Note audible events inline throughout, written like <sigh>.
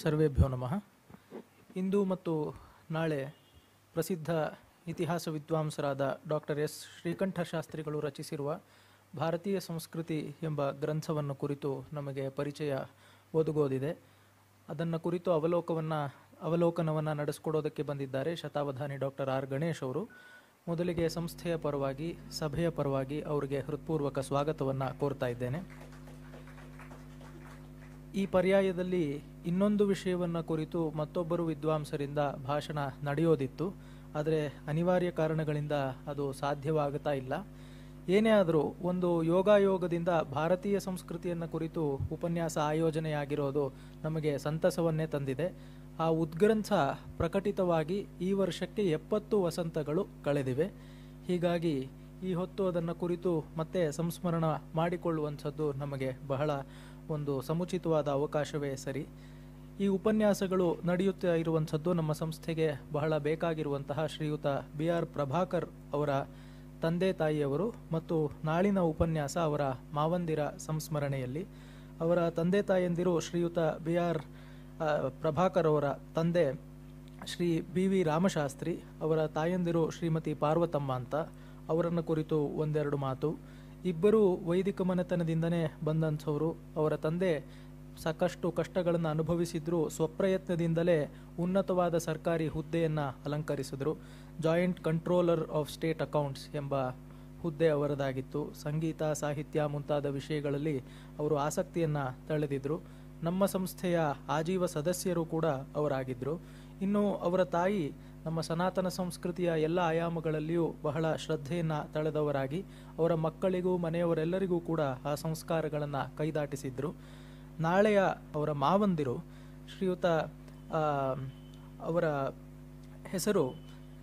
ಸರ್ವೇಭ್ಯೋ ನಮಃ ಇಂದು ಮತ್ತು ನಾಳೆ ಪ್ರಸಿದ್ಧ ಇತಿಹಾಸ ವಿದ್ವಾಂಸರಾದ ಡಾಕ್ಟರ್ ಎಸ್ ಶ್ರೀಕಂಠ ಶಾಸ್ತ್ರಿಗಳು ರಚಿಸಿರುವ ಭಾರತೀಯ ಸಂಸ್ಕೃತಿ ಎಂಬ ಗ್ರಂಥವನ್ನು ಕುರಿತು ನಮಗೆ ಪರಿಚಯ ಒದಗೋದಿದೆ ಅದನ್ನು ಕುರಿತು ಅವಲೋಕವನ್ನು ಅವಲೋಕನವನ್ನು ನಡೆಸಿಕೊಡೋದಕ್ಕೆ ಬಂದಿದ್ದಾರೆ ಶತಾವಧಾನಿ ಡಾಕ್ಟರ್ ಆರ್ ಗಣೇಶ್ ಅವರು ಮೊದಲಿಗೆ ಸಂಸ್ಥೆಯ ಪರವಾಗಿ ಸಭೆಯ ಪರವಾಗಿ ಅವರಿಗೆ ಹೃತ್ಪೂರ್ವಕ ಸ್ವಾಗತವನ್ನು ಕೋರ್ತಾ ಇದ್ದೇನೆ ಈ ಪರ್ಯಾಯದಲ್ಲಿ ಇನ್ನೊಂದು ವಿಷಯವನ್ನು ಕುರಿತು ಮತ್ತೊಬ್ಬರು ವಿದ್ವಾಂಸರಿಂದ ಭಾಷಣ ನಡೆಯೋದಿತ್ತು ಆದರೆ ಅನಿವಾರ್ಯ ಕಾರಣಗಳಿಂದ ಅದು ಸಾಧ್ಯವಾಗುತ್ತಾ ಇಲ್ಲ ಏನೇ ಆದರೂ ಒಂದು ಯೋಗಾಯೋಗದಿಂದ ಭಾರತೀಯ ಸಂಸ್ಕೃತಿಯನ್ನು ಕುರಿತು ಉಪನ್ಯಾಸ ಆಯೋಜನೆಯಾಗಿರೋದು ನಮಗೆ ಸಂತಸವನ್ನೇ ತಂದಿದೆ ಆ ಉದ್ಗ್ರಂಥ ಪ್ರಕಟಿತವಾಗಿ ಈ ವರ್ಷಕ್ಕೆ ಎಪ್ಪತ್ತು ವಸಂತಗಳು ಕಳೆದಿವೆ ಹೀಗಾಗಿ ಈ ಹೊತ್ತು ಅದನ್ನು ಕುರಿತು ಮತ್ತೆ ಸಂಸ್ಮರಣ ಮಾಡಿಕೊಳ್ಳುವಂಥದ್ದು ನಮಗೆ ಬಹಳ ಒಂದು ಸಮುಚಿತವಾದ ಅವಕಾಶವೇ ಸರಿ ಈ ಉಪನ್ಯಾಸಗಳು ನಡೆಯುತ್ತಾ ಇರುವಂಥದ್ದು ನಮ್ಮ ಸಂಸ್ಥೆಗೆ ಬಹಳ ಬೇಕಾಗಿರುವಂತಹ ಶ್ರೀಯುತ ಬಿ ಆರ್ ಪ್ರಭಾಕರ್ ಅವರ ತಂದೆ ತಾಯಿಯವರು ಮತ್ತು ನಾಳಿನ ಉಪನ್ಯಾಸ ಅವರ ಮಾವಂದಿರ ಸಂಸ್ಮರಣೆಯಲ್ಲಿ ಅವರ ತಂದೆ ತಾಯಿಯಂದಿರು ಶ್ರೀಯುತ ಬಿ ಆರ್ ಪ್ರಭಾಕರ್ ಅವರ ತಂದೆ ಶ್ರೀ ಬಿ ವಿ ರಾಮಶಾಸ್ತ್ರಿ ಅವರ ತಾಯಂದಿರು ಶ್ರೀಮತಿ ಪಾರ್ವತಮ್ಮ ಅಂತ ಅವರನ್ನು ಕುರಿತು ಒಂದೆರಡು ಮಾತು ಇಬ್ಬರೂ ವೈದಿಕ ಮನೆತನದಿಂದನೇ ಬಂದಂಥವ್ರು ಅವರ ತಂದೆ ಸಾಕಷ್ಟು ಕಷ್ಟಗಳನ್ನು ಅನುಭವಿಸಿದ್ರು ಸ್ವಪ್ರಯತ್ನದಿಂದಲೇ ಉನ್ನತವಾದ ಸರ್ಕಾರಿ ಹುದ್ದೆಯನ್ನು ಅಲಂಕರಿಸಿದರು joint controller of state accounts ಎಂಬ ಹುದ್ದೆ ಅವರದಾಗಿತ್ತು ಸಂಗೀತ ಸಾಹಿತ್ಯ ಮುಂತಾದ ವಿಷಯಗಳಲ್ಲಿ ಅವರು ಆಸಕ್ತಿಯನ್ನು ತಳೆದಿದ್ರು ನಮ್ಮ ಸಂಸ್ಥೆಯ ಆಜೀವ ಸದಸ್ಯರು ಕೂಡ ಅವರಾಗಿದ್ದರು ಇನ್ನು ಅವರ ತಾಯಿ ನಮ್ಮ ಸನಾತನ ಸಂಸ್ಕೃತಿಯ ಎಲ್ಲ ಆಯಾಮಗಳಲ್ಲಿಯೂ ಬಹಳ ಶ್ರದ್ಧೆಯನ್ನು ತಳೆದವರಾಗಿ ಅವರ ಮಕ್ಕಳಿಗೂ ಮನೆಯವರೆಲ್ಲರಿಗೂ ಕೂಡ ಆ ಸಂಸ್ಕಾರಗಳನ್ನು ಕೈದಾಟಿಸಿದ್ರು ನಾಳೆಯ ಅವರ ಮಾವಂದಿರು ಶ್ರೀಯುತ ಅವರ ಹೆಸರು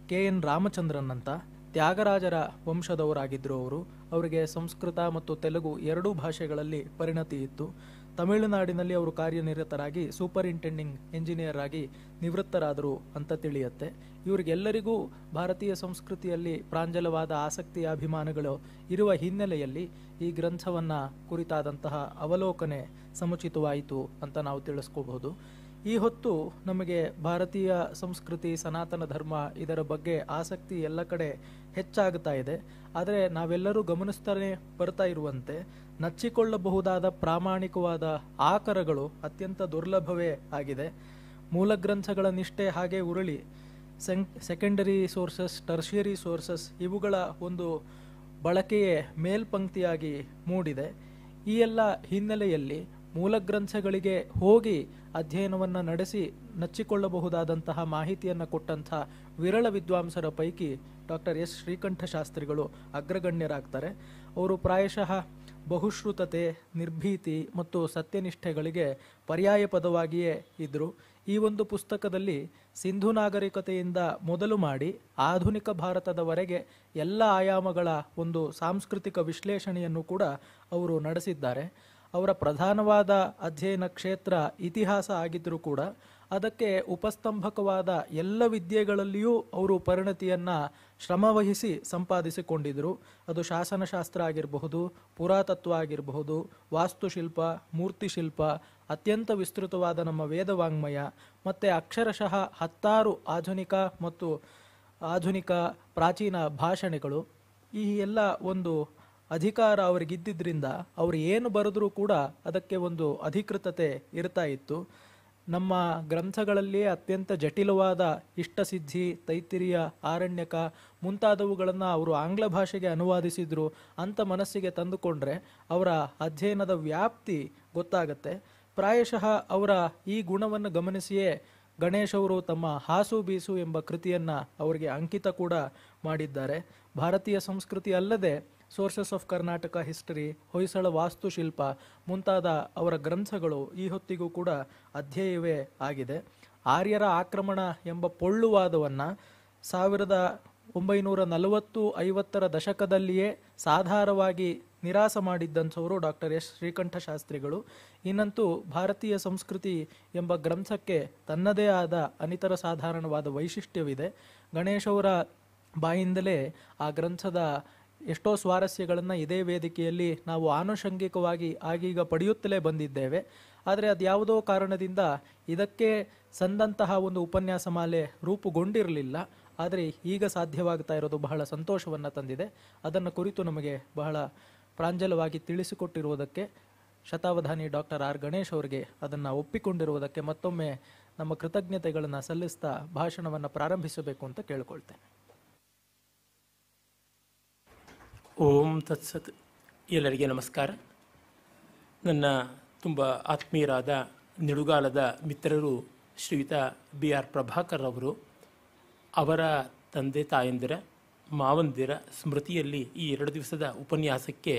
ಕೆ ಎನ್ ರಾಮಚಂದ್ರನ್ ಅಂತ ತ್ಯಾಗರಾಜರ ವಂಶದವರಾಗಿದ್ದರು ಅವರು ಅವರಿಗೆ ಸಂಸ್ಕೃತ ಮತ್ತು ತೆಲುಗು ಎರಡೂ ಭಾಷೆಗಳಲ್ಲಿ ಪರಿಣತಿ ಇತ್ತು ತಮಿಳುನಾಡಿನಲ್ಲಿ ಅವರು ಕಾರ್ಯನಿರತರಾಗಿ ಸೂಪರಿಂಟೆಂಡಿಂಗ್ ಇಂಜಿನಿಯರ್ ಆಗಿ ನಿವೃತ್ತರಾದರು ಅಂತ ತಿಳಿಯುತ್ತೆ ಇವರಿಗೆಲ್ಲರಿಗೂ ಭಾರತೀಯ ಸಂಸ್ಕೃತಿಯಲ್ಲಿ ಪ್ರಾಂಜಲವಾದ ಆಸಕ್ತಿಯ ಅಭಿಮಾನಗಳು ಇರುವ ಹಿನ್ನೆಲೆಯಲ್ಲಿ ಈ ಗ್ರಂಥವನ್ನು ಕುರಿತಾದಂತಹ ಅವಲೋಕನೆ ಸಮುಚಿತವಾಯಿತು ಅಂತ ನಾವು ತಿಳಿಸ್ಕೋಬಹುದು ಈ ಹೊತ್ತು ನಮಗೆ ಭಾರತೀಯ ಸಂಸ್ಕೃತಿ ಸನಾತನ ಧರ್ಮ ಇದರ ಬಗ್ಗೆ ಆಸಕ್ತಿ ಎಲ್ಲ ಕಡೆ ಹೆಚ್ಚಾಗ್ತಾ ಇದೆ ಆದರೆ ನಾವೆಲ್ಲರೂ ಗಮನಿಸ್ತಾನೆ ಬರ್ತಾ ಇರುವಂತೆ ನಚ್ಚಿಕೊಳ್ಳಬಹುದಾದ ಪ್ರಾಮಾಣಿಕವಾದ ಆಕರಗಳು ಅತ್ಯಂತ ದುರ್ಲಭವೇ ಆಗಿದೆ ಮೂಲ ಗ್ರಂಥಗಳ ನಿಷ್ಠೆ ಹಾಗೆ ಉರುಳಿ ಸೆಂ ಸೆಕೆಂಡರಿ ಸೋರ್ಸಸ್ ಟರ್ಷಿಯರಿ ಸೋರ್ಸಸ್ ಇವುಗಳ ಒಂದು ಬಳಕೆಯೇ ಮೇಲ್ಪಂಕ್ತಿಯಾಗಿ ಮೂಡಿದೆ ಈ ಎಲ್ಲ ಹಿನ್ನೆಲೆಯಲ್ಲಿ ಮೂಲ ಗ್ರಂಥಗಳಿಗೆ ಹೋಗಿ ಅಧ್ಯಯನವನ್ನು ನಡೆಸಿ ನಚ್ಚಿಕೊಳ್ಳಬಹುದಾದಂತಹ ಮಾಹಿತಿಯನ್ನು ಕೊಟ್ಟಂಥ ವಿರಳ ವಿದ್ವಾಂಸರ ಪೈಕಿ ಡಾಕ್ಟರ್ ಎಸ್ ಶ್ರೀಕಂಠ ಶಾಸ್ತ್ರಿಗಳು ಅಗ್ರಗಣ್ಯರಾಗ್ತಾರೆ ಅವರು ಪ್ರಾಯಶಃ ಬಹುಶ್ರುತತೆ ನಿರ್ಭೀತಿ ಮತ್ತು ಸತ್ಯನಿಷ್ಠೆಗಳಿಗೆ ಪರ್ಯಾಯ ಪದವಾಗಿಯೇ ಇದ್ದರು ಈ ಒಂದು ಪುಸ್ತಕದಲ್ಲಿ ಸಿಂಧು ನಾಗರಿಕತೆಯಿಂದ ಮೊದಲು ಮಾಡಿ ಆಧುನಿಕ ಭಾರತದವರೆಗೆ ಎಲ್ಲ ಆಯಾಮಗಳ ಒಂದು ಸಾಂಸ್ಕೃತಿಕ ವಿಶ್ಲೇಷಣೆಯನ್ನು ಕೂಡ ಅವರು ನಡೆಸಿದ್ದಾರೆ ಅವರ ಪ್ರಧಾನವಾದ ಅಧ್ಯಯನ ಕ್ಷೇತ್ರ ಇತಿಹಾಸ ಆಗಿದ್ದರೂ ಕೂಡ ಅದಕ್ಕೆ ಉಪಸ್ತಂಭಕವಾದ ಎಲ್ಲ ವಿದ್ಯೆಗಳಲ್ಲಿಯೂ ಅವರು ಪರಿಣತಿಯನ್ನು ಶ್ರಮವಹಿಸಿ ಸಂಪಾದಿಸಿಕೊಂಡಿದ್ದರು ಅದು ಶಾಸನಶಾಸ್ತ್ರ ಆಗಿರಬಹುದು ಪುರಾತತ್ವ ಆಗಿರಬಹುದು ವಾಸ್ತುಶಿಲ್ಪ ಮೂರ್ತಿಶಿಲ್ಪ ಅತ್ಯಂತ ವಿಸ್ತೃತವಾದ ನಮ್ಮ ವೇದವಾಂಗ್ಮಯ ಮತ್ತು ಅಕ್ಷರಶಃ ಹತ್ತಾರು ಆಧುನಿಕ ಮತ್ತು ಆಧುನಿಕ ಪ್ರಾಚೀನ ಭಾಷಣೆಗಳು ಈ ಎಲ್ಲ ಒಂದು ಅಧಿಕಾರ ಅವರಿಗಿದ್ದರಿಂದ ಅವರು ಏನು ಬರೆದರೂ ಕೂಡ ಅದಕ್ಕೆ ಒಂದು ಅಧಿಕೃತತೆ ಇರ್ತಾ ಇತ್ತು ನಮ್ಮ ಗ್ರಂಥಗಳಲ್ಲಿ ಅತ್ಯಂತ ಜಟಿಲವಾದ ಇಷ್ಟಸಿದ್ಧಿ ತೈತಿರಿಯ ಆರಣ್ಯಕ ಮುಂತಾದವುಗಳನ್ನು ಅವರು ಆಂಗ್ಲ ಭಾಷೆಗೆ ಅನುವಾದಿಸಿದ್ರು ಅಂತ ಮನಸ್ಸಿಗೆ ತಂದುಕೊಂಡ್ರೆ ಅವರ ಅಧ್ಯಯನದ ವ್ಯಾಪ್ತಿ ಗೊತ್ತಾಗತ್ತೆ ಪ್ರಾಯಶಃ ಅವರ ಈ ಗುಣವನ್ನು ಗಮನಿಸಿಯೇ ಗಣೇಶ್ ಅವರು ತಮ್ಮ ಹಾಸು ಬೀಸು ಎಂಬ ಕೃತಿಯನ್ನು ಅವರಿಗೆ ಅಂಕಿತ ಕೂಡ ಮಾಡಿದ್ದಾರೆ ಭಾರತೀಯ ಸಂಸ್ಕೃತಿ ಅಲ್ಲದೆ sources of Karnataka history Hoysala ವಾಸ್ತುಶಿಲ್ಪ ಮುಂತಾದ ಅವರ ಗ್ರಂಥಗಳು ಈ ಹೊತ್ತಿಗೂ ಕೂಡ ಅಧ್ಯಯವೇ ಆಗಿದೆ ಆರ್ಯರ ಆಕ್ರಮಣ ಎಂಬ ಪೊಳ್ಳುವಾದವನ್ನು ಸಾವಿರದ ಒಂಬೈನೂರ ನಲವತ್ತು ಐವತ್ತರ ದಶಕದಲ್ಲಿಯೇ ಸಾಧಾರವಾಗಿ ನಿರಾಸ ಮಾಡಿದ್ದಂಥವರು ಡಾಕ್ಟರ್ ಎಸ್ ಶ್ರೀಕಂಠ ಶಾಸ್ತ್ರಿಗಳು ಇನ್ನಂತೂ ಭಾರತೀಯ ಸಂಸ್ಕೃತಿ ಎಂಬ ಗ್ರಂಥಕ್ಕೆ ತನ್ನದೇ ಆದ ಅನಿತರ ಸಾಧಾರಣವಾದ ವೈಶಿಷ್ಟ್ಯವಿದೆ ಗಣೇಶವರ ಬಾಯಿಂದಲೇ ಆ ಗ್ರಂಥದ ಎಷ್ಟೋ ಸ್ವಾರಸ್ಯಗಳನ್ನು ಇದೇ ವೇದಿಕೆಯಲ್ಲಿ ನಾವು ಆನುಷಂಗಿಕವಾಗಿ ಆಗೀಗ ಪಡೆಯುತ್ತಲೇ ಬಂದಿದ್ದೇವೆ ಆದರೆ ಅದು ಯಾವುದೋ ಕಾರಣದಿಂದ ಇದಕ್ಕೆ ಸಂದಂತಹ ಒಂದು ಉಪನ್ಯಾಸ ಮಾಲೆ ರೂಪುಗೊಂಡಿರಲಿಲ್ಲ ಆದರೆ ಈಗ ಸಾಧ್ಯವಾಗ್ತಾ ಇರೋದು ಬಹಳ ಸಂತೋಷವನ್ನು ತಂದಿದೆ ಅದನ್ನು ಕುರಿತು ನಮಗೆ ಬಹಳ ಪ್ರಾಂಜಲವಾಗಿ ತಿಳಿಸಿಕೊಟ್ಟಿರುವುದಕ್ಕೆ ಶತಾವಧಾನಿ ಡಾಕ್ಟರ್ ಆರ್ ಗಣೇಶ್ ಅವರಿಗೆ ಅದನ್ನು ಒಪ್ಪಿಕೊಂಡಿರುವುದಕ್ಕೆ ಮತ್ತೊಮ್ಮೆ ನಮ್ಮ ಕೃತಜ್ಞತೆಗಳನ್ನು ಸಲ್ಲಿಸ್ತಾ ಭಾಷಣವನ್ನು ಪ್ರಾರಂಭಿಸಬೇಕು ಅಂತ ಕೇಳಿಕೊಳ್ತೇನೆ ಓಂ ತತ್ಸತ್ ಎಲ್ಲರಿಗೆ ನಮಸ್ಕಾರ ನನ್ನ ತುಂಬ ಆತ್ಮೀಯರಾದ ನಿಡುಗಾಲದ ಮಿತ್ರರು ಶ್ರೀಯುತ ಬಿ ಆರ್ ಪ್ರಭಾಕರ್ ಅವರು ಅವರ ತಂದೆ ತಾಯಂದಿರ ಮಾವಂದಿರ ಸ್ಮೃತಿಯಲ್ಲಿ ಈ ಎರಡು ದಿವಸದ ಉಪನ್ಯಾಸಕ್ಕೆ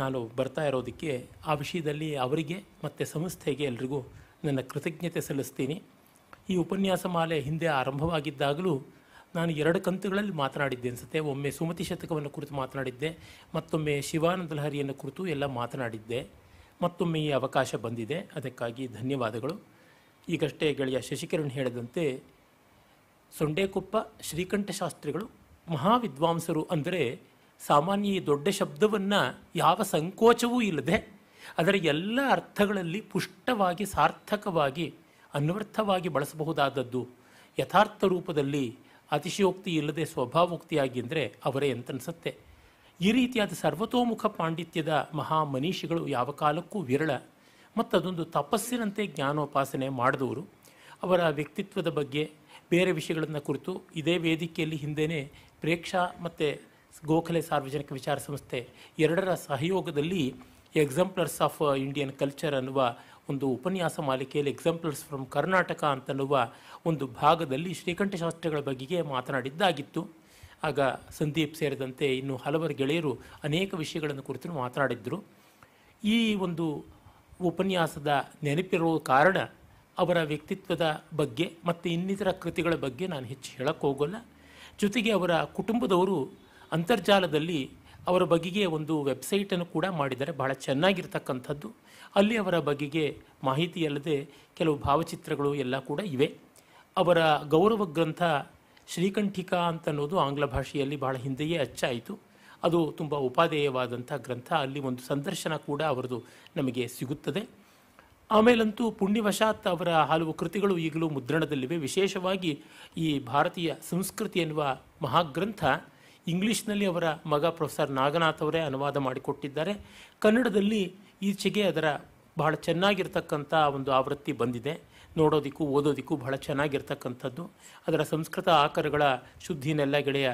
ನಾನು ಬರ್ತಾ ಇರೋದಕ್ಕೆ ಆ ವಿಷಯದಲ್ಲಿ ಅವರಿಗೆ ಮತ್ತು ಸಂಸ್ಥೆಗೆ ಎಲ್ರಿಗೂ ನನ್ನ ಕೃತಜ್ಞತೆ ಸಲ್ಲಿಸ್ತೀನಿ ಈ ಉಪನ್ಯಾಸ ಮಾಲೆ ಹಿಂದೆ ಆರಂಭವಾಗಿದ್ದಾಗಲೂ ನಾನು ಎರಡು ಕಂತುಗಳಲ್ಲಿ ಮಾತನಾಡಿದ್ದೆ ಅನಿಸುತ್ತೆ ಒಮ್ಮೆ ಸುಮತಿ ಶತಕವನ್ನು ಕುರಿತು ಮಾತನಾಡಿದ್ದೆ ಮತ್ತೊಮ್ಮೆ ಶಿವಾನಂದ ಲಹರಿಯನ್ನು ಕುರಿತು ಎಲ್ಲ ಮಾತನಾಡಿದ್ದೆ ಮತ್ತೊಮ್ಮೆ ಈ ಅವಕಾಶ ಬಂದಿದೆ ಅದಕ್ಕಾಗಿ ಧನ್ಯವಾದಗಳು ಈಗಷ್ಟೇ ಗೆಳೆಯ ಶಶಿಕಿರಣ್ ಹೇಳದಂತೆ ಸೊಂಡೇಕೊಪ್ಪ ಶ್ರೀಕಂಠಶಾಸ್ತ್ರಿಗಳು ಮಹಾವಿದ್ವಾಂಸರು ಅಂದರೆ ಸಾಮಾನ್ಯ ಈ ದೊಡ್ಡ ಶಬ್ದವನ್ನು ಯಾವ ಸಂಕೋಚವೂ ಇಲ್ಲದೆ ಅದರ ಎಲ್ಲ ಅರ್ಥಗಳಲ್ಲಿ ಪುಷ್ಟವಾಗಿ ಸಾರ್ಥಕವಾಗಿ ಅನ್ವರ್ಥವಾಗಿ ಬಳಸಬಹುದಾದದ್ದು ಯಥಾರ್ಥ ರೂಪದಲ್ಲಿ ಅತಿಶಯೋಕ್ತಿ ಇಲ್ಲದೆ ಸ್ವಭಾವೋಕ್ತಿಯಾಗಿ ಅಂದರೆ ಅವರೇ ಅಂತನಿಸುತ್ತೆ ಈ ರೀತಿಯಾದ ಸರ್ವತೋಮುಖ ಪಾಂಡಿತ್ಯದ ಮಹಾ ಮನೀಷಿಗಳು ಯಾವ ಕಾಲಕ್ಕೂ ವಿರಳ ಮತ್ತು ಅದೊಂದು ತಪಸ್ಸಿನಂತೆ ಜ್ಞಾನೋಪಾಸನೆ ಮಾಡಿದವರು ಅವರ ವ್ಯಕ್ತಿತ್ವದ ಬಗ್ಗೆ ಬೇರೆ ವಿಷಯಗಳನ್ನು ಕುರಿತು ಇದೇ ವೇದಿಕೆಯಲ್ಲಿ ಹಿಂದೆಯೇ ಪ್ರೇಕ್ಷಾ ಮತ್ತು ಗೋಖಲೆ ಸಾರ್ವಜನಿಕ ವಿಚಾರ ಸಂಸ್ಥೆ ಎರಡರ ಸಹಯೋಗದಲ್ಲಿ ಎಕ್ಸಾಂಪ್ಲರ್ಸ್ ಆಫ್ ಇಂಡಿಯನ್ ಕಲ್ಚರ್ ಅನ್ನುವ ಒಂದು ಉಪನ್ಯಾಸ ಮಾಲಿಕೆಯಲ್ಲಿ ಎಕ್ಸಾಂಪ್ಲರ್ಸ್ ಫ್ರಮ್ ಕರ್ನಾಟಕ ಅಂತನ್ನುವ ಒಂದು ಭಾಗದಲ್ಲಿ ಶ್ರೀಕಂಠಶಾಸ್ತ್ರಿಗಳ ಬಗೆಗೆ ಮಾತನಾಡಿದ್ದಾಗಿತ್ತು ಆಗ ಸಂದೀಪ್ ಸೇರಿದಂತೆ ಇನ್ನು ಹಲವರು ಗೆಳೆಯರು ಅನೇಕ ವಿಷಯಗಳನ್ನು ಕುರಿತು ಮಾತನಾಡಿದ್ದರು ಈ ಒಂದು ಉಪನ್ಯಾಸದ ನೆನಪಿರೋ ಕಾರಣ ಅವರ ವ್ಯಕ್ತಿತ್ವದ ಬಗ್ಗೆ ಮತ್ತು ಇನ್ನಿತರ ಕೃತಿಗಳ ಬಗ್ಗೆ ನಾನು ಹೆಚ್ಚು ಹೇಳೋಕ್ಕೆ ಹೋಗೋಲ್ಲ ಜೊತೆಗೆ ಅವರ ಕುಟುಂಬದವರು ಅಂತರ್ಜಾಲದಲ್ಲಿ ಅವರ ಬಗೆಗೆ ಒಂದು ವೆಬ್ಸೈಟನ್ನು ಕೂಡ ಮಾಡಿದ್ದಾರೆ ಬಹಳ ಚೆನ್ನಾಗಿರ್ತಕ್ಕಂಥದ್ದು ಅಲ್ಲಿ ಅವರ ಬಗೆಗೆ ಮಾಹಿತಿ ಅಲ್ಲದೆ ಕೆಲವು ಭಾವಚಿತ್ರಗಳು ಎಲ್ಲ ಕೂಡ ಇವೆ ಅವರ ಗೌರವ ಗ್ರಂಥ ಶ್ರೀಕಂಠಿಕಾ ಅಂತ ಅನ್ನೋದು ಆಂಗ್ಲ ಭಾಷೆಯಲ್ಲಿ ಬಹಳ ಹಿಂದೆಯೇ ಅಚ್ಚಾಯಿತು ಅದು ತುಂಬ ಉಪಾಧೇಯವಾದಂಥ ಗ್ರಂಥ ಅಲ್ಲಿ ಒಂದು ಸಂದರ್ಶನ ಕೂಡ ಅವರದು ನಮಗೆ ಸಿಗುತ್ತದೆ ಆಮೇಲಂತೂ ಪುಣ್ಯವಶಾತ್ ಅವರ ಹಲವು ಕೃತಿಗಳು ಈಗಲೂ ಮುದ್ರಣದಲ್ಲಿವೆ ವಿಶೇಷವಾಗಿ ಈ ಭಾರತೀಯ ಸಂಸ್ಕೃತಿ ಎನ್ನುವ ಮಹಾಗ್ರಂಥ ಇಂಗ್ಲೀಷ್ನಲ್ಲಿ ಅವರ ಮಗ ಪ್ರೊಫೆಸರ್ ನಾಗನಾಥ್ ಅವರೇ ಅನುವಾದ ಮಾಡಿಕೊಟ್ಟಿದ್ದಾರೆ ಕನ್ನಡದಲ್ಲಿ ಈಚೆಗೆ ಅದರ ಬಹಳ ಚೆನ್ನಾಗಿರ್ತಕ್ಕಂಥ ಒಂದು ಆವೃತ್ತಿ ಬಂದಿದೆ ನೋಡೋದಕ್ಕೂ ಓದೋದಕ್ಕೂ ಬಹಳ ಚೆನ್ನಾಗಿರ್ತಕ್ಕಂಥದ್ದು ಅದರ ಸಂಸ್ಕೃತ ಆಕರಗಳ ಶುದ್ಧಿನೆಲ್ಲ ಗೆಳೆಯ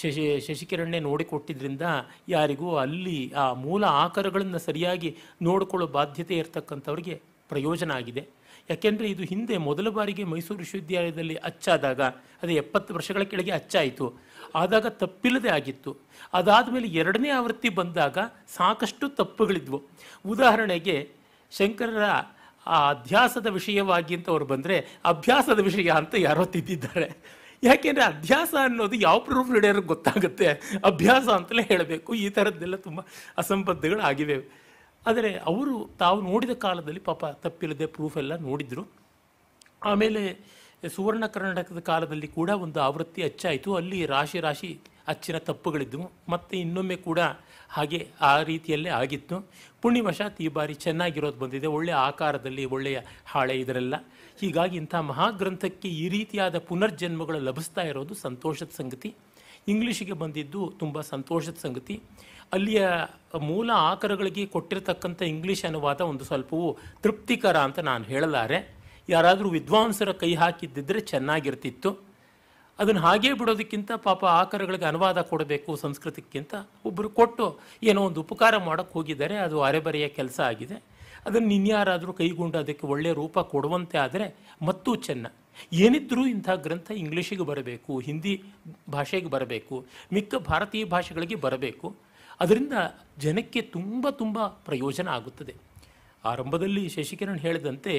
ಶಶಿ ಶಶಿಕಿರಣ್ಣೆ ನೋಡಿಕೊಟ್ಟಿದ್ದರಿಂದ ಯಾರಿಗೂ ಅಲ್ಲಿ ಆ ಮೂಲ ಆಕರಗಳನ್ನು ಸರಿಯಾಗಿ ನೋಡಿಕೊಳ್ಳೋ ಬಾಧ್ಯತೆ ಇರತಕ್ಕಂಥವ್ರಿಗೆ ಪ್ರಯೋಜನ ಆಗಿದೆ ಯಾಕೆಂದರೆ ಇದು ಹಿಂದೆ ಮೊದಲ ಬಾರಿಗೆ ಮೈಸೂರು ವಿಶ್ವವಿದ್ಯಾಲಯದಲ್ಲಿ ಅಚ್ಚಾದಾಗ ಅದು ಎಪ್ಪತ್ತು ವರ್ಷಗಳ ಕೆಳಗೆ ಅಚ್ಚಾಯಿತು ಆದಾಗ ತಪ್ಪಿಲ್ಲದೆ ಆಗಿತ್ತು ಅದಾದ ಮೇಲೆ ಎರಡನೇ ಆವೃತ್ತಿ ಬಂದಾಗ ಸಾಕಷ್ಟು ತಪ್ಪುಗಳಿದ್ವು ಉದಾಹರಣೆಗೆ ಶಂಕರರ ಆ ಅಧ್ಯಾಸದ ವಿಷಯವಾಗಿ ಅಂತ ಅವ್ರು ಬಂದರೆ ಅಭ್ಯಾಸದ ವಿಷಯ ಅಂತ ಯಾರೋ ತಿದ್ದಿದ್ದಾರೆ ಯಾಕೆಂದರೆ ಅಧ್ಯಾಸ ಅನ್ನೋದು ಯಾವ ಪ್ರೂಫ್ ರೀಡರ್ ಗೊತ್ತಾಗುತ್ತೆ ಅಭ್ಯಾಸ ಅಂತಲೇ ಹೇಳಬೇಕು ಈ ಥರದ್ದೆಲ್ಲ ತುಂಬ ಅಸಂಬದ್ಧಗಳಾಗಿವೆ ಆದರೆ ಅವರು ತಾವು ನೋಡಿದ ಕಾಲದಲ್ಲಿ ಪಾಪ ತಪ್ಪಿಲ್ಲದೆ ಪ್ರೂಫ್ ಎಲ್ಲ ನೋಡಿದರು ಆಮೇಲೆ ಸುವರ್ಣ ಕರ್ನಾಟಕದ ಕಾಲದಲ್ಲಿ ಕೂಡ ಒಂದು ಆವೃತ್ತಿ ಅಚ್ಚಾಯಿತು ಅಲ್ಲಿ ರಾಶಿ ರಾಶಿ ಅಚ್ಚಿನ ತಪ್ಪುಗಳಿದ್ದವು ಮತ್ತು ಇನ್ನೊಮ್ಮೆ ಕೂಡ ಹಾಗೆ ಆ ರೀತಿಯಲ್ಲೇ ಆಗಿತ್ತು ಪುಣ್ಯವಶಾತ್ ಈ ಬಾರಿ ಚೆನ್ನಾಗಿರೋದು ಬಂದಿದೆ ಒಳ್ಳೆಯ ಆಕಾರದಲ್ಲಿ ಒಳ್ಳೆಯ ಹಾಳೆ ಇದರೆಲ್ಲ ಹೀಗಾಗಿ ಇಂಥ ಮಹಾಗ್ರಂಥಕ್ಕೆ ಈ ರೀತಿಯಾದ ಪುನರ್ಜನ್ಮಗಳು ಲಭಿಸ್ತಾ ಇರೋದು ಸಂತೋಷದ ಸಂಗತಿ ಇಂಗ್ಲೀಷಿಗೆ ಬಂದಿದ್ದು ತುಂಬ ಸಂತೋಷದ ಸಂಗತಿ ಅಲ್ಲಿಯ ಮೂಲ ಆಕರಗಳಿಗೆ ಕೊಟ್ಟಿರತಕ್ಕಂಥ ಇಂಗ್ಲೀಷ್ ಅನುವಾದ ಒಂದು ಸ್ವಲ್ಪವೂ ತೃಪ್ತಿಕರ ಅಂತ ನಾನು ಹೇಳಲಾರೆ ಯಾರಾದರೂ ವಿದ್ವಾಂಸರ ಕೈ ಹಾಕಿದ್ದಿದ್ದರೆ ಚೆನ್ನಾಗಿರ್ತಿತ್ತು ಅದನ್ನು ಹಾಗೇ ಬಿಡೋದಕ್ಕಿಂತ ಪಾಪ ಆಕರಗಳಿಗೆ ಅನುವಾದ ಕೊಡಬೇಕು ಸಂಸ್ಕೃತಕ್ಕಿಂತ ಒಬ್ಬರು ಕೊಟ್ಟು ಏನೋ ಒಂದು ಉಪಕಾರ ಮಾಡೋಕ್ಕೆ ಹೋಗಿದ್ದಾರೆ ಅದು ಅರೆಬರೆಯ ಕೆಲಸ ಆಗಿದೆ ಅದನ್ನು ಇನ್ಯಾರಾದರೂ ಕೈಗೊಂಡು ಅದಕ್ಕೆ ಒಳ್ಳೆಯ ರೂಪ ಕೊಡುವಂತೆ ಆದರೆ ಮತ್ತೂ ಚೆನ್ನ ಏನಿದ್ದರೂ ಇಂಥ ಗ್ರಂಥ ಇಂಗ್ಲೀಷಿಗೆ ಬರಬೇಕು ಹಿಂದಿ ಭಾಷೆಗೆ ಬರಬೇಕು ಮಿಕ್ಕ ಭಾರತೀಯ ಭಾಷೆಗಳಿಗೆ ಬರಬೇಕು ಅದರಿಂದ ಜನಕ್ಕೆ ತುಂಬ ತುಂಬ ಪ್ರಯೋಜನ ಆಗುತ್ತದೆ ಆರಂಭದಲ್ಲಿ ಶಶಿಕಿರಣ್ ಹೇಳಿದಂತೆ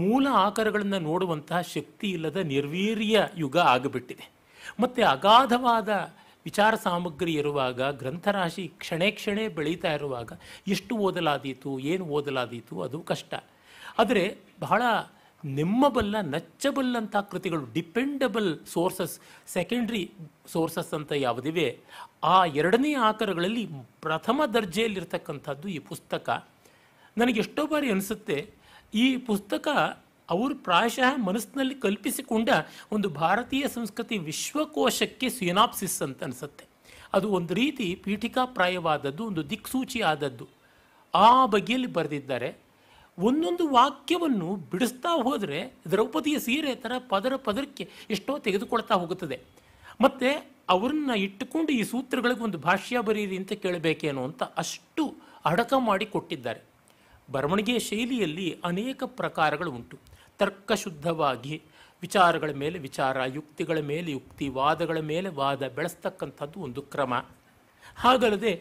ಮೂಲ ಆಕಾರಗಳನ್ನು ನೋಡುವಂತಹ ಶಕ್ತಿ ಇಲ್ಲದ ನಿರ್ವೀರ್ಯ ಯುಗ ಆಗಿಬಿಟ್ಟಿದೆ ಮತ್ತು ಅಗಾಧವಾದ ವಿಚಾರ ಸಾಮಗ್ರಿ ಇರುವಾಗ ಗ್ರಂಥರಾಶಿ ಕ್ಷಣೇ ಕ್ಷಣೇ ಬೆಳೀತಾ ಇರುವಾಗ ಎಷ್ಟು ಓದಲಾದೀತು ಏನು ಓದಲಾದೀತು ಅದು ಕಷ್ಟ ಆದರೆ ಬಹಳ ನೆಮ್ಮಬಲ್ಲ ನಚ್ಚಬಲ್ಲಂಥ ಕೃತಿಗಳು ಡಿಪೆಂಡಬಲ್ ಸೋರ್ಸಸ್ ಸೆಕೆಂಡ್ರಿ ಸೋರ್ಸಸ್ ಅಂತ ಯಾವುದಿವೆ ಆ ಎರಡನೇ ಆಕಾರಗಳಲ್ಲಿ ಪ್ರಥಮ ದರ್ಜೆಯಲ್ಲಿರ್ತಕ್ಕಂಥದ್ದು ಈ ಪುಸ್ತಕ ನನಗೆ ಎಷ್ಟೋ ಬಾರಿ ಅನಿಸುತ್ತೆ ಈ ಪುಸ್ತಕ ಅವರು ಪ್ರಾಯಶಃ ಮನಸ್ಸಿನಲ್ಲಿ ಕಲ್ಪಿಸಿಕೊಂಡ ಒಂದು ಭಾರತೀಯ ಸಂಸ್ಕೃತಿ ವಿಶ್ವಕೋಶಕ್ಕೆ ಸಿನಾಪ್ಸಿಸ್ ಅಂತ ಅನಿಸುತ್ತೆ ಅದು ಒಂದು ರೀತಿ ಪೀಠಿಕಾಪ್ರಾಯವಾದದ್ದು ಒಂದು ದಿಕ್ಸೂಚಿ ಆದದ್ದು ಆ ಬಗೆಯಲ್ಲಿ ಬರೆದಿದ್ದಾರೆ ಒಂದೊಂದು ವಾಕ್ಯವನ್ನು ಬಿಡಿಸ್ತಾ ಹೋದರೆ ದ್ರೌಪದಿಯ ಸೀರೆ ಥರ ಪದರ ಪದರಕ್ಕೆ ಎಷ್ಟೋ ತೆಗೆದುಕೊಳ್ತಾ ಹೋಗುತ್ತದೆ ಮತ್ತು ಅವ್ರನ್ನ ಇಟ್ಟುಕೊಂಡು ಈ ಸೂತ್ರಗಳಿಗೆ ಒಂದು ಭಾಷ್ಯ ಬರೀರಿ ಅಂತ ಕೇಳಬೇಕೇನೋ ಅಂತ ಅಷ್ಟು ಅಡಕ ಮಾಡಿ ಕೊಟ್ಟಿದ್ದಾರೆ ಬರವಣಿಗೆಯ ಶೈಲಿಯಲ್ಲಿ ಅನೇಕ ಪ್ರಕಾರಗಳು ಉಂಟು ತರ್ಕಶುದ್ಧವಾಗಿ ವಿಚಾರಗಳ ಮೇಲೆ ವಿಚಾರ ಯುಕ್ತಿಗಳ ಮೇಲೆ ಯುಕ್ತಿ ವಾದಗಳ ಮೇಲೆ ವಾದ ಬೆಳೆಸ್ತಕ್ಕಂಥದ್ದು ಒಂದು ಕ್ರಮ ಹಾಗಲ್ಲದೆ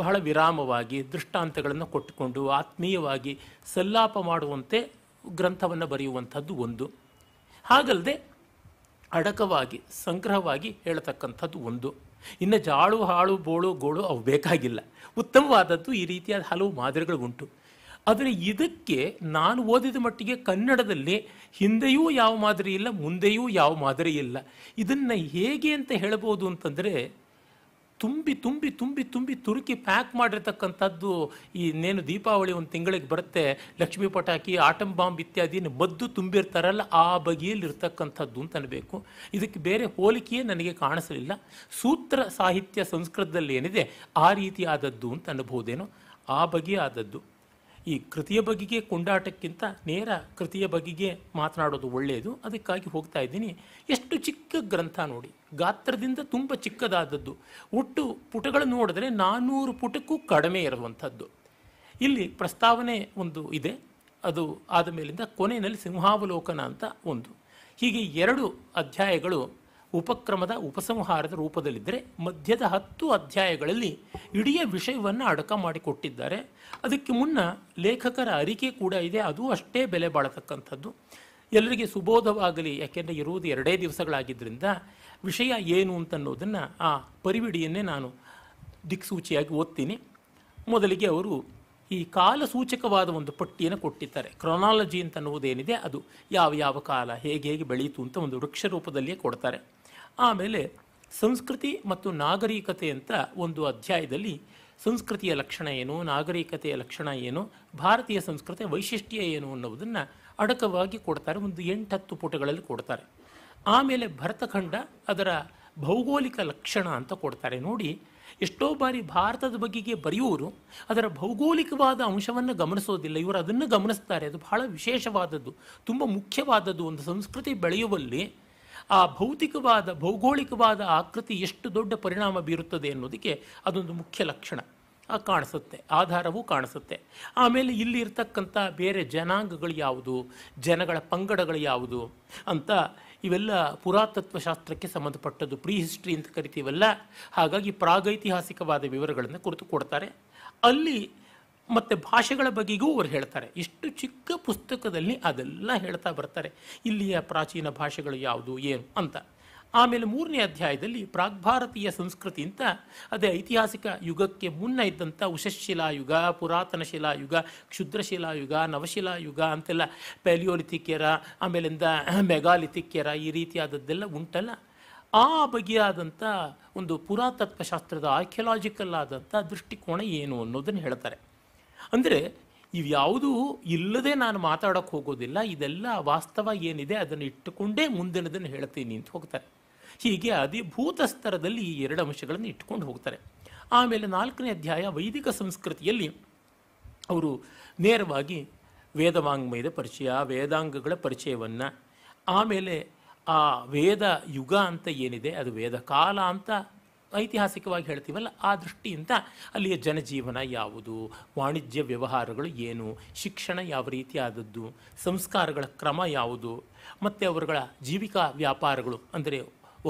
ಬಹಳ ವಿರಾಮವಾಗಿ ದೃಷ್ಟಾಂತಗಳನ್ನು ಕೊಟ್ಟುಕೊಂಡು ಆತ್ಮೀಯವಾಗಿ ಸಲ್ಲಾಪ ಮಾಡುವಂತೆ ಗ್ರಂಥವನ್ನು ಬರೆಯುವಂಥದ್ದು ಒಂದು ಹಾಗಲ್ಲದೆ ಅಡಕವಾಗಿ ಸಂಗ್ರಹವಾಗಿ ಹೇಳತಕ್ಕಂಥದ್ದು ಒಂದು ಇನ್ನು ಜಾಳು ಹಾಳು ಬೋಳು ಗೋಳು ಅವು ಬೇಕಾಗಿಲ್ಲ ಉತ್ತಮವಾದದ್ದು ಈ ರೀತಿಯಾದ ಹಲವು ಮಾದರಿಗಳು ಉಂಟು ಆದರೆ ಇದಕ್ಕೆ ನಾನು ಓದಿದ ಮಟ್ಟಿಗೆ ಕನ್ನಡದಲ್ಲಿ ಹಿಂದೆಯೂ ಯಾವ ಮಾದರಿ ಇಲ್ಲ ಮುಂದೆಯೂ ಯಾವ ಮಾದರಿ ಇಲ್ಲ ಇದನ್ನು ಹೇಗೆ ಅಂತ ಹೇಳ್ಬೋದು ಅಂತಂದರೆ ತುಂಬಿ ತುಂಬಿ ತುಂಬಿ ತುಂಬಿ ತುರುಕಿ ಪ್ಯಾಕ್ ಮಾಡಿರ್ತಕ್ಕಂಥದ್ದು ಈ ದೀಪಾವಳಿ ಒಂದು ತಿಂಗಳಿಗೆ ಬರುತ್ತೆ ಲಕ್ಷ್ಮೀ ಪಟಾಕಿ ಆಟಂ ಬಾಂಬ್ ಇತ್ಯಾದಿನ ಮದ್ದು ತುಂಬಿರ್ತಾರಲ್ಲ ಆ ಇರ್ತಕ್ಕಂಥದ್ದು ಅಂತ ಅನ್ಬೇಕು ಇದಕ್ಕೆ ಬೇರೆ ಹೋಲಿಕೆಯೇ ನನಗೆ ಕಾಣಿಸಲಿಲ್ಲ ಸೂತ್ರ ಸಾಹಿತ್ಯ ಸಂಸ್ಕೃತದಲ್ಲಿ ಏನಿದೆ ಆ ರೀತಿಯಾದದ್ದು ಅಂತ ಅನ್ಬೋದೇನೋ ಆ ಬಗೆಯಾದದ್ದು ಈ ಕೃತಿಯ ಬಗೆಗೆ ಕೊಂಡಾಟಕ್ಕಿಂತ ನೇರ ಕೃತಿಯ ಬಗೆಗೆ ಮಾತನಾಡೋದು ಒಳ್ಳೆಯದು ಅದಕ್ಕಾಗಿ ಹೋಗ್ತಾ ಇದ್ದೀನಿ ಎಷ್ಟು ಚಿಕ್ಕ ಗ್ರಂಥ ನೋಡಿ ಗಾತ್ರದಿಂದ ತುಂಬ ಚಿಕ್ಕದಾದದ್ದು ಒಟ್ಟು ಪುಟಗಳು ನೋಡಿದ್ರೆ ನಾನ್ನೂರು ಪುಟಕ್ಕೂ ಕಡಿಮೆ ಇರುವಂಥದ್ದು ಇಲ್ಲಿ ಪ್ರಸ್ತಾವನೆ ಒಂದು ಇದೆ ಅದು ಆದ ಮೇಲಿಂದ ಕೊನೆಯಲ್ಲಿ ಸಿಂಹಾವಲೋಕನ ಅಂತ ಒಂದು ಹೀಗೆ ಎರಡು ಅಧ್ಯಾಯಗಳು ಉಪಕ್ರಮದ ಉಪಸಂಹಾರದ ರೂಪದಲ್ಲಿದ್ದರೆ ಮಧ್ಯದ ಹತ್ತು ಅಧ್ಯಾಯಗಳಲ್ಲಿ ಇಡೀ ವಿಷಯವನ್ನು ಅಡಕ ಮಾಡಿಕೊಟ್ಟಿದ್ದಾರೆ ಅದಕ್ಕೆ ಮುನ್ನ ಲೇಖಕರ ಅರಿಕೆ ಕೂಡ ಇದೆ ಅದು ಅಷ್ಟೇ ಬೆಲೆ ಬಾಳತಕ್ಕಂಥದ್ದು ಎಲ್ಲರಿಗೆ ಸುಬೋಧವಾಗಲಿ ಯಾಕೆಂದರೆ ಇರುವುದು ಎರಡೇ ದಿವಸಗಳಾಗಿದ್ದರಿಂದ ವಿಷಯ ಏನು ಅಂತನ್ನೋದನ್ನು ಆ ಪರಿವಿಡಿಯನ್ನೇ ನಾನು ದಿಕ್ಸೂಚಿಯಾಗಿ ಓದ್ತೀನಿ ಮೊದಲಿಗೆ ಅವರು ಈ ಕಾಲಸೂಚಕವಾದ ಒಂದು ಪಟ್ಟಿಯನ್ನು ಕೊಟ್ಟಿದ್ದಾರೆ ಕ್ರೊನಾಲಜಿ ಅಂತನ್ನುವುದೇನಿದೆ ಅದು ಯಾವ ಯಾವ ಕಾಲ ಹೇಗೆ ಹೇಗೆ ಬೆಳೆಯಿತು ಅಂತ ಒಂದು ವೃಕ್ಷರೂಪದಲ್ಲಿಯೇ ಕೊಡ್ತಾರೆ ಆಮೇಲೆ ಸಂಸ್ಕೃತಿ ಮತ್ತು ನಾಗರಿಕತೆ ಅಂತ ಒಂದು ಅಧ್ಯಾಯದಲ್ಲಿ ಸಂಸ್ಕೃತಿಯ ಲಕ್ಷಣ ಏನು ನಾಗರಿಕತೆಯ ಲಕ್ಷಣ ಏನು ಭಾರತೀಯ ಸಂಸ್ಕೃತಿಯ ವೈಶಿಷ್ಟ್ಯ ಏನು ಅನ್ನೋದನ್ನು ಅಡಕವಾಗಿ ಕೊಡ್ತಾರೆ ಒಂದು ಎಂಟತ್ತು ಪುಟಗಳಲ್ಲಿ ಕೊಡ್ತಾರೆ ಆಮೇಲೆ ಭರತಖಂಡ ಅದರ ಭೌಗೋಳಿಕ ಲಕ್ಷಣ ಅಂತ ಕೊಡ್ತಾರೆ ನೋಡಿ ಎಷ್ಟೋ ಬಾರಿ ಭಾರತದ ಬಗೆಗೆ ಬರೆಯುವರು ಅದರ ಭೌಗೋಳಿಕವಾದ ಅಂಶವನ್ನು ಗಮನಿಸೋದಿಲ್ಲ ಇವರು ಅದನ್ನು ಗಮನಿಸ್ತಾರೆ ಅದು ಬಹಳ ವಿಶೇಷವಾದದ್ದು ತುಂಬ ಮುಖ್ಯವಾದದ್ದು ಒಂದು ಸಂಸ್ಕೃತಿ ಬೆಳೆಯುವಲ್ಲಿ ಆ ಭೌತಿಕವಾದ ಭೌಗೋಳಿಕವಾದ ಆಕೃತಿ ಎಷ್ಟು ದೊಡ್ಡ ಪರಿಣಾಮ ಬೀರುತ್ತದೆ ಅನ್ನೋದಕ್ಕೆ ಅದೊಂದು ಮುಖ್ಯ ಲಕ್ಷಣ ಕಾಣಿಸುತ್ತೆ ಆಧಾರವೂ ಕಾಣಿಸುತ್ತೆ ಆಮೇಲೆ ಇಲ್ಲಿರ್ತಕ್ಕಂಥ ಬೇರೆ ಜನಾಂಗಗಳು ಯಾವುದು ಜನಗಳ ಪಂಗಡಗಳು ಯಾವುದು ಅಂತ ಇವೆಲ್ಲ ಪುರಾತತ್ವಶಾಸ್ತ್ರಕ್ಕೆ ಸಂಬಂಧಪಟ್ಟದ್ದು ಪ್ರೀ ಹಿಸ್ಟ್ರಿ ಅಂತ ಕರಿತೀವಲ್ಲ ಹಾಗಾಗಿ ಪ್ರಾಗೈತಿಹಾಸಿಕವಾದ ವಿವರಗಳನ್ನು ಕುರಿತು ಕೊಡ್ತಾರೆ ಅಲ್ಲಿ ಮತ್ತು ಭಾಷೆಗಳ ಬಗೆಗೂ ಅವರು ಹೇಳ್ತಾರೆ ಇಷ್ಟು ಚಿಕ್ಕ ಪುಸ್ತಕದಲ್ಲಿ ಅದೆಲ್ಲ ಹೇಳ್ತಾ ಬರ್ತಾರೆ ಇಲ್ಲಿಯ ಪ್ರಾಚೀನ ಭಾಷೆಗಳು ಯಾವುದು ಏನು ಅಂತ ಆಮೇಲೆ ಮೂರನೇ ಅಧ್ಯಾಯದಲ್ಲಿ ಪ್ರಾಗ್ಭಾರತೀಯ ಸಂಸ್ಕೃತಿ ಅಂತ ಅದೇ ಐತಿಹಾಸಿಕ ಯುಗಕ್ಕೆ ಮುನ್ನ ಇದ್ದಂಥ ಯುಗ ಪುರಾತನ ಶಿಲಾಯುಗ ಕ್ಷುದ್ರಶಿಲಾಯುಗ ನವಶಿಲಾಯುಗ ಅಂತೆಲ್ಲ ಪ್ಯಾಲಿಯೋಲಿಥಿಕ್ಯರ ಆಮೇಲಿಂದ ಮೆಗಾಲಿಥಿಕ್ಯರ ಈ ರೀತಿಯಾದದ್ದೆಲ್ಲ ಉಂಟಲ್ಲ ಆ ಬಗೆಯಾದಂಥ ಒಂದು ಪುರಾತತ್ವಶಾಸ್ತ್ರದ ಆರ್ಕಿಯಲಾಜಿಕಲ್ ಆದಂಥ ದೃಷ್ಟಿಕೋನ ಏನು ಅನ್ನೋದನ್ನು ಹೇಳ್ತಾರೆ ಅಂದರೆ ಇವ್ಯಾವುದೂ ಇಲ್ಲದೆ ನಾನು ಮಾತಾಡೋಕ್ಕೆ ಹೋಗೋದಿಲ್ಲ ಇದೆಲ್ಲ ವಾಸ್ತವ ಏನಿದೆ ಅದನ್ನು ಇಟ್ಟುಕೊಂಡೇ ಮುಂದಿನದನ್ನು ಹೇಳ್ತೀನಿ ಅಂತ ಹೋಗ್ತಾರೆ ಹೀಗೆ ಅಧಿಭೂತ ಸ್ತರದಲ್ಲಿ ಈ ಎರಡು ಅಂಶಗಳನ್ನು ಇಟ್ಕೊಂಡು ಹೋಗ್ತಾರೆ ಆಮೇಲೆ ನಾಲ್ಕನೇ ಅಧ್ಯಾಯ ವೈದಿಕ ಸಂಸ್ಕೃತಿಯಲ್ಲಿ ಅವರು ನೇರವಾಗಿ ವೇದವಾಂಗ್ಮಯದ ಪರಿಚಯ ವೇದಾಂಗಗಳ ಪರಿಚಯವನ್ನು ಆಮೇಲೆ ಆ ವೇದ ಯುಗ ಅಂತ ಏನಿದೆ ಅದು ವೇದ ಕಾಲ ಅಂತ ಐತಿಹಾಸಿಕವಾಗಿ ಹೇಳ್ತೀವಲ್ಲ ಆ ದೃಷ್ಟಿಯಿಂದ ಅಲ್ಲಿಯ ಜನಜೀವನ ಯಾವುದು ವಾಣಿಜ್ಯ ವ್ಯವಹಾರಗಳು ಏನು ಶಿಕ್ಷಣ ಯಾವ ರೀತಿಯಾದದ್ದು ಸಂಸ್ಕಾರಗಳ ಕ್ರಮ ಯಾವುದು ಮತ್ತು ಅವರುಗಳ ಜೀವಿಕಾ ವ್ಯಾಪಾರಗಳು ಅಂದರೆ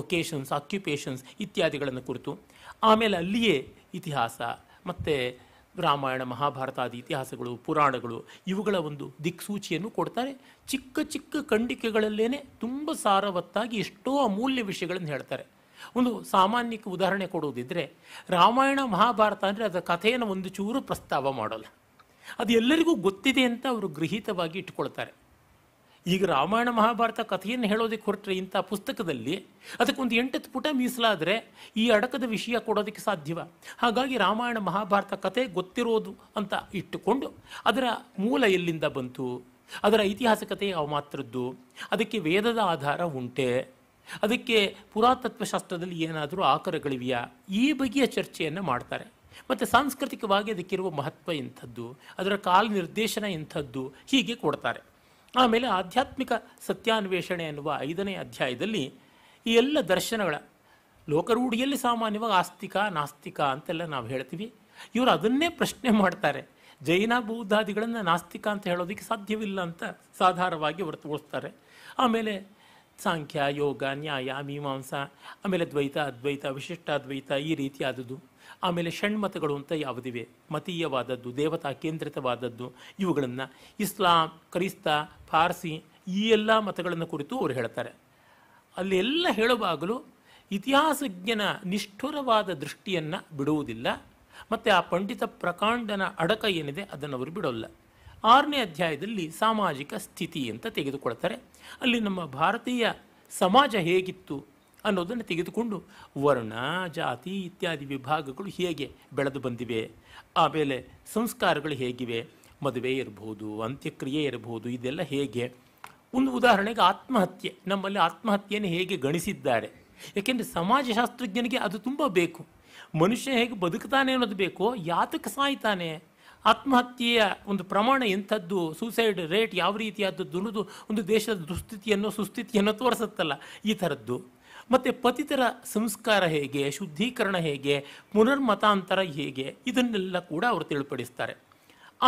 ಒಕೇಶನ್ಸ್ ಆಕ್ಯುಪೇಷನ್ಸ್ ಇತ್ಯಾದಿಗಳನ್ನು ಕುರಿತು ಆಮೇಲೆ ಅಲ್ಲಿಯೇ ಇತಿಹಾಸ ಮತ್ತು ರಾಮಾಯಣ ಮಹಾಭಾರತಾದಿ ಇತಿಹಾಸಗಳು ಪುರಾಣಗಳು ಇವುಗಳ ಒಂದು ದಿಕ್ಸೂಚಿಯನ್ನು ಕೊಡ್ತಾರೆ ಚಿಕ್ಕ ಚಿಕ್ಕ ಖಂಡಿಕೆಗಳಲ್ಲೇ ತುಂಬ ಸಾರವತ್ತಾಗಿ ಎಷ್ಟೋ ಅಮೂಲ್ಯ ವಿಷಯಗಳನ್ನು ಹೇಳ್ತಾರೆ ಒಂದು ಸಾಮಾನ್ಯಕ್ಕೆ ಉದಾಹರಣೆ ಕೊಡುವುದಿದ್ದರೆ ರಾಮಾಯಣ ಮಹಾಭಾರತ ಅಂದರೆ ಅದರ ಕಥೆಯನ್ನು ಒಂದು ಚೂರು ಪ್ರಸ್ತಾವ ಮಾಡಲ್ಲ ಅದು ಎಲ್ಲರಿಗೂ ಗೊತ್ತಿದೆ ಅಂತ ಅವರು ಗೃಹೀತವಾಗಿ ಇಟ್ಕೊಳ್ತಾರೆ ಈಗ ರಾಮಾಯಣ ಮಹಾಭಾರತ ಕಥೆಯನ್ನು ಹೇಳೋದಕ್ಕೆ ಹೊರಟ್ರೆ ಇಂಥ ಪುಸ್ತಕದಲ್ಲಿ ಅದಕ್ಕೊಂದು ಎಂಟತ್ತು ಪುಟ ಮೀಸಲಾದರೆ ಈ ಅಡಕದ ವಿಷಯ ಕೊಡೋದಕ್ಕೆ ಸಾಧ್ಯವ ಹಾಗಾಗಿ ರಾಮಾಯಣ ಮಹಾಭಾರತ ಕಥೆ ಗೊತ್ತಿರೋದು ಅಂತ ಇಟ್ಟುಕೊಂಡು ಅದರ ಮೂಲ ಎಲ್ಲಿಂದ ಬಂತು ಅದರ ಐತಿಹಾಸಿಕತೆ ಯಾವ ಮಾತ್ರದ್ದು ಅದಕ್ಕೆ ವೇದದ ಆಧಾರ ಉಂಟೆ ಅದಕ್ಕೆ ಪುರಾತತ್ವಶಾಸ್ತ್ರದಲ್ಲಿ ಏನಾದರೂ ಆಕರಗಳಿವೆಯಾ ಈ ಬಗೆಯ ಚರ್ಚೆಯನ್ನು ಮಾಡ್ತಾರೆ ಮತ್ತು ಸಾಂಸ್ಕೃತಿಕವಾಗಿ ಅದಕ್ಕಿರುವ ಮಹತ್ವ ಇಂಥದ್ದು ಅದರ ಕಾಲ ನಿರ್ದೇಶನ ಇಂಥದ್ದು ಹೀಗೆ ಕೊಡ್ತಾರೆ ಆಮೇಲೆ ಆಧ್ಯಾತ್ಮಿಕ ಸತ್ಯಾನ್ವೇಷಣೆ ಎನ್ನುವ ಐದನೇ ಅಧ್ಯಾಯದಲ್ಲಿ ಈ ಎಲ್ಲ ದರ್ಶನಗಳ ಲೋಕರೂಢಿಯಲ್ಲಿ ಸಾಮಾನ್ಯವಾಗಿ ಆಸ್ತಿಕ ನಾಸ್ತಿಕ ಅಂತೆಲ್ಲ ನಾವು ಹೇಳ್ತೀವಿ ಇವರು ಅದನ್ನೇ ಪ್ರಶ್ನೆ ಮಾಡ್ತಾರೆ ಜೈನ ಬೌದ್ಧಾದಿಗಳನ್ನು ನಾಸ್ತಿಕ ಅಂತ ಹೇಳೋದಕ್ಕೆ ಸಾಧ್ಯವಿಲ್ಲ ಅಂತ ಸಾಧಾರವಾಗಿ ಅವರು ತೋರಿಸ್ತಾರೆ ಆಮೇಲೆ ಸಾಂಖ್ಯ ಯೋಗ ನ್ಯಾಯ ಮೀಮಾಂಸಾ ಆಮೇಲೆ ದ್ವೈತ ಅದ್ವೈತ ವಿಶಿಷ್ಟಾದ್ವೈತ ಈ ರೀತಿಯಾದದ್ದು ಆಮೇಲೆ ಷಣ್ಮತಗಳು ಅಂತ ಯಾವುದಿವೆ ಮತೀಯವಾದದ್ದು ದೇವತಾ ಕೇಂದ್ರಿತವಾದದ್ದು ಇವುಗಳನ್ನು ಇಸ್ಲಾಂ ಕ್ರೈಸ್ತ ಫಾರ್ಸಿ ಈ ಎಲ್ಲ ಮತಗಳನ್ನು ಕುರಿತು ಅವರು ಹೇಳ್ತಾರೆ ಅಲ್ಲೆಲ್ಲ ಹೇಳುವಾಗಲೂ ಇತಿಹಾಸಜ್ಞನ ನಿಷ್ಠುರವಾದ ದೃಷ್ಟಿಯನ್ನು ಬಿಡುವುದಿಲ್ಲ ಮತ್ತು ಆ ಪಂಡಿತ ಪ್ರಕಾಂಡನ ಅಡಕ ಏನಿದೆ ಅದನ್ನು ಅವರು ಬಿಡೋಲ್ಲ ಆರನೇ ಅಧ್ಯಾಯದಲ್ಲಿ ಸಾಮಾಜಿಕ ಸ್ಥಿತಿ ಅಂತ ತೆಗೆದುಕೊಳ್ತಾರೆ ಅಲ್ಲಿ ನಮ್ಮ ಭಾರತೀಯ ಸಮಾಜ ಹೇಗಿತ್ತು ಅನ್ನೋದನ್ನು ತೆಗೆದುಕೊಂಡು ವರ್ಣ ಜಾತಿ ಇತ್ಯಾದಿ ವಿಭಾಗಗಳು ಹೇಗೆ ಬೆಳೆದು ಬಂದಿವೆ ಆಮೇಲೆ ಸಂಸ್ಕಾರಗಳು ಹೇಗಿವೆ ಮದುವೆ ಇರ್ಬೋದು ಅಂತ್ಯಕ್ರಿಯೆ ಇರಬಹುದು ಇದೆಲ್ಲ ಹೇಗೆ ಒಂದು ಉದಾಹರಣೆಗೆ ಆತ್ಮಹತ್ಯೆ ನಮ್ಮಲ್ಲಿ ಆತ್ಮಹತ್ಯೆಯನ್ನು ಹೇಗೆ ಗಣಿಸಿದ್ದಾರೆ ಏಕೆಂದರೆ ಸಮಾಜಶಾಸ್ತ್ರಜ್ಞನಿಗೆ ಅದು ತುಂಬ ಬೇಕು ಮನುಷ್ಯ ಹೇಗೆ ಬದುಕ್ತಾನೆ ಅನ್ನೋದು ಬೇಕೋ ಯಾತಕ್ಕೆ ಸಾಯ್ತಾನೆ ಆತ್ಮಹತ್ಯೆಯ ಒಂದು ಪ್ರಮಾಣ ಎಂಥದ್ದು ಸೂಸೈಡ್ ರೇಟ್ ಯಾವ ರೀತಿಯಾದದ್ದು ಅನ್ನೋದು ಒಂದು ದೇಶದ ದುಸ್ಥಿತಿಯನ್ನು ಸುಸ್ಥಿತಿಯನ್ನು ತೋರಿಸುತ್ತಲ್ಲ ಈ ಥರದ್ದು ಮತ್ತು ಪತಿತರ ಸಂಸ್ಕಾರ ಹೇಗೆ ಶುದ್ಧೀಕರಣ ಹೇಗೆ ಪುನರ್ಮತಾಂತರ ಹೇಗೆ ಇದನ್ನೆಲ್ಲ ಕೂಡ ಅವರು ತಿಳಿಪಡಿಸ್ತಾರೆ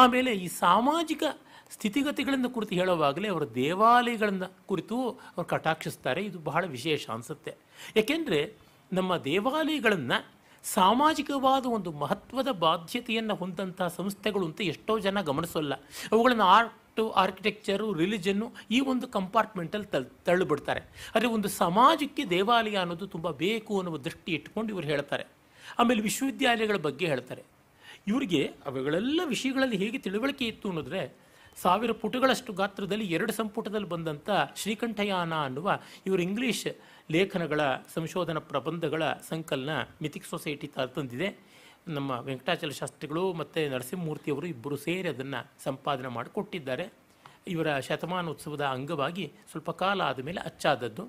ಆಮೇಲೆ ಈ ಸಾಮಾಜಿಕ ಸ್ಥಿತಿಗತಿಗಳನ್ನು ಕುರಿತು ಹೇಳುವಾಗಲೇ ಅವರು ದೇವಾಲಯಗಳನ್ನು ಕುರಿತು ಅವರು ಕಟಾಕ್ಷಿಸ್ತಾರೆ ಇದು ಬಹಳ ವಿಶೇಷ ಅನಿಸುತ್ತೆ ಏಕೆಂದರೆ ನಮ್ಮ ದೇವಾಲಯಗಳನ್ನು ಸಾಮಾಜಿಕವಾದ ಒಂದು ಮಹತ್ವದ ಬಾಧ್ಯತೆಯನ್ನು ಹೊಂದಂಥ ಸಂಸ್ಥೆಗಳು ಅಂತ ಎಷ್ಟೋ ಜನ ಗಮನಿಸೋಲ್ಲ ಅವುಗಳನ್ನು ಆರ್ಟು ಆರ್ಕಿಟೆಕ್ಚರು ರಿಲಿಜನ್ನು ಈ ಒಂದು ಕಂಪಾರ್ಟ್ಮೆಂಟಲ್ಲಿ ತಳ್ ತಳ್ಳಿಬಿಡ್ತಾರೆ ಆದರೆ ಒಂದು ಸಮಾಜಕ್ಕೆ ದೇವಾಲಯ ಅನ್ನೋದು ತುಂಬ ಬೇಕು ಅನ್ನುವ ದೃಷ್ಟಿ ಇಟ್ಕೊಂಡು ಇವರು ಹೇಳ್ತಾರೆ ಆಮೇಲೆ ವಿಶ್ವವಿದ್ಯಾಲಯಗಳ ಬಗ್ಗೆ ಹೇಳ್ತಾರೆ ಇವರಿಗೆ ಅವುಗಳೆಲ್ಲ ವಿಷಯಗಳಲ್ಲಿ ಹೇಗೆ ತಿಳುವಳಿಕೆ ಇತ್ತು ಅನ್ನೋದ್ರೆ ಸಾವಿರ ಪುಟಗಳಷ್ಟು ಗಾತ್ರದಲ್ಲಿ ಎರಡು ಸಂಪುಟದಲ್ಲಿ ಬಂದಂಥ ಶ್ರೀಕಂಠಯಾನ ಅನ್ನುವ ಇವರು ಇಂಗ್ಲೀಷ್ ಲೇಖನಗಳ ಸಂಶೋಧನಾ ಪ್ರಬಂಧಗಳ ಸಂಕಲನ ಮಿಥಿಕ್ ಸೊಸೈಟಿ ತಂದಿದೆ ನಮ್ಮ ವೆಂಕಟಾಚಲ ಶಾಸ್ತ್ರಿಗಳು ಮತ್ತು ನರಸಿಂಹಮೂರ್ತಿಯವರು ಇಬ್ಬರು ಸೇರಿ ಅದನ್ನು ಸಂಪಾದನೆ ಮಾಡಿಕೊಟ್ಟಿದ್ದಾರೆ ಇವರ ಶತಮಾನೋತ್ಸವದ ಅಂಗವಾಗಿ ಸ್ವಲ್ಪ ಕಾಲ ಆದಮೇಲೆ ಅಚ್ಚಾದದ್ದು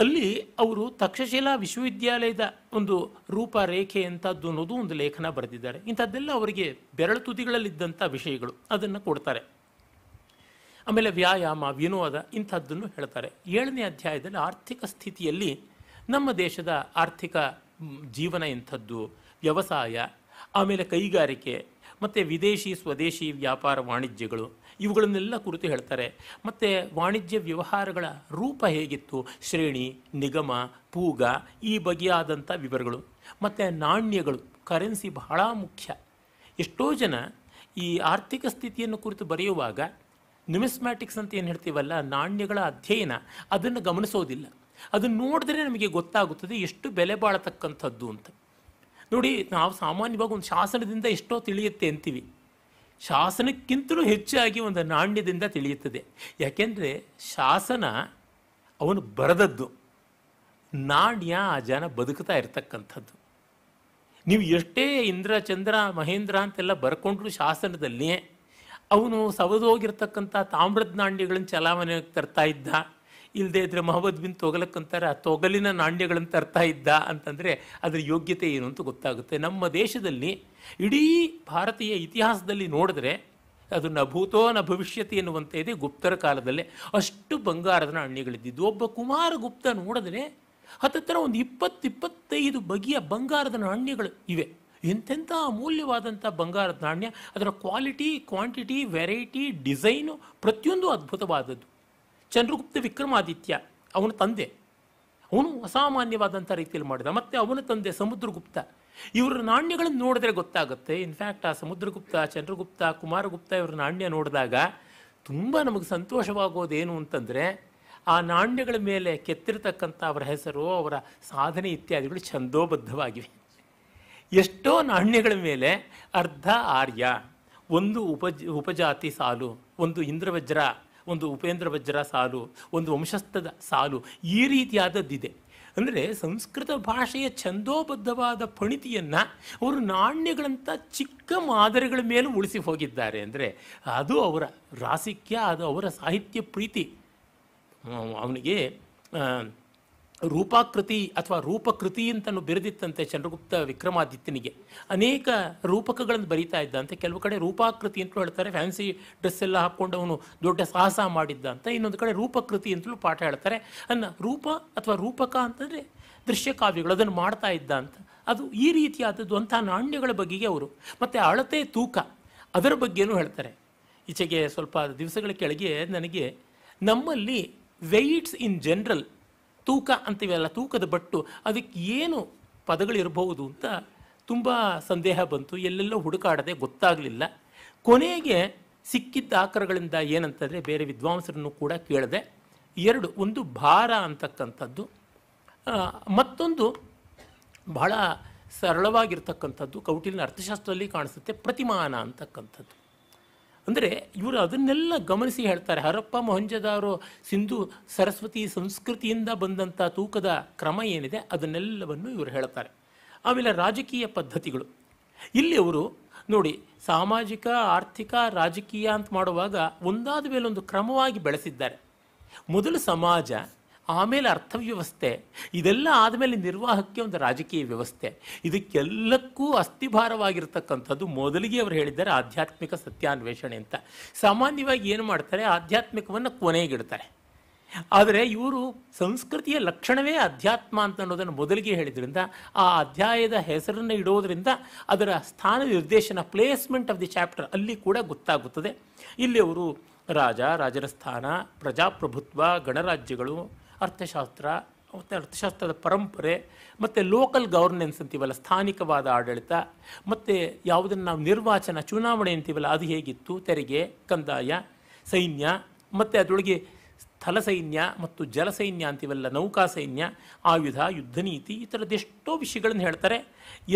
ಅಲ್ಲಿ ಅವರು ತಕ್ಷಶಿಲಾ ವಿಶ್ವವಿದ್ಯಾಲಯದ ಒಂದು ರೂಪರೇಖೆ ಅಂತದ್ದು ಅನ್ನೋದು ಒಂದು ಲೇಖನ ಬರೆದಿದ್ದಾರೆ ಇಂಥದ್ದೆಲ್ಲ ಅವರಿಗೆ ಬೆರಳು ತುದಿಗಳಲ್ಲಿದ್ದಂಥ ವಿಷಯಗಳು ಅದನ್ನು ಕೊಡ್ತಾರೆ ಆಮೇಲೆ ವ್ಯಾಯಾಮ ವಿನೋದ ಇಂಥದ್ದನ್ನು ಹೇಳ್ತಾರೆ ಏಳನೇ ಅಧ್ಯಾಯದಲ್ಲಿ ಆರ್ಥಿಕ ಸ್ಥಿತಿಯಲ್ಲಿ ನಮ್ಮ ದೇಶದ ಆರ್ಥಿಕ ಜೀವನ ಎಂಥದ್ದು ವ್ಯವಸಾಯ ಆಮೇಲೆ ಕೈಗಾರಿಕೆ ಮತ್ತು ವಿದೇಶಿ ಸ್ವದೇಶಿ ವ್ಯಾಪಾರ ವಾಣಿಜ್ಯಗಳು ಇವುಗಳನ್ನೆಲ್ಲ ಕುರಿತು ಹೇಳ್ತಾರೆ ಮತ್ತು ವಾಣಿಜ್ಯ ವ್ಯವಹಾರಗಳ ರೂಪ ಹೇಗಿತ್ತು ಶ್ರೇಣಿ ನಿಗಮ ಪೂಗ ಈ ಬಗೆಯಾದಂಥ ವಿವರಗಳು ಮತ್ತು ನಾಣ್ಯಗಳು ಕರೆನ್ಸಿ ಬಹಳ ಮುಖ್ಯ ಎಷ್ಟೋ ಜನ ಈ ಆರ್ಥಿಕ ಸ್ಥಿತಿಯನ್ನು ಕುರಿತು ಬರೆಯುವಾಗ ನ್ಯೂಮಿಸ್ಮ್ಯಾಟಿಕ್ಸ್ ಅಂತ ಏನು ಹೇಳ್ತೀವಲ್ಲ ನಾಣ್ಯಗಳ ಅಧ್ಯಯನ ಅದನ್ನು ಗಮನಿಸೋದಿಲ್ಲ ಅದನ್ನು ನೋಡಿದ್ರೆ ನಮಗೆ ಗೊತ್ತಾಗುತ್ತದೆ ಎಷ್ಟು ಬೆಲೆ ಬಾಳತಕ್ಕಂಥದ್ದು ಅಂತ ನೋಡಿ ನಾವು ಸಾಮಾನ್ಯವಾಗಿ ಒಂದು ಶಾಸನದಿಂದ ಎಷ್ಟೋ ತಿಳಿಯುತ್ತೆ ಅಂತೀವಿ ಶಾಸನಕ್ಕಿಂತಲೂ ಹೆಚ್ಚಾಗಿ ಒಂದು ನಾಣ್ಯದಿಂದ ತಿಳಿಯುತ್ತದೆ ಯಾಕೆಂದರೆ ಶಾಸನ ಅವನು ಬರೆದದ್ದು ನಾಣ್ಯ ಆ ಜನ ಬದುಕುತ್ತಾ ಇರತಕ್ಕಂಥದ್ದು ನೀವು ಎಷ್ಟೇ ಇಂದ್ರ ಚಂದ್ರ ಮಹೇಂದ್ರ ಅಂತೆಲ್ಲ ಬರ್ಕೊಂಡ್ರು ಶಾಸನದಲ್ಲಿ ಅವನು ಸವದೋಗಿರ್ತಕ್ಕಂಥ ತಾಮ್ರದ ನಾಣ್ಯಗಳನ್ನು ಚಲಾವಣೆ ತರ್ತಾ ಇದ್ದ ಇಲ್ಲದೆ ಇದ್ರೆ ಮೊಹಮ್ಮದ್ ಬಿನ್ ತೊಗಲಕ್ಕಂತಾರೆ ಆ ತೊಗಲಿನ ನಾಣ್ಯಗಳನ್ನು ತರ್ತಾ ಇದ್ದ ಅಂತಂದರೆ ಅದರ ಯೋಗ್ಯತೆ ಏನು ಅಂತ ಗೊತ್ತಾಗುತ್ತೆ ನಮ್ಮ ದೇಶದಲ್ಲಿ ಇಡೀ ಭಾರತೀಯ ಇತಿಹಾಸದಲ್ಲಿ ನೋಡಿದ್ರೆ ಅದು ನ ಭೂತೋ ನ ಭವಿಷ್ಯತಿ ಎನ್ನುವಂತೆ ಇದೆ ಗುಪ್ತರ ಕಾಲದಲ್ಲೇ ಅಷ್ಟು ಬಂಗಾರದ ನಾಣ್ಯಗಳಿದ್ದಿದ್ದು ಒಬ್ಬ ಕುಮಾರಗುಪ್ತ ನೋಡಿದ್ರೆ ಹತ್ತಿರ ಒಂದು ಇಪ್ಪತ್ತಿಪ್ಪತ್ತೈದು ಬಗೆಯ ಬಂಗಾರದ ನಾಣ್ಯಗಳು ಇವೆ ಎಂತೆಂಥ ಅಮೂಲ್ಯವಾದಂಥ ಬಂಗಾರದ ನಾಣ್ಯ ಅದರ ಕ್ವಾಲಿಟಿ ಕ್ವಾಂಟಿಟಿ ವೆರೈಟಿ ಡಿಸೈನು ಪ್ರತಿಯೊಂದು ಅದ್ಭುತವಾದದ್ದು ಚಂದ್ರಗುಪ್ತ ವಿಕ್ರಮಾದಿತ್ಯ ಅವನ ತಂದೆ ಅವನು ಅಸಾಮಾನ್ಯವಾದಂಥ ರೀತಿಯಲ್ಲಿ ಮಾಡಿದ ಮತ್ತು ಅವನ ತಂದೆ ಸಮುದ್ರಗುಪ್ತ ಇವರ ನಾಣ್ಯಗಳನ್ನು ನೋಡಿದ್ರೆ ಗೊತ್ತಾಗುತ್ತೆ ಇನ್ಫ್ಯಾಕ್ಟ್ ಆ ಸಮುದ್ರಗುಪ್ತ ಚಂದ್ರಗುಪ್ತ ಕುಮಾರಗುಪ್ತ ಇವರ ನಾಣ್ಯ ನೋಡಿದಾಗ ತುಂಬ ನಮಗೆ ಸಂತೋಷವಾಗೋದೇನು ಅಂತಂದರೆ ಆ ನಾಣ್ಯಗಳ ಮೇಲೆ ಕೆತ್ತಿರತಕ್ಕಂಥ ಅವರ ಹೆಸರು ಅವರ ಸಾಧನೆ ಇತ್ಯಾದಿಗಳು ಛಂದೋಬದ್ಧವಾಗಿವೆ ಎಷ್ಟೋ ನಾಣ್ಯಗಳ ಮೇಲೆ ಅರ್ಧ ಆರ್ಯ ಒಂದು ಉಪಜ್ ಉಪಜಾತಿ ಸಾಲು ಒಂದು ಇಂದ್ರವಜ್ರ ಒಂದು ಉಪೇಂದ್ರ ವಜ್ರ ಸಾಲು ಒಂದು ವಂಶಸ್ಥದ ಸಾಲು ಈ ರೀತಿಯಾದದ್ದಿದೆ ಅಂದರೆ ಸಂಸ್ಕೃತ ಭಾಷೆಯ ಛಂದೋಬದ್ಧವಾದ ಪಣಿತಿಯನ್ನು ಅವರು ನಾಣ್ಯಗಳಂಥ ಚಿಕ್ಕ ಮಾದರಿಗಳ ಮೇಲೂ ಉಳಿಸಿ ಹೋಗಿದ್ದಾರೆ ಅಂದರೆ ಅದು ಅವರ ರಾಸಿಕ್ಯ ಅದು ಅವರ ಸಾಹಿತ್ಯ ಪ್ರೀತಿ ಅವನಿಗೆ ರೂಪಾಕೃತಿ ಅಥವಾ ರೂಪಕೃತಿ ಅಂತಲೂ ಬೆರೆದಿತ್ತಂತೆ ಚಂದ್ರಗುಪ್ತ ವಿಕ್ರಮಾದಿತ್ಯನಿಗೆ ಅನೇಕ ರೂಪಕಗಳನ್ನು ಬರೀತಾ ಇದ್ದ ಅಂತ ಕೆಲವು ಕಡೆ ರೂಪಾಕೃತಿ ಅಂತಲೂ ಹೇಳ್ತಾರೆ ಫ್ಯಾನ್ಸಿ ಡ್ರೆಸ್ ಎಲ್ಲ ಹಾಕ್ಕೊಂಡು ಅವನು ದೊಡ್ಡ ಸಾಹಸ ಮಾಡಿದ್ದ ಅಂತ ಇನ್ನೊಂದು ಕಡೆ ರೂಪಕೃತಿ ಅಂತಲೂ ಪಾಠ ಹೇಳ್ತಾರೆ ಅನ್ನ ರೂಪ ಅಥವಾ ರೂಪಕ ಅಂತಂದರೆ ದೃಶ್ಯಕಾವ್ಯಗಳು ಅದನ್ನು ಮಾಡ್ತಾ ಇದ್ದ ಅಂತ ಅದು ಈ ರೀತಿಯಾದದ್ದು ಅಂತಹ ನಾಣ್ಯಗಳ ಬಗೆಗೆ ಅವರು ಮತ್ತು ಅಳತೆ ತೂಕ ಅದರ ಬಗ್ಗೆನೂ ಹೇಳ್ತಾರೆ ಈಚೆಗೆ ಸ್ವಲ್ಪ ದಿವಸಗಳ ಕೆಳಗೆ ನನಗೆ ನಮ್ಮಲ್ಲಿ ವೆಯ್ಟ್ಸ್ ಇನ್ ಜನರಲ್ ತೂಕ ಅಂತೀವಲ್ಲ ತೂಕದ ಬಟ್ಟು ಅದಕ್ಕೆ ಏನು ಪದಗಳಿರಬಹುದು ಅಂತ ತುಂಬ ಸಂದೇಹ ಬಂತು ಎಲ್ಲೆಲ್ಲೋ ಹುಡುಕಾಡದೆ ಗೊತ್ತಾಗಲಿಲ್ಲ ಕೊನೆಗೆ ಸಿಕ್ಕಿದ್ದ ಆಕರಗಳಿಂದ ಏನಂತಂದರೆ ಬೇರೆ ವಿದ್ವಾಂಸರನ್ನು ಕೂಡ ಕೇಳಿದೆ ಎರಡು ಒಂದು ಭಾರ ಅಂತಕ್ಕಂಥದ್ದು ಮತ್ತೊಂದು ಬಹಳ ಸರಳವಾಗಿರ್ತಕ್ಕಂಥದ್ದು ಕೌಟಿಲ್ಯನ ಅರ್ಥಶಾಸ್ತ್ರದಲ್ಲಿ ಕಾಣಿಸುತ್ತೆ ಪ್ರತಿಮಾನ ಅಂತಕ್ಕಂಥದ್ದು ಅಂದರೆ ಇವರು ಅದನ್ನೆಲ್ಲ ಗಮನಿಸಿ ಹೇಳ್ತಾರೆ ಹರಪ್ಪ ಮೊಹಂಜದಾರೋ ಸಿಂಧು ಸರಸ್ವತಿ ಸಂಸ್ಕೃತಿಯಿಂದ ಬಂದಂಥ ತೂಕದ ಕ್ರಮ ಏನಿದೆ ಅದನ್ನೆಲ್ಲವನ್ನು ಇವರು ಹೇಳ್ತಾರೆ ಆಮೇಲೆ ರಾಜಕೀಯ ಪದ್ಧತಿಗಳು ಇಲ್ಲಿ ಅವರು ನೋಡಿ ಸಾಮಾಜಿಕ ಆರ್ಥಿಕ ರಾಜಕೀಯ ಅಂತ ಮಾಡುವಾಗ ಒಂದಾದ ಮೇಲೊಂದು ಕ್ರಮವಾಗಿ ಬೆಳೆಸಿದ್ದಾರೆ ಮೊದಲು ಸಮಾಜ ಆಮೇಲೆ ಅರ್ಥವ್ಯವಸ್ಥೆ ಇದೆಲ್ಲ ಆದಮೇಲೆ ನಿರ್ವಾಹಕ್ಕೆ ಒಂದು ರಾಜಕೀಯ ವ್ಯವಸ್ಥೆ ಇದಕ್ಕೆಲ್ಲಕ್ಕೂ ಅಸ್ಥಿಭಾರವಾಗಿರ್ತಕ್ಕಂಥದ್ದು ಮೊದಲಿಗೆ ಅವರು ಹೇಳಿದ್ದಾರೆ ಆಧ್ಯಾತ್ಮಿಕ ಸತ್ಯಾನ್ವೇಷಣೆ ಅಂತ ಸಾಮಾನ್ಯವಾಗಿ ಏನು ಮಾಡ್ತಾರೆ ಆಧ್ಯಾತ್ಮಿಕವನ್ನು ಕೊನೆಗಿಡ್ತಾರೆ ಆದರೆ ಇವರು ಸಂಸ್ಕೃತಿಯ ಲಕ್ಷಣವೇ ಅಧ್ಯಾತ್ಮ ಅಂತ ಅನ್ನೋದನ್ನು ಮೊದಲಿಗೆ ಹೇಳಿದ್ರಿಂದ ಆ ಅಧ್ಯಾಯದ ಹೆಸರನ್ನು ಇಡೋದ್ರಿಂದ ಅದರ ಸ್ಥಾನ ನಿರ್ದೇಶನ ಪ್ಲೇಸ್ಮೆಂಟ್ ಆಫ್ ದಿ ಚಾಪ್ಟರ್ ಅಲ್ಲಿ ಕೂಡ ಗೊತ್ತಾಗುತ್ತದೆ ಇಲ್ಲಿ ಅವರು ರಾಜ ರಾಜರ ಸ್ಥಾನ ಪ್ರಜಾಪ್ರಭುತ್ವ ಗಣರಾಜ್ಯಗಳು ಅರ್ಥಶಾಸ್ತ್ರ ಮತ್ತು ಅರ್ಥಶಾಸ್ತ್ರದ ಪರಂಪರೆ ಮತ್ತು ಲೋಕಲ್ ಗವರ್ನೆನ್ಸ್ ಅಂತೀವಲ್ಲ ಸ್ಥಾನಿಕವಾದ ಆಡಳಿತ ಮತ್ತು ಯಾವುದನ್ನು ನಾವು ನಿರ್ವಾಚನ ಚುನಾವಣೆ ಅಂತೀವಲ್ಲ ಅದು ಹೇಗಿತ್ತು ತೆರಿಗೆ ಕಂದಾಯ ಸೈನ್ಯ ಮತ್ತು ಅದರೊಳಗೆ ಸ್ಥಳ ಸೈನ್ಯ ಮತ್ತು ಜಲಸೈನ್ಯ ಅಂತೀವಲ್ಲ ನೌಕಾ ಸೈನ್ಯ ಆಯುಧ ಯುದ್ಧ ನೀತಿ ಈ ಥರದ್ದೆಷ್ಟೋ ವಿಷಯಗಳನ್ನು ಹೇಳ್ತಾರೆ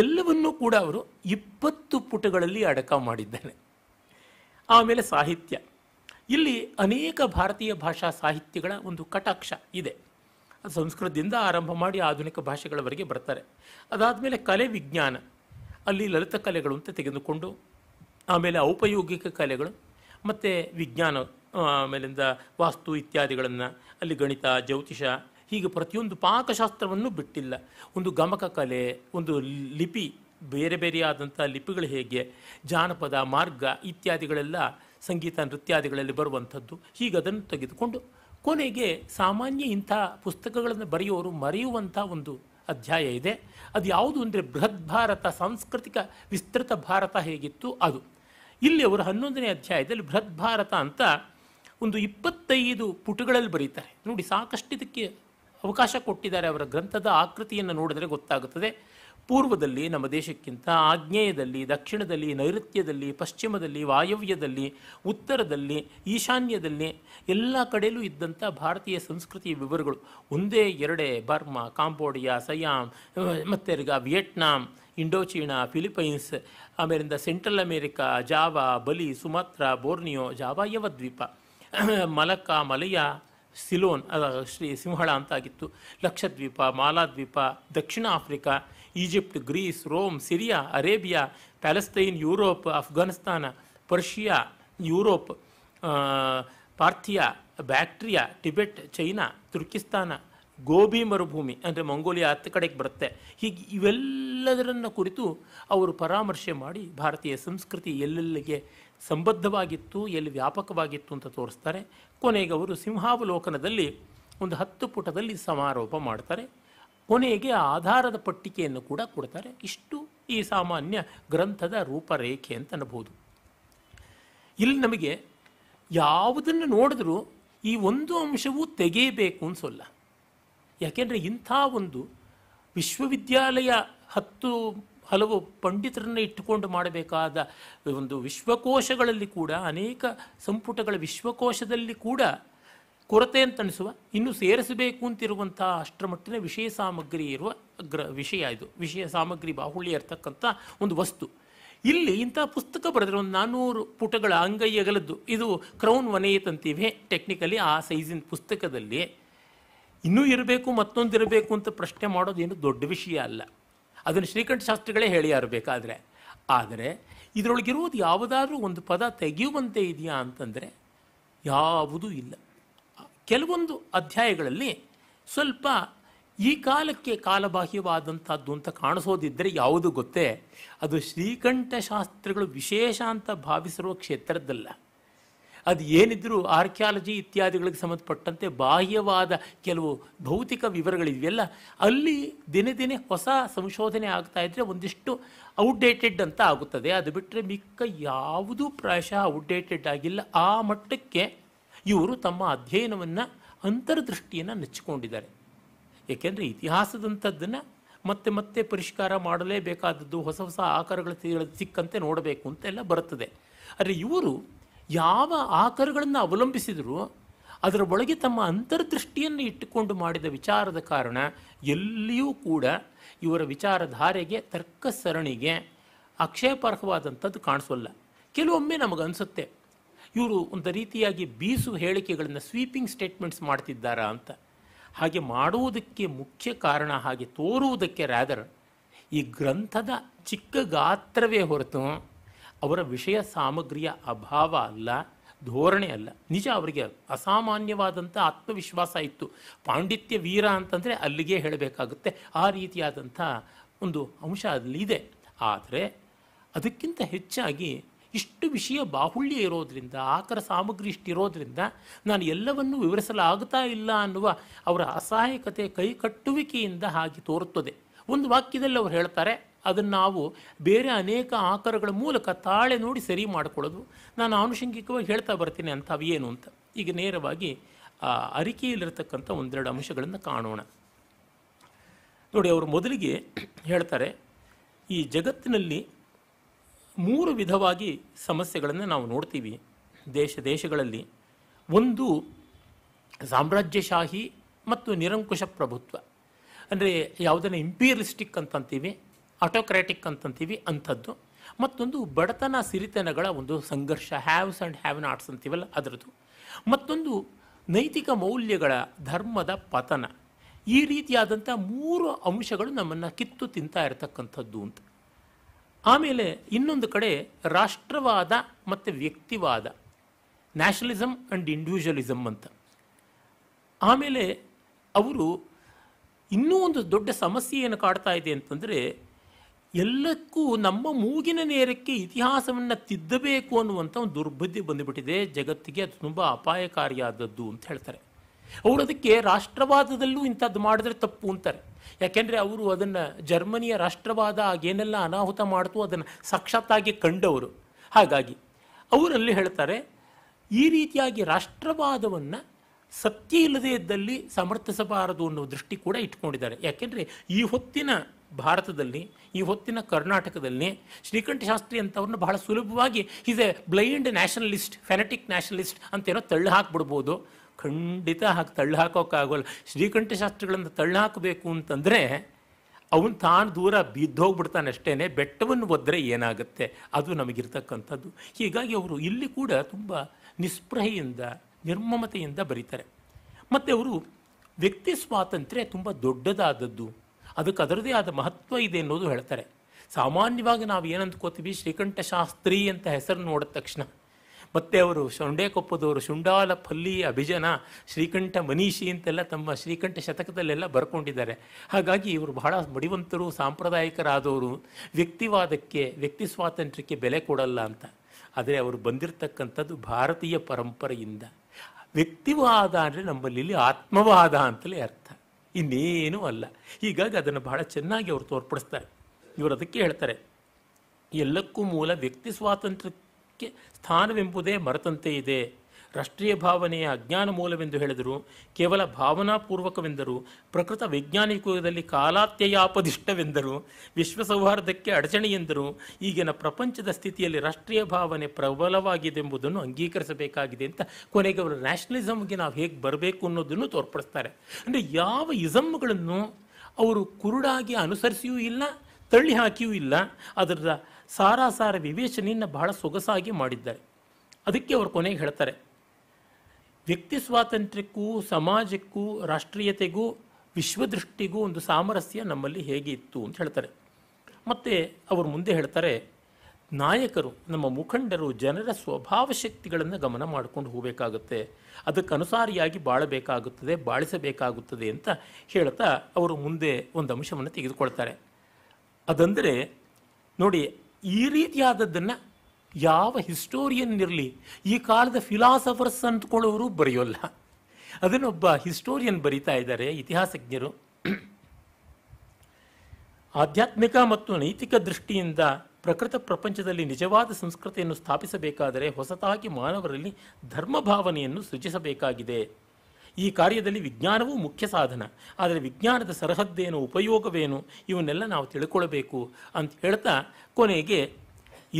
ಎಲ್ಲವನ್ನೂ ಕೂಡ ಅವರು ಇಪ್ಪತ್ತು ಪುಟಗಳಲ್ಲಿ ಅಡಕ ಮಾಡಿದ್ದಾನೆ ಆಮೇಲೆ ಸಾಹಿತ್ಯ ಇಲ್ಲಿ ಅನೇಕ ಭಾರತೀಯ ಭಾಷಾ ಸಾಹಿತ್ಯಗಳ ಒಂದು ಕಟಾಕ್ಷ ಇದೆ ಸಂಸ್ಕೃತದಿಂದ ಆರಂಭ ಮಾಡಿ ಆಧುನಿಕ ಭಾಷೆಗಳವರೆಗೆ ಬರ್ತಾರೆ ಅದಾದಮೇಲೆ ಕಲೆ ವಿಜ್ಞಾನ ಅಲ್ಲಿ ಲಲಿತ ಕಲೆಗಳು ಅಂತ ತೆಗೆದುಕೊಂಡು ಆಮೇಲೆ ಔಪಯೋಗಿಕ ಕಲೆಗಳು ಮತ್ತು ವಿಜ್ಞಾನ ಆಮೇಲಿಂದ ವಾಸ್ತು ಇತ್ಯಾದಿಗಳನ್ನು ಅಲ್ಲಿ ಗಣಿತ ಜ್ಯೋತಿಷ ಹೀಗೆ ಪ್ರತಿಯೊಂದು ಪಾಕಶಾಸ್ತ್ರವನ್ನು ಬಿಟ್ಟಿಲ್ಲ ಒಂದು ಗಮಕ ಕಲೆ ಒಂದು ಲಿಪಿ ಬೇರೆ ಬೇರೆಯಾದಂಥ ಲಿಪಿಗಳು ಹೇಗೆ ಜಾನಪದ ಮಾರ್ಗ ಇತ್ಯಾದಿಗಳೆಲ್ಲ ಸಂಗೀತ ನೃತ್ಯಾದಿಗಳಲ್ಲಿ ಬರುವಂಥದ್ದು ಹೀಗೆ ಅದನ್ನು ತೆಗೆದುಕೊಂಡು ಕೊನೆಗೆ ಸಾಮಾನ್ಯ ಇಂಥ ಪುಸ್ತಕಗಳನ್ನು ಬರೆಯುವವರು ಮರೆಯುವಂಥ ಒಂದು ಅಧ್ಯಾಯ ಇದೆ ಅದು ಯಾವುದು ಅಂದರೆ ಬೃಹತ್ ಭಾರತ ಸಾಂಸ್ಕೃತಿಕ ವಿಸ್ತೃತ ಭಾರತ ಹೇಗಿತ್ತು ಅದು ಇಲ್ಲಿ ಅವರು ಹನ್ನೊಂದನೇ ಅಧ್ಯಾಯದಲ್ಲಿ ಬೃಹತ್ ಭಾರತ ಅಂತ ಒಂದು ಇಪ್ಪತ್ತೈದು ಪುಟಗಳಲ್ಲಿ ಬರೀತಾರೆ ನೋಡಿ ಸಾಕಷ್ಟು ಇದಕ್ಕೆ ಅವಕಾಶ ಕೊಟ್ಟಿದ್ದಾರೆ ಅವರ ಗ್ರಂಥದ ಆಕೃತಿಯನ್ನು ನೋಡಿದರೆ ಗೊತ್ತಾಗುತ್ತದೆ ಪೂರ್ವದಲ್ಲಿ ನಮ್ಮ ದೇಶಕ್ಕಿಂತ ಆಗ್ನೇಯದಲ್ಲಿ ದಕ್ಷಿಣದಲ್ಲಿ ನೈಋತ್ಯದಲ್ಲಿ ಪಶ್ಚಿಮದಲ್ಲಿ ವಾಯವ್ಯದಲ್ಲಿ ಉತ್ತರದಲ್ಲಿ ಈಶಾನ್ಯದಲ್ಲಿ ಎಲ್ಲ ಕಡೆಯಲ್ಲೂ ಇದ್ದಂಥ ಭಾರತೀಯ ಸಂಸ್ಕೃತಿ ವಿವರಗಳು ಒಂದೇ ಎರಡೇ ಬರ್ಮಾ ಕಾಂಬೋಡಿಯಾ ಸಯಾಮ್ ಮತ್ತು ವಿಯೆಟ್ನಾಂ ಇಂಡೋಚೀನಾ ಫಿಲಿಪೈನ್ಸ್ ಆಮೇಲಿಂದ Central America Java Bali Sumatra Borneo Java Yavadvipa Malacca Malaya Ceylon Shri Simhala ಅಂತಾಗಿತ್ತು ಲಕ್ಷದ್ವೀಪ ಮಾಲಾದ್ವೀಪ ದಕ್ಷಿಣ Africa Egypt Greece Rome Syria Arabia Palestine Europe Afghanistan Persia Europe Parthia Bactria Tibet China Turkestan Gobi ಮರುಭೂಮಿ ಅಂದರೆ Mongolia ಹತ್ತು ಕಡೆಗೆ ಬರುತ್ತೆ ಹೀಗೆ ಇವೆಲ್ಲದರನ್ನು ಕುರಿತು ಅವರು ಪರಾಮರ್ಶೆ ಮಾಡಿ ಭಾರತೀಯ ಸಂಸ್ಕೃತಿ ಎಲ್ಲೆಲ್ಲಿಗೆ ಸಂಬದ್ಧವಾಗಿತ್ತು ಎಲ್ಲಿ ವ್ಯಾಪಕವಾಗಿತ್ತು ಅಂತ ತೋರಿಸ್ತಾರೆ ಕೊನೆಗೆ ಅವರು ಸಿಂಹಾವಲೋಕನದಲ್ಲಿ ಒಂದು ಹತ್ತು ಪುಟದಲ್ಲಿ ಸಮಾರೋಪ ಮಾಡ್ತಾರೆ ಕೊನೆಗೆ ಆಧಾರದ ಪಟ್ಟಿಕೆಯನ್ನು ಕೂಡ ಕೊಡ್ತಾರೆ ಇಷ್ಟು ಈ ಸಾಮಾನ್ಯ ಗ್ರಂಥದ ರೂಪರೇಖೆ ಅಂತ ಅನ್ಬೋದು ಇಲ್ಲಿ ನಮಗೆ ಯಾವುದನ್ನು ನೋಡಿದ್ರೂ ಈ ಒಂದು ಅಂಶವೂ ತೆಗೆಯಬೇಕು ಅನ್ಸೋಲ್ಲ ಯಾಕೆಂದರೆ ಇಂಥ ಒಂದು ವಿಶ್ವವಿದ್ಯಾಲಯ ಹತ್ತು ಹಲವು ಪಂಡಿತರನ್ನು ಇಟ್ಟುಕೊಂಡು ಮಾಡಬೇಕಾದ ಒಂದು ವಿಶ್ವಕೋಶಗಳಲ್ಲಿ ಕೂಡ ಅನೇಕ ಸಂಪುಟಗಳ ವಿಶ್ವಕೋಶದಲ್ಲಿ ಕೂಡ ಕೊರತೆ ಅನಿಸುವ ಇನ್ನು ಸೇರಿಸಬೇಕು ಅಂತಿರುವಂತಹ ಮಟ್ಟಿನ ವಿಷಯ ಸಾಮಗ್ರಿ ಇರುವ ಗ್ರ ವಿಷಯ ಇದು ವಿಷಯ ಸಾಮಗ್ರಿ ಬಾಹುಳ್ಯ ಇರ್ತಕ್ಕಂಥ ಒಂದು ವಸ್ತು ಇಲ್ಲಿ ಇಂಥ ಪುಸ್ತಕ ಬರೆದ್ರೆ ಒಂದು ನಾನ್ನೂರು ಪುಟಗಳ ಅಂಗೈಯಗಲದ್ದು ಇದು ಕ್ರೌನ್ ಅಂತೀವಿ ಟೆಕ್ನಿಕಲಿ ಆ ಸೈಜಿನ ಪುಸ್ತಕದಲ್ಲಿ ಇನ್ನೂ ಇರಬೇಕು ಮತ್ತೊಂದು ಇರಬೇಕು ಅಂತ ಪ್ರಶ್ನೆ ಮಾಡೋದೇನು ದೊಡ್ಡ ವಿಷಯ ಅಲ್ಲ ಅದನ್ನು ಶ್ರೀಕಂಠ ಶಾಸ್ತ್ರಿಗಳೇ ಹೇಳಿ ಬೇಕಾದರೆ ಆದರೆ ಇದರೊಳಗಿರುವುದು ಯಾವುದಾದ್ರೂ ಒಂದು ಪದ ತೆಗೆಯುವಂತೆ ಇದೆಯಾ ಅಂತಂದರೆ ಯಾವುದೂ ಇಲ್ಲ ಕೆಲವೊಂದು ಅಧ್ಯಾಯಗಳಲ್ಲಿ ಸ್ವಲ್ಪ ಈ ಕಾಲಕ್ಕೆ ಕಾಲಬಾಹ್ಯವಾದಂಥದ್ದು ಅಂತ ಕಾಣಿಸೋದಿದ್ದರೆ ಯಾವುದು ಗೊತ್ತೇ ಅದು ಶ್ರೀಕಂಠಶಾಸ್ತ್ರಗಳು ವಿಶೇಷ ಅಂತ ಭಾವಿಸಿರುವ ಕ್ಷೇತ್ರದ್ದಲ್ಲ ಅದು ಏನಿದ್ರೂ ಆರ್ಕಿಯಾಲಜಿ ಇತ್ಯಾದಿಗಳಿಗೆ ಸಂಬಂಧಪಟ್ಟಂತೆ ಬಾಹ್ಯವಾದ ಕೆಲವು ಭೌತಿಕ ವಿವರಗಳಿವೆಯಲ್ಲ ಅಲ್ಲಿ ದಿನೇ ದಿನೇ ಹೊಸ ಸಂಶೋಧನೆ ಆಗ್ತಾ ಇದ್ದರೆ ಒಂದಿಷ್ಟು ಔಟ್ಡೇಟೆಡ್ ಅಂತ ಆಗುತ್ತದೆ ಅದು ಬಿಟ್ಟರೆ ಮಿಕ್ಕ ಯಾವುದೂ ಪ್ರಾಯಶಃ ಔಟ್ಡೇಟೆಡ್ ಆಗಿಲ್ಲ ಆ ಮಟ್ಟಕ್ಕೆ ಇವರು ತಮ್ಮ ಅಧ್ಯಯನವನ್ನು ಅಂತರ್ದೃಷ್ಟಿಯನ್ನು ನೆಚ್ಚಿಕೊಂಡಿದ್ದಾರೆ ಏಕೆಂದರೆ ಇತಿಹಾಸದಂಥದ್ದನ್ನು ಮತ್ತೆ ಮತ್ತೆ ಪರಿಷ್ಕಾರ ಮಾಡಲೇಬೇಕಾದದ್ದು ಹೊಸ ಹೊಸ ಆಕಾರಗಳು ಸಿಕ್ಕಂತೆ ನೋಡಬೇಕು ಅಂತೆಲ್ಲ ಬರುತ್ತದೆ ಆದರೆ ಇವರು ಯಾವ ಆಕಾರಗಳನ್ನು ಅವಲಂಬಿಸಿದರೂ ಅದರ ಒಳಗೆ ತಮ್ಮ ಅಂತರ್ದೃಷ್ಟಿಯನ್ನು ಇಟ್ಟುಕೊಂಡು ಮಾಡಿದ ವಿಚಾರದ ಕಾರಣ ಎಲ್ಲಿಯೂ ಕೂಡ ಇವರ ವಿಚಾರಧಾರೆಗೆ ತರ್ಕ ಸರಣಿಗೆ ಆಕ್ಷೇಪಾರ್ಹವಾದಂಥದ್ದು ಕಾಣಿಸೋಲ್ಲ ಕೆಲವೊಮ್ಮೆ ನಮಗನ್ಸುತ್ತೆ ಇವರು ಒಂದು ರೀತಿಯಾಗಿ ಬೀಸು ಹೇಳಿಕೆಗಳನ್ನು ಸ್ವೀಪಿಂಗ್ ಸ್ಟೇಟ್ಮೆಂಟ್ಸ್ ಮಾಡ್ತಿದ್ದಾರಾ ಅಂತ ಹಾಗೆ ಮಾಡುವುದಕ್ಕೆ ಮುಖ್ಯ ಕಾರಣ ಹಾಗೆ ತೋರುವುದಕ್ಕೆ ರಾದರ್ ಈ ಗ್ರಂಥದ ಚಿಕ್ಕ ಗಾತ್ರವೇ ಹೊರತು ಅವರ ವಿಷಯ ಸಾಮಗ್ರಿಯ ಅಭಾವ ಅಲ್ಲ ಧೋರಣೆ ಅಲ್ಲ ನಿಜ ಅವರಿಗೆ ಅಸಾಮಾನ್ಯವಾದಂಥ ಆತ್ಮವಿಶ್ವಾಸ ಇತ್ತು ಪಾಂಡಿತ್ಯ ವೀರ ಅಂತಂದರೆ ಅಲ್ಲಿಗೆ ಹೇಳಬೇಕಾಗುತ್ತೆ ಆ ರೀತಿಯಾದಂಥ ಒಂದು ಅಂಶ ಅಲ್ಲಿ ಇದೆ ಆದರೆ ಅದಕ್ಕಿಂತ ಹೆಚ್ಚಾಗಿ ಇಷ್ಟು ವಿಷಯ ಬಾಹುಳ್ಯ ಇರೋದರಿಂದ ಆಕರ ಸಾಮಗ್ರಿ ಇಷ್ಟಿರೋದ್ರಿಂದ ನಾನು ಎಲ್ಲವನ್ನೂ ವಿವರಿಸಲಾಗ್ತಾ ಇಲ್ಲ ಅನ್ನುವ ಅವರ ಅಸಹಾಯಕತೆ ಕೈ ಕಟ್ಟುವಿಕೆಯಿಂದ ಹಾಗೆ ತೋರುತ್ತದೆ ಒಂದು ವಾಕ್ಯದಲ್ಲಿ ಅವರು ಹೇಳ್ತಾರೆ ಅದನ್ನು ನಾವು ಬೇರೆ ಅನೇಕ ಆಕರಗಳ ಮೂಲಕ ತಾಳೆ ನೋಡಿ ಸರಿ ಮಾಡಿಕೊಳ್ಳೋದು ನಾನು ಆನುಷಂಗಿಕವಾಗಿ ಹೇಳ್ತಾ ಬರ್ತೀನಿ ಅಂತ ಏನು ಅಂತ ಈಗ ನೇರವಾಗಿ ಅರಿಕೆಯಲ್ಲಿರತಕ್ಕಂಥ ಒಂದೆರಡು ಅಂಶಗಳನ್ನು ಕಾಣೋಣ ನೋಡಿ ಅವರು ಮೊದಲಿಗೆ ಹೇಳ್ತಾರೆ ಈ ಜಗತ್ತಿನಲ್ಲಿ ಮೂರು ವಿಧವಾಗಿ ಸಮಸ್ಯೆಗಳನ್ನು ನಾವು ನೋಡ್ತೀವಿ ದೇಶ ದೇಶಗಳಲ್ಲಿ ಒಂದು ಸಾಮ್ರಾಜ್ಯಶಾಹಿ ಮತ್ತು ನಿರಂಕುಶ ಪ್ರಭುತ್ವ ಅಂದರೆ ಯಾವುದನ್ನು ಇಂಪೀರಿಯಲಿಸ್ಟಿಕ್ ಅಂತಂತೀವಿ ಆಟೋಕ್ರ್ಯಾಟಿಕ್ ಅಂತಂತೀವಿ ಅಂಥದ್ದು ಮತ್ತೊಂದು ಬಡತನ ಸಿರಿತನಗಳ ಒಂದು ಸಂಘರ್ಷ ಹ್ಯಾವ್ಸ್ ಆ್ಯಂಡ್ ಹ್ಯಾವ್ ನಾಟ್ಸ್ ಅಂತೀವಲ್ಲ ಅದರದ್ದು ಮತ್ತೊಂದು ನೈತಿಕ ಮೌಲ್ಯಗಳ ಧರ್ಮದ ಪತನ ಈ ರೀತಿಯಾದಂಥ ಮೂರು ಅಂಶಗಳು ನಮ್ಮನ್ನು ಕಿತ್ತು ತಿಂತಾ ಇರತಕ್ಕಂಥದ್ದು ಅಂತ ಆಮೇಲೆ ಇನ್ನೊಂದು ಕಡೆ ರಾಷ್ಟ್ರವಾದ ಮತ್ತು ವ್ಯಕ್ತಿವಾದ ನ್ಯಾಷನಲಿಸಮ್ ಆ್ಯಂಡ್ ಇಂಡಿವಿಜುವಲಿಸಮ್ ಅಂತ ಆಮೇಲೆ ಅವರು ಇನ್ನೂ ಒಂದು ದೊಡ್ಡ ಸಮಸ್ಯೆಯನ್ನು ಕಾಡ್ತಾ ಇದೆ ಅಂತಂದರೆ ಎಲ್ಲಕ್ಕೂ ನಮ್ಮ ಮೂಗಿನ ನೇರಕ್ಕೆ ಇತಿಹಾಸವನ್ನು ತಿದ್ದಬೇಕು ಅನ್ನುವಂಥ ಒಂದು ದುರ್ಬುದ್ಧಿ ಬಂದುಬಿಟ್ಟಿದೆ ಜಗತ್ತಿಗೆ ಅದು ತುಂಬ ಅಪಾಯಕಾರಿಯಾದದ್ದು ಅಂತ ಹೇಳ್ತಾರೆ ಅವರು ಅದಕ್ಕೆ ರಾಷ್ಟ್ರವಾದದಲ್ಲೂ ಇಂಥದ್ದು ಮಾಡಿದ್ರೆ ತಪ್ಪು ಅಂತಾರೆ ಯಾಕೆಂದ್ರೆ ಅವರು ಅದನ್ನು ಜರ್ಮನಿಯ ರಾಷ್ಟ್ರವಾದ ಆಗೇನೆಲ್ಲ ಅನಾಹುತ ಮಾಡ್ತು ಅದನ್ನು ಸಾಕ್ಷಾತ್ತಾಗಿ ಕಂಡವರು ಹಾಗಾಗಿ ಅವರಲ್ಲಿ ಹೇಳ್ತಾರೆ ಈ ರೀತಿಯಾಗಿ ರಾಷ್ಟ್ರವಾದವನ್ನು ಸತ್ಯ ಇಲ್ಲದೇ ಇದ್ದಲ್ಲಿ ಸಮರ್ಥಿಸಬಾರದು ಅನ್ನೋ ದೃಷ್ಟಿ ಕೂಡ ಇಟ್ಕೊಂಡಿದ್ದಾರೆ ಯಾಕೆಂದ್ರೆ ಈ ಹೊತ್ತಿನ ಭಾರತದಲ್ಲಿ ಈ ಹೊತ್ತಿನ ಕರ್ನಾಟಕದಲ್ಲಿ ಶ್ರೀಕಂಠ ಶಾಸ್ತ್ರಿ ಅಂತವ್ರನ್ನ ಬಹಳ ಸುಲಭವಾಗಿ is a blind nationalist fanatic nationalist ಅಂತೇನೋ ತಳ್ಳಿ ಹಾಕ್ಬಿಡ್ಬೋದು ಖಂಡಿತ ಹಾಕಿ ತಳ್ಳು ಹಾಕೋಕ್ಕಾಗೋಲ್ಲ ಶ್ರೀಕಂಠ ಶಾಸ್ತ್ರಿಗಳನ್ನು ತಳ್ಳು ಹಾಕಬೇಕು ಅಂತಂದರೆ ಅವನು ತಾನು ದೂರ ಬಿದ್ದೋಗ್ಬಿಡ್ತಾನೆ ಅಷ್ಟೇ ಬೆಟ್ಟವನ್ನು ಒದ್ರೆ ಏನಾಗುತ್ತೆ ಅದು ನಮಗಿರ್ತಕ್ಕಂಥದ್ದು ಹೀಗಾಗಿ ಅವರು ಇಲ್ಲಿ ಕೂಡ ತುಂಬ ನಿಸ್ಪೃಹೆಯಿಂದ ನಿರ್ಮಮತೆಯಿಂದ ಬರೀತಾರೆ ಮತ್ತು ಅವರು ವ್ಯಕ್ತಿ ಸ್ವಾತಂತ್ರ್ಯ ತುಂಬ ದೊಡ್ಡದಾದದ್ದು ಅದಕ್ಕೆ ಅದರದೇ ಆದ ಮಹತ್ವ ಇದೆ ಅನ್ನೋದು ಹೇಳ್ತಾರೆ ಸಾಮಾನ್ಯವಾಗಿ ನಾವು ಏನಂದ್ಕೋತೀವಿ ಅಂದ್ಕೋತೀವಿ ಶ್ರೀಕಂಠ ಶಾಸ್ತ್ರಿ ಅಂತ ಹೆಸರು ನೋಡಿದ ತಕ್ಷಣ ಮತ್ತೆ ಅವರು ಶೊಂಡೇಕೊಪ್ಪದವರು ಶುಂಡಾಲ ಪಲ್ಲಿ ಅಭಿಜನ ಶ್ರೀಕಂಠ ಮನೀಷಿ ಅಂತೆಲ್ಲ ತಮ್ಮ ಶ್ರೀಕಂಠ ಶತಕದಲ್ಲೆಲ್ಲ ಬರ್ಕೊಂಡಿದ್ದಾರೆ ಹಾಗಾಗಿ ಇವರು ಬಹಳ ಮಡಿವಂತರು ಸಾಂಪ್ರದಾಯಿಕರಾದವರು ವ್ಯಕ್ತಿವಾದಕ್ಕೆ ವ್ಯಕ್ತಿ ಸ್ವಾತಂತ್ರ್ಯಕ್ಕೆ ಬೆಲೆ ಕೊಡಲ್ಲ ಅಂತ ಆದರೆ ಅವರು ಬಂದಿರತಕ್ಕಂಥದ್ದು ಭಾರತೀಯ ಪರಂಪರೆಯಿಂದ ವ್ಯಕ್ತಿವಾದ ಅಂದರೆ ನಮ್ಮಲ್ಲಿ ಆತ್ಮವಾದ ಅಂತಲೇ ಅರ್ಥ ಇನ್ನೇನೂ ಅಲ್ಲ ಹೀಗಾಗಿ ಅದನ್ನು ಬಹಳ ಚೆನ್ನಾಗಿ ಅವರು ತೋರ್ಪಡಿಸ್ತಾರೆ ಇವರು ಅದಕ್ಕೆ ಹೇಳ್ತಾರೆ ಎಲ್ಲಕ್ಕೂ ಮೂಲ ವ್ಯಕ್ತಿ ಸ್ವಾತಂತ್ರ್ಯ ಕೆ ಸ್ಥಾನವೆಂಬುದೇ ಮರತಂತೆ ಇದೆ ರಾಷ್ಟ್ರೀಯ ಭಾವನೆಯ ಅಜ್ಞಾನ ಮೂಲವೆಂದು ಹೇಳಿದರು ಕೇವಲ ಭಾವನಾಪೂರ್ವಕವೆಂದರು ಪ್ರಕೃತ ವೈಜ್ಞಾನಿಕದಲ್ಲಿ ಯುಗದಲ್ಲಿ ಕಾಲಾತ್ಯಯಾಪದಿಷ್ಟವೆಂದರು ವಿಶ್ವ ಸೌಹಾರ್ದಕ್ಕೆ ಅಡಚಣೆ ಎಂದರು ಈಗಿನ ಪ್ರಪಂಚದ ಸ್ಥಿತಿಯಲ್ಲಿ ರಾಷ್ಟ್ರೀಯ ಭಾವನೆ ಪ್ರಬಲವಾಗಿದೆ ಎಂಬುದನ್ನು ಅಂಗೀಕರಿಸಬೇಕಾಗಿದೆ ಅಂತ ಕೊನೆಗೆ ಅವರು ನ್ಯಾಷನಲಿಸಮ್ಗೆ ನಾವು ಹೇಗೆ ಬರಬೇಕು ಅನ್ನೋದನ್ನು ತೋರ್ಪಡಿಸ್ತಾರೆ ಅಂದರೆ ಯಾವ ಇಸಮ್ಗಳನ್ನು ಅವರು ಕುರುಡಾಗಿ ಅನುಸರಿಸಿಯೂ ಇಲ್ಲ ತಳ್ಳಿ ಹಾಕಿಯೂ ಇಲ್ಲ ಅದರ ಸಾರಾಸಾರ ವಿವೇಚನೆಯನ್ನು ಬಹಳ ಸೊಗಸಾಗಿ ಮಾಡಿದ್ದಾರೆ ಅದಕ್ಕೆ ಅವರು ಕೊನೆಗೆ ಹೇಳ್ತಾರೆ ವ್ಯಕ್ತಿ ಸ್ವಾತಂತ್ರ್ಯಕ್ಕೂ ಸಮಾಜಕ್ಕೂ ರಾಷ್ಟ್ರೀಯತೆಗೂ ವಿಶ್ವದೃಷ್ಟಿಗೂ ಒಂದು ಸಾಮರಸ್ಯ ನಮ್ಮಲ್ಲಿ ಹೇಗೆ ಇತ್ತು ಅಂತ ಹೇಳ್ತಾರೆ ಮತ್ತು ಅವರು ಮುಂದೆ ಹೇಳ್ತಾರೆ ನಾಯಕರು ನಮ್ಮ ಮುಖಂಡರು ಜನರ ಸ್ವಭಾವ ಶಕ್ತಿಗಳನ್ನು ಗಮನ ಮಾಡಿಕೊಂಡು ಹೋಗಬೇಕಾಗುತ್ತೆ ಅದಕ್ಕೆ ಅನುಸಾರಿಯಾಗಿ ಬಾಳಬೇಕಾಗುತ್ತದೆ ಬಾಳಿಸಬೇಕಾಗುತ್ತದೆ ಅಂತ ಹೇಳ್ತಾ ಅವರು ಮುಂದೆ ಒಂದು ಅಂಶವನ್ನು ತೆಗೆದುಕೊಳ್ತಾರೆ ಅದಂದರೆ ನೋಡಿ ಈ ರೀತಿಯಾದದ್ದನ್ನು ಯಾವ ಹಿಸ್ಟೋರಿಯನ್ ಇರಲಿ ಈ ಕಾಲದ ಫಿಲಾಸಫರ್ಸ್ ಅಂತಕೊಳ್ಳೋರು ಬರೆಯೋಲ್ಲ ಅದನ್ನೊಬ್ಬ ಹಿಸ್ಟೋರಿಯನ್ ಬರೀತಾ ಇದ್ದಾರೆ ಇತಿಹಾಸಜ್ಞರು ಆಧ್ಯಾತ್ಮಿಕ ಮತ್ತು ನೈತಿಕ ದೃಷ್ಟಿಯಿಂದ ಪ್ರಕೃತ ಪ್ರಪಂಚದಲ್ಲಿ ನಿಜವಾದ ಸಂಸ್ಕೃತಿಯನ್ನು ಸ್ಥಾಪಿಸಬೇಕಾದರೆ ಹೊಸತಾಗಿ ಮಾನವರಲ್ಲಿ ಧರ್ಮ ಭಾವನೆಯನ್ನು ಸೃಜಿಸಬೇಕಾಗಿದೆ ಈ ಕಾರ್ಯದಲ್ಲಿ ವಿಜ್ಞಾನವೂ ಮುಖ್ಯ ಸಾಧನ ಆದರೆ ವಿಜ್ಞಾನದ ಸರಹದ್ದೇನು ಉಪಯೋಗವೇನು ಇವನ್ನೆಲ್ಲ ನಾವು ತಿಳ್ಕೊಳ್ಬೇಕು ಅಂತ ಹೇಳ್ತಾ ಕೊನೆಗೆ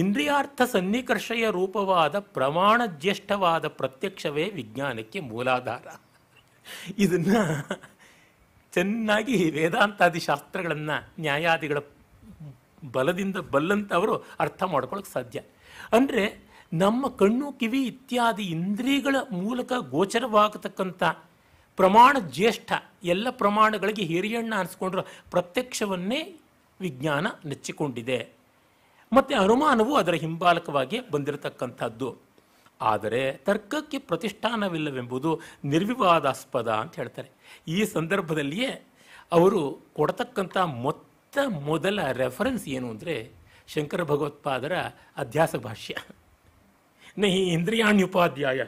ಇಂದ್ರಿಯಾರ್ಥ ಸನ್ನಿಕರ್ಷಯ ರೂಪವಾದ ಪ್ರಮಾಣ ಜ್ಯೇಷ್ಠವಾದ ಪ್ರತ್ಯಕ್ಷವೇ ವಿಜ್ಞಾನಕ್ಕೆ ಮೂಲಾಧಾರ ಇದನ್ನು ಚೆನ್ನಾಗಿ ವೇದಾಂತಾದಿ ಶಾಸ್ತ್ರಗಳನ್ನು ನ್ಯಾಯಾದಿಗಳ ಬಲದಿಂದ ಬಲ್ಲಂಥವರು ಅರ್ಥ ಮಾಡ್ಕೊಳ್ಳೋಕೆ ಸಾಧ್ಯ ಅಂದರೆ ನಮ್ಮ ಕಣ್ಣು ಕಿವಿ ಇತ್ಯಾದಿ ಇಂದ್ರಿಯಗಳ ಮೂಲಕ ಗೋಚರವಾಗತಕ್ಕಂಥ ಪ್ರಮಾಣ ಜ್ಯೇಷ್ಠ ಎಲ್ಲ ಪ್ರಮಾಣಗಳಿಗೆ ಹಿರಿಯಣ್ಣ ಅನಿಸ್ಕೊಂಡ್ರು ಪ್ರತ್ಯಕ್ಷವನ್ನೇ ವಿಜ್ಞಾನ ನೆಚ್ಚಿಕೊಂಡಿದೆ ಮತ್ತು ಅನುಮಾನವು ಅದರ ಹಿಂಬಾಲಕವಾಗಿ ಬಂದಿರತಕ್ಕಂಥದ್ದು ಆದರೆ ತರ್ಕಕ್ಕೆ ಪ್ರತಿಷ್ಠಾನವಿಲ್ಲವೆಂಬುದು ನಿರ್ವಿವಾದಾಸ್ಪದ ಅಂತ ಹೇಳ್ತಾರೆ ಈ ಸಂದರ್ಭದಲ್ಲಿಯೇ ಅವರು ಕೊಡತಕ್ಕಂಥ ಮೊತ್ತ ಮೊದಲ ರೆಫರೆನ್ಸ್ ಏನು ಅಂದರೆ ಶಂಕರ ಭಗವತ್ಪಾದರ ಅಧ್ಯಾಸ ಭಾಷ್ಯ ನಹಿ ಇಂದ್ರಿಯಾಣ್ಯುಪಾಧ್ಯಾಯ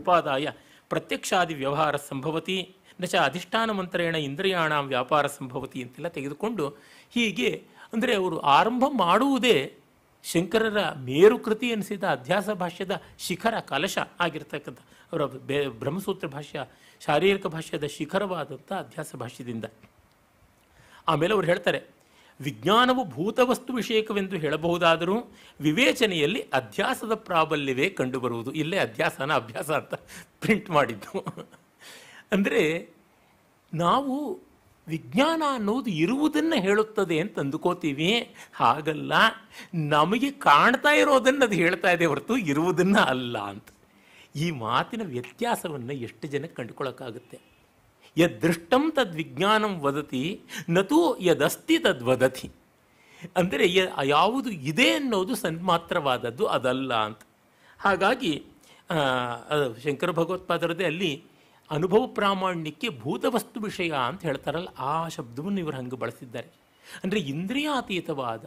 ಉಪಾದಾಯ ಪ್ರತ್ಯಕ್ಷಾದಿ ವ್ಯವಹಾರ ಸಂಭವತಿ ನಚ ಅಧಿಷ್ಠಾನ ಮಂತ್ರೇಣ ಇಂದ್ರಿಯಾಣ ವ್ಯಾಪಾರ ಸಂಭವತಿ ಅಂತೆಲ್ಲ ತೆಗೆದುಕೊಂಡು ಹೀಗೆ ಅಂದರೆ ಅವರು ಆರಂಭ ಮಾಡುವುದೇ ಶಂಕರರ ಮೇರುಕೃತಿ ಎನಿಸಿದ ಅಧ್ಯಾಸ ಭಾಷ್ಯದ ಶಿಖರ ಕಲಶ ಆಗಿರ್ತಕ್ಕಂಥ ಅವರ ಬ್ರಹ್ಮಸೂತ್ರ ಭಾಷ್ಯ ಶಾರೀರಿಕ ಭಾಷ್ಯದ ಶಿಖರವಾದಂಥ ಅಧ್ಯಾಸ ಭಾಷ್ಯದಿಂದ ಆಮೇಲೆ ಅವ್ರು ಹೇಳ್ತಾರೆ ವಿಜ್ಞಾನವು ಭೂತವಸ್ತು ವಿಷಯಕವೆಂದು ಹೇಳಬಹುದಾದರೂ ವಿವೇಚನೆಯಲ್ಲಿ ಅಧ್ಯಾಸದ ಪ್ರಾಬಲ್ಯವೇ ಕಂಡುಬರುವುದು ಇಲ್ಲೇ ಅಧ್ಯಾಸನ ಅಭ್ಯಾಸ ಅಂತ ಪ್ರಿಂಟ್ ಮಾಡಿದ್ದು ಅಂದರೆ ನಾವು ವಿಜ್ಞಾನ ಅನ್ನೋದು ಇರುವುದನ್ನು ಹೇಳುತ್ತದೆ ಅಂತ ಅಂದುಕೋತೀವಿ ಹಾಗಲ್ಲ ನಮಗೆ ಕಾಣ್ತಾ ಇರೋದನ್ನು ಅದು ಹೇಳ್ತಾ ಇದೆ ಹೊರತು ಇರುವುದನ್ನು ಅಲ್ಲ ಅಂತ ಈ ಮಾತಿನ ವ್ಯತ್ಯಾಸವನ್ನು ಎಷ್ಟು ಜನಕ್ಕೆ ಕಂಡುಕೊಳ್ಳೋಕ್ಕಾಗುತ್ತೆ ಯದೃಷ್ಟಂ ತದ್ವಿಜ್ಞಾನಂ ವದತಿ ನತೂ ಯದಸ್ತಿ ತದ್ವದತಿ ಅಂದರೆ ಯಾವುದು ಇದೆ ಅನ್ನೋದು ಸನ್ಮಾತ್ರವಾದದ್ದು ಅದಲ್ಲ ಅಂತ ಹಾಗಾಗಿ ಶಂಕರ ಭಗವತ್ಪಾದರದೇ ಅಲ್ಲಿ ಅನುಭವ ಪ್ರಾಮಾಣ್ಯಕ್ಕೆ ಭೂತವಸ್ತು ವಿಷಯ ಅಂತ ಹೇಳ್ತಾರಲ್ಲ ಆ ಶಬ್ದವನ್ನು ಇವರು ಹಂಗೆ ಬಳಸಿದ್ದಾರೆ ಅಂದರೆ ಇಂದ್ರಿಯಾತೀತವಾದ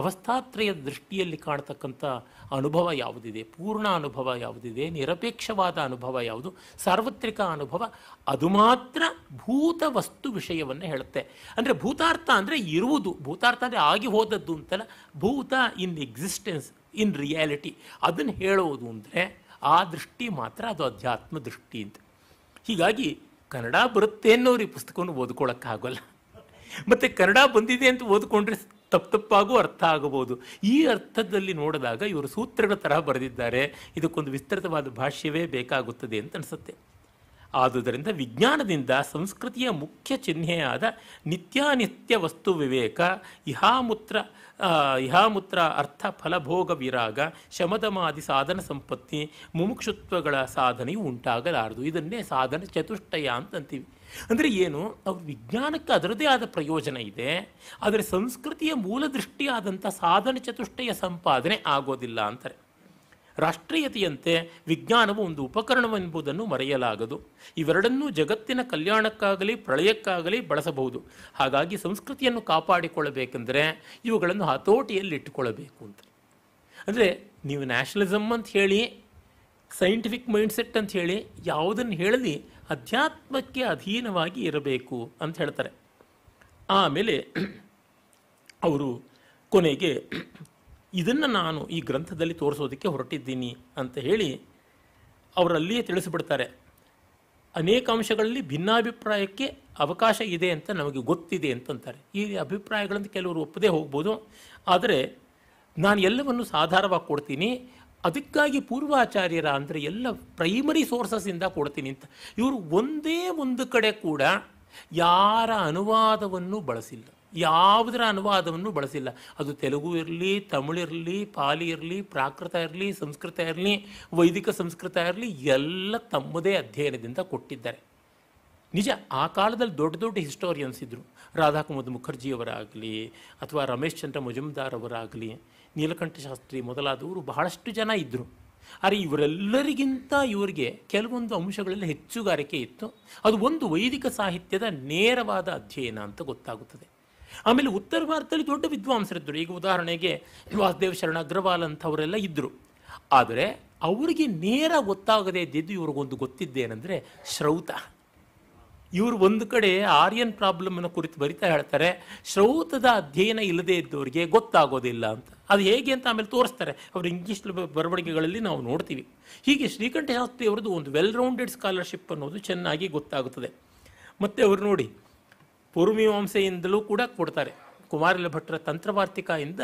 ಅವಸ್ಥಾತ್ರಯ ದೃಷ್ಟಿಯಲ್ಲಿ ಕಾಣತಕ್ಕಂಥ ಅನುಭವ ಯಾವುದಿದೆ ಪೂರ್ಣ ಅನುಭವ ಯಾವುದಿದೆ ನಿರಪೇಕ್ಷವಾದ ಅನುಭವ ಯಾವುದು ಸಾರ್ವತ್ರಿಕ ಅನುಭವ ಅದು ಮಾತ್ರ ಭೂತ ವಸ್ತು ವಿಷಯವನ್ನು ಹೇಳುತ್ತೆ ಅಂದರೆ ಭೂತಾರ್ಥ ಅಂದರೆ ಇರುವುದು ಭೂತಾರ್ಥ ಅಂದರೆ ಆಗಿ ಹೋದದ್ದು ಅಂತಲ್ಲ ಭೂತ ಇನ್ ಎಕ್ಸಿಸ್ಟೆನ್ಸ್ ಇನ್ ರಿಯಾಲಿಟಿ ಅದನ್ನು ಹೇಳುವುದು ಅಂದರೆ ಆ ದೃಷ್ಟಿ ಮಾತ್ರ ಅದು ಅಧ್ಯಾತ್ಮ ದೃಷ್ಟಿ ಅಂತ ಹೀಗಾಗಿ ಕನ್ನಡ ಬರುತ್ತೆ ಅನ್ನೋರು ಈ ಪುಸ್ತಕವನ್ನು ಓದ್ಕೊಳ್ಳೋಕ್ಕಾಗಲ್ಲ ಮತ್ತು ಕನ್ನಡ ಬಂದಿದೆ ಅಂತ ಓದ್ಕೊಂಡ್ರೆ ತಪ್ಪು ತಪ್ಪಾಗೂ ಅರ್ಥ ಆಗಬಹುದು ಈ ಅರ್ಥದಲ್ಲಿ ನೋಡಿದಾಗ ಇವರು ಸೂತ್ರಗಳ ತರಹ ಬರೆದಿದ್ದಾರೆ ಇದಕ್ಕೊಂದು ವಿಸ್ತೃತವಾದ ಭಾಷ್ಯವೇ ಬೇಕಾಗುತ್ತದೆ ಅಂತ ಅನಿಸುತ್ತೆ ಆದುದರಿಂದ ವಿಜ್ಞಾನದಿಂದ ಸಂಸ್ಕೃತಿಯ ಮುಖ್ಯ ಚಿಹ್ನೆಯಾದ ನಿತ್ಯಾನಿತ್ಯ ವಸ್ತು ವಿವೇಕ ಇಹಾಮೂತ್ರ ಇಹಾಮೂತ್ರ ಅರ್ಥ ಫಲಭೋಗ ವಿರಾಗ ಶಮದಮಾದಿ ಸಾಧನ ಸಂಪತ್ತಿ ಮುಮುಕ್ಷುತ್ವಗಳ ಸಾಧನೆಯು ಉಂಟಾಗಲಾರದು ಇದನ್ನೇ ಸಾಧನ ಚತುಷ್ಟಯ ಅಂತಂತೀವಿ ಅಂದರೆ ಏನು ಅವ್ರ ವಿಜ್ಞಾನಕ್ಕೆ ಅದರದೇ ಆದ ಪ್ರಯೋಜನ ಇದೆ ಆದರೆ ಸಂಸ್ಕೃತಿಯ ಮೂಲದೃಷ್ಟಿಯಾದಂಥ ಸಾಧನ ಚತುಷ್ಟಯ ಸಂಪಾದನೆ ಆಗೋದಿಲ್ಲ ಅಂತಾರೆ ರಾಷ್ಟ್ರೀಯತೆಯಂತೆ ವಿಜ್ಞಾನವು ಒಂದು ಉಪಕರಣವೆಂಬುದನ್ನು ಮರೆಯಲಾಗದು ಇವೆರಡನ್ನೂ ಜಗತ್ತಿನ ಕಲ್ಯಾಣಕ್ಕಾಗಲಿ ಪ್ರಳಯಕ್ಕಾಗಲಿ ಬಳಸಬಹುದು ಹಾಗಾಗಿ ಸಂಸ್ಕೃತಿಯನ್ನು ಕಾಪಾಡಿಕೊಳ್ಳಬೇಕೆಂದರೆ ಇವುಗಳನ್ನು ಹತೋಟಿಯಲ್ಲಿಟ್ಟುಕೊಳ್ಳಬೇಕು ಇಟ್ಟುಕೊಳ್ಳಬೇಕು ಅಂತ ಅಂದರೆ ನೀವು ನ್ಯಾಷನಲಿಸಮ್ ಅಂತ ಹೇಳಿ ಸೈಂಟಿಫಿಕ್ ಮೈಂಡ್ಸೆಟ್ ಅಂತ ಹೇಳಿ ಯಾವುದನ್ನು ಹೇಳಲಿ ಅಧ್ಯಾತ್ಮಕ್ಕೆ ಅಧೀನವಾಗಿ ಇರಬೇಕು ಅಂತ ಹೇಳ್ತಾರೆ ಆಮೇಲೆ ಅವರು ಕೊನೆಗೆ ಇದನ್ನು ನಾನು ಈ ಗ್ರಂಥದಲ್ಲಿ ತೋರಿಸೋದಕ್ಕೆ ಹೊರಟಿದ್ದೀನಿ ಅಂತ ಹೇಳಿ ಅವರಲ್ಲಿಯೇ ತಿಳಿಸಿಬಿಡ್ತಾರೆ ಅನೇಕ ಅಂಶಗಳಲ್ಲಿ ಭಿನ್ನಾಭಿಪ್ರಾಯಕ್ಕೆ ಅವಕಾಶ ಇದೆ ಅಂತ ನಮಗೆ ಗೊತ್ತಿದೆ ಅಂತಂತಾರೆ ಈ ಅಭಿಪ್ರಾಯಗಳನ್ನು ಕೆಲವರು ಒಪ್ಪದೇ ಹೋಗ್ಬೋದು ಆದರೆ ನಾನು ಎಲ್ಲವನ್ನು ಸಾಧಾರವಾಗಿ ಕೊಡ್ತೀನಿ ಅದಕ್ಕಾಗಿ ಪೂರ್ವಾಚಾರ್ಯರ ಅಂದರೆ ಎಲ್ಲ ಪ್ರೈಮರಿ ಸೋರ್ಸಸ್ಸಿಂದ ಕೊಡ್ತೀನಿ ಅಂತ ಇವರು ಒಂದೇ ಒಂದು ಕಡೆ ಕೂಡ ಯಾರ ಅನುವಾದವನ್ನು ಬಳಸಿಲ್ಲ ಯಾವುದರ ಅನುವಾದವನ್ನು ಬಳಸಿಲ್ಲ ಅದು ತೆಲುಗು ಇರಲಿ ತಮಿಳಿರಲಿ ಪಾಲಿ ಇರಲಿ ಪ್ರಾಕೃತ ಇರಲಿ ಸಂಸ್ಕೃತ ಇರಲಿ ವೈದಿಕ ಸಂಸ್ಕೃತ ಇರಲಿ ಎಲ್ಲ ತಮ್ಮದೇ ಅಧ್ಯಯನದಿಂದ ಕೊಟ್ಟಿದ್ದಾರೆ ನಿಜ ಆ ಕಾಲದಲ್ಲಿ ದೊಡ್ಡ ದೊಡ್ಡ ಹಿಸ್ಟೋರಿಯನ್ಸ್ ಇದ್ದರು ರಾಧಾಕುಮದ್ ಮುಖರ್ಜಿಯವರಾಗಲಿ ಅಥವಾ ರಮೇಶ್ ಚಂದ್ರ ಮಜುಮ್ದಾರ್ ಅವರಾಗಲಿ ನೀಲಕಂಠ ಶಾಸ್ತ್ರಿ ಮೊದಲಾದವರು ಬಹಳಷ್ಟು ಜನ ಇದ್ದರು ಆದರೆ ಇವರೆಲ್ಲರಿಗಿಂತ ಇವರಿಗೆ ಕೆಲವೊಂದು ಅಂಶಗಳಲ್ಲಿ ಹೆಚ್ಚುಗಾರಿಕೆ ಇತ್ತು ಅದು ಒಂದು ವೈದಿಕ ಸಾಹಿತ್ಯದ ನೇರವಾದ ಅಧ್ಯಯನ ಅಂತ ಗೊತ್ತಾಗುತ್ತದೆ ಆಮೇಲೆ ಉತ್ತರ ಭಾರತದಲ್ಲಿ ದೊಡ್ಡ ವಿದ್ವಾಂಸರಿದ್ದರು ಈಗ ಉದಾಹರಣೆಗೆ ವಾಸುದೇವ ಶರಣ ಅಗ್ರವಾಲ್ ಅಂಥವರೆಲ್ಲ ಇದ್ದರು ಆದರೆ ಅವರಿಗೆ ನೇರ ಗೊತ್ತಾಗದೇ ಇದ್ದಿದ್ದು ಇವ್ರಿಗೊಂದು ಗೊತ್ತಿದ್ದೇನೆಂದರೆ ಶ್ರೌತ ಇವರು ಒಂದು ಕಡೆ ಆರ್ಯನ್ ಪ್ರಾಬ್ಲಮ್ನ ಕುರಿತು ಬರಿತಾ ಹೇಳ್ತಾರೆ ಶ್ರೌತದ ಅಧ್ಯಯನ ಇಲ್ಲದೇ ಇದ್ದವರಿಗೆ ಗೊತ್ತಾಗೋದಿಲ್ಲ ಅಂತ ಅದು ಹೇಗೆ ಅಂತ ಆಮೇಲೆ ತೋರಿಸ್ತಾರೆ ಅವರು ಇಂಗ್ಲೀಷ್ ಬರವಣಿಗೆಗಳಲ್ಲಿ ನಾವು ನೋಡ್ತೀವಿ ಹೀಗೆ ಶ್ರೀಕಂಠ ಶಾಸ್ತ್ರಿ ಅವರದ್ದು ಒಂದು ವೆಲ್ ರೌಂಡೆಡ್ ಸ್ಕಾಲರ್ಶಿಪ್ ಅನ್ನೋದು ಚೆನ್ನಾಗಿ ಗೊತ್ತಾಗುತ್ತದೆ ಮತ್ತು ಅವರು ನೋಡಿ ಪೂರ್ವಮೀಮಾಂಸೆಯಿಂದಲೂ ಕೂಡ ಕೊಡ್ತಾರೆ ಕುಮಾರಿಲ ಭಟ್ರ ತಂತ್ರವಾರ್ತಿಕೆಯಿಂದ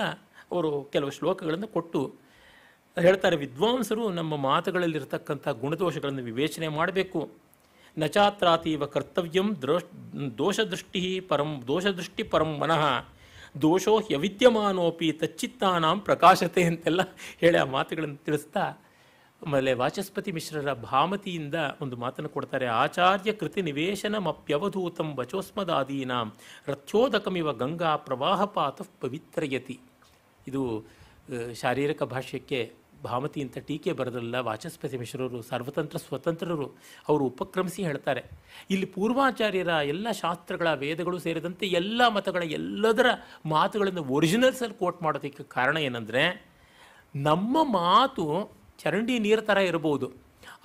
ಅವರು ಕೆಲವು ಶ್ಲೋಕಗಳನ್ನು ಕೊಟ್ಟು ಹೇಳ್ತಾರೆ ವಿದ್ವಾಂಸರು ನಮ್ಮ ಮಾತುಗಳಲ್ಲಿರ್ತಕ್ಕಂಥ ಗುಣದೋಷಗಳನ್ನು ವಿವೇಚನೆ ಮಾಡಬೇಕು ನಚಾತ್ರಾತೀವ ಕರ್ತವ್ಯಂ ದೋಷ್ ದೋಷದೃಷ್ಟಿ ಪರಂ ದೋಷದೃಷ್ಟಿ ಪರಂ ಮನಃ ದೋಷೋ ಹ್ಯವಿದ್ಯಮಾನೋಪಿ ತಚ್ಚಿತ್ತಾನಾಂ ಪ್ರಕಾಶತೆ ಅಂತೆಲ್ಲ ಹೇಳಿ ಆ ಮಾತುಗಳನ್ನು ತಿಳಿಸ್ತಾ ಆಮೇಲೆ ವಾಚಸ್ಪತಿ ಮಿಶ್ರರ ಭಾಮತಿಯಿಂದ ಒಂದು ಮಾತನ್ನು ಕೊಡ್ತಾರೆ ಆಚಾರ್ಯ ಕೃತಿ ನಿವೇಶನಮಪ್ಯವಧೂತಂ ವಚೋಸ್ಮದಾದೀನಾಂ ರಥ್ಯೋದಕಮಿವ ಗಂಗಾ ಪ್ರವಾಹಪಾತ ಪವಿತ್ರಯತಿ ಇದು ಶಾರೀರಿಕ ಭಾಷ್ಯಕ್ಕೆ ಭಾಮತಿ ಅಂತ ಟೀಕೆ ಬರೆದಲ್ಲ ವಾಚಸ್ಪತಿ ಮಿಶ್ರರು ಸರ್ವತಂತ್ರ ಸ್ವತಂತ್ರರು ಅವರು ಉಪಕ್ರಮಿಸಿ ಹೇಳ್ತಾರೆ ಇಲ್ಲಿ ಪೂರ್ವಾಚಾರ್ಯರ ಎಲ್ಲ ಶಾಸ್ತ್ರಗಳ ವೇದಗಳು ಸೇರಿದಂತೆ ಎಲ್ಲ ಮತಗಳ ಎಲ್ಲದರ ಮಾತುಗಳನ್ನು ಒರಿಜಿನಲ್ಸಲ್ಲಿ ಕೋಟ್ ಮಾಡೋದಕ್ಕೆ ಕಾರಣ ಏನಂದರೆ ನಮ್ಮ ಮಾತು ಚರಂಡಿ ನೀರ ಥರ ಇರಬಹುದು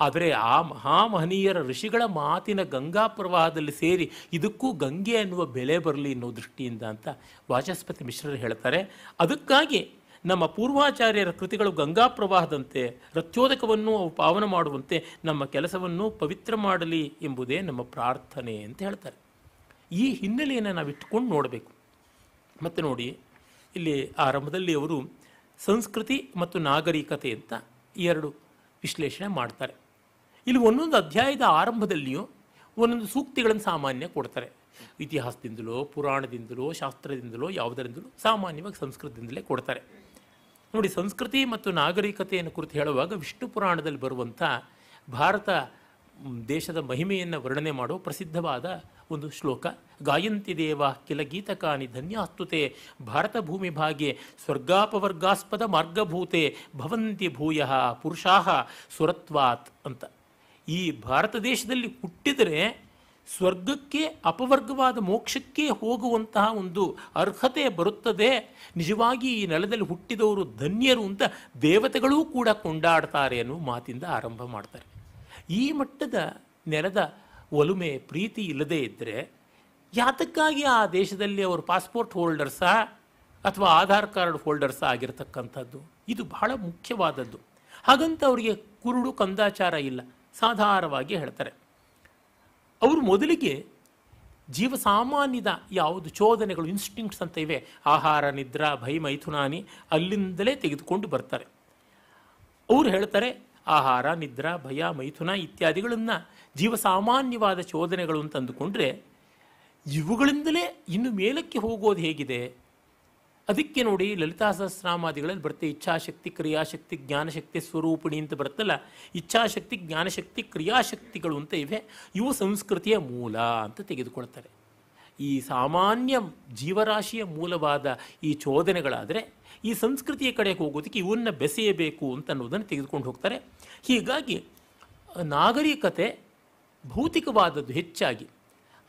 ಆದರೆ ಆ ಮಹಾಮಹನೀಯರ ಋಷಿಗಳ ಮಾತಿನ ಗಂಗಾ ಪ್ರವಾಹದಲ್ಲಿ ಸೇರಿ ಇದಕ್ಕೂ ಗಂಗೆ ಅನ್ನುವ ಬೆಲೆ ಬರಲಿ ಅನ್ನೋ ದೃಷ್ಟಿಯಿಂದ ಅಂತ ವಾಚಸ್ಪತಿ ಮಿಶ್ರರು ಹೇಳ್ತಾರೆ ಅದಕ್ಕಾಗಿ ನಮ್ಮ ಪೂರ್ವಾಚಾರ್ಯರ ಕೃತಿಗಳು ಗಂಗಾ ಪ್ರವಾಹದಂತೆ ರಥ್ಯೋದಕವನ್ನು ಪಾವನ ಮಾಡುವಂತೆ ನಮ್ಮ ಕೆಲಸವನ್ನು ಪವಿತ್ರ ಮಾಡಲಿ ಎಂಬುದೇ ನಮ್ಮ ಪ್ರಾರ್ಥನೆ ಅಂತ ಹೇಳ್ತಾರೆ ಈ ಹಿನ್ನೆಲೆಯನ್ನು ನಾವು ಇಟ್ಕೊಂಡು ನೋಡಬೇಕು ಮತ್ತು ನೋಡಿ ಇಲ್ಲಿ ಆರಂಭದಲ್ಲಿ ಅವರು ಸಂಸ್ಕೃತಿ ಮತ್ತು ನಾಗರಿಕತೆ ಅಂತ ಎರಡು ವಿಶ್ಲೇಷಣೆ ಮಾಡ್ತಾರೆ ಇಲ್ಲಿ ಒಂದೊಂದು ಅಧ್ಯಾಯದ ಆರಂಭದಲ್ಲಿಯೂ ಒಂದೊಂದು ಸೂಕ್ತಿಗಳನ್ನು ಸಾಮಾನ್ಯ ಕೊಡ್ತಾರೆ ಇತಿಹಾಸದಿಂದಲೋ ಪುರಾಣದಿಂದಲೋ ಶಾಸ್ತ್ರದಿಂದಲೋ ಯಾವುದರಿಂದಲೋ ಸಾಮಾನ್ಯವಾಗಿ ಸಂಸ್ಕೃತದಿಂದಲೇ ಕೊಡ್ತಾರೆ ನೋಡಿ ಸಂಸ್ಕೃತಿ ಮತ್ತು ನಾಗರಿಕತೆಯನ್ನು ಕುರಿತು ಹೇಳುವಾಗ ವಿಷ್ಣು ಪುರಾಣದಲ್ಲಿ ಬರುವಂಥ ಭಾರತ ದೇಶದ ಮಹಿಮೆಯನ್ನು ವರ್ಣನೆ ಮಾಡುವ ಪ್ರಸಿದ್ಧವಾದ ಒಂದು ಶ್ಲೋಕ ಗಾಯಂತಿ ದೇವ ಕಿಲ ಗೀತಕಾನಿ ಧನ್ಯಾಸ್ತುತೆ ಭಾರತ ಭೂಮಿ ಭಾಗೆ ಸ್ವರ್ಗಾಪವರ್ಗಾಸ್ಪದ ಮಾರ್ಗಭೂತೆ ಭವಂತಿ ಭೂಯ ಪುರುಷಾಹ ಸುರತ್ವಾತ್ ಅಂತ ಈ ಭಾರತ ದೇಶದಲ್ಲಿ ಹುಟ್ಟಿದರೆ ಸ್ವರ್ಗಕ್ಕೆ ಅಪವರ್ಗವಾದ ಮೋಕ್ಷಕ್ಕೆ ಹೋಗುವಂತಹ ಒಂದು ಅರ್ಹತೆ ಬರುತ್ತದೆ ನಿಜವಾಗಿ ಈ ನೆಲದಲ್ಲಿ ಹುಟ್ಟಿದವರು ಧನ್ಯರು ಅಂತ ದೇವತೆಗಳೂ ಕೂಡ ಕೊಂಡಾಡ್ತಾರೆ ಅನ್ನುವ ಮಾತಿಂದ ಆರಂಭ ಮಾಡ್ತಾರೆ ಈ ಮಟ್ಟದ ನೆಲದ ಒಲುಮೆ ಪ್ರೀತಿ ಇಲ್ಲದೇ ಇದ್ದರೆ ಯಾತಕ್ಕಾಗಿ ಆ ದೇಶದಲ್ಲಿ ಅವರು ಪಾಸ್ಪೋರ್ಟ್ ಹೋಲ್ಡರ್ಸಾ ಅಥವಾ ಆಧಾರ್ ಕಾರ್ಡ್ ಹೋಲ್ಡರ್ಸ ಆಗಿರತಕ್ಕಂಥದ್ದು ಇದು ಬಹಳ ಮುಖ್ಯವಾದದ್ದು ಹಾಗಂತ ಅವರಿಗೆ ಕುರುಡು ಕಂದಾಚಾರ ಇಲ್ಲ ಸಾಧಾರವಾಗಿ ಹೇಳ್ತಾರೆ ಅವರು ಮೊದಲಿಗೆ ಜೀವಸಾಮಾನ್ಯದ ಯಾವುದು ಚೋದನೆಗಳು ಇನ್ಸ್ಟಿಂಕ್ಟ್ಸ್ ಅಂತ ಇವೆ ಆಹಾರ ನಿದ್ರಾ ಭಯ ಮೈಥುನಾನಿ ಅಲ್ಲಿಂದಲೇ ತೆಗೆದುಕೊಂಡು ಬರ್ತಾರೆ ಅವರು ಹೇಳ್ತಾರೆ ಆಹಾರ ನಿದ್ರಾ ಭಯ ಮೈಥುನ ಇತ್ಯಾದಿಗಳನ್ನು ಜೀವಸಾಮಾನ್ಯವಾದ ಚೋದನೆಗಳು ಅಂತ ಅಂದುಕೊಂಡ್ರೆ ಇವುಗಳಿಂದಲೇ ಇನ್ನು ಮೇಲಕ್ಕೆ ಹೋಗೋದು ಹೇಗಿದೆ ಅದಕ್ಕೆ ನೋಡಿ ಲಲಿತಾ ಸಹಸ್ರಾಮಾದಿಗಳಲ್ಲಿ ಬರುತ್ತೆ ಇಚ್ಛಾಶಕ್ತಿ ಕ್ರಿಯಾಶಕ್ತಿ ಜ್ಞಾನಶಕ್ತಿ ಸ್ವರೂಪಿಣಿ ಅಂತ ಬರುತ್ತಲ್ಲ ಇಚ್ಛಾಶಕ್ತಿ ಜ್ಞಾನಶಕ್ತಿ ಕ್ರಿಯಾಶಕ್ತಿಗಳು ಅಂತ ಇವೆ ಇವು ಸಂಸ್ಕೃತಿಯ ಮೂಲ ಅಂತ ತೆಗೆದುಕೊಳ್ತಾರೆ ಈ ಸಾಮಾನ್ಯ ಜೀವರಾಶಿಯ ಮೂಲವಾದ ಈ ಚೋದನೆಗಳಾದರೆ ಈ ಸಂಸ್ಕೃತಿಯ ಕಡೆಗೆ ಹೋಗೋದಕ್ಕೆ ಇವನ್ನ ಬೆಸೆಯಬೇಕು ಅಂತ ಅನ್ನೋದನ್ನು ತೆಗೆದುಕೊಂಡು ಹೋಗ್ತಾರೆ ಹೀಗಾಗಿ ನಾಗರಿಕತೆ ಭೌತಿಕವಾದದ್ದು ಹೆಚ್ಚಾಗಿ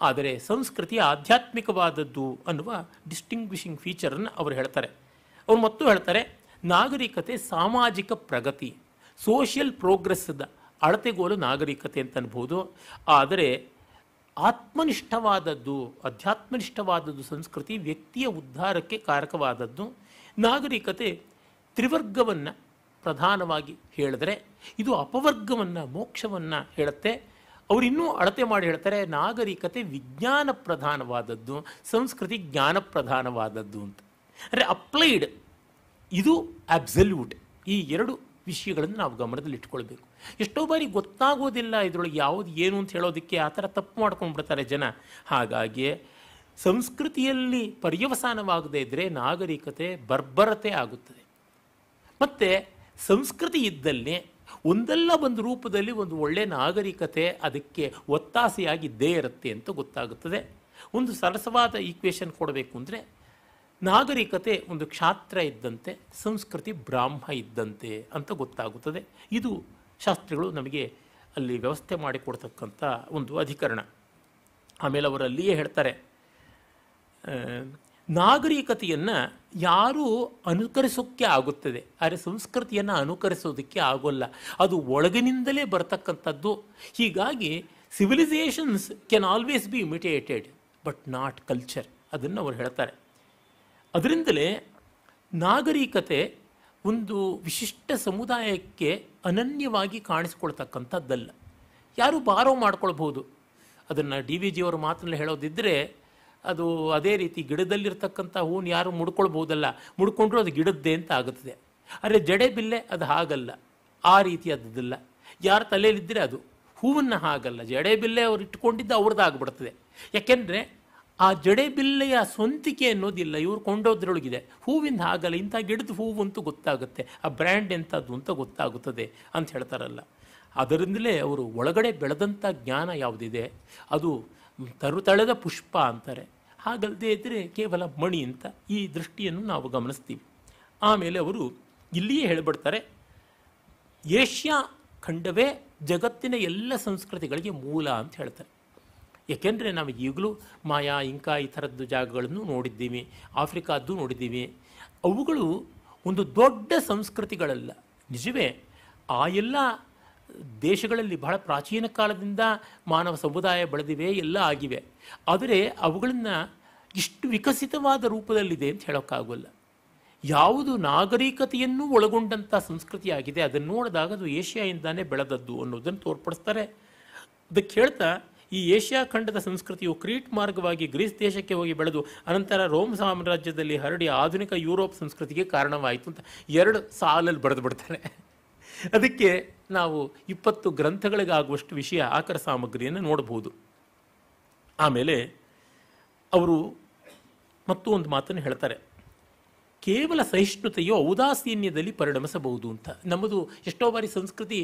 ಆದರೆ ಸಂಸ್ಕೃತಿ ಆಧ್ಯಾತ್ಮಿಕವಾದದ್ದು ಅನ್ನುವ ಡಿಸ್ಟಿಂಗ್ವಿಷಿಂಗ್ ಫೀಚರನ್ನು ಅವರು ಹೇಳ್ತಾರೆ ಅವರು ಮತ್ತೂ ಹೇಳ್ತಾರೆ ನಾಗರಿಕತೆ ಸಾಮಾಜಿಕ ಪ್ರಗತಿ ಸೋಷಿಯಲ್ ಪ್ರೋಗ್ರೆಸ್ದ ಅಳತೆಗೋಲು ನಾಗರಿಕತೆ ಅಂತ ಅನ್ಬೋದು ಆದರೆ ಆತ್ಮನಿಷ್ಠವಾದದ್ದು ಅಧ್ಯಾತ್ಮನಿಷ್ಠವಾದದ್ದು ಸಂಸ್ಕೃತಿ ವ್ಯಕ್ತಿಯ ಉದ್ಧಾರಕ್ಕೆ ಕಾರಕವಾದದ್ದು ನಾಗರಿಕತೆ ತ್ರಿವರ್ಗವನ್ನು ಪ್ರಧಾನವಾಗಿ ಹೇಳಿದ್ರೆ ಇದು ಅಪವರ್ಗವನ್ನು ಮೋಕ್ಷವನ್ನು ಹೇಳುತ್ತೆ ಅವರಿನ್ನೂ ಅಳತೆ ಮಾಡಿ ಹೇಳ್ತಾರೆ ನಾಗರಿಕತೆ ವಿಜ್ಞಾನ ಪ್ರಧಾನವಾದದ್ದು ಸಂಸ್ಕೃತಿ ಜ್ಞಾನ ಪ್ರಧಾನವಾದದ್ದು ಅಂತ ಅಂದರೆ ಅಪ್ಲೈಡ್ ಇದು ಅಬ್ಸಲ್ಯೂಟ್ ಈ ಎರಡು ವಿಷಯಗಳನ್ನು ನಾವು ಗಮನದಲ್ಲಿ ಎಷ್ಟೋ ಬಾರಿ ಗೊತ್ತಾಗೋದಿಲ್ಲ ಇದರೊಳಗೆ ಯಾವುದು ಏನು ಅಂತ ಹೇಳೋದಕ್ಕೆ ಆ ಥರ ತಪ್ಪು ಮಾಡ್ಕೊಂಡ್ಬಿಡ್ತಾರೆ ಜನ ಹಾಗಾಗಿ ಸಂಸ್ಕೃತಿಯಲ್ಲಿ ಪರ್ಯವಸಾನವಾಗದೇ ಇದ್ದರೆ ನಾಗರಿಕತೆ ಬರ್ಬರತೆ ಆಗುತ್ತದೆ ಮತ್ತು ಸಂಸ್ಕೃತಿ ಇದ್ದಲ್ಲಿ ಒಂದಲ್ಲ ಒಂದು ರೂಪದಲ್ಲಿ ಒಂದು ಒಳ್ಳೆಯ ನಾಗರಿಕತೆ ಅದಕ್ಕೆ ಒತ್ತಾಸೆಯಾಗಿದ್ದೇ ಇರುತ್ತೆ ಅಂತ ಗೊತ್ತಾಗುತ್ತದೆ ಒಂದು ಸರಸವಾದ ಈಕ್ವೇಷನ್ ಕೊಡಬೇಕು ಅಂದರೆ ನಾಗರಿಕತೆ ಒಂದು ಕ್ಷಾತ್ರ ಇದ್ದಂತೆ ಸಂಸ್ಕೃತಿ ಬ್ರಾಹ್ಮ ಇದ್ದಂತೆ ಅಂತ ಗೊತ್ತಾಗುತ್ತದೆ ಇದು ಶಾಸ್ತ್ರಿಗಳು ನಮಗೆ ಅಲ್ಲಿ ವ್ಯವಸ್ಥೆ ಮಾಡಿಕೊಡ್ತಕ್ಕಂಥ ಒಂದು ಅಧಿಕರಣ ಆಮೇಲೆ ಅವರಲ್ಲಿಯೇ ಹೇಳ್ತಾರೆ ನಾಗರಿಕತೆಯನ್ನು ಯಾರು ಅನುಕರಿಸೋಕ್ಕೆ ಆಗುತ್ತದೆ ಆದರೆ ಸಂಸ್ಕೃತಿಯನ್ನು ಅನುಕರಿಸೋದಕ್ಕೆ ಆಗೋಲ್ಲ ಅದು ಒಳಗಿನಿಂದಲೇ ಬರ್ತಕ್ಕಂಥದ್ದು ಹೀಗಾಗಿ civilisations can always be imitated but not culture ಅದನ್ನು ಅವರು ಹೇಳ್ತಾರೆ ಅದರಿಂದಲೇ ನಾಗರಿಕತೆ ಒಂದು ವಿಶಿಷ್ಟ ಸಮುದಾಯಕ್ಕೆ ಅನನ್ಯವಾಗಿ ಕಾಣಿಸ್ಕೊಳ್ತಕ್ಕಂಥದ್ದಲ್ಲ ಯಾರು ಬಾರೋ ಮಾಡ್ಕೊಳ್ಬೋದು ಅದನ್ನು ಡಿ ವಿ ಜಿಯವರು ಮಾತನ್ನು ಹೇಳೋದಿದ್ದರೆ ಅದು ಅದೇ ರೀತಿ ಗಿಡದಲ್ಲಿರ್ತಕ್ಕಂಥ ಹೂವನ್ನು ಯಾರು ಮುಡ್ಕೊಳ್ಬೋದಲ್ಲ ಮುಡ್ಕೊಂಡ್ರೂ ಅದು ಗಿಡದ್ದೇ ಅಂತ ಆಗುತ್ತದೆ ಆದರೆ ಜಡೆ ಬಿಲ್ಲೆ ಅದು ಹಾಗಲ್ಲ ಆ ರೀತಿ ಅದಿಲ್ಲ ಯಾರು ತಲೆಯಲ್ಲಿದ್ದರೆ ಅದು ಹೂವನ್ನು ಹಾಗಲ್ಲ ಜಡೆ ಬಿಲ್ಲೆ ಅವ್ರು ಇಟ್ಕೊಂಡಿದ್ದು ಅವ್ರದ್ದು ಆಗಿಬಿಡ್ತದೆ ಯಾಕೆಂದರೆ ಆ ಜಡೆ ಬಿಲ್ಲೆಯ ಸ್ವಂತಿಕೆ ಅನ್ನೋದಿಲ್ಲ ಇವರು ಕೊಂಡೋದ್ರೊಳಗಿದೆ ಹೂವಿಂದ ಹಾಗಲ್ಲ ಇಂಥ ಗಿಡದ ಹೂವು ಅಂತೂ ಗೊತ್ತಾಗುತ್ತೆ ಆ ಬ್ರ್ಯಾಂಡ್ ಎಂಥದ್ದು ಅಂತ ಗೊತ್ತಾಗುತ್ತದೆ ಅಂತ ಹೇಳ್ತಾರಲ್ಲ ಅದರಿಂದಲೇ ಅವರು ಒಳಗಡೆ ಬೆಳೆದಂಥ ಜ್ಞಾನ ಯಾವುದಿದೆ ಅದು ತರುತಳೆದ ಪುಷ್ಪ ಅಂತಾರೆ ಹಾಗಲ್ಲದೆ ಇದ್ದರೆ ಕೇವಲ ಮಣಿ ಅಂತ ಈ ದೃಷ್ಟಿಯನ್ನು ನಾವು ಗಮನಿಸ್ತೀವಿ ಆಮೇಲೆ ಅವರು ಇಲ್ಲಿಯೇ ಹೇಳಿಬಿಡ್ತಾರೆ ಏಷ್ಯಾ ಖಂಡವೇ ಜಗತ್ತಿನ ಎಲ್ಲ ಸಂಸ್ಕೃತಿಗಳಿಗೆ ಮೂಲ ಅಂತ ಹೇಳ್ತಾರೆ ಏಕೆಂದರೆ ನಾವು ಈಗಲೂ ಮಾಯಾ ಇಂಕಾ ಈ ಥರದ್ದು ಜಾಗಗಳನ್ನು ನೋಡಿದ್ದೀವಿ ಆಫ್ರಿಕಾದ್ದು ನೋಡಿದ್ದೀವಿ ಅವುಗಳು ಒಂದು ದೊಡ್ಡ ಸಂಸ್ಕೃತಿಗಳಲ್ಲ ನಿಜವೇ ಆ ಎಲ್ಲ ದೇಶಗಳಲ್ಲಿ ಬಹಳ ಪ್ರಾಚೀನ ಕಾಲದಿಂದ ಮಾನವ ಸಮುದಾಯ ಬೆಳೆದಿವೆ ಎಲ್ಲ ಆಗಿವೆ ಆದರೆ ಅವುಗಳನ್ನು ಇಷ್ಟು ವಿಕಸಿತವಾದ ರೂಪದಲ್ಲಿದೆ ಅಂತ ಹೇಳೋಕ್ಕಾಗಲ್ಲ ಯಾವುದು ನಾಗರಿಕತೆಯನ್ನು ಒಳಗೊಂಡಂಥ ಸಂಸ್ಕೃತಿಯಾಗಿದೆ ಅದನ್ನು ನೋಡಿದಾಗ ಅದು ಏಷ್ಯಾಯಿಂದಾನೇ ಬೆಳೆದದ್ದು ಅನ್ನೋದನ್ನು ತೋರ್ಪಡಿಸ್ತಾರೆ ಅದಕ್ಕೆ ಹೇಳ್ತಾ ಈ ಏಷ್ಯಾ ಖಂಡದ ಸಂಸ್ಕೃತಿಯು ಕ್ರೀಟ್ ಮಾರ್ಗವಾಗಿ ಗ್ರೀಸ್ ದೇಶಕ್ಕೆ ಹೋಗಿ ಬೆಳೆದು ಅನಂತರ ರೋಮ್ ಸಾಮ್ರಾಜ್ಯದಲ್ಲಿ ಹರಡಿ ಆಧುನಿಕ ಯುರೋಪ್ ಸಂಸ್ಕೃತಿಗೆ ಕಾರಣವಾಯಿತು ಅಂತ ಎರಡು ಸಾಲಲ್ಲಿ ಬರೆದು ಬಿಡ್ತಾರೆ ಅದಕ್ಕೆ ನಾವು ಇಪ್ಪತ್ತು ಗ್ರಂಥಗಳಿಗಾಗುವಷ್ಟು ವಿಷಯ ಆಕರ ಸಾಮಗ್ರಿಯನ್ನು ನೋಡಬಹುದು ಆಮೇಲೆ ಅವರು ಮತ್ತು ಒಂದು ಮಾತನ್ನು ಹೇಳ್ತಾರೆ ಕೇವಲ ಸಹಿಷ್ಣುತೆಯು ಔದಾಸೀನ್ಯದಲ್ಲಿ ಪರಿಣಮಿಸಬಹುದು ಅಂತ ನಮ್ಮದು ಎಷ್ಟೋ ಬಾರಿ ಸಂಸ್ಕೃತಿ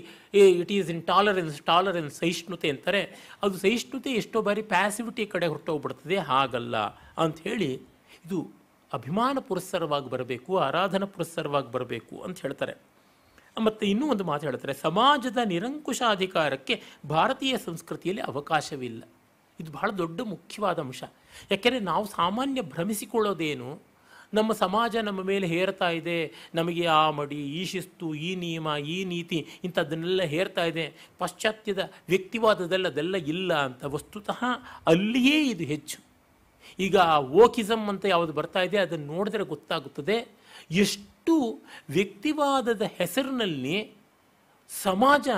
it is in tolerance tolerance ಸಹಿಷ್ಣುತೆ ಅಂತಾರೆ ಅದು ಸಹಿಷ್ಣುತೆ ಎಷ್ಟೋ ಬಾರಿ ಪ್ಯಾಸಿವಿಟಿ ಕಡೆ ಹೊರಟೋಗ್ಬಿಡ್ತದೆ ಹಾಗಲ್ಲ ಅಂಥೇಳಿ ಇದು ಅಭಿಮಾನ ಪುರಸ್ಸರವಾಗಿ ಬರಬೇಕು ಆರಾಧನಾ ಪುರಸ್ಸರವಾಗಿ ಬರಬೇಕು ಅಂತ ಹೇಳ್ತಾರೆ ಮತ್ತು ಇನ್ನೂ ಒಂದು ಮಾತು ಹೇಳ್ತಾರೆ ಸಮಾಜದ ನಿರಂಕುಶ ಅಧಿಕಾರಕ್ಕೆ ಭಾರತೀಯ ಸಂಸ್ಕೃತಿಯಲ್ಲಿ ಅವಕಾಶವಿಲ್ಲ ಇದು ಬಹಳ ದೊಡ್ಡ ಮುಖ್ಯವಾದ ಅಂಶ ಯಾಕೆಂದರೆ ನಾವು ಸಾಮಾನ್ಯ ಭ್ರಮಿಸಿಕೊಳ್ಳೋದೇನು ನಮ್ಮ ಸಮಾಜ ನಮ್ಮ ಮೇಲೆ ಹೇರ್ತಾ ಇದೆ ನಮಗೆ ಆ ಮಡಿ ಈ ಶಿಸ್ತು ಈ ನಿಯಮ ಈ ನೀತಿ ಇಂಥದ್ದನ್ನೆಲ್ಲ ಹೇರ್ತಾ ಇದೆ ಪಾಶ್ಚಾತ್ಯದ ವ್ಯಕ್ತಿವಾದದಲ್ಲ ಅದೆಲ್ಲ ಇಲ್ಲ ಅಂತ ವಸ್ತುತಃ ಅಲ್ಲಿಯೇ ಇದು ಹೆಚ್ಚು ಈಗ ಓಕಿಸಮ್ ಅಂತ ಯಾವುದು ಬರ್ತಾ ಇದೆ ಅದನ್ನು ನೋಡಿದ್ರೆ ಗೊತ್ತಾಗುತ್ತದೆ ಎಷ್ಟು ಇಷ್ಟು ವ್ಯಕ್ತಿವಾದದ ಹೆಸರಿನಲ್ಲಿ ಸಮಾಜ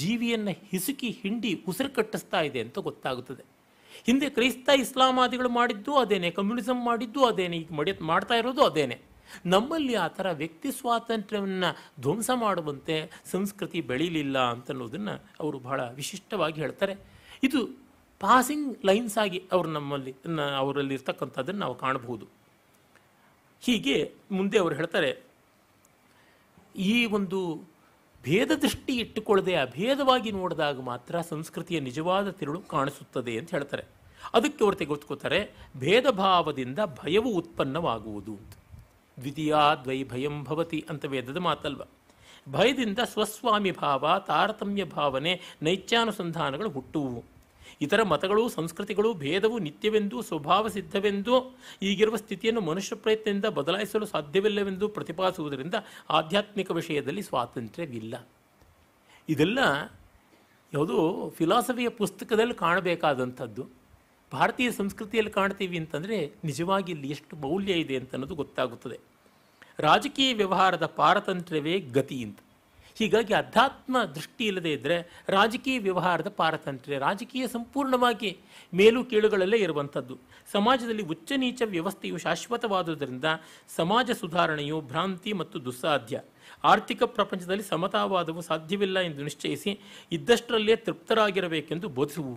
ಜೀವಿಯನ್ನು ಹಿಸುಕಿ ಹಿಂಡಿ ಉಸಿರು ಕಟ್ಟಿಸ್ತಾ ಇದೆ ಅಂತ ಗೊತ್ತಾಗುತ್ತದೆ ಹಿಂದೆ ಕ್ರೈಸ್ತ ಇಸ್ಲಾಮಾದಿಗಳು ಮಾಡಿದ್ದು ಅದೇನೆ ಕಮ್ಯುನಿಸಂ ಮಾಡಿದ್ದು ಅದೇನೆ ಈಗ ಮಡಿ ಮಾಡ್ತಾ ಇರೋದು ಅದೇನೆ ನಮ್ಮಲ್ಲಿ ಆ ಥರ ವ್ಯಕ್ತಿ ಸ್ವಾತಂತ್ರ್ಯವನ್ನು ಧ್ವಂಸ ಮಾಡುವಂತೆ ಸಂಸ್ಕೃತಿ ಬೆಳೀಲಿಲ್ಲ ಅಂತನ್ನೋದನ್ನು ಅವರು ಬಹಳ ವಿಶಿಷ್ಟವಾಗಿ ಹೇಳ್ತಾರೆ ಇದು ಪಾಸಿಂಗ್ ಲೈನ್ಸ್ ಆಗಿ ಅವರು ನಮ್ಮಲ್ಲಿ ಅವರಲ್ಲಿರ್ತಕ್ಕಂಥದ್ದನ್ನು ನಾವು ಕಾಣಬಹುದು ಹೀಗೆ ಮುಂದೆ ಅವರು ಹೇಳ್ತಾರೆ ಈ ಒಂದು ಭೇದ ದೃಷ್ಟಿ ಇಟ್ಟುಕೊಳ್ಳದೆ ಅಭೇದವಾಗಿ ನೋಡಿದಾಗ ಮಾತ್ರ ಸಂಸ್ಕೃತಿಯ ನಿಜವಾದ ತಿರುಳು ಕಾಣಿಸುತ್ತದೆ ಅಂತ ಹೇಳ್ತಾರೆ ಅದಕ್ಕೆ ಅವರು ತೆಗೆದುಕೋತಾರೆ ಭೇದ ಭಾವದಿಂದ ಭಯವು ಉತ್ಪನ್ನವಾಗುವುದು ಅಂತ ದ್ವಿತೀಯ ದ್ವೈ ಭಯಂ ಭವತಿ ಅಂತ ವೇದದ ಮಾತಲ್ವ ಭಯದಿಂದ ಸ್ವಸ್ವಾಮಿ ಭಾವ ತಾರತಮ್ಯ ಭಾವನೆ ನೈತ್ಯಾನುಸಂಧಾನಗಳು ಹುಟ್ಟುವು ಇತರ ಮತಗಳು ಸಂಸ್ಕೃತಿಗಳು ಭೇದವು ನಿತ್ಯವೆಂದು ಸ್ವಭಾವ ಸಿದ್ಧವೆಂದು ಈಗಿರುವ ಸ್ಥಿತಿಯನ್ನು ಮನುಷ್ಯ ಪ್ರಯತ್ನದಿಂದ ಬದಲಾಯಿಸಲು ಸಾಧ್ಯವಿಲ್ಲವೆಂದು ಪ್ರತಿಪಾದಿಸುವುದರಿಂದ ಆಧ್ಯಾತ್ಮಿಕ ವಿಷಯದಲ್ಲಿ ಸ್ವಾತಂತ್ರ್ಯವಿಲ್ಲ ಇದೆಲ್ಲ ಯಾವುದು ಫಿಲಾಸಫಿಯ ಪುಸ್ತಕದಲ್ಲಿ ಕಾಣಬೇಕಾದಂಥದ್ದು ಭಾರತೀಯ ಸಂಸ್ಕೃತಿಯಲ್ಲಿ ಕಾಣ್ತೀವಿ ಅಂತಂದರೆ ನಿಜವಾಗಿ ಇಲ್ಲಿ ಎಷ್ಟು ಮೌಲ್ಯ ಇದೆ ಅಂತ ಅನ್ನೋದು ಗೊತ್ತಾಗುತ್ತದೆ ರಾಜಕೀಯ ವ್ಯವಹಾರದ ಪಾರತಂತ್ರ್ಯವೇ ಗತಿ ಅಂತ ಹೀಗಾಗಿ ಅಧ್ಯಾತ್ಮ ದೃಷ್ಟಿ ಇಲ್ಲದೇ ಇದ್ದರೆ ರಾಜಕೀಯ ವ್ಯವಹಾರದ ಪಾರತಂತ್ರ್ಯ ರಾಜಕೀಯ ಸಂಪೂರ್ಣವಾಗಿ ಮೇಲು ಕೀಳುಗಳಲ್ಲೇ ಇರುವಂಥದ್ದು ಸಮಾಜದಲ್ಲಿ ಉಚ್ಚ ನೀಚ ವ್ಯವಸ್ಥೆಯು ಶಾಶ್ವತವಾದುದರಿಂದ ಸಮಾಜ ಸುಧಾರಣೆಯು ಭ್ರಾಂತಿ ಮತ್ತು ದುಸ್ಸಾಧ್ಯ ಆರ್ಥಿಕ ಪ್ರಪಂಚದಲ್ಲಿ ಸಮತಾವಾದವು ಸಾಧ್ಯವಿಲ್ಲ ಎಂದು ನಿಶ್ಚಯಿಸಿ ಇದ್ದಷ್ಟರಲ್ಲೇ ತೃಪ್ತರಾಗಿರಬೇಕೆಂದು ಬೋಧಿಸುವು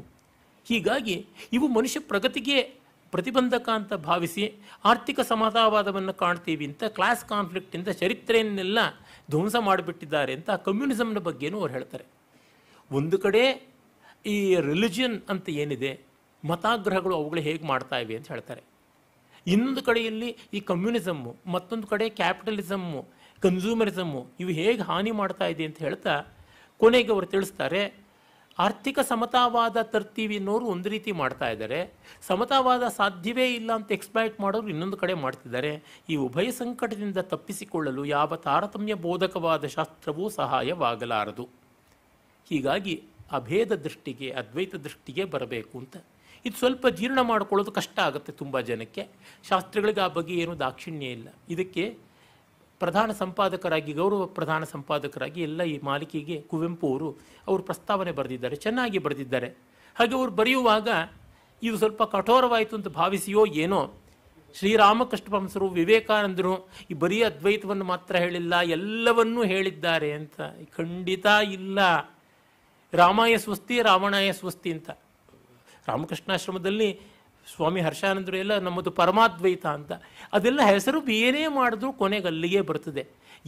ಹೀಗಾಗಿ ಇವು ಮನುಷ್ಯ ಪ್ರಗತಿಗೆ ಪ್ರತಿಬಂಧಕ ಅಂತ ಭಾವಿಸಿ ಆರ್ಥಿಕ ಸಮತಾವಾದವನ್ನು ಕಾಣ್ತೀವಿ ಅಂತ ಕ್ಲಾಸ್ ಕಾನ್ಫ್ಲಿಕ್ಟಿಂದ ಚರಿತ್ರೆಯನ್ನೆಲ್ಲ ಧ್ವಂಸ ಮಾಡಿಬಿಟ್ಟಿದ್ದಾರೆ ಅಂತ ಕಮ್ಯುನಿಸಮ್ನ ಬಗ್ಗೆನೂ ಅವ್ರು ಹೇಳ್ತಾರೆ ಒಂದು ಕಡೆ ಈ ರಿಲಿಜಿಯನ್ ಅಂತ ಏನಿದೆ ಮತಾಗ್ರಹಗಳು ಅವುಗಳು ಹೇಗೆ ಮಾಡ್ತಾ ಇವೆ ಅಂತ ಹೇಳ್ತಾರೆ ಇನ್ನೊಂದು ಕಡೆಯಲ್ಲಿ ಈ ಕಮ್ಯುನಿಸಮ್ಮು ಮತ್ತೊಂದು ಕಡೆ ಕ್ಯಾಪಿಟಲಿಸಮ್ಮು ಕನ್ಸೂಮರಿಸಮ್ಮು ಇವು ಹೇಗೆ ಹಾನಿ ಮಾಡ್ತಾ ಇದೆ ಅಂತ ಹೇಳ್ತಾ ಕೊನೆಗೆ ಅವರು ತಿಳಿಸ್ತಾರೆ ಆರ್ಥಿಕ ಸಮತಾವಾದ ತರ್ತೀವಿ ಅನ್ನೋರು ಒಂದು ರೀತಿ ಮಾಡ್ತಾ ಇದ್ದಾರೆ ಸಮತಾವಾದ ಸಾಧ್ಯವೇ ಇಲ್ಲ ಅಂತ ಎಕ್ಸ್ಪ್ಲೈಟ್ ಮಾಡೋರು ಇನ್ನೊಂದು ಕಡೆ ಮಾಡ್ತಿದ್ದಾರೆ ಈ ಉಭಯ ಸಂಕಟದಿಂದ ತಪ್ಪಿಸಿಕೊಳ್ಳಲು ಯಾವ ತಾರತಮ್ಯ ಬೋಧಕವಾದ ಶಾಸ್ತ್ರವೂ ಸಹಾಯವಾಗಲಾರದು ಹೀಗಾಗಿ ಅಭೇದ ದೃಷ್ಟಿಗೆ ಅದ್ವೈತ ದೃಷ್ಟಿಗೆ ಬರಬೇಕು ಅಂತ ಇದು ಸ್ವಲ್ಪ ಜೀರ್ಣ ಮಾಡ್ಕೊಳ್ಳೋದು ಕಷ್ಟ ಆಗುತ್ತೆ ತುಂಬ ಜನಕ್ಕೆ ಶಾಸ್ತ್ರಗಳಿಗೆ ಆ ಬಗ್ಗೆ ಏನೂ ದಾಕ್ಷಿಣ್ಯ ಇಲ್ಲ ಇದಕ್ಕೆ ಪ್ರಧಾನ ಸಂಪಾದಕರಾಗಿ ಗೌರವ ಪ್ರಧಾನ ಸಂಪಾದಕರಾಗಿ ಎಲ್ಲ ಈ ಮಾಲಿಕೆಗೆ ಕುವೆಂಪು ಅವರು ಅವರು ಪ್ರಸ್ತಾವನೆ ಬರೆದಿದ್ದಾರೆ ಚೆನ್ನಾಗಿ ಬರೆದಿದ್ದಾರೆ ಹಾಗೆ ಅವರು ಬರೆಯುವಾಗ ಇದು ಸ್ವಲ್ಪ ಕಠೋರವಾಯಿತು ಅಂತ ಭಾವಿಸಿಯೋ ಏನೋ ಶ್ರೀರಾಮಕೃಷ್ಣಪಂಸರು ವಿವೇಕಾನಂದರು ಈ ಬರೀ ಅದ್ವೈತವನ್ನು ಮಾತ್ರ ಹೇಳಿಲ್ಲ ಎಲ್ಲವನ್ನೂ ಹೇಳಿದ್ದಾರೆ ಅಂತ ಖಂಡಿತ ಇಲ್ಲ ರಾಮಾಯ ಸ್ವಸ್ತಿ ರಾವಣಾಯ ಸ್ವಸ್ತಿ ಅಂತ ರಾಮಕೃಷ್ಣಾಶ್ರಮದಲ್ಲಿ ಸ್ವಾಮಿ ಹರ್ಷಾನಂದರು ಎಲ್ಲ ನಮ್ಮದು ಪರಮಾದ್ವೈತ ಅಂತ ಅದೆಲ್ಲ ಹೆಸರು ಬೇರೆ ಮಾಡಿದ್ರೂ ಕೊನೆಗೆ ಅಲ್ಲಿಗೆ ಬರ್ತದೆ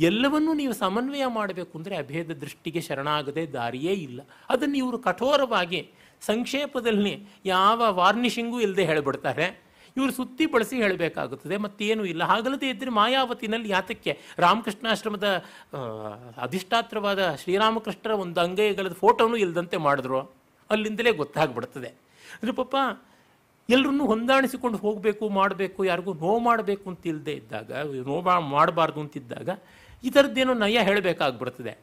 ಎಲ್ಲವನ್ನೂ ನೀವು ಸಮನ್ವಯ ಮಾಡಬೇಕು ಅಂದರೆ ಅಭೇದ ದೃಷ್ಟಿಗೆ ಶರಣಾಗದೆ ದಾರಿಯೇ ಇಲ್ಲ ಅದನ್ನು ಇವರು ಕಠೋರವಾಗಿ ಸಂಕ್ಷೇಪದಲ್ಲಿ ಯಾವ ವಾರ್ನಿಷಿಂಗೂ ಇಲ್ಲದೆ ಹೇಳಿಬಿಡ್ತಾರೆ ಇವರು ಸುತ್ತಿ ಬಳಸಿ ಹೇಳಬೇಕಾಗುತ್ತದೆ ಮತ್ತೇನೂ ಇಲ್ಲ ಹಾಗಲ್ಲದೆ ಇದ್ದರೆ ಮಾಯಾವತಿನಲ್ಲಿ ಯಾತಕ್ಕೆ ರಾಮಕೃಷ್ಣಾಶ್ರಮದ ಅಧಿಷ್ಠಾತ್ರವಾದ ಶ್ರೀರಾಮಕೃಷ್ಣರ ಒಂದು ಅಂಗೈಗಳದ ಫೋಟೋನು ಇಲ್ಲದಂತೆ ಮಾಡಿದ್ರು ಅಲ್ಲಿಂದಲೇ ಗೊತ್ತಾಗ್ಬಿಡ್ತದೆ ಅಂದರೆ ಪಾಪ ಎಲ್ಲರನ್ನೂ ಹೊಂದಾಣಿಸಿಕೊಂಡು ಹೋಗಬೇಕು ಮಾಡಬೇಕು ಯಾರಿಗೂ ನೋ ಮಾಡಬೇಕು ಅಂತ ಇಲ್ಲದೆ ಇದ್ದಾಗ ನೋ ಮಾಡಬಾರ್ದು ಅಂತಿದ್ದಾಗ ಈ ಥರದ್ದೇನೋ ನಯ ಹೇಳಬೇಕಾಗ್ಬಿಡ್ತದೆ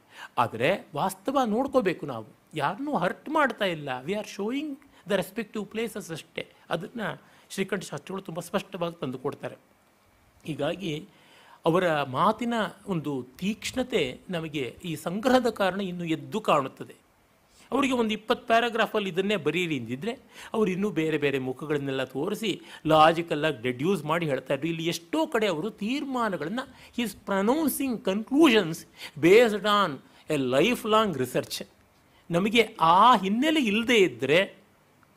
ಆದರೆ ವಾಸ್ತವ ನೋಡ್ಕೋಬೇಕು ನಾವು ಯಾರನ್ನೂ ಹರ್ಟ್ ಮಾಡ್ತಾ ಇಲ್ಲ we are showing the respective places ಅಷ್ಟೇ ಅದನ್ನು ಶ್ರೀಕಂಠ ಶಾಸ್ತ್ರಿಗಳು ತುಂಬ ಸ್ಪಷ್ಟವಾಗಿ ತಂದುಕೊಡ್ತಾರೆ ಹೀಗಾಗಿ ಅವರ ಮಾತಿನ ಒಂದು ತೀಕ್ಷ್ಣತೆ ನಮಗೆ ಈ ಸಂಗ್ರಹದ ಕಾರಣ ಇನ್ನೂ ಎದ್ದು ಕಾಣುತ್ತದೆ ಅವರಿಗೆ ಒಂದು ಇಪ್ಪತ್ತು ಪ್ಯಾರಾಗ್ರಾಫಲ್ಲಿ ಇದನ್ನೇ ಬರೀರಿ ಅಂದಿದ್ರೆ ಅವರು ಇನ್ನೂ ಬೇರೆ ಬೇರೆ ಮುಖಗಳನ್ನೆಲ್ಲ ತೋರಿಸಿ ಲಾಜಿಕಲ್ಲಾಗಿ ಡೆಡ್ಯೂಸ್ ಮಾಡಿ ಹೇಳ್ತಾ ಇದ್ರು ಇಲ್ಲಿ ಎಷ್ಟೋ ಕಡೆ ಅವರು ತೀರ್ಮಾನಗಳನ್ನು is pronouncing conclusions based on a life long research ನಮಗೆ ಆ ಹಿನ್ನೆಲೆ ಇಲ್ಲದೆ ಇದ್ದರೆ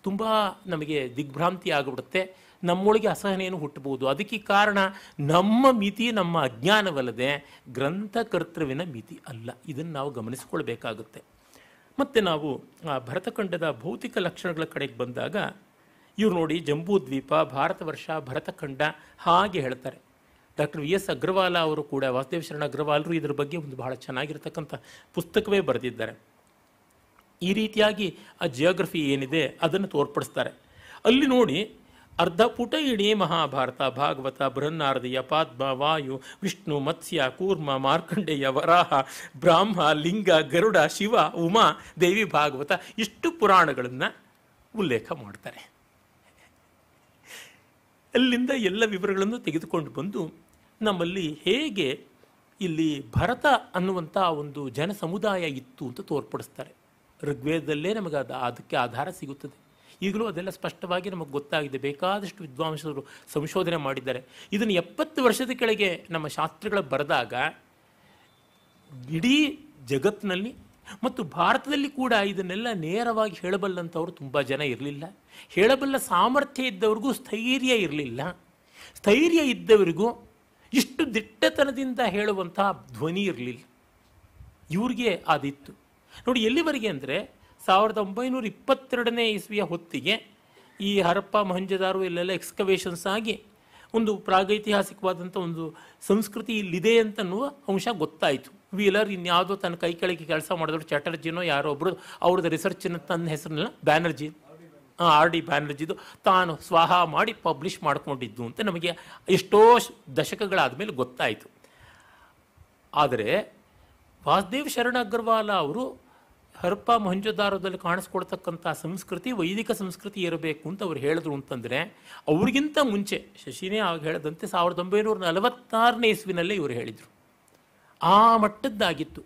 ತುಂಬ ನಮಗೆ ದಿಗ್ಭ್ರಾಂತಿ ಆಗಿಬಿಡುತ್ತೆ ನಮ್ಮೊಳಗೆ ಅಸಹನೆಯನ್ನು ಹುಟ್ಟಬಹುದು ಅದಕ್ಕೆ ಕಾರಣ ನಮ್ಮ ಮಿತಿ ನಮ್ಮ ಅಜ್ಞಾನವಲ್ಲದೆ ಗ್ರಂಥಕರ್ತೃವಿನ ಮಿತಿ ಅಲ್ಲ ಇದನ್ನು ನಾವು ಗಮನಿಸಿಕೊಳ್ಬೇಕಾಗುತ್ತೆ ಮತ್ತು ನಾವು ಆ ಭರತಖಂಡದ ಭೌತಿಕ ಲಕ್ಷಣಗಳ ಕಡೆಗೆ ಬಂದಾಗ ಇವ್ರು ನೋಡಿ ಜಂಬೂ ದ್ವೀಪ ಭಾರತ ವರ್ಷ ಭರತಖಂಡ ಹಾಗೆ ಹೇಳ್ತಾರೆ ಡಾಕ್ಟರ್ ವಿ ಎಸ್ ಅಗ್ರವಾಲ ಅವರು ಕೂಡ ವಾಸುದೇವ ಶರಣ ಅಗ್ರವಾಲರು ಇದರ ಬಗ್ಗೆ ಒಂದು ಬಹಳ ಚೆನ್ನಾಗಿರ್ತಕ್ಕಂಥ ಪುಸ್ತಕವೇ ಬರೆದಿದ್ದಾರೆ ಈ ರೀತಿಯಾಗಿ ಆ ಜಿಯೋಗ್ರಫಿ ಏನಿದೆ ಅದನ್ನು ತೋರ್ಪಡಿಸ್ತಾರೆ ಅಲ್ಲಿ ನೋಡಿ ಅರ್ಧ ಪುಟ ಇಡೀ ಮಹಾಭಾರತ ಭಾಗವತ ಬೃಹನ್ನಾರ್ದೀಯ ಪದ್ಮ ವಾಯು ವಿಷ್ಣು ಮತ್ಸ್ಯ ಕೂರ್ಮ ಮಾರ್ಕಂಡೇಯ ವರಾಹ ಬ್ರಾಹ್ಮ ಲಿಂಗ ಗರುಡ ಶಿವ ಉಮಾ ದೇವಿ ಭಾಗವತ ಇಷ್ಟು ಪುರಾಣಗಳನ್ನು ಉಲ್ಲೇಖ ಮಾಡ್ತಾರೆ ಅಲ್ಲಿಂದ ಎಲ್ಲ ವಿವರಗಳನ್ನು ತೆಗೆದುಕೊಂಡು ಬಂದು ನಮ್ಮಲ್ಲಿ ಹೇಗೆ ಇಲ್ಲಿ ಭರತ ಅನ್ನುವಂಥ ಒಂದು ಜನ ಸಮುದಾಯ ಇತ್ತು ಅಂತ ತೋರ್ಪಡಿಸ್ತಾರೆ ಋಗ್ವೇದದಲ್ಲೇ ನಮಗೆ ಅದು ಅದಕ್ಕೆ ಆಧಾರ ಸಿಗುತ್ತದೆ ಈಗಲೂ ಅದೆಲ್ಲ ಸ್ಪಷ್ಟವಾಗಿ ನಮಗೆ ಗೊತ್ತಾಗಿದೆ ಬೇಕಾದಷ್ಟು ವಿದ್ವಾಂಸರು ಸಂಶೋಧನೆ ಮಾಡಿದ್ದಾರೆ ಇದನ್ನು ಎಪ್ಪತ್ತು ವರ್ಷದ ಕೆಳಗೆ ನಮ್ಮ ಶಾಸ್ತ್ರಗಳು ಬರೆದಾಗ ಇಡೀ ಜಗತ್ತಿನಲ್ಲಿ ಮತ್ತು ಭಾರತದಲ್ಲಿ ಕೂಡ ಇದನ್ನೆಲ್ಲ ನೇರವಾಗಿ ಹೇಳಬಲ್ಲಂಥವ್ರು ತುಂಬ ಜನ ಇರಲಿಲ್ಲ ಹೇಳಬಲ್ಲ ಸಾಮರ್ಥ್ಯ ಇದ್ದವ್ರಿಗೂ ಸ್ಥೈರ್ಯ ಇರಲಿಲ್ಲ ಸ್ಥೈರ್ಯ ಇದ್ದವರಿಗೂ ಇಷ್ಟು ದಿಟ್ಟತನದಿಂದ ಹೇಳುವಂತಹ ಧ್ವನಿ ಇರಲಿಲ್ಲ ಇವ್ರಿಗೆ ಅದಿತ್ತು ನೋಡಿ ಎಲ್ಲಿವರೆಗೆ ಅಂದರೆ ಸಾವಿರದ ಒಂಬೈನೂರ ಇಪ್ಪತ್ತೆರಡನೇ ಇಸ್ವಿಯ ಹೊತ್ತಿಗೆ ಈ ಹರಪ್ಪ ಮಹಂಜದಾರು ಇಲ್ಲೆಲ್ಲ ಎಕ್ಸ್ಕವೇಷನ್ಸ್ ಆಗಿ ಒಂದು ಪ್ರಾಗೈತಿಹಾಸಿಕವಾದಂಥ ಒಂದು ಸಂಸ್ಕೃತಿ ಇಲ್ಲಿದೆ ಅಂತನ್ನುವ ಅಂಶ ಗೊತ್ತಾಯಿತು ವೀಲರ್ ಇನ್ಯಾವುದೋ ತನ್ನ ಕೈ ಕೆಳಗೆ ಕೆಲಸ ಮಾಡಿದ್ರು ಚಟರ್ಜಿನೋ ಯಾರೋ ಒಬ್ಬರು ಅವ್ರದ್ದು ರಿಸರ್ಚಿನ ತನ್ನ ಹೆಸರನ್ನ ಬ್ಯಾನರ್ಜಿ ಆರ್ ಡಿ ಬ್ಯಾನರ್ಜಿದು ತಾನು ಸ್ವಾಹ ಮಾಡಿ ಪಬ್ಲಿಷ್ ಮಾಡಿಕೊಂಡಿದ್ದು ಅಂತ ನಮಗೆ ಎಷ್ಟೋ ದಶಕಗಳಾದ ಮೇಲೆ ಗೊತ್ತಾಯಿತು ಆದರೆ ವಾಸುದೇವ್ ಶರಣ ಅಗರ್ವಾಲ ಅವರು ಹರ್ಪ ಮೊಹಂಜುದಾರದಲ್ಲಿ ಕಾಣಿಸ್ಕೊಳ್ತಕ್ಕಂಥ ಸಂಸ್ಕೃತಿ ವೈದಿಕ ಸಂಸ್ಕೃತಿ ಇರಬೇಕು ಅಂತ ಅವ್ರು ಹೇಳಿದ್ರು ಅಂತಂದರೆ ಅವ್ರಿಗಿಂತ ಮುಂಚೆ ಶಶಿನೇ ಆಗ ಹೇಳಿದಂತೆ ಸಾವಿರದ ಒಂಬೈನೂರ ನಲವತ್ತಾರನೇ ಇಸ್ವಿನಲ್ಲೇ ಇವರು ಹೇಳಿದರು ಆ ಮಟ್ಟದ್ದಾಗಿತ್ತು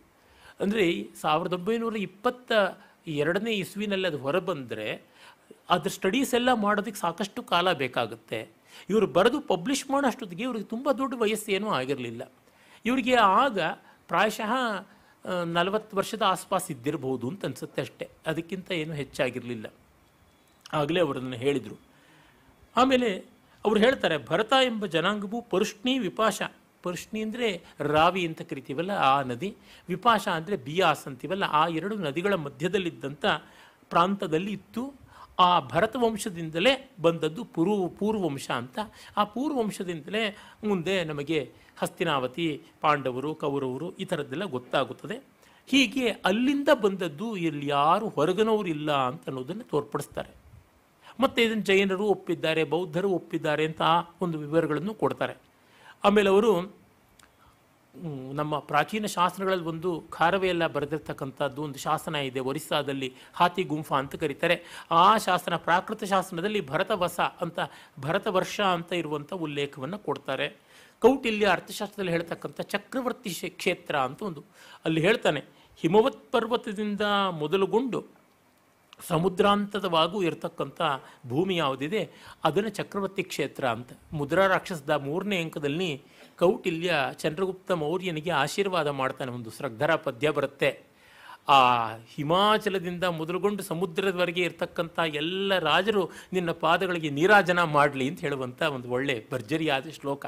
ಅಂದರೆ ಸಾವಿರದ ಒಂಬೈನೂರ ಇಪ್ಪತ್ತ ಎರಡನೇ ಇಸ್ವಿನಲ್ಲಿ ಅದು ಹೊರಬಂದರೆ ಅದ್ರ ಸ್ಟಡೀಸ್ ಎಲ್ಲ ಮಾಡೋದಕ್ಕೆ ಸಾಕಷ್ಟು ಕಾಲ ಬೇಕಾಗುತ್ತೆ ಇವರು ಬರೆದು ಪಬ್ಲಿಷ್ ಅಷ್ಟೊತ್ತಿಗೆ ಇವ್ರಿಗೆ ತುಂಬ ದೊಡ್ಡ ವಯಸ್ಸೇನೂ ಆಗಿರಲಿಲ್ಲ ಇವರಿಗೆ ಆಗ ಪ್ರಾಯಶಃ ನಲವತ್ತು ವರ್ಷದ ಆಸ್ಪಾಸ್ ಇದ್ದಿರಬಹುದು ಅಂತ ಅನಿಸುತ್ತೆ ಅಷ್ಟೇ ಅದಕ್ಕಿಂತ ಏನು ಹೆಚ್ಚಾಗಿರಲಿಲ್ಲ ಆಗಲೇ ಅವರನ್ನು ಹೇಳಿದರು ಆಮೇಲೆ ಅವರು ಹೇಳ್ತಾರೆ ಭರತ ಎಂಬ ಜನಾಂಗವು ಪರುಷ್ಣಿ ವಿಪಾಶ ಪರುಷ್ಣಿ ಅಂದರೆ ರಾವಿ ಅಂತ ಕರಿತೀವಲ್ಲ ಆ ನದಿ ವಿಪಾಶ ಅಂದರೆ ಬಿಯಾಸ್ ಅಂತೀವಲ್ಲ ಆ ಎರಡು ನದಿಗಳ ಮಧ್ಯದಲ್ಲಿದ್ದಂಥ ಪ್ರಾಂತದಲ್ಲಿ ಇತ್ತು ಆ ಭರತವಂಶದಿಂದಲೇ ಬಂದದ್ದು ಪೂರ್ವ ಪೂರ್ವವಂಶ ಅಂತ ಆ ಪೂರ್ವವಂಶದಿಂದಲೇ ಮುಂದೆ ನಮಗೆ ಹಸ್ತಿನಾವತಿ ಪಾಂಡವರು ಕೌರವರು ಈ ಥರದ್ದೆಲ್ಲ ಗೊತ್ತಾಗುತ್ತದೆ ಹೀಗೆ ಅಲ್ಲಿಂದ ಬಂದದ್ದು ಇಲ್ಲಿ ಯಾರು ಹೊರಗನವರು ಇಲ್ಲ ಅಂತ ಅನ್ನೋದನ್ನು ತೋರ್ಪಡಿಸ್ತಾರೆ ಮತ್ತು ಇದನ್ನು ಜೈನರು ಒಪ್ಪಿದ್ದಾರೆ ಬೌದ್ಧರು ಒಪ್ಪಿದ್ದಾರೆ ಅಂತ ಒಂದು ವಿವರಗಳನ್ನು ಕೊಡ್ತಾರೆ ಆಮೇಲೆ ಅವರು ನಮ್ಮ ಪ್ರಾಚೀನ ಶಾಸನಗಳಲ್ಲಿ ಒಂದು ಖಾರವೆಯೆಲ್ಲ ಬರೆದಿರ್ತಕ್ಕಂಥದ್ದು ಒಂದು ಶಾಸನ ಇದೆ ಒರಿಸ್ಸಾದಲ್ಲಿ ಹಾತಿ ಗುಂಫ ಅಂತ ಕರೀತಾರೆ ಆ ಶಾಸನ ಪ್ರಾಕೃತ ಶಾಸನದಲ್ಲಿ ಭರತವಸ ಅಂತ ಭರತವರ್ಷ ಅಂತ ಇರುವಂಥ ಉಲ್ಲೇಖವನ್ನು ಕೊಡ್ತಾರೆ ಕೌಟಿಲ್ಯ ಅರ್ಥಶಾಸ್ತ್ರದಲ್ಲಿ ಹೇಳ್ತಕ್ಕಂಥ ಚಕ್ರವರ್ತಿ ಕ್ಷೇತ್ರ ಅಂತ ಒಂದು ಅಲ್ಲಿ ಹೇಳ್ತಾನೆ ಹಿಮವತ್ ಪರ್ವತದಿಂದ ಮೊದಲುಗೊಂಡು ಸಮುದ್ರಾಂತದವಾಗೂ ಇರತಕ್ಕಂಥ ಭೂಮಿ ಯಾವುದಿದೆ ಅದನ್ನು ಚಕ್ರವರ್ತಿ ಕ್ಷೇತ್ರ ಅಂತ ಮುದ್ರಾ ರಾಕ್ಷಸದ ಮೂರನೇ ಅಂಕದಲ್ಲಿ ಕೌಟಿಲ್ಯ ಚಂದ್ರಗುಪ್ತ ಮೌರ್ಯನಿಗೆ ಆಶೀರ್ವಾದ ಮಾಡ್ತಾನೆ ಒಂದು ಶ್ರದ್ಧರ ಪದ್ಯ ಬರುತ್ತೆ ಆ ಹಿಮಾಚಲದಿಂದ ಮೊದಲುಗೊಂಡು ಸಮುದ್ರದವರೆಗೆ ಇರತಕ್ಕಂಥ ಎಲ್ಲ ರಾಜರು ನಿನ್ನ ಪಾದಗಳಿಗೆ ನೀರಾಜನ ಮಾಡಲಿ ಅಂತ ಹೇಳುವಂಥ ಒಂದು ಒಳ್ಳೆ ಭರ್ಜರಿಯಾದ ಶ್ಲೋಕ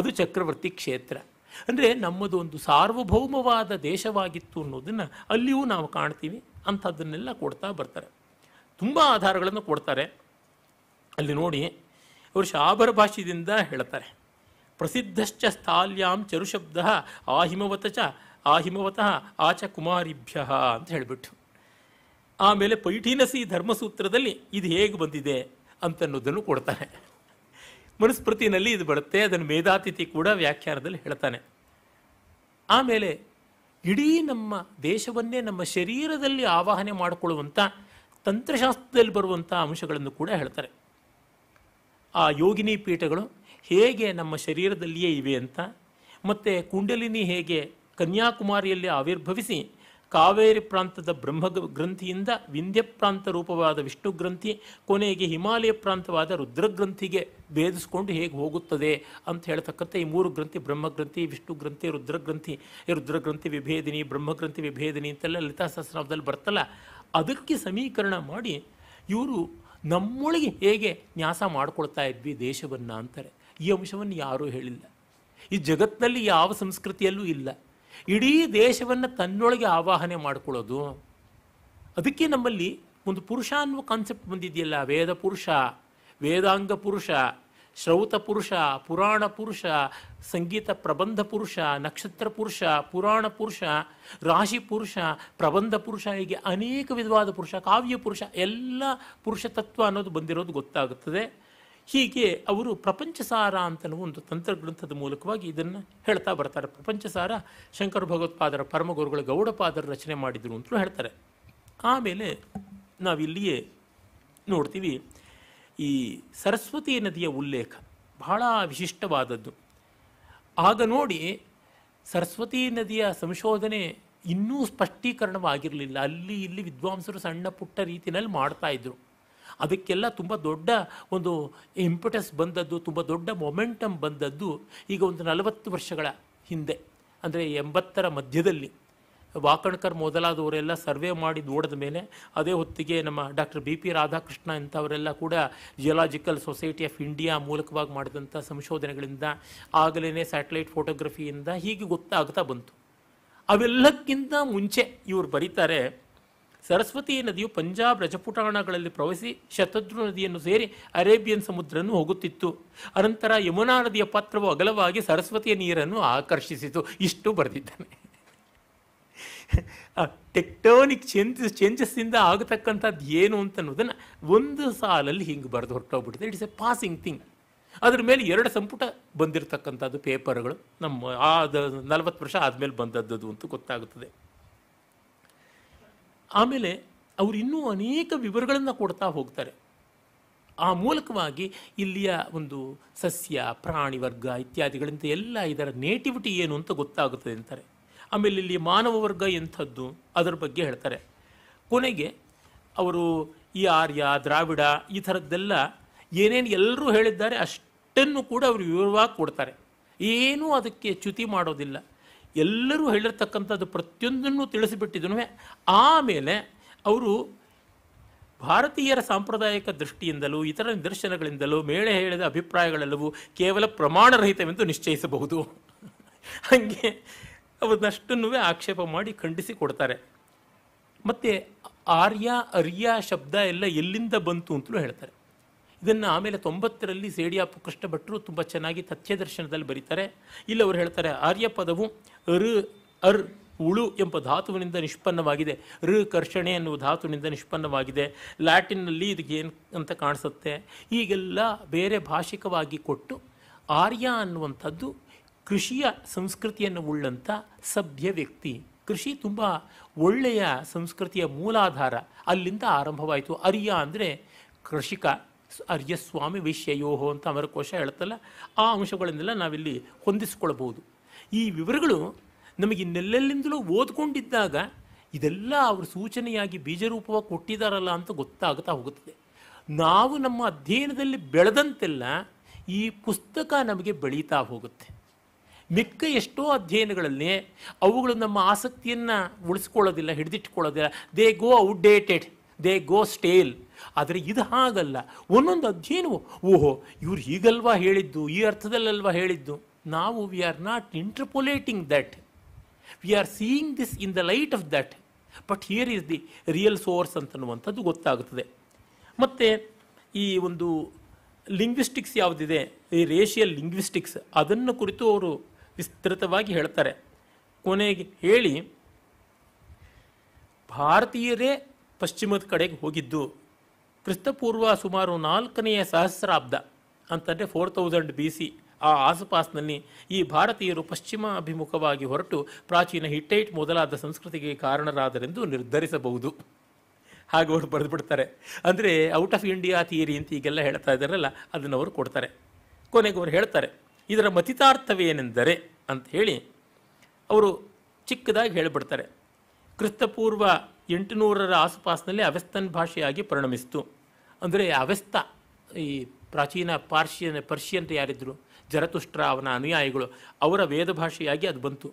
ಅದು ಚಕ್ರವರ್ತಿ ಕ್ಷೇತ್ರ ಅಂದರೆ ನಮ್ಮದು ಒಂದು ಸಾರ್ವಭೌಮವಾದ ದೇಶವಾಗಿತ್ತು ಅನ್ನೋದನ್ನು ಅಲ್ಲಿಯೂ ನಾವು ಕಾಣ್ತೀವಿ ಅಂಥದ್ದನ್ನೆಲ್ಲ ಕೊಡ್ತಾ ಬರ್ತಾರೆ ತುಂಬ ಆಧಾರಗಳನ್ನು ಕೊಡ್ತಾರೆ ಅಲ್ಲಿ ನೋಡಿ ಅವರು ಶಾಬರ ಭಾಷೆಯಿಂದ ಹೇಳ್ತಾರೆ ಪ್ರಸಿದ್ಧಶ್ಚ ಸ್ಥಾಲ್ಯಾಂ ಚರುಶಬ್ದ ಆ ಹಿಮವತ ಚ ಆಹಿಮವತಃ ಆಚ ಕುಮಾರಿಭ್ಯ ಅಂತ ಹೇಳಿಬಿಟ್ಟು ಆಮೇಲೆ ಪೈಠಿನಸಿ ಧರ್ಮಸೂತ್ರದಲ್ಲಿ ಇದು ಹೇಗೆ ಬಂದಿದೆ ಅಂತನ್ನೋದನ್ನು ಕೊಡ್ತಾನೆ ಮನುಸ್ಮೃತಿನಲ್ಲಿ ಇದು ಬರುತ್ತೆ ಅದನ್ನು ಮೇಧಾತಿಥಿ ಕೂಡ ವ್ಯಾಖ್ಯಾನದಲ್ಲಿ ಹೇಳ್ತಾನೆ ಆಮೇಲೆ ಇಡೀ ನಮ್ಮ ದೇಶವನ್ನೇ ನಮ್ಮ ಶರೀರದಲ್ಲಿ ಆವಾಹನೆ ಮಾಡಿಕೊಳ್ಳುವಂಥ ತಂತ್ರಶಾಸ್ತ್ರದಲ್ಲಿ ಬರುವಂಥ ಅಂಶಗಳನ್ನು ಕೂಡ ಹೇಳ್ತಾರೆ ಆ ಯೋಗಿನಿ ಪೀಠಗಳು ಹೇಗೆ ನಮ್ಮ ಶರೀರದಲ್ಲಿಯೇ ಇವೆ ಅಂತ ಮತ್ತು ಕುಂಡಲಿನಿ ಹೇಗೆ ಕನ್ಯಾಕುಮಾರಿಯಲ್ಲಿ ಆವಿರ್ಭವಿಸಿ ಕಾವೇರಿ ಪ್ರಾಂತದ ಬ್ರಹ್ಮ ಗ್ರಂಥಿಯಿಂದ ವಿಂಧ್ಯ ಪ್ರಾಂತ ರೂಪವಾದ ವಿಷ್ಣು ಗ್ರಂಥಿ ಕೊನೆಗೆ ಹಿಮಾಲಯ ಪ್ರಾಂತವಾದ ರುದ್ರಗ್ರಂಥಿಗೆ ಭೇದಿಸ್ಕೊಂಡು ಹೇಗೆ ಹೋಗುತ್ತದೆ ಅಂತ ಹೇಳ್ತಕ್ಕಂಥ ಈ ಮೂರು ಗ್ರಂಥಿ ಬ್ರಹ್ಮಗ್ರಂಥಿ ವಿಷ್ಣು ಗ್ರಂಥಿ ರುದ್ರಗ್ರಂಥಿ ರುದ್ರಗ್ರಂಥಿ ವಿಭೇದಿನಿ ಬ್ರಹ್ಮಗ್ರಂಥಿ ವಿಭೇದಿನಿ ಅಂತೆಲ್ಲ ಲಲಿತಾ ಬರ್ತಲ್ಲ ಅದಕ್ಕೆ ಸಮೀಕರಣ ಮಾಡಿ ಇವರು ನಮ್ಮೊಳಗೆ ಹೇಗೆ ನ್ಯಾಸ ಮಾಡ್ಕೊಳ್ತಾ ಇದ್ವಿ ದೇಶವನ್ನು ಅಂತಾರೆ ಈ ಅಂಶವನ್ನು ಯಾರೂ ಹೇಳಿಲ್ಲ ಈ ಜಗತ್ತಿನಲ್ಲಿ ಯಾವ ಸಂಸ್ಕೃತಿಯಲ್ಲೂ ಇಲ್ಲ ಇಡೀ ದೇಶವನ್ನು ತನ್ನೊಳಗೆ ಆವಾಹನೆ ಮಾಡಿಕೊಳ್ಳೋದು ಅದಕ್ಕೆ ನಮ್ಮಲ್ಲಿ ಒಂದು ಪುರುಷ ಅನ್ನುವ ಕಾನ್ಸೆಪ್ಟ್ ಬಂದಿದೆಯಲ್ಲ ವೇದ ಪುರುಷ ವೇದಾಂಗ ಪುರುಷ ಶ್ರೌತ ಪುರುಷ ಪುರಾಣ ಪುರುಷ ಸಂಗೀತ ಪ್ರಬಂಧ ಪುರುಷ ನಕ್ಷತ್ರ ಪುರುಷ ಪುರಾಣ ಪುರುಷ ರಾಶಿ ಪುರುಷ ಪ್ರಬಂಧ ಪುರುಷ ಹೀಗೆ ಅನೇಕ ವಿಧವಾದ ಪುರುಷ ಕಾವ್ಯ ಪುರುಷ ಎಲ್ಲ ಪುರುಷ ತತ್ವ ಅನ್ನೋದು ಬಂದಿರೋದು ಗೊತ್ತಾಗುತ್ತದೆ ಹೀಗೆ ಅವರು ಪ್ರಪಂಚಸಾರ ಅಂತಲೂ ಒಂದು ತಂತ್ರಗ್ರಂಥದ ಮೂಲಕವಾಗಿ ಇದನ್ನು ಹೇಳ್ತಾ ಬರ್ತಾರೆ ಪ್ರಪಂಚಸಾರ ಶಂಕರ ಭಗವತ್ಪಾದರ ಪರಮಗುರುಗಳ ಗೌಡಪಾದರ ರಚನೆ ಮಾಡಿದರು ಅಂತಲೂ ಹೇಳ್ತಾರೆ ಆಮೇಲೆ ನಾವಿಲ್ಲಿಯೇ ನೋಡ್ತೀವಿ ಈ ಸರಸ್ವತಿ ನದಿಯ ಉಲ್ಲೇಖ ಬಹಳ ವಿಶಿಷ್ಟವಾದದ್ದು ಆಗ ನೋಡಿ ಸರಸ್ವತಿ ನದಿಯ ಸಂಶೋಧನೆ ಇನ್ನೂ ಸ್ಪಷ್ಟೀಕರಣವಾಗಿರಲಿಲ್ಲ ಅಲ್ಲಿ ಇಲ್ಲಿ ವಿದ್ವಾಂಸರು ಸಣ್ಣ ಪುಟ್ಟ ರೀತಿಯಲ್ಲಿ ಮಾಡ್ತಾ ಅದಕ್ಕೆಲ್ಲ ತುಂಬ ದೊಡ್ಡ ಒಂದು ಇಂಪಟಸ್ ಬಂದದ್ದು ತುಂಬ ದೊಡ್ಡ ಮೊಮೆಂಟಮ್ ಬಂದದ್ದು ಈಗ ಒಂದು ನಲವತ್ತು ವರ್ಷಗಳ ಹಿಂದೆ ಅಂದರೆ ಎಂಬತ್ತರ ಮಧ್ಯದಲ್ಲಿ ವಾಕಣ್ಕರ್ ಮೊದಲಾದವರೆಲ್ಲ ಸರ್ವೆ ಮಾಡಿ ನೋಡಿದ ಮೇಲೆ ಅದೇ ಹೊತ್ತಿಗೆ ನಮ್ಮ ಡಾಕ್ಟರ್ ಬಿ ಪಿ ರಾಧಾಕೃಷ್ಣ ಇಂಥವರೆಲ್ಲ ಕೂಡ ಜಿಯಲಾಜಿಕಲ್ ಸೊಸೈಟಿ ಆಫ್ ಇಂಡಿಯಾ ಮೂಲಕವಾಗಿ ಮಾಡಿದಂಥ ಸಂಶೋಧನೆಗಳಿಂದ ಆಗಲೇ ಸ್ಯಾಟಲೈಟ್ ಫೋಟೋಗ್ರಫಿಯಿಂದ ಹೀಗೆ ಗೊತ್ತಾಗ್ತಾ ಬಂತು ಅವೆಲ್ಲಕ್ಕಿಂತ ಮುಂಚೆ ಇವರು ಬರೀತಾರೆ ಸರಸ್ವತಿ ನದಿಯು ಪಂಜಾಬ್ ರಜಪುಟಾಣಗಳಲ್ಲಿ ಪ್ರವಹಿಸಿ ಶತದ್ರು ನದಿಯನ್ನು ಸೇರಿ ಅರೇಬಿಯನ್ ಸಮುದ್ರವನ್ನು ಹೋಗುತ್ತಿತ್ತು ಅನಂತರ ಯಮುನಾ ನದಿಯ ಪಾತ್ರವು ಅಗಲವಾಗಿ ಸರಸ್ವತಿಯ ನೀರನ್ನು ಆಕರ್ಷಿಸಿತು ಇಷ್ಟು ಬರೆದಿದ್ದಾನೆ ಟೆಕ್ಟೋನಿಕ್ ಚೇಂಜಸ್ ಚೇಂಜಸ್ಸಿಂದ ಆಗತಕ್ಕಂಥದ್ದು ಏನು ಅಂತ ಅನ್ನೋದನ್ನು ಒಂದು ಸಾಲಲ್ಲಿ ಹಿಂಗೆ ಬರೆದು ಹೊರಟೋಗ್ಬಿಟ್ಟಿದೆ ಇಟ್ಸ್ ಎ ಪಾಸಿಂಗ್ ಥಿಂಗ್ ಅದ್ರ ಮೇಲೆ ಎರಡು ಸಂಪುಟ ಬಂದಿರತಕ್ಕಂಥದ್ದು ಪೇಪರ್ಗಳು ನಮ್ಮ ಆದ ನಲವತ್ತು ವರ್ಷ ಆದಮೇಲೆ ಬಂದದ್ದು ಅಂತ ಗೊತ್ತಾಗುತ್ತದೆ ಆಮೇಲೆ ಅವರು ಇನ್ನೂ ಅನೇಕ ವಿವರಗಳನ್ನು ಕೊಡ್ತಾ ಹೋಗ್ತಾರೆ ಆ ಮೂಲಕವಾಗಿ ಇಲ್ಲಿಯ ಒಂದು ಸಸ್ಯ ಪ್ರಾಣಿ ವರ್ಗ ಇತ್ಯಾದಿಗಳಿಂದ ಎಲ್ಲ ಇದರ ನೇಟಿವಿಟಿ ಏನು ಅಂತ ಗೊತ್ತಾಗುತ್ತದೆ ಅಂತಾರೆ ಆಮೇಲೆ ಇಲ್ಲಿ ಮಾನವ ವರ್ಗ ಎಂಥದ್ದು ಅದರ ಬಗ್ಗೆ ಹೇಳ್ತಾರೆ ಕೊನೆಗೆ ಅವರು ಈ ಆರ್ಯ ದ್ರಾವಿಡ ಈ ಥರದ್ದೆಲ್ಲ ಏನೇನು ಎಲ್ಲರೂ ಹೇಳಿದ್ದಾರೆ ಅಷ್ಟನ್ನು ಕೂಡ ಅವರು ವಿವರವಾಗಿ ಕೊಡ್ತಾರೆ ಏನೂ ಅದಕ್ಕೆ ಚ್ಯುತಿ ಮಾಡೋದಿಲ್ಲ ಎಲ್ಲರೂ ಹೇಳಿರ್ತಕ್ಕಂಥದ್ದು ಪ್ರತಿಯೊಂದನ್ನು ತಿಳಿಸಿಬಿಟ್ಟಿದ್ದನು ಆಮೇಲೆ ಅವರು ಭಾರತೀಯರ ಸಾಂಪ್ರದಾಯಿಕ ದೃಷ್ಟಿಯಿಂದಲೂ ಇತರ ನಿದರ್ಶನಗಳಿಂದಲೂ ಮೇಳೆ ಹೇಳಿದ ಅಭಿಪ್ರಾಯಗಳೆಲ್ಲವೂ ಕೇವಲ ಪ್ರಮಾಣರಹಿತವೆಂದು ನಿಶ್ಚಯಿಸಬಹುದು ಹಾಗೆ ಅವನ್ನಷ್ಟನ್ನೂ ಆಕ್ಷೇಪ ಮಾಡಿ ಖಂಡಿಸಿ ಕೊಡ್ತಾರೆ ಮತ್ತು ಆರ್ಯ ಅರ್ಯ ಶಬ್ದ ಎಲ್ಲ ಎಲ್ಲಿಂದ ಬಂತು ಅಂತಲೂ ಹೇಳ್ತಾರೆ ಇದನ್ನು ಆಮೇಲೆ ತೊಂಬತ್ತರಲ್ಲಿ ಸೇಡಿಯಾಪು ಕೃಷ್ಣ ತುಂಬ ಚೆನ್ನಾಗಿ ತಥ್ಯದರ್ಶನದಲ್ಲಿ ದರ್ಶನದಲ್ಲಿ ಬರೀತಾರೆ ಇಲ್ಲಿ ಅವರು ಹೇಳ್ತಾರೆ ಆರ್ಯ ಪದವು ಋ ಅರ್ ಉಳು ಎಂಬ ಧಾತುವಿನಿಂದ ನಿಷ್ಪನ್ನವಾಗಿದೆ ಋ ಕರ್ಷಣೆ ಎನ್ನುವ ಧಾತುವಿನಿಂದ ನಿಷ್ಪನ್ನವಾಗಿದೆ ಲ್ಯಾಟಿನ್ನಲ್ಲಿ ಇದಕ್ಕೆ ಏನು ಅಂತ ಕಾಣಿಸುತ್ತೆ ಈಗೆಲ್ಲ ಬೇರೆ ಭಾಷಿಕವಾಗಿ ಕೊಟ್ಟು ಆರ್ಯ ಅನ್ನುವಂಥದ್ದು ಕೃಷಿಯ ಸಂಸ್ಕೃತಿಯನ್ನು ಉಳ್ಳಂಥ ಸಭ್ಯ ವ್ಯಕ್ತಿ ಕೃಷಿ ತುಂಬ ಒಳ್ಳೆಯ ಸಂಸ್ಕೃತಿಯ ಮೂಲಾಧಾರ ಅಲ್ಲಿಂದ ಆರಂಭವಾಯಿತು ಅರಿಯ ಅಂದರೆ ಕೃಷಿಕ ಅರ್ಯಸ್ವಾಮಿ ವಿಷಯಯೋಹೋ ಅಂತ ಅಮರಕೋಶ ಹೇಳ್ತಲ್ಲ ಆ ಅಂಶಗಳನ್ನೆಲ್ಲ ನಾವಿಲ್ಲಿ ಹೊಂದಿಸ್ಕೊಳ್ಬೋದು ಈ ವಿವರಗಳು ನಮಗೆ ಓದ್ಕೊಂಡಿದ್ದಾಗ ಇದೆಲ್ಲ ಅವರು ಸೂಚನೆಯಾಗಿ ಬೀಜರೂಪವಾಗಿ ಕೊಟ್ಟಿದ್ದಾರಲ್ಲ ಅಂತ ಗೊತ್ತಾಗ್ತಾ ಹೋಗುತ್ತದೆ ನಾವು ನಮ್ಮ ಅಧ್ಯಯನದಲ್ಲಿ ಬೆಳೆದಂತೆಲ್ಲ ಈ ಪುಸ್ತಕ ನಮಗೆ ಬೆಳೀತಾ ಹೋಗುತ್ತೆ ಮಿಕ್ಕ ಎಷ್ಟೋ ಅಧ್ಯಯನಗಳಲ್ಲಿ ಅವುಗಳು ನಮ್ಮ ಆಸಕ್ತಿಯನ್ನು ಉಳಿಸ್ಕೊಳ್ಳೋದಿಲ್ಲ ಹಿಡಿದಿಟ್ಕೊಳ್ಳೋದಿಲ್ಲ they go outdated they go stale ಆದರೆ ಇದು ಹಾಗಲ್ಲ ಒಂದೊಂದು ಅಧ್ಯಯನವು ಓಹೋ ಇವ್ರು ಹೀಗಲ್ವಾ ಹೇಳಿದ್ದು ಈ ಅರ್ಥದಲ್ಲಲ್ವಾ ಹೇಳಿದ್ದು ನಾವು we are not interpolating that we are seeing this in the light of that but here is the real source ಅಂತನ್ನುವಂಥದ್ದು ಗೊತ್ತಾಗುತ್ತದೆ ಮತ್ತು ಈ ಒಂದು ಲಿಂಗ್ವಿಸ್ಟಿಕ್ಸ್ ಯಾವುದಿದೆ ಈ ರೇಷಿಯಲ್ ಲಿಂಗ್ವಿಸ್ಟಿಕ್ಸ್ ಅದನ್ನು ಕುರಿತು ಅವರು ವಿಸ್ತೃತವಾಗಿ ಹೇಳ್ತಾರೆ ಕೊನೆಗೆ ಹೇಳಿ ಭಾರತೀಯರೇ ಪಶ್ಚಿಮದ ಕಡೆಗೆ ಹೋಗಿದ್ದು ಕ್ರಿಸ್ತಪೂರ್ವ ಸುಮಾರು ನಾಲ್ಕನೆಯ ಸಹಸ್ರಾಬ್ದ ಅಂತಂದರೆ ಫೋರ್ ತೌಸಂಡ್ ಬಿ ಸಿ ಆ ಆಸುಪಾಸ್ನಲ್ಲಿ ಈ ಭಾರತೀಯರು ಪಶ್ಚಿಮ ಅಭಿಮುಖವಾಗಿ ಹೊರಟು ಪ್ರಾಚೀನ ಹಿಟ್ಟೈಟ್ ಮೊದಲಾದ ಸಂಸ್ಕೃತಿಗೆ ಕಾರಣರಾದರೆಂದು ನಿರ್ಧರಿಸಬಹುದು ಹಾಗೆ ಅವರು ಬರೆದುಬಿಡ್ತಾರೆ ಅಂದರೆ ಔಟ್ ಆಫ್ ಇಂಡಿಯಾ ಥಿಯರಿ ಅಂತ ಈಗೆಲ್ಲ ಹೇಳ್ತಾ ಇದ್ದಾರಲ್ಲ ಅದನ್ನು ಅವರು ಕೊಡ್ತಾರೆ ಕೊನೆಗೆ ಅವರು ಹೇಳ್ತಾರೆ ಇದರ ಮತಿತಾರ್ಥವೇನೆಂದರೆ ಅಂತ ಹೇಳಿ ಅವರು ಚಿಕ್ಕದಾಗಿ ಹೇಳಿಬಿಡ್ತಾರೆ ಕ್ರಿಸ್ತಪೂರ್ವ ಎಂಟುನೂರರ ಆಸುಪಾಸಿನಲ್ಲಿ ಅವೆಸ್ತನ್ ಭಾಷೆಯಾಗಿ ಪರಿಣಮಿಸಿತು ಅಂದರೆ ಅವೆಸ್ತ ಈ ಪ್ರಾಚೀನ ಪಾರ್ಶಿಯನ್ ಪರ್ಷಿಯನ್ ಯಾರಿದ್ದರು ಜರತುಷ್ಟ್ರ ಅವನ ಅನುಯಾಯಿಗಳು ಅವರ ವೇದ ಭಾಷೆಯಾಗಿ ಅದು ಬಂತು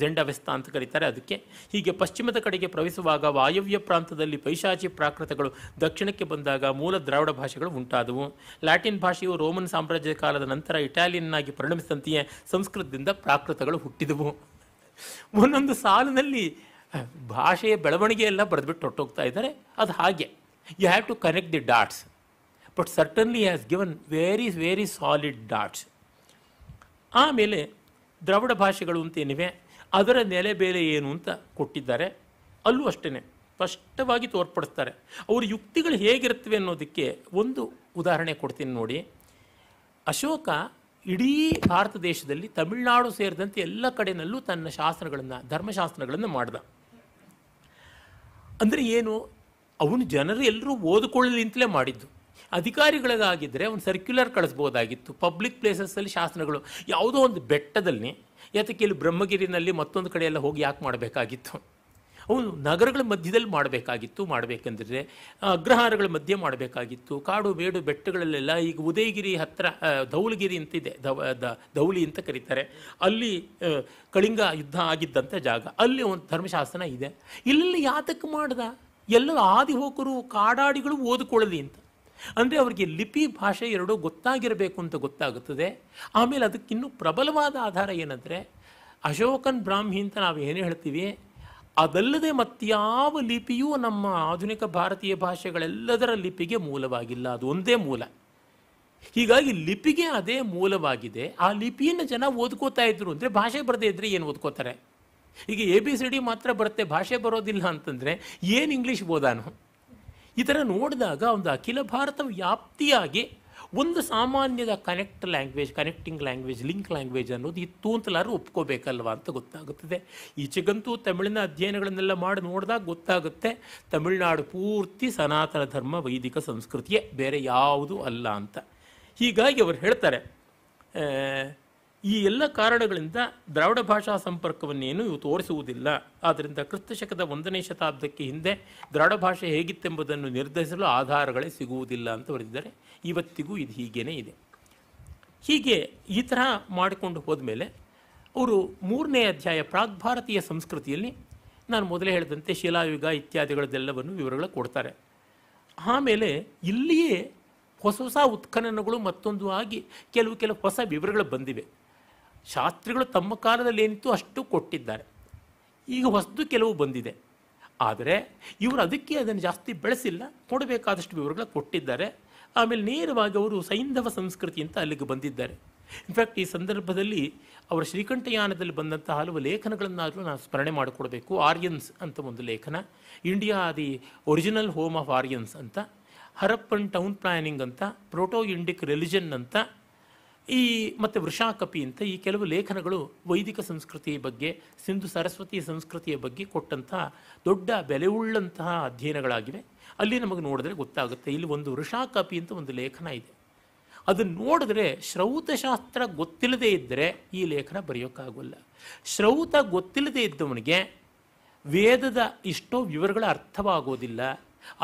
ಜೆಂಡ ವ್ಯಸ್ತ ಅಂತ ಕರೀತಾರೆ ಅದಕ್ಕೆ ಹೀಗೆ ಪಶ್ಚಿಮದ ಕಡೆಗೆ ಪ್ರವೇಶಿಸುವಾಗ ವಾಯವ್ಯ ಪ್ರಾಂತದಲ್ಲಿ ಪೈಶಾಚಿ ಪ್ರಾಕೃತಗಳು ದಕ್ಷಿಣಕ್ಕೆ ಬಂದಾಗ ಮೂಲ ದ್ರಾವಿಡ ಭಾಷೆಗಳು ಉಂಟಾದವು ಲ್ಯಾಟಿನ್ ಭಾಷೆಯು ರೋಮನ್ ಸಾಮ್ರಾಜ್ಯ ಕಾಲದ ನಂತರ ಇಟಾಲಿಯನ್ನಾಗಿ ಪರಿಣಮಿಸಿದಂತೆಯೇ ಸಂಸ್ಕೃತದಿಂದ ಪ್ರಾಕೃತಗಳು ಹುಟ್ಟಿದವು ಒಂದೊಂದು ಸಾಲಿನಲ್ಲಿ ಭಾಷೆಯ ಬೆಳವಣಿಗೆಯೆಲ್ಲ ಬರೆದ್ಬಿಟ್ಟು ಹೊಟ್ಟೋಗ್ತಾ ಇದ್ದಾರೆ ಅದು ಹಾಗೆ you have to connect the dots but certainly has given very very solid dots ಆಮೇಲೆ ದ್ರವಿಡ ಭಾಷೆಗಳು ಅಂತೇನಿವೆ ಅದರ ನೆಲೆ ಬೇಲೆ ಏನು ಅಂತ ಕೊಟ್ಟಿದ್ದಾರೆ ಅಲ್ಲೂ ಅಷ್ಟೇ ಸ್ಪಷ್ಟವಾಗಿ ತೋರ್ಪಡಿಸ್ತಾರೆ ಅವ್ರ ಯುಕ್ತಿಗಳು ಹೇಗಿರ್ತವೆ ಅನ್ನೋದಕ್ಕೆ ಒಂದು ಉದಾಹರಣೆ ಕೊಡ್ತೀನಿ ನೋಡಿ ಅಶೋಕ ಇಡೀ ಭಾರತ ದೇಶದಲ್ಲಿ ತಮಿಳುನಾಡು ಸೇರಿದಂತೆ ಎಲ್ಲ ಕಡೆಯಲ್ಲೂ ತನ್ನ ಶಾಸ್ತ್ರಗಳನ್ನು ಧರ್ಮಶಾಸ್ತ್ರಗಳನ್ನು ಮಾಡ್ದ ಅಂದರೆ ಏನು ಅವನು ಜನರು ಎಲ್ಲರೂ ಅಂತಲೇ ಮಾಡಿದ್ದು ಅಧಿಕಾರಿಗಳಿಗಾಗಿದ್ದರೆ ಅವನು ಸರ್ಕ್ಯುಲರ್ ಕಳಿಸ್ಬೋದಾಗಿತ್ತು ಪಬ್ಲಿಕ್ ಪ್ಲೇಸಸ್ಸಲ್ಲಿ ಶಾಸನಗಳು ಯಾವುದೋ ಒಂದು ಬೆಟ್ಟದಲ್ಲಿ ಯಾತಕ್ಕೆ ಇಲ್ಲಿ ಬ್ರಹ್ಮಗಿರಿನಲ್ಲಿ ಮತ್ತೊಂದು ಕಡೆಯೆಲ್ಲ ಹೋಗಿ ಯಾಕೆ ಮಾಡಬೇಕಾಗಿತ್ತು ಅವನು ನಗರಗಳ ಮಧ್ಯದಲ್ಲಿ ಮಾಡಬೇಕಾಗಿತ್ತು ಮಾಡಬೇಕಂದ್ರೆ ಅಗ್ರಹಾರಗಳ ಮಧ್ಯೆ ಮಾಡಬೇಕಾಗಿತ್ತು ಕಾಡು ಬೇಡು ಬೆಟ್ಟಗಳಲ್ಲೆಲ್ಲ ಈಗ ಉದಯಗಿರಿ ಹತ್ತಿರ ಧೌಲಗಿರಿ ಅಂತಿದೆ ಧವ ಧೌಲಿ ಅಂತ ಕರೀತಾರೆ ಅಲ್ಲಿ ಕಳಿಂಗ ಯುದ್ಧ ಆಗಿದ್ದಂಥ ಜಾಗ ಅಲ್ಲಿ ಒಂದು ಧರ್ಮಶಾಸ್ತ್ರ ಇದೆ ಇಲ್ಲಿ ಯಾತಕ್ಕೆ ಮಾಡ್ದ ಎಲ್ಲರೂ ಆದಿಹೋಕರು ಕಾಡಾಡಿಗಳು ಓದಿಕೊಳ್ಳಲಿ ಅಂತ ಅಂದರೆ ಅವರಿಗೆ ಲಿಪಿ ಭಾಷೆ ಎರಡೂ ಗೊತ್ತಾಗಿರಬೇಕು ಅಂತ ಗೊತ್ತಾಗುತ್ತದೆ ಆಮೇಲೆ ಅದಕ್ಕಿನ್ನೂ ಪ್ರಬಲವಾದ ಆಧಾರ ಏನಂದರೆ ಅಶೋಕನ್ ಬ್ರಾಹ್ಮಿ ಅಂತ ನಾವು ಏನು ಹೇಳ್ತೀವಿ ಅದಲ್ಲದೆ ಮತ್ಯಾವ ಲಿಪಿಯೂ ನಮ್ಮ ಆಧುನಿಕ ಭಾರತೀಯ ಭಾಷೆಗಳೆಲ್ಲದರ ಲಿಪಿಗೆ ಮೂಲವಾಗಿಲ್ಲ ಅದು ಒಂದೇ ಮೂಲ ಹೀಗಾಗಿ ಲಿಪಿಗೆ ಅದೇ ಮೂಲವಾಗಿದೆ ಆ ಲಿಪಿಯನ್ನು ಜನ ಓದ್ಕೋತಾ ಇದ್ರು ಅಂದರೆ ಭಾಷೆ ಬರದೇ ಇದ್ದರೆ ಏನು ಓದ್ಕೋತಾರೆ ಈಗ ಎ ಬಿ ಸಿ ಡಿ ಮಾತ್ರ ಬರುತ್ತೆ ಭಾಷೆ ಬರೋದಿಲ್ಲ ಅಂತಂದರೆ ಏನು ಇಂಗ್ಲೀಷ್ ಓದಾನು ಈ ಥರ ನೋಡಿದಾಗ ಒಂದು ಅಖಿಲ ಭಾರತ ವ್ಯಾಪ್ತಿಯಾಗಿ ಒಂದು ಸಾಮಾನ್ಯದ connect language connecting language link language ಅನ್ನೋದು ಇತ್ತು ಅಂತಲಾರು ಒಪ್ಕೋಬೇಕಲ್ವ ಅಂತ ಗೊತ್ತಾಗುತ್ತದೆ ಈಚೆಗಂತೂ ತಮಿಳಿನ ಅಧ್ಯಯನಗಳನ್ನೆಲ್ಲ ಮಾಡಿ ನೋಡಿದಾಗ ಗೊತ್ತಾಗುತ್ತೆ ತಮಿಳುನಾಡು ಪೂರ್ತಿ ಸನಾತನ ಧರ್ಮ ವೈದಿಕ ಸಂಸ್ಕೃತಿಯೇ ಬೇರೆ ಯಾವುದೂ ಅಲ್ಲ ಅಂತ ಹೀಗಾಗಿ ಅವರು ಹೇಳ್ತಾರೆ ಈ ಎಲ್ಲ ಕಾರಣಗಳಿಂದ ದ್ರಾವಿಡ ಭಾಷಾ ಸಂಪರ್ಕವನ್ನೇನು ಇವು ತೋರಿಸುವುದಿಲ್ಲ ಆದ್ದರಿಂದ ಶಕದ ಒಂದನೇ ಶತಾಬ್ದಕ್ಕೆ ಹಿಂದೆ ದ್ರಾವಿಡ ಭಾಷೆ ಹೇಗಿತ್ತೆಂಬುದನ್ನು ನಿರ್ಧರಿಸಲು ಆಧಾರಗಳೇ ಸಿಗುವುದಿಲ್ಲ ಅಂತ ಬರೆದಿದ್ದಾರೆ ಇವತ್ತಿಗೂ ಇದು ಹೀಗೇನೇ ಇದೆ ಹೀಗೆ ಈ ಥರ ಮಾಡಿಕೊಂಡು ಮೇಲೆ ಅವರು ಮೂರನೇ ಅಧ್ಯಾಯ ಪ್ರಾಗ್ ಭಾರತೀಯ ಸಂಸ್ಕೃತಿಯಲ್ಲಿ ನಾನು ಮೊದಲೇ ಹೇಳಿದಂತೆ ಶಿಲಾಯುಗ ಇತ್ಯಾದಿಗಳದೆಲ್ಲವನ್ನು ವಿವರಗಳು ಕೊಡ್ತಾರೆ ಆಮೇಲೆ ಇಲ್ಲಿಯೇ ಹೊಸ ಹೊಸ ಉತ್ಖನನಗಳು ಮತ್ತೊಂದು ಆಗಿ ಕೆಲವು ಕೆಲವು ಹೊಸ ವಿವರಗಳು ಬಂದಿವೆ ಶಾಸ್ತ್ರಿಗಳು ತಮ್ಮ ಕಾಲದಲ್ಲಿ ಏನಿತ್ತು ಅಷ್ಟು ಕೊಟ್ಟಿದ್ದಾರೆ ಈಗ ಹೊಸದು ಕೆಲವು ಬಂದಿದೆ ಆದರೆ ಇವರು ಅದಕ್ಕೆ ಅದನ್ನು ಜಾಸ್ತಿ ಬೆಳೆಸಿಲ್ಲ ಕೊಡಬೇಕಾದಷ್ಟು ವಿವರಗಳ ಕೊಟ್ಟಿದ್ದಾರೆ ಆಮೇಲೆ ನೇರವಾಗಿ ಅವರು ಸೈಂಧವ ಸಂಸ್ಕೃತಿ ಅಂತ ಅಲ್ಲಿಗೆ ಬಂದಿದ್ದಾರೆ ಇನ್ಫ್ಯಾಕ್ಟ್ ಈ ಸಂದರ್ಭದಲ್ಲಿ ಅವರ ಶ್ರೀಕಂಠಯಾನದಲ್ಲಿ ಬಂದಂಥ ಹಲವು ಲೇಖನಗಳನ್ನಾದರೂ ನಾವು ಸ್ಮರಣೆ ಮಾಡಿಕೊಡಬೇಕು ಆರ್ಯನ್ಸ್ ಅಂತ ಒಂದು ಲೇಖನ India the original home of Aryans ಅಂತ ಹರಪ್ಪನ್ ಟೌನ್ ಪ್ಲಾನಿಂಗ್ ಅಂತ ಪ್ರೋಟೋ ಇಂಡಿಕ್ ರಿಲಿಜನ್ ಅಂತ ಈ ಮತ್ತು ವೃಷಾಕಪಿ ಅಂತ ಈ ಕೆಲವು ಲೇಖನಗಳು ವೈದಿಕ ಸಂಸ್ಕೃತಿಯ ಬಗ್ಗೆ ಸಿಂಧು ಸರಸ್ವತಿಯ ಸಂಸ್ಕೃತಿಯ ಬಗ್ಗೆ ಕೊಟ್ಟಂತಹ ದೊಡ್ಡ ಬೆಲೆ ಉಳ್ಳಂತಹ ಅಧ್ಯಯನಗಳಾಗಿವೆ ಅಲ್ಲಿ ನಮಗೆ ನೋಡಿದ್ರೆ ಗೊತ್ತಾಗುತ್ತೆ ಇಲ್ಲಿ ಒಂದು ವೃಷಾಕಪಿ ಅಂತ ಒಂದು ಲೇಖನ ಇದೆ ಅದನ್ನು ನೋಡಿದ್ರೆ ಶ್ರೌತಶಾಸ್ತ್ರ ಗೊತ್ತಿಲ್ಲದೇ ಇದ್ದರೆ ಈ ಲೇಖನ ಬರೆಯೋಕ್ಕಾಗಲ್ಲ ಶ್ರೌತ ಗೊತ್ತಿಲ್ಲದೆ ಇದ್ದವನಿಗೆ ವೇದದ ಇಷ್ಟೋ ವಿವರಗಳ ಅರ್ಥವಾಗೋದಿಲ್ಲ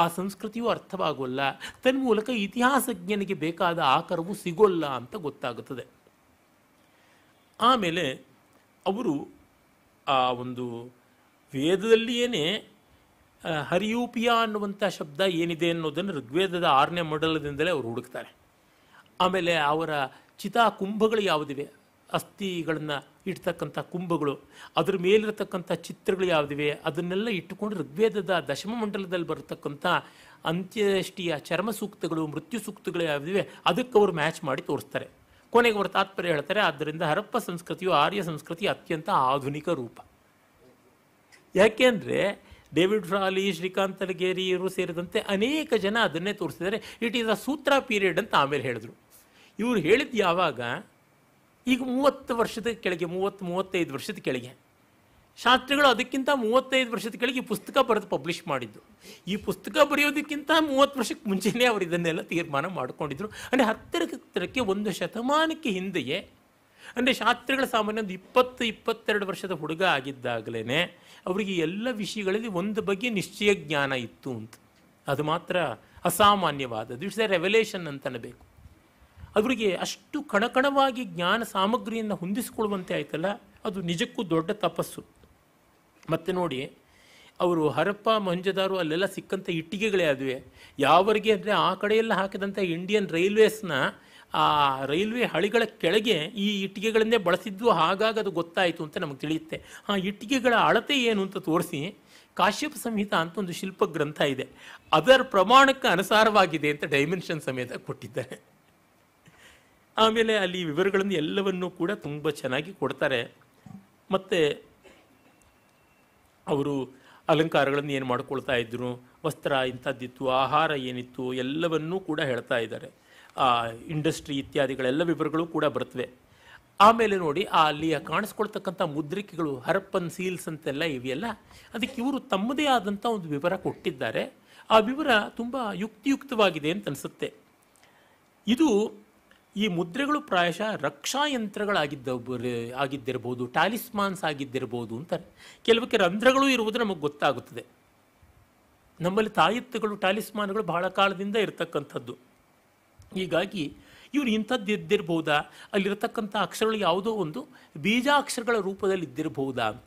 ಆ ಸಂಸ್ಕೃತಿಯು ಅರ್ಥವಾಗೋಲ್ಲ ತನ್ಮೂಲಕ ಇತಿಹಾಸಜ್ಞನಿಗೆ ಬೇಕಾದ ಆಕಾರವು ಸಿಗೋಲ್ಲ ಅಂತ ಗೊತ್ತಾಗುತ್ತದೆ ಆಮೇಲೆ ಅವರು ಆ ಒಂದು ವೇದದಲ್ಲಿಯೇ ಹರಿಯೂಪಿಯ ಅನ್ನುವಂಥ ಶಬ್ದ ಏನಿದೆ ಅನ್ನೋದನ್ನು ಋಗ್ವೇದದ ಆರನೇ ಮಂಡಲದಿಂದಲೇ ಅವರು ಹುಡುಕ್ತಾರೆ ಆಮೇಲೆ ಅವರ ಚಿತಾ ಕುಂಭಗಳು ಯಾವುದಿವೆ ಅಸ್ಥಿಗಳನ್ನು ಇಡ್ತಕ್ಕಂಥ ಕುಂಭಗಳು ಅದ್ರ ಮೇಲಿರತಕ್ಕಂಥ ಚಿತ್ರಗಳು ಯಾವುದಿವೆ ಅದನ್ನೆಲ್ಲ ಇಟ್ಟುಕೊಂಡು ಋಗ್ವೇದದ ದಶಮ ಮಂಡಲದಲ್ಲಿ ಬರತಕ್ಕಂಥ ಅಂತ್ಯಷ್ಟಿಯ ಚರ್ಮ ಸೂಕ್ತಗಳು ಮೃತ್ಯು ಸೂಕ್ತಗಳು ಯಾವುದಿವೆ ಅದಕ್ಕೆ ಅವರು ಮ್ಯಾಚ್ ಮಾಡಿ ತೋರಿಸ್ತಾರೆ ಕೊನೆಗೆ ಅವರು ತಾತ್ಪರ್ಯ ಹೇಳ್ತಾರೆ ಆದ್ದರಿಂದ ಹರಪ್ಪ ಸಂಸ್ಕೃತಿಯು ಆರ್ಯ ಸಂಸ್ಕೃತಿ ಅತ್ಯಂತ ಆಧುನಿಕ ರೂಪ ಯಾಕೆಂದರೆ ಡೇವಿಡ್ ಫ್ರಾಲಿ ಶ್ರೀಕಾಂತ್ ಅಲಗೇರಿ ಇವರು ಸೇರಿದಂತೆ ಅನೇಕ ಜನ ಅದನ್ನೇ ತೋರಿಸಿದ್ದಾರೆ ಇಟ್ ಈಸ್ ಅ ಸೂತ್ರ ಪೀರಿಯಡ್ ಅಂತ ಆಮೇಲೆ ಹೇಳಿದ್ರು ಇವರು ಹೇಳಿದ್ದು ಯಾವಾಗ ಈಗ ಮೂವತ್ತು ವರ್ಷದ ಕೆಳಗೆ ಮೂವತ್ತು ಮೂವತ್ತೈದು ವರ್ಷದ ಕೆಳಗೆ ಶಾಸ್ತ್ರಿಗಳು ಅದಕ್ಕಿಂತ ಮೂವತ್ತೈದು ವರ್ಷದ ಕೆಳಗೆ ಈ ಪುಸ್ತಕ ಬರೆದು ಪಬ್ಲಿಷ್ ಮಾಡಿದ್ದು ಈ ಪುಸ್ತಕ ಬರೆಯೋದಕ್ಕಿಂತ ಮೂವತ್ತು ವರ್ಷಕ್ಕೆ ಮುಂಚೆನೇ ಅವರು ಇದನ್ನೆಲ್ಲ ತೀರ್ಮಾನ ಮಾಡಿಕೊಂಡಿದ್ರು ಅಂದರೆ ಹತ್ತಿರಕ್ಕೆ ಹತ್ತಿರಕ್ಕೆ ಒಂದು ಶತಮಾನಕ್ಕೆ ಹಿಂದೆಯೇ ಅಂದರೆ ಶಾಸ್ತ್ರಿಗಳ ಸಾಮಾನ್ಯ ಒಂದು ಇಪ್ಪತ್ತು ಇಪ್ಪತ್ತೆರಡು ವರ್ಷದ ಹುಡುಗ ಆಗಿದ್ದಾಗಲೇ ಅವರಿಗೆ ಎಲ್ಲ ವಿಷಯಗಳಲ್ಲಿ ಒಂದು ಬಗ್ಗೆ ನಿಶ್ಚಯ ಜ್ಞಾನ ಇತ್ತು ಅಂತ ಅದು ಮಾತ್ರ ಅಸಾಮಾನ್ಯವಾದದ್ದು ಇಟ್ಸ್ ಎ ರೆವೆಲೇಷನ್ ಅಂತನಬೇಕು ಅವರಿಗೆ ಅಷ್ಟು ಕಣಕಣವಾಗಿ ಜ್ಞಾನ ಸಾಮಗ್ರಿಯನ್ನು ಹೊಂದಿಸಿಕೊಳ್ಳುವಂತೆ ಆಯ್ತಲ್ಲ ಅದು ನಿಜಕ್ಕೂ ದೊಡ್ಡ ತಪಸ್ಸು ಮತ್ತು ನೋಡಿ ಅವರು ಹರಪ್ಪ ಮಂಜದಾರು ಅಲ್ಲೆಲ್ಲ ಸಿಕ್ಕಂಥ ಇಟ್ಟಿಗೆಗಳೇ ಆದವೆ ಯಾವರಿಗೆ ಅಂದರೆ ಆ ಕಡೆಯೆಲ್ಲ ಹಾಕಿದಂಥ ಇಂಡಿಯನ್ ರೈಲ್ವೇಸ್ನ ಆ ರೈಲ್ವೆ ಹಳಿಗಳ ಕೆಳಗೆ ಈ ಇಟ್ಟಿಗೆಗಳನ್ನೇ ಬಳಸಿದ್ದು ಹಾಗಾಗಿ ಅದು ಗೊತ್ತಾಯಿತು ಅಂತ ನಮಗೆ ತಿಳಿಯುತ್ತೆ ಆ ಇಟ್ಟಿಗೆಗಳ ಅಳತೆ ಏನು ಅಂತ ತೋರಿಸಿ ಕಾಶ್ಯಪ ಸಂಹಿತ ಅಂತ ಒಂದು ಶಿಲ್ಪ ಗ್ರಂಥ ಇದೆ ಅದರ ಪ್ರಮಾಣಕ್ಕೆ ಅನುಸಾರವಾಗಿದೆ ಅಂತ ಡೈಮೆನ್ಷನ್ ಸಮೇತ ಕೊಟ್ಟಿದ್ದಾರೆ ಆಮೇಲೆ ಅಲ್ಲಿ ವಿವರಗಳನ್ನು ಎಲ್ಲವನ್ನೂ ಕೂಡ ತುಂಬ ಚೆನ್ನಾಗಿ ಕೊಡ್ತಾರೆ ಮತ್ತು ಅವರು ಅಲಂಕಾರಗಳನ್ನು ಏನು ಮಾಡ್ಕೊಳ್ತಾ ಇದ್ರು ವಸ್ತ್ರ ಇಂಥದ್ದಿತ್ತು ಆಹಾರ ಏನಿತ್ತು ಎಲ್ಲವನ್ನೂ ಕೂಡ ಹೇಳ್ತಾ ಇದ್ದಾರೆ ಆ ಇಂಡಸ್ಟ್ರಿ ಇತ್ಯಾದಿಗಳೆಲ್ಲ ವಿವರಗಳು ಕೂಡ ಬರ್ತವೆ ಆಮೇಲೆ ನೋಡಿ ಆ ಅಲ್ಲಿಯ ಕಾಣಿಸ್ಕೊಳ್ತಕ್ಕಂಥ ಮುದ್ರಿಕೆಗಳು ಹರಪ್ಪನ್ ಸೀಲ್ಸ್ ಅಂತೆಲ್ಲ ಇವೆಯಲ್ಲ ಅದಕ್ಕೆ ಇವರು ತಮ್ಮದೇ ಆದಂಥ ಒಂದು ವಿವರ ಕೊಟ್ಟಿದ್ದಾರೆ ಆ ವಿವರ ತುಂಬ ಯುಕ್ತಿಯುಕ್ತವಾಗಿದೆ ಅಂತ ಅನಿಸುತ್ತೆ ಇದು ಈ ಮುದ್ರೆಗಳು ಪ್ರಾಯಶಃ ರಕ್ಷಾ ಯಂತ್ರಗಳಾಗಿದ್ದ ಆಗಿದ್ದಿರ್ಬೋದು ಟ್ಯಾಲಿಸ್ಮಾನ್ಸ್ ಆಗಿದ್ದಿರ್ಬೋದು ಅಂತಾರೆ ಕೆಲವಕ್ಕೆ ರಂಧ್ರಗಳು ಇರುವುದು ನಮಗೆ ಗೊತ್ತಾಗುತ್ತದೆ ನಮ್ಮಲ್ಲಿ ತಾಯಿತ್ತುಗಳು ಟ್ಯಾಲಿಸ್ಮಾನ್ಗಳು ಬಹಳ ಕಾಲದಿಂದ ಇರತಕ್ಕಂಥದ್ದು ಹೀಗಾಗಿ ಇವರು ಇಂಥದ್ದು ಇದ್ದಿರಬಹುದಾ ಅಲ್ಲಿರತಕ್ಕಂಥ ಅಕ್ಷರಗಳು ಯಾವುದೋ ಒಂದು ಬೀಜಾಕ್ಷರಗಳ ರೂಪದಲ್ಲಿ ಇದ್ದಿರಬಹುದಾ ಅಂತ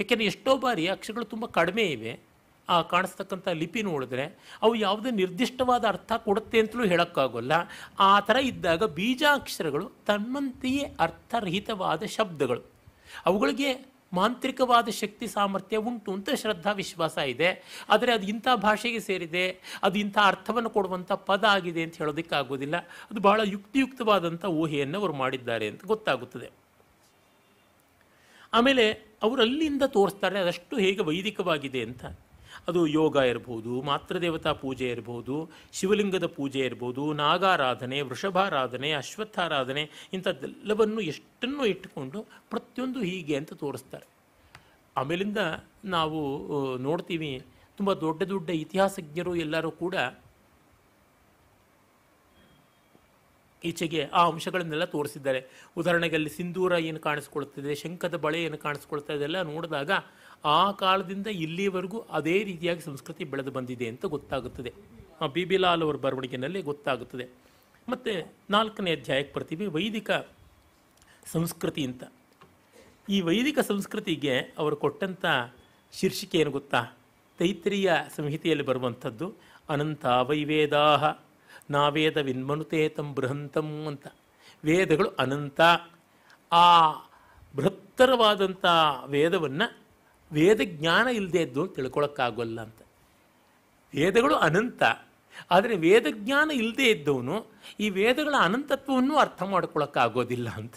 ಯಾಕೆಂದರೆ ಎಷ್ಟೋ ಬಾರಿ ಅಕ್ಷರಗಳು ತುಂಬ ಕಡಿಮೆ ಇವೆ ಆ ಕಾಣಿಸ್ತಕ್ಕಂಥ ಲಿಪಿ ನೋಡಿದ್ರೆ ಅವು ಯಾವುದೇ ನಿರ್ದಿಷ್ಟವಾದ ಅರ್ಥ ಕೊಡುತ್ತೆ ಅಂತಲೂ ಹೇಳೋಕ್ಕಾಗೋಲ್ಲ ಆ ಥರ ಇದ್ದಾಗ ಬೀಜಾಕ್ಷರಗಳು ತನ್ನಂತೆಯೇ ಅರ್ಥರಹಿತವಾದ ಶಬ್ದಗಳು ಅವುಗಳಿಗೆ ಮಾಂತ್ರಿಕವಾದ ಶಕ್ತಿ ಸಾಮರ್ಥ್ಯ ಉಂಟು ಅಂತ ಶ್ರದ್ಧಾ ವಿಶ್ವಾಸ ಇದೆ ಆದರೆ ಅದು ಇಂಥ ಭಾಷೆಗೆ ಸೇರಿದೆ ಅದು ಇಂಥ ಅರ್ಥವನ್ನು ಕೊಡುವಂಥ ಪದ ಆಗಿದೆ ಅಂತ ಹೇಳೋದಕ್ಕಾಗೋದಿಲ್ಲ ಅದು ಬಹಳ ಯುಕ್ತಿಯುಕ್ತವಾದಂಥ ಊಹೆಯನ್ನು ಅವರು ಮಾಡಿದ್ದಾರೆ ಅಂತ ಗೊತ್ತಾಗುತ್ತದೆ ಆಮೇಲೆ ಅವರು ಅಲ್ಲಿಂದ ತೋರಿಸ್ತಾರೆ ಅದಷ್ಟು ಹೇಗೆ ವೈದಿಕವಾಗಿದೆ ಅಂತ ಅದು ಯೋಗ ಇರ್ಬೋದು ಮಾತೃದೇವತಾ ಪೂಜೆ ಇರ್ಬೋದು ಶಿವಲಿಂಗದ ಪೂಜೆ ಇರ್ಬೋದು ನಾಗಾರಾಧನೆ ವೃಷಭಾರಾಧನೆ ಅಶ್ವತ್ಥಾರಾಧನೆ ಇಂಥದ್ದೆಲ್ಲವನ್ನು ಎಷ್ಟನ್ನು ಇಟ್ಟುಕೊಂಡು ಪ್ರತಿಯೊಂದು ಹೀಗೆ ಅಂತ ತೋರಿಸ್ತಾರೆ ಆಮೇಲಿಂದ ನಾವು ನೋಡ್ತೀವಿ ತುಂಬ ದೊಡ್ಡ ದೊಡ್ಡ ಇತಿಹಾಸಜ್ಞರು ಎಲ್ಲರೂ ಕೂಡ ಈಚೆಗೆ ಆ ಅಂಶಗಳನ್ನೆಲ್ಲ ತೋರಿಸಿದ್ದಾರೆ ಉದಾಹರಣೆಗೆ ಅಲ್ಲಿ ಸಿಂಧೂರ ಏನು ಕಾಣಿಸ್ಕೊಳ್ತಿದೆ ಶಂಕದ ಬಳೆ ಏನು ಕಾಣಿಸ್ಕೊಳ್ತಾ ಇದೆಲ್ಲ ನೋಡಿದಾಗ ಆ ಕಾಲದಿಂದ ಇಲ್ಲಿವರೆಗೂ ಅದೇ ರೀತಿಯಾಗಿ ಸಂಸ್ಕೃತಿ ಬೆಳೆದು ಬಂದಿದೆ ಅಂತ ಗೊತ್ತಾಗುತ್ತದೆ ಆ ಬಿ ಬಿ ಲಾಲ್ ಅವರ ಬರವಣಿಗೆಯಲ್ಲಿ ಗೊತ್ತಾಗುತ್ತದೆ ಮತ್ತು ನಾಲ್ಕನೇ ಅಧ್ಯಾಯಕ್ಕೆ ಬರ್ತೀವಿ ವೈದಿಕ ಸಂಸ್ಕೃತಿ ಅಂತ ಈ ವೈದಿಕ ಸಂಸ್ಕೃತಿಗೆ ಅವರು ಕೊಟ್ಟಂಥ ಶೀರ್ಷಿಕೆ ಏನು ಗೊತ್ತಾ ತೈತ್ರಿಯ ಸಂಹಿತೆಯಲ್ಲಿ ಬರುವಂಥದ್ದು ಅನಂತ ವೈವೇದಾಹ ನಾವೇದ ವಿನ್ಮನುತೆ ತಂ ಬೃಹಂತಂ ಅಂತ ವೇದಗಳು ಅನಂತ ಆ ಬೃಹತ್ತರವಾದಂಥ ವೇದವನ್ನು ವೇದ ಜ್ಞಾನ ಇಲ್ಲದೆ ಇದ್ದು ತಿಳ್ಕೊಳಕ್ಕಾಗೋಲ್ಲ ಅಂತ ವೇದಗಳು ಅನಂತ ಆದರೆ ವೇದ ಜ್ಞಾನ ಇಲ್ಲದೆ ಇದ್ದವನು ಈ ವೇದಗಳ ಅನಂತತ್ವವನ್ನು ಅರ್ಥ ಮಾಡ್ಕೊಳ್ಳೋಕ್ಕಾಗೋದಿಲ್ಲ ಅಂತ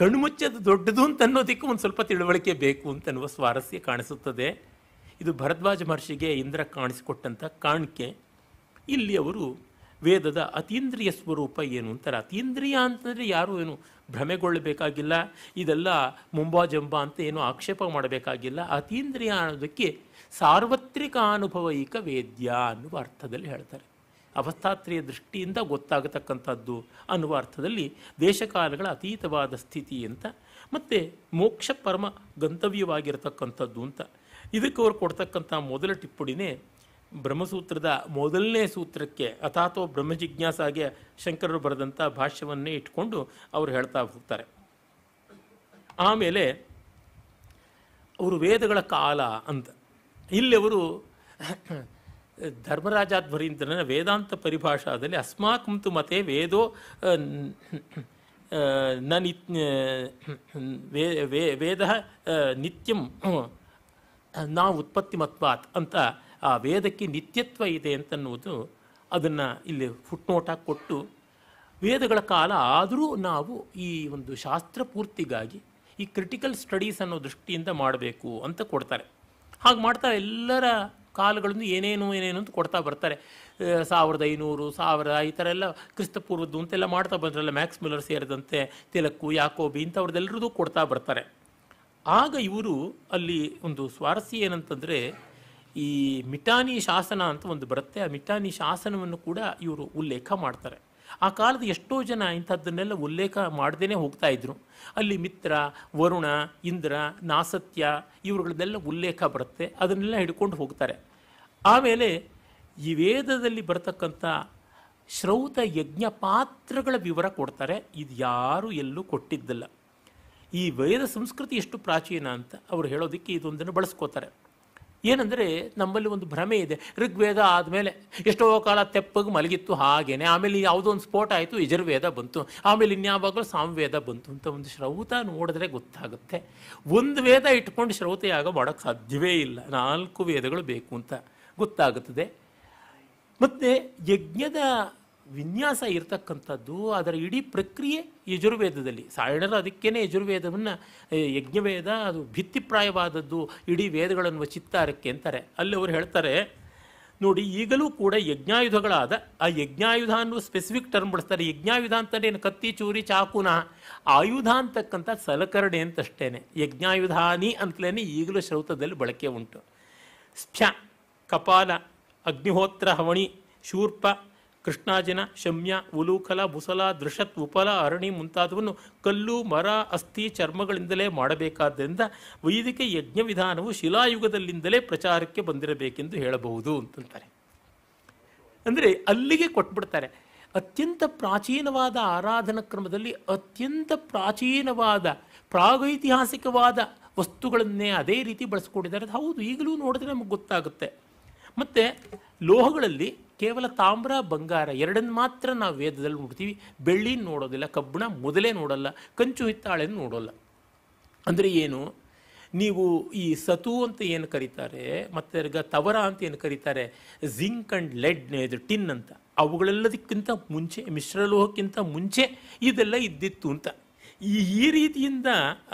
ಕಣ್ಮುಚ್ಚದು ದೊಡ್ಡದು ಅಂತ ಅನ್ನೋದಕ್ಕೆ ಒಂದು ಸ್ವಲ್ಪ ತಿಳುವಳಿಕೆ ಬೇಕು ಅಂತನ್ನುವ ಸ್ವಾರಸ್ಯ ಕಾಣಿಸುತ್ತದೆ ಇದು ಭರದ್ವಾಜ ಮಹರ್ಷಿಗೆ ಇಂದ್ರ ಕಾಣಿಸಿಕೊಟ್ಟಂಥ ಕಾಣಿಕೆ ಇಲ್ಲಿ ಅವರು ವೇದದ ಅತೀಂದ್ರಿಯ ಸ್ವರೂಪ ಏನು ಅಂತಾರೆ ಅತೀಂದ್ರಿಯ ಅಂತಂದರೆ ಯಾರೂ ಏನು ಭ್ರಮೆಗೊಳ್ಳಬೇಕಾಗಿಲ್ಲ ಇದೆಲ್ಲ ಮುಂಬಾ ಜಂಬಾ ಅಂತ ಏನು ಆಕ್ಷೇಪ ಮಾಡಬೇಕಾಗಿಲ್ಲ ಅತೀಂದ್ರಿಯ ಅನ್ನೋದಕ್ಕೆ ಸಾರ್ವತ್ರಿಕ ಅನುಭವೈಕ ವೇದ್ಯ ಅನ್ನುವ ಅರ್ಥದಲ್ಲಿ ಹೇಳ್ತಾರೆ ಅವಸ್ಥಾತ್ರಿಯ ದೃಷ್ಟಿಯಿಂದ ಗೊತ್ತಾಗತಕ್ಕಂಥದ್ದು ಅನ್ನುವ ಅರ್ಥದಲ್ಲಿ ದೇಶಕಾಲಗಳ ಅತೀತವಾದ ಸ್ಥಿತಿ ಅಂತ ಮತ್ತು ಮೋಕ್ಷ ಪರಮ ಗಂತವ್ಯವಾಗಿರತಕ್ಕಂಥದ್ದು ಅಂತ ಇದಕ್ಕೆ ಅವರು ಕೊಡ್ತಕ್ಕಂಥ ಮೊದಲ ಟಿಪ್ಪುಣಿನೇ ಬ್ರಹ್ಮಸೂತ್ರದ ಮೊದಲನೇ ಸೂತ್ರಕ್ಕೆ ಅಥಾತೋ ಬ್ರಹ್ಮಜಿಜ್ಞಾಸಾಗೆ ಶಂಕರರು ಬರೆದಂಥ ಭಾಷ್ಯವನ್ನೇ ಇಟ್ಕೊಂಡು ಅವರು ಹೇಳ್ತಾ ಹೋಗ್ತಾರೆ ಆಮೇಲೆ ಅವರು ವೇದಗಳ ಕಾಲ ಅಂತ ಇಲ್ಲಿ ಅವರು ಧರ್ಮರಾಜಾಧ್ವರೀಂದ್ರನ ವೇದಾಂತ ಪರಿಭಾಷಾದಲ್ಲಿ ಅಸ್ಮಾಕಂತು ಮತೆ ವೇದೋ ನ ವೇದ ನಿತ್ಯಂ ನಾ ಉತ್ಪತ್ತಿಮತ್ವಾತ್ ಅಂತ ಆ ವೇದಕ್ಕೆ ನಿತ್ಯತ್ವ ಇದೆ ಅಂತನ್ನುವುದು ಅದನ್ನು ಇಲ್ಲಿ ಫುಟ್ನೋಟಾಗಿ ಕೊಟ್ಟು ವೇದಗಳ ಕಾಲ ಆದರೂ ನಾವು ಈ ಒಂದು ಶಾಸ್ತ್ರ ಪೂರ್ತಿಗಾಗಿ ಈ ಕ್ರಿಟಿಕಲ್ ಸ್ಟಡೀಸ್ ಅನ್ನೋ ದೃಷ್ಟಿಯಿಂದ ಮಾಡಬೇಕು ಅಂತ ಕೊಡ್ತಾರೆ ಹಾಗೆ ಮಾಡ್ತಾರೆ ಎಲ್ಲರ ಕಾಲಗಳನ್ನು ಏನೇನು ಏನೇನು ಅಂತ ಕೊಡ್ತಾ ಬರ್ತಾರೆ ಸಾವಿರದ ಐನೂರು ಸಾವಿರ ಈ ಥರ ಎಲ್ಲ ಕ್ರಿಸ್ತಪೂರ್ವದ್ದು ಅಂತೆಲ್ಲ ಮಾಡ್ತಾ ಬಂದ್ರಲ್ಲ ಮ್ಯಾಕ್ಸ್ ಮಿಲ್ಲರ್ ಸೇರಿದಂತೆ ತಿಲಕ್ಕು ಯಾಕೋಬಿ ಇಂಥವ್ರದ್ದೆಲ್ಲರದ್ದು ಕೊಡ್ತಾ ಬರ್ತಾರೆ ಆಗ ಇವರು ಅಲ್ಲಿ ಒಂದು ಸ್ವಾರಸ್ಯ ಏನಂತಂದರೆ ಈ ಮಿಟಾನಿ ಶಾಸನ ಅಂತ ಒಂದು ಬರುತ್ತೆ ಆ ಮಿಟಾನಿ ಶಾಸನವನ್ನು ಕೂಡ ಇವರು ಉಲ್ಲೇಖ ಮಾಡ್ತಾರೆ ಆ ಕಾಲದ ಎಷ್ಟೋ ಜನ ಇಂಥದ್ದನ್ನೆಲ್ಲ ಉಲ್ಲೇಖ ಮಾಡ್ದೇ ಹೋಗ್ತಾ ಇದ್ರು ಅಲ್ಲಿ ಮಿತ್ರ ವರುಣ ಇಂದ್ರ ನಾಸತ್ಯ ಇವುಗಳದ್ದೆಲ್ಲ ಉಲ್ಲೇಖ ಬರುತ್ತೆ ಅದನ್ನೆಲ್ಲ ಹಿಡ್ಕೊಂಡು ಹೋಗ್ತಾರೆ ಆಮೇಲೆ ಈ ವೇದದಲ್ಲಿ ಬರತಕ್ಕಂಥ ಶ್ರೌತ ಯಜ್ಞ ಪಾತ್ರಗಳ ವಿವರ ಕೊಡ್ತಾರೆ ಇದು ಯಾರು ಎಲ್ಲೂ ಕೊಟ್ಟಿದ್ದಲ್ಲ ಈ ವೇದ ಸಂಸ್ಕೃತಿ ಎಷ್ಟು ಪ್ರಾಚೀನ ಅಂತ ಅವರು ಹೇಳೋದಕ್ಕೆ ಇದೊಂದನ್ನು ಬಳಸ್ಕೋತಾರೆ ಏನಂದರೆ ನಮ್ಮಲ್ಲಿ ಒಂದು ಭ್ರಮೆ ಇದೆ ಋಗ್ವೇದ ಆದಮೇಲೆ ಎಷ್ಟೋ ಕಾಲ ತೆಪ್ಪಗೆ ಮಲಗಿತ್ತು ಹಾಗೇನೆ ಆಮೇಲೆ ಯಾವುದೋ ಒಂದು ಸ್ಫೋಟ ಆಯಿತು ಯಜುರ್ವೇದ ಬಂತು ಆಮೇಲೆ ಇನ್ಯಾವಾಗಲೂ ಸಾಮವೇದ ಬಂತು ಅಂತ ಒಂದು ಶ್ರೌತ ನೋಡಿದ್ರೆ ಗೊತ್ತಾಗುತ್ತೆ ಒಂದು ವೇದ ಇಟ್ಕೊಂಡು ಶ್ರೌತ ಯಾಗ ಮಾಡೋಕ್ಕೆ ಸಾಧ್ಯವೇ ಇಲ್ಲ ನಾಲ್ಕು ವೇದಗಳು ಬೇಕು ಅಂತ ಗೊತ್ತಾಗುತ್ತದೆ ಮತ್ತು ಯಜ್ಞದ ವಿನ್ಯಾಸ ಇರತಕ್ಕಂಥದ್ದು ಅದರ ಇಡೀ ಪ್ರಕ್ರಿಯೆ ಯಜುರ್ವೇದದಲ್ಲಿ ಸಾಯಣರು ಅದಕ್ಕೇ ಯಜುರ್ವೇದವನ್ನು ಯಜ್ಞವೇದ ಅದು ಭಿತ್ತಿಪ್ರಾಯವಾದದ್ದು ಇಡೀ ವೇದಗಳನ್ನು ಚಿತ್ತಾರಕ್ಕೆ ಅಂತಾರೆ ಅಲ್ಲಿ ಅವರು ಹೇಳ್ತಾರೆ ನೋಡಿ ಈಗಲೂ ಕೂಡ ಯಜ್ಞಾಯುಧಗಳಾದ ಆ ಯಜ್ಞಾಯುಧ ಅನ್ನು ಸ್ಪೆಸಿಫಿಕ್ ಟರ್ಮ್ ಬಳಸ್ತಾರೆ ಯಜ್ಞಾಯುಧ ಅಂತಂದರೆ ಏನು ಕತ್ತಿ ಚೂರಿ ಚಾಕುನ ಆಯುಧ ಅಂತಕ್ಕಂಥ ಸಲಕರಣೆ ಅಂತಷ್ಟೇ ಯಜ್ಞಾಯುಧಾನಿ ಅಂತಲೇ ಈಗಲೂ ಶ್ರೌತದಲ್ಲಿ ಬಳಕೆ ಉಂಟು ಸ್ಫ್ಯ ಕಪಾಲ ಅಗ್ನಿಹೋತ್ರ ಹವಣಿ ಶೂರ್ಪ ಕೃಷ್ಣಾಜಿನ ಶಮ್ಯ ಉಲೂಕಲ ಬುಸಲ ದೃಷತ್ ಉಪಲ ಅರಣಿ ಮುಂತಾದವನ್ನು ಕಲ್ಲು ಮರ ಅಸ್ಥಿ ಚರ್ಮಗಳಿಂದಲೇ ಮಾಡಬೇಕಾದ್ದರಿಂದ ವೈದಿಕ ಯಜ್ಞ ವಿಧಾನವು ಶಿಲಾಯುಗದಲ್ಲಿಂದಲೇ ಪ್ರಚಾರಕ್ಕೆ ಬಂದಿರಬೇಕೆಂದು ಹೇಳಬಹುದು ಅಂತಂತಾರೆ ಅಂದರೆ ಅಲ್ಲಿಗೆ ಕೊಟ್ಬಿಡ್ತಾರೆ ಅತ್ಯಂತ ಪ್ರಾಚೀನವಾದ ಆರಾಧನಾ ಕ್ರಮದಲ್ಲಿ ಅತ್ಯಂತ ಪ್ರಾಚೀನವಾದ ಪ್ರಾಗೈತಿಹಾಸಿಕವಾದ ವಸ್ತುಗಳನ್ನೇ ಅದೇ ರೀತಿ ಬಳಸ್ಕೊಂಡಿದ್ದಾರೆ ಹೌದು ಈಗಲೂ ನೋಡಿದ್ರೆ ನಮಗೆ ಗೊತ್ತಾಗುತ್ತೆ ಮತ್ತು ಲೋಹಗಳಲ್ಲಿ ಕೇವಲ ತಾಮ್ರ ಬಂಗಾರ ಎರಡನ್ನು ಮಾತ್ರ ನಾವು ವೇದದಲ್ಲಿ ನೋಡ್ತೀವಿ ಬೆಳ್ಳಿನ ನೋಡೋದಿಲ್ಲ ಕಬ್ಬಿಣ ಮೊದಲೇ ನೋಡಲ್ಲ ಕಂಚು ಹಿತ್ತಾಳೆಯನ್ನು ನೋಡೋಲ್ಲ ಅಂದರೆ ಏನು ನೀವು ಈ ಸತು ಅಂತ ಏನು ಕರೀತಾರೆ ಮತ್ತು ತವರ ಅಂತ ಏನು ಕರೀತಾರೆ ಝಿಂಕ್ ಆ್ಯಂಡ್ ಲೆಡ್ ಇದು ಟಿನ್ ಅಂತ ಅವುಗಳೆಲ್ಲದಕ್ಕಿಂತ ಮುಂಚೆ ಮಿಶ್ರಲೋಹಕ್ಕಿಂತ ಮುಂಚೆ ಇದೆಲ್ಲ ಇದ್ದಿತ್ತು ಅಂತ ಈ ಈ ರೀತಿಯಿಂದ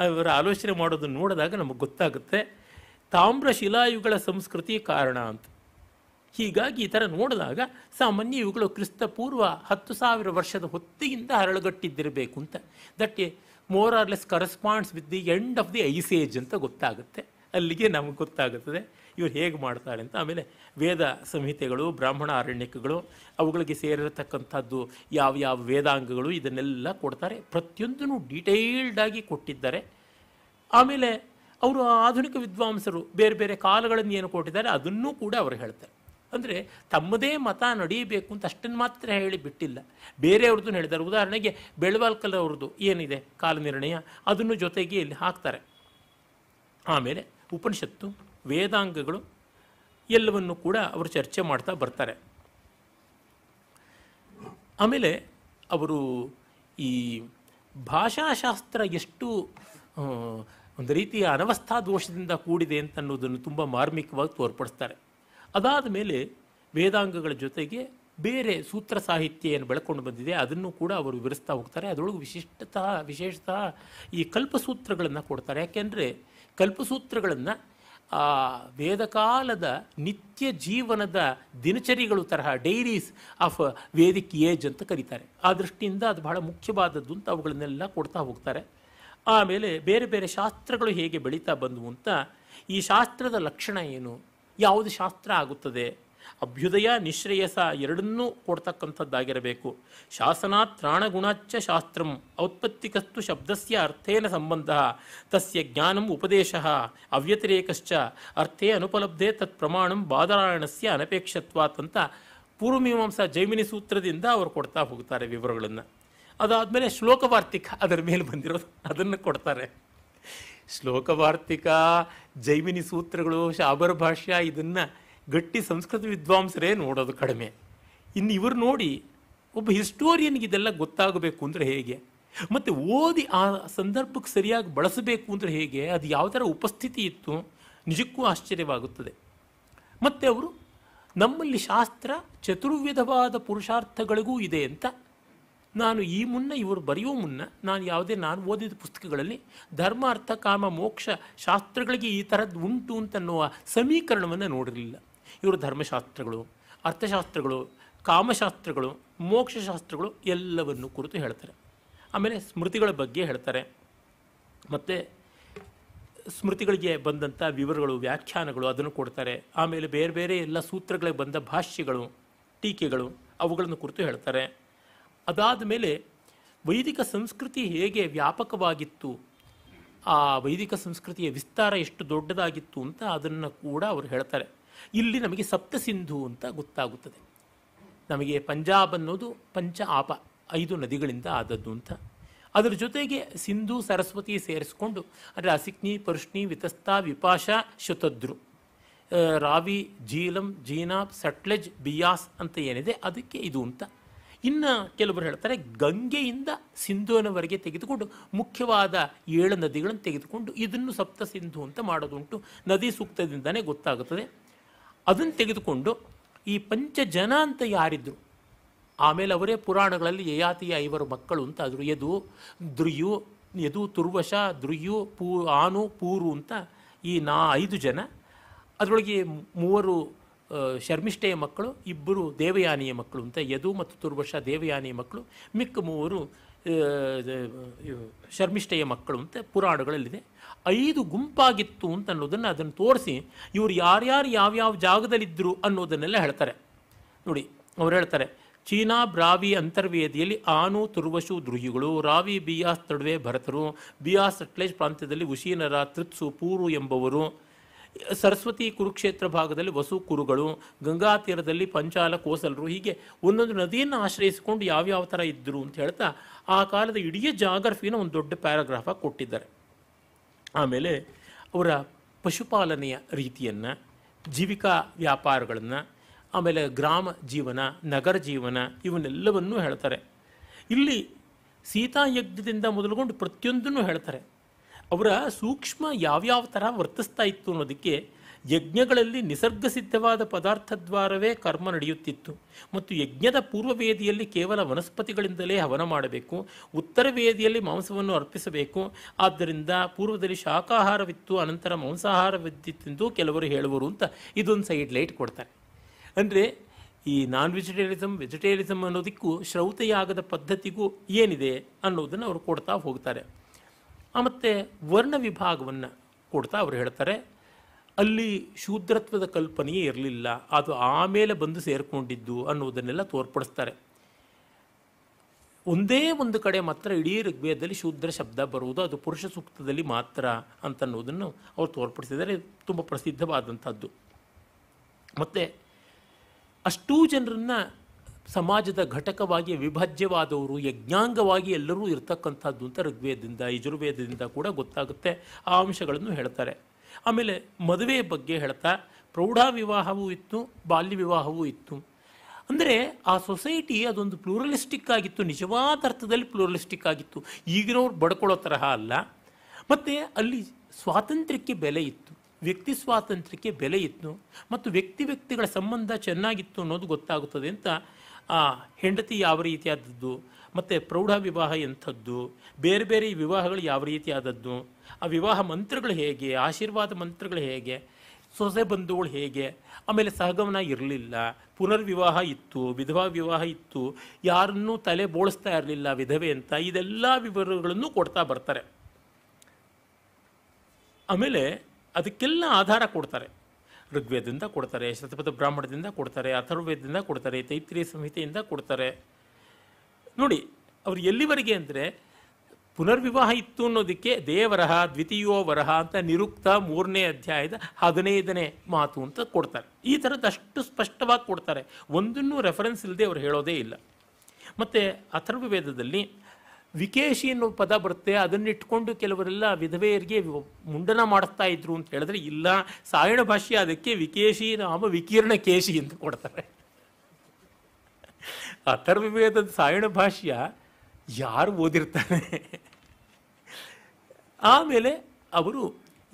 ಅವರ ಆಲೋಚನೆ ಮಾಡೋದನ್ನು ನೋಡಿದಾಗ ನಮಗೆ ಗೊತ್ತಾಗುತ್ತೆ ತಾಮ್ರ ಶಿಲಾಯುಗಳ ಸಂಸ್ಕೃತಿ ಕಾರಣ ಅಂತ ಹೀಗಾಗಿ ಈ ಥರ ನೋಡಿದಾಗ ಸಾಮಾನ್ಯ ಇವುಗಳು ಕ್ರಿಸ್ತಪೂರ್ವ ಹತ್ತು ಸಾವಿರ ವರ್ಷದ ಹೊತ್ತಿಗಿಂತ ಹರಳುಗಟ್ಟಿದ್ದಿರಬೇಕು ಅಂತ that more or less corresponds with the end of the ice age ಅಂತ ಗೊತ್ತಾಗುತ್ತೆ ಅಲ್ಲಿಗೆ ನಮಗೆ ಗೊತ್ತಾಗುತ್ತದೆ ಇವರು ಹೇಗೆ ಮಾಡ್ತಾರೆ ಅಂತ ಆಮೇಲೆ ವೇದ ಸಂಹಿತೆಗಳು ಬ್ರಾಹ್ಮಣ ಅರಣ್ಯಕಗಳು ಅವುಗಳಿಗೆ ಸೇರಿರತಕ್ಕಂಥದ್ದು ಯಾವ ಯಾವ ವೇದಾಂಗಗಳು ಇದನ್ನೆಲ್ಲ ಕೊಡ್ತಾರೆ ಪ್ರತಿಯೊಂದನ್ನು ಡೀಟೇಲ್ಡಾಗಿ ಕೊಟ್ಟಿದ್ದಾರೆ ಆಮೇಲೆ ಅವರು ಆಧುನಿಕ ವಿದ್ವಾಂಸರು ಬೇರೆ ಬೇರೆ ಕಾಲಗಳನ್ನು ಏನು ಕೊಟ್ಟಿದ್ದಾರೆ ಅದನ್ನೂ ಕೂಡ ಅವರು ಹೇಳ್ತಾರೆ ಅಂದರೆ ತಮ್ಮದೇ ಮತ ನಡೀಬೇಕು ಅಂತ ಅಷ್ಟನ್ನು ಮಾತ್ರ ಹೇಳಿ ಬಿಟ್ಟಿಲ್ಲ ಬೇರೆಯವ್ರದ್ದು ಹೇಳಿದ್ದಾರೆ ಉದಾಹರಣೆಗೆ ಬೆಳವಾಲ್ಕಲ್ ಅವ್ರದ್ದು ಏನಿದೆ ಕಾಲನಿರ್ಣಯ ಅದನ್ನು ಜೊತೆಗೆ ಇಲ್ಲಿ ಹಾಕ್ತಾರೆ ಆಮೇಲೆ ಉಪನಿಷತ್ತು ವೇದಾಂಗಗಳು ಎಲ್ಲವನ್ನು ಕೂಡ ಅವರು ಚರ್ಚೆ ಮಾಡ್ತಾ ಬರ್ತಾರೆ ಆಮೇಲೆ ಅವರು ಈ ಭಾಷಾಶಾಸ್ತ್ರ ಎಷ್ಟು ಒಂದು ರೀತಿಯ ಅನವಸ್ಥಾ ದೋಷದಿಂದ ಕೂಡಿದೆ ಅಂತ ಅನ್ನೋದನ್ನು ತುಂಬ ಮಾರ್ಮಿಕವಾಗಿ ತೋರ್ಪಡಿಸ್ತಾರೆ ಅದಾದ ಮೇಲೆ ವೇದಾಂಗಗಳ ಜೊತೆಗೆ ಬೇರೆ ಸೂತ್ರ ಸಾಹಿತ್ಯ ಏನು ಬೆಳಕೊಂಡು ಬಂದಿದೆ ಅದನ್ನು ಕೂಡ ಅವರು ವಿವರಿಸ್ತಾ ಹೋಗ್ತಾರೆ ಅದರೊಳಗೆ ವಿಶಿಷ್ಟತಃ ವಿಶೇಷತಃ ಈ ಕಲ್ಪಸೂತ್ರಗಳನ್ನು ಕೊಡ್ತಾರೆ ಯಾಕೆಂದರೆ ಕಲ್ಪಸೂತ್ರಗಳನ್ನು ಆ ವೇದಕಾಲದ ನಿತ್ಯ ಜೀವನದ ದಿನಚರಿಗಳು ತರಹ ಡೈರೀಸ್ ಆಫ್ ವೇದಿಕ್ ಏಜ್ ಅಂತ ಕರೀತಾರೆ ಆ ದೃಷ್ಟಿಯಿಂದ ಅದು ಬಹಳ ಮುಖ್ಯವಾದದ್ದು ಅಂತ ಅವುಗಳನ್ನೆಲ್ಲ ಕೊಡ್ತಾ ಹೋಗ್ತಾರೆ ಆಮೇಲೆ ಬೇರೆ ಬೇರೆ ಶಾಸ್ತ್ರಗಳು ಹೇಗೆ ಬೆಳೀತಾ ಬಂದವು ಅಂತ ಈ ಶಾಸ್ತ್ರದ ಲಕ್ಷಣ ಏನು ಯಾವುದು ಶಾಸ್ತ್ರ ಆಗುತ್ತದೆ ಅಭ್ಯುದಯ ನಿಶ್ರೇಯಸ ಎರಡನ್ನೂ ಕೊಡ್ತಕ್ಕಂಥದ್ದಾಗಿರಬೇಕು ಶಾಸನಾತ್ ತ್ರಾಣಗುಣಾಚ ಶಾಸ್ತ್ರಂ ಔತ್ಪತ್ತಿಕಸ್ತು ಶಬ್ದಸ್ಯ ಅರ್ಥೇನ ಸಂಬಂಧ ತಸ್ಯ ಜ್ಞಾನಂ ಉಪದೇಶ ಅವ್ಯತಿರೇಕಶ್ಚ ಅರ್ಥೇ ಅನುಪಲಬ್ಧೆ ತತ್ ಪ್ರಮಾಣಂ ಬಾದರಾಯಣಸ್ಯ ಅನಪೇಕ್ಷತ್ವಾತಂತ ಪೂರ್ವಮೀಮಾಂಸಾ ಜೈಮಿನಿ ಸೂತ್ರದಿಂದ ಅವರು ಕೊಡ್ತಾ ಹೋಗ್ತಾರೆ ವಿವರಗಳನ್ನು ಅದಾದಮೇಲೆ ಶ್ಲೋಕವಾರ್ತಿಕ ಅದರ ಮೇಲೆ ಬಂದಿರೋದು ಅದನ್ನು ಕೊಡ್ತಾರೆ ಶ್ಲೋಕವಾರ್ತಿಕ ಜೈಮಿನಿ ಸೂತ್ರಗಳು ಶಾಬರ ಭಾಷ್ಯ ಇದನ್ನು ಗಟ್ಟಿ ಸಂಸ್ಕೃತ ವಿದ್ವಾಂಸರೇ ನೋಡೋದು ಕಡಿಮೆ ಇನ್ನು ಇವರು ನೋಡಿ ಒಬ್ಬ ಇದೆಲ್ಲ ಗೊತ್ತಾಗಬೇಕು ಅಂದರೆ ಹೇಗೆ ಮತ್ತು ಓದಿ ಆ ಸಂದರ್ಭಕ್ಕೆ ಸರಿಯಾಗಿ ಬಳಸಬೇಕು ಅಂದರೆ ಹೇಗೆ ಅದು ಯಾವ ಥರ ಉಪಸ್ಥಿತಿ ಇತ್ತು ನಿಜಕ್ಕೂ ಆಶ್ಚರ್ಯವಾಗುತ್ತದೆ ಮತ್ತು ಅವರು ನಮ್ಮಲ್ಲಿ ಶಾಸ್ತ್ರ ಚತುರ್ವಿಧವಾದ ಪುರುಷಾರ್ಥಗಳಿಗೂ ಇದೆ ಅಂತ ನಾನು ಈ ಮುನ್ನ ಇವರು ಬರೆಯುವ ಮುನ್ನ ನಾನು ಯಾವುದೇ ನಾನು ಓದಿದ ಪುಸ್ತಕಗಳಲ್ಲಿ ಧರ್ಮ ಅರ್ಥ ಕಾಮ ಮೋಕ್ಷ ಶಾಸ್ತ್ರಗಳಿಗೆ ಈ ಥರದ್ದು ಉಂಟು ಅಂತನ್ನುವ ಸಮೀಕರಣವನ್ನು ನೋಡಿರಲಿಲ್ಲ ಇವರು ಧರ್ಮಶಾಸ್ತ್ರಗಳು ಅರ್ಥಶಾಸ್ತ್ರಗಳು ಕಾಮಶಾಸ್ತ್ರಗಳು ಮೋಕ್ಷಶಾಸ್ತ್ರಗಳು ಎಲ್ಲವನ್ನು ಕುರಿತು ಹೇಳ್ತಾರೆ ಆಮೇಲೆ ಸ್ಮೃತಿಗಳ ಬಗ್ಗೆ ಹೇಳ್ತಾರೆ ಮತ್ತು ಸ್ಮೃತಿಗಳಿಗೆ ಬಂದಂಥ ವಿವರಗಳು ವ್ಯಾಖ್ಯಾನಗಳು ಅದನ್ನು ಕೊಡ್ತಾರೆ ಆಮೇಲೆ ಬೇರೆ ಬೇರೆ ಎಲ್ಲ ಸೂತ್ರಗಳಿಗೆ ಬಂದ ಭಾಷ್ಯಗಳು ಟೀಕೆಗಳು ಅವುಗಳನ್ನು ಕುರಿತು ಹೇಳ್ತಾರೆ ಅದಾದ ಮೇಲೆ ವೈದಿಕ ಸಂಸ್ಕೃತಿ ಹೇಗೆ ವ್ಯಾಪಕವಾಗಿತ್ತು ಆ ವೈದಿಕ ಸಂಸ್ಕೃತಿಯ ವಿಸ್ತಾರ ಎಷ್ಟು ದೊಡ್ಡದಾಗಿತ್ತು ಅಂತ ಅದನ್ನು ಕೂಡ ಅವರು ಹೇಳ್ತಾರೆ ಇಲ್ಲಿ ನಮಗೆ ಸಪ್ತ ಸಿಂಧು ಅಂತ ಗೊತ್ತಾಗುತ್ತದೆ ನಮಗೆ ಪಂಜಾಬ್ ಅನ್ನೋದು ಪಂಚ ಆಪ ಐದು ನದಿಗಳಿಂದ ಆದದ್ದು ಅಂತ ಅದರ ಜೊತೆಗೆ ಸಿಂಧು ಸರಸ್ವತಿ ಸೇರಿಸ್ಕೊಂಡು ಅಂದರೆ ಅಸಿಕ್ನಿ ಪರುಷ್ಣಿ ವಿತಸ್ತಾ ವಿಪಾಶ ಶತದ್ರು ರಾವಿ ಜೀಲಂ ಜೀನಾಬ್ ಸಟ್ಲೆಜ್ ಬಿಯಾಸ್ ಅಂತ ಏನಿದೆ ಅದಕ್ಕೆ ಇದು ಅಂತ ಇನ್ನು ಕೆಲವರು ಹೇಳ್ತಾರೆ ಗಂಗೆಯಿಂದ ಸಿಂಧುವಿನವರೆಗೆ ತೆಗೆದುಕೊಂಡು ಮುಖ್ಯವಾದ ಏಳು ನದಿಗಳನ್ನು ತೆಗೆದುಕೊಂಡು ಇದನ್ನು ಸಪ್ತ ಸಿಂಧು ಅಂತ ಮಾಡೋದುಂಟು ನದಿ ಸೂಕ್ತದಿಂದನೇ ಗೊತ್ತಾಗುತ್ತದೆ ಅದನ್ನು ತೆಗೆದುಕೊಂಡು ಈ ಪಂಚಜನ ಅಂತ ಯಾರಿದ್ದರು ಆಮೇಲೆ ಅವರೇ ಪುರಾಣಗಳಲ್ಲಿ ಯಯಾತಿಯ ಐವರು ಮಕ್ಕಳು ಅಂತ ಆದರು ಯದು ದ್ರುಯು ಯದು ತುರ್ವಶ ದ್ರುಯು ಪೂ ಆನು ಪೂರು ಅಂತ ಈ ನಾ ಐದು ಜನ ಅದರೊಳಗೆ ಮೂವರು ಶರ್ಮಿಷ್ಠೆಯ ಮಕ್ಕಳು ಇಬ್ಬರು ದೇವಯಾನಿಯ ಮಕ್ಕಳು ಅಂತ ಯದು ಮತ್ತು ತುರ್ವಶ ದೇವಯಾನಿಯ ಮಕ್ಕಳು ಮಿಕ್ಕ ಮೂವರು ಶರ್ಮಿಷ್ಠೆಯ ಮಕ್ಕಳು ಅಂತ ಪುರಾಣಗಳಲ್ಲಿದೆ ಐದು ಗುಂಪಾಗಿತ್ತು ಅಂತ ಅನ್ನೋದನ್ನು ಅದನ್ನು ತೋರಿಸಿ ಇವರು ಯಾರ್ಯಾರು ಯಾವ್ಯಾವ ಜಾಗದಲ್ಲಿದ್ದರು ಅನ್ನೋದನ್ನೆಲ್ಲ ಹೇಳ್ತಾರೆ ನೋಡಿ ಅವ್ರು ಹೇಳ್ತಾರೆ ಚೀನಾ ಬ್ರಾವಿ ಅಂತರ್ವೇದಿಯಲ್ಲಿ ಆನು ತುರ್ವಶು ದ್ರುಹಿಗಳು ರಾವಿ ಬಿಯಾಸ್ ತಡುವೆ ಭರತರು ಬಿಯಾಸ್ ಸಟ್ಲೇಜ್ ಪ್ರಾಂತ್ಯದಲ್ಲಿ ಉಶೀನರ ತೃತ್ಸು ಪೂರು ಎಂಬವರು ಸರಸ್ವತಿ ಕುರುಕ್ಷೇತ್ರ ಭಾಗದಲ್ಲಿ ವಸು ಕುರುಗಳು ಗಂಗಾ ತೀರದಲ್ಲಿ ಪಂಚಾಲ ಕೋಸಲರು ಹೀಗೆ ಒಂದೊಂದು ನದಿಯನ್ನು ಆಶ್ರಯಿಸಿಕೊಂಡು ಯಾವ್ಯಾವ ಥರ ಇದ್ದರು ಅಂತ ಹೇಳ್ತಾ ಆ ಕಾಲದ ಇಡೀ ಜಾಗ್ರಫಿನ ಒಂದು ದೊಡ್ಡ ಪ್ಯಾರಾಗ್ರಾಫ ಕೊಟ್ಟಿದ್ದಾರೆ ಆಮೇಲೆ ಅವರ ಪಶುಪಾಲನೆಯ ರೀತಿಯನ್ನು ಜೀವಿಕಾ ವ್ಯಾಪಾರಗಳನ್ನು ಆಮೇಲೆ ಗ್ರಾಮ ಜೀವನ ನಗರ ಜೀವನ ಇವನ್ನೆಲ್ಲವನ್ನೂ ಹೇಳ್ತಾರೆ ಇಲ್ಲಿ ಸೀತಾಯಜ್ಞದಿಂದ ಮೊದಲುಗೊಂಡು ಪ್ರತಿಯೊಂದನ್ನು ಹೇಳ್ತಾರೆ ಅವರ ಸೂಕ್ಷ್ಮ ಯಾವ್ಯಾವ ಥರ ವರ್ತಿಸ್ತಾ ಇತ್ತು ಅನ್ನೋದಕ್ಕೆ ಯಜ್ಞಗಳಲ್ಲಿ ನಿಸರ್ಗ ಸಿದ್ಧವಾದ ದ್ವಾರವೇ ಕರ್ಮ ನಡೆಯುತ್ತಿತ್ತು ಮತ್ತು ಯಜ್ಞದ ಪೂರ್ವ ವೇದಿಯಲ್ಲಿ ಕೇವಲ ವನಸ್ಪತಿಗಳಿಂದಲೇ ಹವನ ಮಾಡಬೇಕು ಉತ್ತರ ವೇದಿಯಲ್ಲಿ ಮಾಂಸವನ್ನು ಅರ್ಪಿಸಬೇಕು ಆದ್ದರಿಂದ ಪೂರ್ವದಲ್ಲಿ ಶಾಖಾಹಾರವಿತ್ತು ಅನಂತರ ಮಾಂಸಾಹಾರವಿದ್ದಿತ್ತೆಂದು ಕೆಲವರು ಹೇಳುವರು ಅಂತ ಇದೊಂದು ಸೈಡ್ ಲೈಟ್ ಕೊಡ್ತಾರೆ ಅಂದರೆ ಈ ನಾನ್ ವೆಜಿಟೇರಿಯಸಮ್ ವೆಜಿಟೇರಿಸಮ್ ಅನ್ನೋದಕ್ಕೂ ಶ್ರೌತೆಯಾಗದ ಪದ್ಧತಿಗೂ ಏನಿದೆ ಅನ್ನೋದನ್ನು ಅವರು ಕೊಡ್ತಾ ಹೋಗ್ತಾರೆ ಮತ್ತು ವರ್ಣ ವಿಭಾಗವನ್ನು ಕೊಡ್ತಾ ಅವರು ಹೇಳ್ತಾರೆ ಅಲ್ಲಿ ಶೂದ್ರತ್ವದ ಕಲ್ಪನೆಯೇ ಇರಲಿಲ್ಲ ಅದು ಆಮೇಲೆ ಬಂದು ಸೇರಿಕೊಂಡಿದ್ದು ಅನ್ನೋದನ್ನೆಲ್ಲ ತೋರ್ಪಡಿಸ್ತಾರೆ ಒಂದೇ ಒಂದು ಕಡೆ ಮಾತ್ರ ಇಡೀ ಋಗ್ವೇದದಲ್ಲಿ ಶೂದ್ರ ಶಬ್ದ ಬರುವುದು ಅದು ಪುರುಷ ಸೂಕ್ತದಲ್ಲಿ ಮಾತ್ರ ಅಂತನ್ನೋದನ್ನು ಅವರು ತೋರ್ಪಡಿಸಿದರೆ ತುಂಬ ಪ್ರಸಿದ್ಧವಾದಂಥದ್ದು ಮತ್ತು ಅಷ್ಟೂ ಜನರನ್ನು ಸಮಾಜದ ಘಟಕವಾಗಿ ವಿಭಜ್ಯವಾದವರು ಯಜ್ಞಾಂಗವಾಗಿ ಎಲ್ಲರೂ ಇರ್ತಕ್ಕಂಥದ್ದು ಅಂತ ಋಗ್ವೇದದಿಂದ ಯಜುರ್ವೇದದಿಂದ ಕೂಡ ಗೊತ್ತಾಗುತ್ತೆ ಆ ಅಂಶಗಳನ್ನು ಹೇಳ್ತಾರೆ ಆಮೇಲೆ ಮದುವೆಯ ಬಗ್ಗೆ ಹೇಳ್ತಾ ಪ್ರೌಢ ವಿವಾಹವೂ ಇತ್ತು ಬಾಲ್ಯ ವಿವಾಹವೂ ಇತ್ತು ಅಂದರೆ ಆ ಸೊಸೈಟಿ ಅದೊಂದು ಪ್ಲೂರಲಿಸ್ಟಿಕ್ ಆಗಿತ್ತು ನಿಜವಾದ ಅರ್ಥದಲ್ಲಿ ಪ್ಲೂರಲಿಸ್ಟಿಕ್ ಆಗಿತ್ತು ಈಗಿನವ್ರು ಬಡ್ಕೊಳ್ಳೋ ತರಹ ಅಲ್ಲ ಮತ್ತು ಅಲ್ಲಿ ಸ್ವಾತಂತ್ರ್ಯಕ್ಕೆ ಬೆಲೆ ಇತ್ತು ವ್ಯಕ್ತಿ ಸ್ವಾತಂತ್ರ್ಯಕ್ಕೆ ಬೆಲೆ ಇತ್ತು ಮತ್ತು ವ್ಯಕ್ತಿ ವ್ಯಕ್ತಿಗಳ ಸಂಬಂಧ ಚೆನ್ನಾಗಿತ್ತು ಅನ್ನೋದು ಗೊತ್ತಾಗುತ್ತದೆ ಅಂತ ಆ ಹೆಂಡತಿ ಯಾವ ರೀತಿಯಾದದ್ದು ಮತ್ತು ಪ್ರೌಢ ವಿವಾಹ ಎಂಥದ್ದು ಬೇರೆ ಬೇರೆ ವಿವಾಹಗಳು ಯಾವ ರೀತಿಯಾದದ್ದು ಆ ವಿವಾಹ ಮಂತ್ರಗಳು ಹೇಗೆ ಆಶೀರ್ವಾದ ಮಂತ್ರಗಳು ಹೇಗೆ ಸೊಸೆ ಬಂಧುಗಳು ಹೇಗೆ ಆಮೇಲೆ ಸಹಗಮನ ಇರಲಿಲ್ಲ ಪುನರ್ವಿವಾಹ ಇತ್ತು ವಿಧವಾ ವಿವಾಹ ಇತ್ತು ಯಾರನ್ನೂ ತಲೆ ಬೋಳಿಸ್ತಾ ಇರಲಿಲ್ಲ ವಿಧವೆ ಅಂತ ಇದೆಲ್ಲ ವಿವರಗಳನ್ನು ಕೊಡ್ತಾ ಬರ್ತಾರೆ ಆಮೇಲೆ ಅದಕ್ಕೆಲ್ಲ ಆಧಾರ ಕೊಡ್ತಾರೆ ಋಗ್ವೇದದಿಂದ ಕೊಡ್ತಾರೆ ಶತಪಥ ಬ್ರಾಹ್ಮಣದಿಂದ ಕೊಡ್ತಾರೆ ಅಥರ್ವೇದದಿಂದ ಕೊಡ್ತಾರೆ ತೈತ್ರಿಯ ಸಂಹಿತೆಯಿಂದ ಕೊಡ್ತಾರೆ ನೋಡಿ ಅವರು ಎಲ್ಲಿವರೆಗೆ ಅಂದರೆ ಪುನರ್ವಿವಾಹ ಇತ್ತು ಅನ್ನೋದಕ್ಕೆ ದೇವರಹ ದ್ವಿತೀಯೋ ವರಹ ಅಂತ ನಿರುಕ್ತ ಮೂರನೇ ಅಧ್ಯಾಯದ ಹದಿನೈದನೇ ಮಾತು ಅಂತ ಕೊಡ್ತಾರೆ ಈ ಅಷ್ಟು ಸ್ಪಷ್ಟವಾಗಿ ಕೊಡ್ತಾರೆ ಒಂದನ್ನು ರೆಫರೆನ್ಸ್ ಇಲ್ಲದೆ ಅವರು ಹೇಳೋದೇ ಇಲ್ಲ ಮತ್ತು ಅಥರ್ವ ವೇದದಲ್ಲಿ ವಿಕೇಶಿ ಅನ್ನೋ ಪದ ಬರುತ್ತೆ ಅದನ್ನಿಟ್ಕೊಂಡು ಕೆಲವರೆಲ್ಲ ವಿಧವೆಯರಿಗೆ ಮುಂಡನ ಮಾಡಿಸ್ತಾ ಇದ್ರು ಅಂತ ಹೇಳಿದ್ರೆ ಇಲ್ಲ ಸಾಯಣ ಭಾಷೆ ಅದಕ್ಕೆ ವಿಕೇಶಿ ನಾಮ ವಿಕೀರ್ಣ ಕೇಶಿ ಅಂತ ಕೊಡ್ತಾರೆ ಅಥರ್ವವೇದದ ಸಾಯಣ ಭಾಷ್ಯ ಯಾರು ಓದಿರ್ತಾರೆ ಆಮೇಲೆ ಅವರು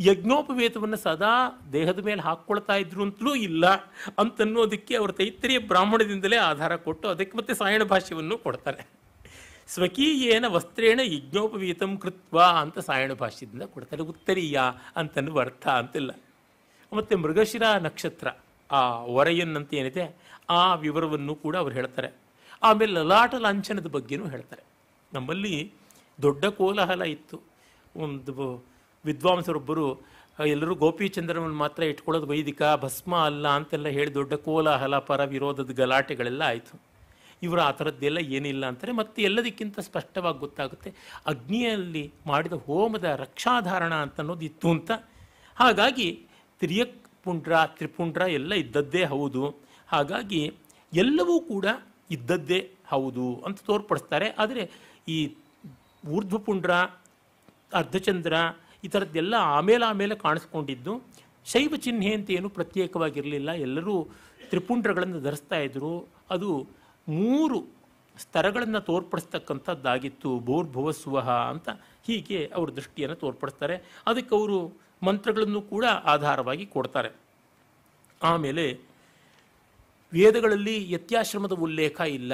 ಯಜ್ಞೋಪವೇತವನ್ನು ಸದಾ ದೇಹದ ಮೇಲೆ ಹಾಕ್ಕೊಳ್ತಾ ಇದ್ರು ಅಂತಲೂ ಇಲ್ಲ ಅಂತನ್ನೋದಕ್ಕೆ ಅವರು ತೈತ್ರಿಯ ಬ್ರಾಹ್ಮಣದಿಂದಲೇ ಆಧಾರ ಕೊಟ್ಟು ಅದಕ್ಕೆ ಮತ್ತೆ ಸಾಯಣ ಭಾಷ್ಯವನ್ನು ಕೊಡ್ತಾರೆ ಸ್ವಕೀಯೇನ ವಸ್ತ್ರೇಣ ಯಜ್ಞೋಪವೀತಂ ಕೃತ್ವ ಅಂತ ಸಾಯಣ ಭಾಷ್ಯದಿಂದ ಕೊಡ್ತಾರೆ ಉತ್ತರೀಯ ಅಂತನೂ ಅರ್ಥ ಅಂತಿಲ್ಲ ಮತ್ತು ಮೃಗಶಿರ ನಕ್ಷತ್ರ ಆ ಒರೆಯನ್ನಂತ ಏನಿದೆ ಆ ವಿವರವನ್ನು ಕೂಡ ಅವ್ರು ಹೇಳ್ತಾರೆ ಆಮೇಲೆ ಲಲಾಟ ಲಾಂಛನದ ಬಗ್ಗೆನೂ ಹೇಳ್ತಾರೆ ನಮ್ಮಲ್ಲಿ ದೊಡ್ಡ ಕೋಲಾಹಲ ಇತ್ತು ಒಂದು ವಿದ್ವಾಂಸರೊಬ್ಬರು ಎಲ್ಲರೂ ಗೋಪಿಚಂದ್ರನ ಮಾತ್ರ ಇಟ್ಕೊಳ್ಳೋದು ವೈದಿಕ ಭಸ್ಮ ಅಲ್ಲ ಅಂತೆಲ್ಲ ಹೇಳಿ ದೊಡ್ಡ ಕೋಲಾಹಲ ಪರ ವಿರೋಧದ ಗಲಾಟೆಗಳೆಲ್ಲ ಆಯಿತು ಇವರು ಆ ಥರದ್ದೆಲ್ಲ ಏನಿಲ್ಲ ಅಂತಾರೆ ಮತ್ತು ಎಲ್ಲದಕ್ಕಿಂತ ಸ್ಪಷ್ಟವಾಗಿ ಗೊತ್ತಾಗುತ್ತೆ ಅಗ್ನಿಯಲ್ಲಿ ಮಾಡಿದ ಹೋಮದ ರಕ್ಷಾಧಾರಣ ಅಂತ ಅನ್ನೋದು ಇತ್ತು ಅಂತ ಹಾಗಾಗಿ ತ್ರಿಯಕ್ ಪುಂಡ್ರ ತ್ರಿಪುಂಡ್ರ ಎಲ್ಲ ಇದ್ದದ್ದೇ ಹೌದು ಹಾಗಾಗಿ ಎಲ್ಲವೂ ಕೂಡ ಇದ್ದದ್ದೇ ಹೌದು ಅಂತ ತೋರ್ಪಡಿಸ್ತಾರೆ ಆದರೆ ಈ ಊರ್ಧ್ವಪುಂಡ್ರ ಅರ್ಧಚಂದ್ರ ಈ ಥರದ್ದೆಲ್ಲ ಆಮೇಲೆ ಆಮೇಲೆ ಕಾಣಿಸ್ಕೊಂಡಿದ್ದು ಶೈವ ಚಿಹ್ನೆ ಅಂತ ಏನು ಪ್ರತ್ಯೇಕವಾಗಿರಲಿಲ್ಲ ಎಲ್ಲರೂ ತ್ರಿಪುಂಡ್ರಗಳನ್ನು ಧರಿಸ್ತಾ ಇದ್ದರು ಅದು ಮೂರು ಸ್ತರಗಳನ್ನು ತೋರ್ಪಡಿಸ್ತಕ್ಕಂಥದ್ದಾಗಿತ್ತು ಸ್ವಹ ಅಂತ ಹೀಗೆ ಅವರು ದೃಷ್ಟಿಯನ್ನು ತೋರ್ಪಡಿಸ್ತಾರೆ ಅದಕ್ಕೆ ಅವರು ಮಂತ್ರಗಳನ್ನು ಕೂಡ ಆಧಾರವಾಗಿ ಕೊಡ್ತಾರೆ ಆಮೇಲೆ ವೇದಗಳಲ್ಲಿ ಯತ್ಯಾಶ್ರಮದ ಉಲ್ಲೇಖ ಇಲ್ಲ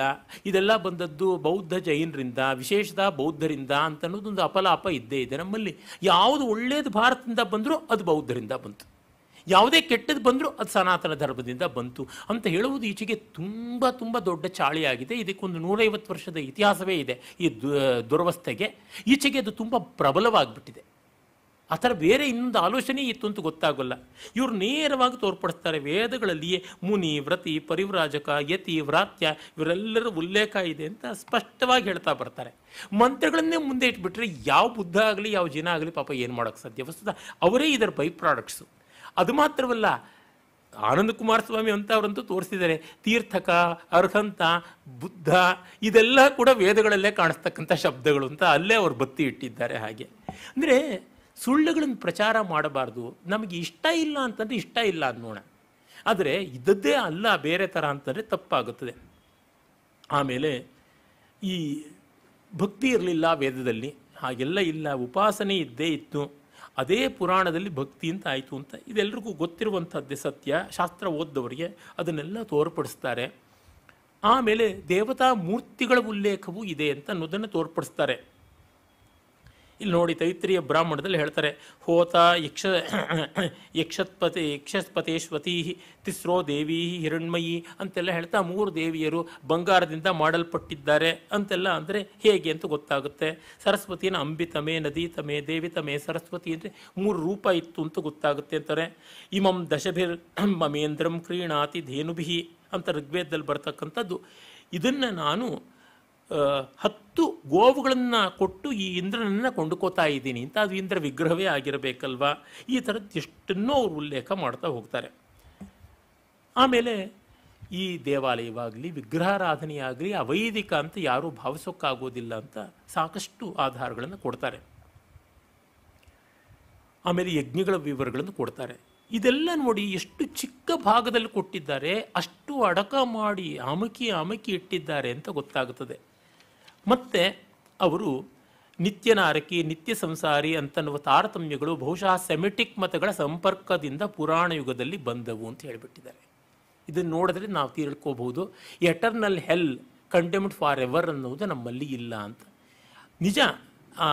ಇದೆಲ್ಲ ಬಂದದ್ದು ಬೌದ್ಧ ಜೈನರಿಂದ ವಿಶೇಷದ ಬೌದ್ಧರಿಂದ ಅಂತ ಅನ್ನೋದೊಂದು ಅಪಲಾಪ ಇದ್ದೇ ಇದೆ ನಮ್ಮಲ್ಲಿ ಯಾವುದು ಒಳ್ಳೆಯದು ಭಾರತದಿಂದ ಬಂದರೂ ಅದು ಬೌದ್ಧರಿಂದ ಬಂತು ಯಾವುದೇ ಕೆಟ್ಟದ್ದು ಬಂದರೂ ಅದು ಸನಾತನ ಧರ್ಮದಿಂದ ಬಂತು ಅಂತ ಹೇಳುವುದು ಈಚೆಗೆ ತುಂಬ ತುಂಬ ದೊಡ್ಡ ಚಾಳಿಯಾಗಿದೆ ಇದಕ್ಕೊಂದು ನೂರೈವತ್ತು ವರ್ಷದ ಇತಿಹಾಸವೇ ಇದೆ ಈ ದುರವಸ್ಥೆಗೆ ಈಚೆಗೆ ಅದು ತುಂಬ ಪ್ರಬಲವಾಗಿಬಿಟ್ಟಿದೆ ಆ ಥರ ಬೇರೆ ಇನ್ನೊಂದು ಆಲೋಚನೆ ಇತ್ತು ಅಂತ ಗೊತ್ತಾಗೋಲ್ಲ ಇವರು ನೇರವಾಗಿ ತೋರ್ಪಡಿಸ್ತಾರೆ ವೇದಗಳಲ್ಲಿಯೇ ಮುನಿ ವ್ರತಿ ಪರಿವ್ರಾಜಕ ಯತಿ ವ್ರಾತ್ಯ ಇವರೆಲ್ಲರ ಉಲ್ಲೇಖ ಇದೆ ಅಂತ ಸ್ಪಷ್ಟವಾಗಿ ಹೇಳ್ತಾ ಬರ್ತಾರೆ ಮಂತ್ರಗಳನ್ನೇ ಮುಂದೆ ಇಟ್ಬಿಟ್ರೆ ಯಾವ ಬುದ್ಧ ಆಗಲಿ ಯಾವ ಜನ ಆಗಲಿ ಪಾಪ ಏನು ಮಾಡೋಕ್ಕೆ ಸಾಧ್ಯ ವಸ್ತುತ ಅವರೇ ಇದರ ಬೈ ಪ್ರಾಡಕ್ಟ್ಸು ಅದು ಮಾತ್ರವಲ್ಲ ಆನಂದ ಕುಮಾರಸ್ವಾಮಿ ಅವರಂತೂ ತೋರಿಸಿದ್ದಾರೆ ತೀರ್ಥಕ ಅರ್ಹಂತ ಬುದ್ಧ ಇದೆಲ್ಲ ಕೂಡ ವೇದಗಳಲ್ಲೇ ಕಾಣಿಸ್ತಕ್ಕಂಥ ಶಬ್ದಗಳು ಅಂತ ಅಲ್ಲೇ ಅವರು ಬತ್ತಿ ಇಟ್ಟಿದ್ದಾರೆ ಹಾಗೆ ಅಂದರೆ ಸುಳ್ಳುಗಳನ್ನು ಪ್ರಚಾರ ಮಾಡಬಾರ್ದು ನಮಗೆ ಇಷ್ಟ ಇಲ್ಲ ಅಂತಂದರೆ ಇಷ್ಟ ಇಲ್ಲ ಅನ್ನೋಣ ಆದರೆ ಇದ್ದದ್ದೇ ಅಲ್ಲ ಬೇರೆ ಥರ ಅಂತಂದರೆ ತಪ್ಪಾಗುತ್ತದೆ ಆಮೇಲೆ ಈ ಭಕ್ತಿ ಇರಲಿಲ್ಲ ವೇದದಲ್ಲಿ ಹಾಗೆಲ್ಲ ಇಲ್ಲ ಉಪಾಸನೆ ಇದ್ದೇ ಇತ್ತು ಅದೇ ಪುರಾಣದಲ್ಲಿ ಭಕ್ತಿ ಅಂತ ಆಯಿತು ಅಂತ ಇದೆಲ್ಲರಿಗೂ ಗೊತ್ತಿರುವಂಥದ್ದೇ ಸತ್ಯ ಶಾಸ್ತ್ರ ಓದ್ದವರಿಗೆ ಅದನ್ನೆಲ್ಲ ತೋರ್ಪಡಿಸ್ತಾರೆ ಆಮೇಲೆ ದೇವತಾ ಮೂರ್ತಿಗಳ ಉಲ್ಲೇಖವೂ ಇದೆ ಅಂತ ಅನ್ನೋದನ್ನು ತೋರ್ಪಡಿಸ್ತಾರೆ ಇಲ್ಲಿ ನೋಡಿ ತೈತ್ರಿಯ ಬ್ರಾಹ್ಮಣದಲ್ಲಿ ಹೇಳ್ತಾರೆ ಹೋತ ಯಕ್ಷ ಯಕ್ಷತ್ಪತಿ ಯಕ್ಷಪತೇಶ್ವತಿ ತಿಸ್ರೋ ದೇವಿ ಹಿರಣ್ಮಯಿ ಅಂತೆಲ್ಲ ಹೇಳ್ತಾ ಮೂರು ದೇವಿಯರು ಬಂಗಾರದಿಂದ ಮಾಡಲ್ಪಟ್ಟಿದ್ದಾರೆ ಅಂತೆಲ್ಲ ಅಂದರೆ ಹೇಗೆ ಅಂತ ಗೊತ್ತಾಗುತ್ತೆ ಸರಸ್ವತಿಯನ್ನು ಅಂಬಿತಮೇ ನದಿ ದೇವಿತಮೇ ಸರಸ್ವತಿ ಅಂದರೆ ಮೂರು ರೂಪ ಇತ್ತು ಅಂತ ಗೊತ್ತಾಗುತ್ತೆ ಅಂತಾರೆ ಇಮಂ ದಶಭಿರ್ ಮಮೇಂದ್ರಂ ಕ್ರೀಣಾತಿ ಧೇನುಭಿ ಅಂತ ಋಗ್ವೇದದಲ್ಲಿ ಬರ್ತಕ್ಕಂಥದ್ದು ಇದನ್ನು ನಾನು ಹತ್ತು ಗೋವುಗಳನ್ನು ಕೊಟ್ಟು ಈ ಇಂದ್ರನನ್ನು ಕೊಂಡುಕೋತಾ ಇದ್ದೀನಿ ಅಂತ ಅದು ಇಂದ್ರ ವಿಗ್ರಹವೇ ಆಗಿರಬೇಕಲ್ವಾ ಈ ಥರದ್ದು ಎಷ್ಟನ್ನೋ ಅವರು ಉಲ್ಲೇಖ ಮಾಡ್ತಾ ಹೋಗ್ತಾರೆ ಆಮೇಲೆ ಈ ದೇವಾಲಯವಾಗಲಿ ವಿಗ್ರಹಾರಾಧನೆಯಾಗಲಿ ಅವೈದಿಕ ಅಂತ ಯಾರೂ ಭಾವಿಸೋಕ್ಕಾಗೋದಿಲ್ಲ ಅಂತ ಸಾಕಷ್ಟು ಆಧಾರಗಳನ್ನು ಕೊಡ್ತಾರೆ ಆಮೇಲೆ ಯಜ್ಞಗಳ ವಿವರಗಳನ್ನು ಕೊಡ್ತಾರೆ ಇದೆಲ್ಲ ನೋಡಿ ಎಷ್ಟು ಚಿಕ್ಕ ಭಾಗದಲ್ಲಿ ಕೊಟ್ಟಿದ್ದಾರೆ ಅಷ್ಟು ಅಡಕ ಮಾಡಿ ಅಮಕಿ ಅಮಕಿ ಇಟ್ಟಿದ್ದಾರೆ ಅಂತ ಗೊತ್ತಾಗುತ್ತದೆ ಮತ್ತೆ ಅವರು ನಿತ್ಯನಾರಕಿ ನಿತ್ಯ ಸಂಸಾರಿ ಅಂತನ್ನುವ ತಾರತಮ್ಯಗಳು ಬಹುಶಃ ಸೆಮಿಟಿಕ್ ಮತಗಳ ಸಂಪರ್ಕದಿಂದ ಪುರಾಣ ಯುಗದಲ್ಲಿ ಬಂದವು ಅಂತ ಹೇಳಿಬಿಟ್ಟಿದ್ದಾರೆ ಇದನ್ನು ನೋಡಿದ್ರೆ ನಾವು ತಿಳ್ಕೋಬಹುದು eternal hell condemned forever ಅನ್ನೋದು ನಮ್ಮಲ್ಲಿ ಇಲ್ಲ ಅಂತ ನಿಜ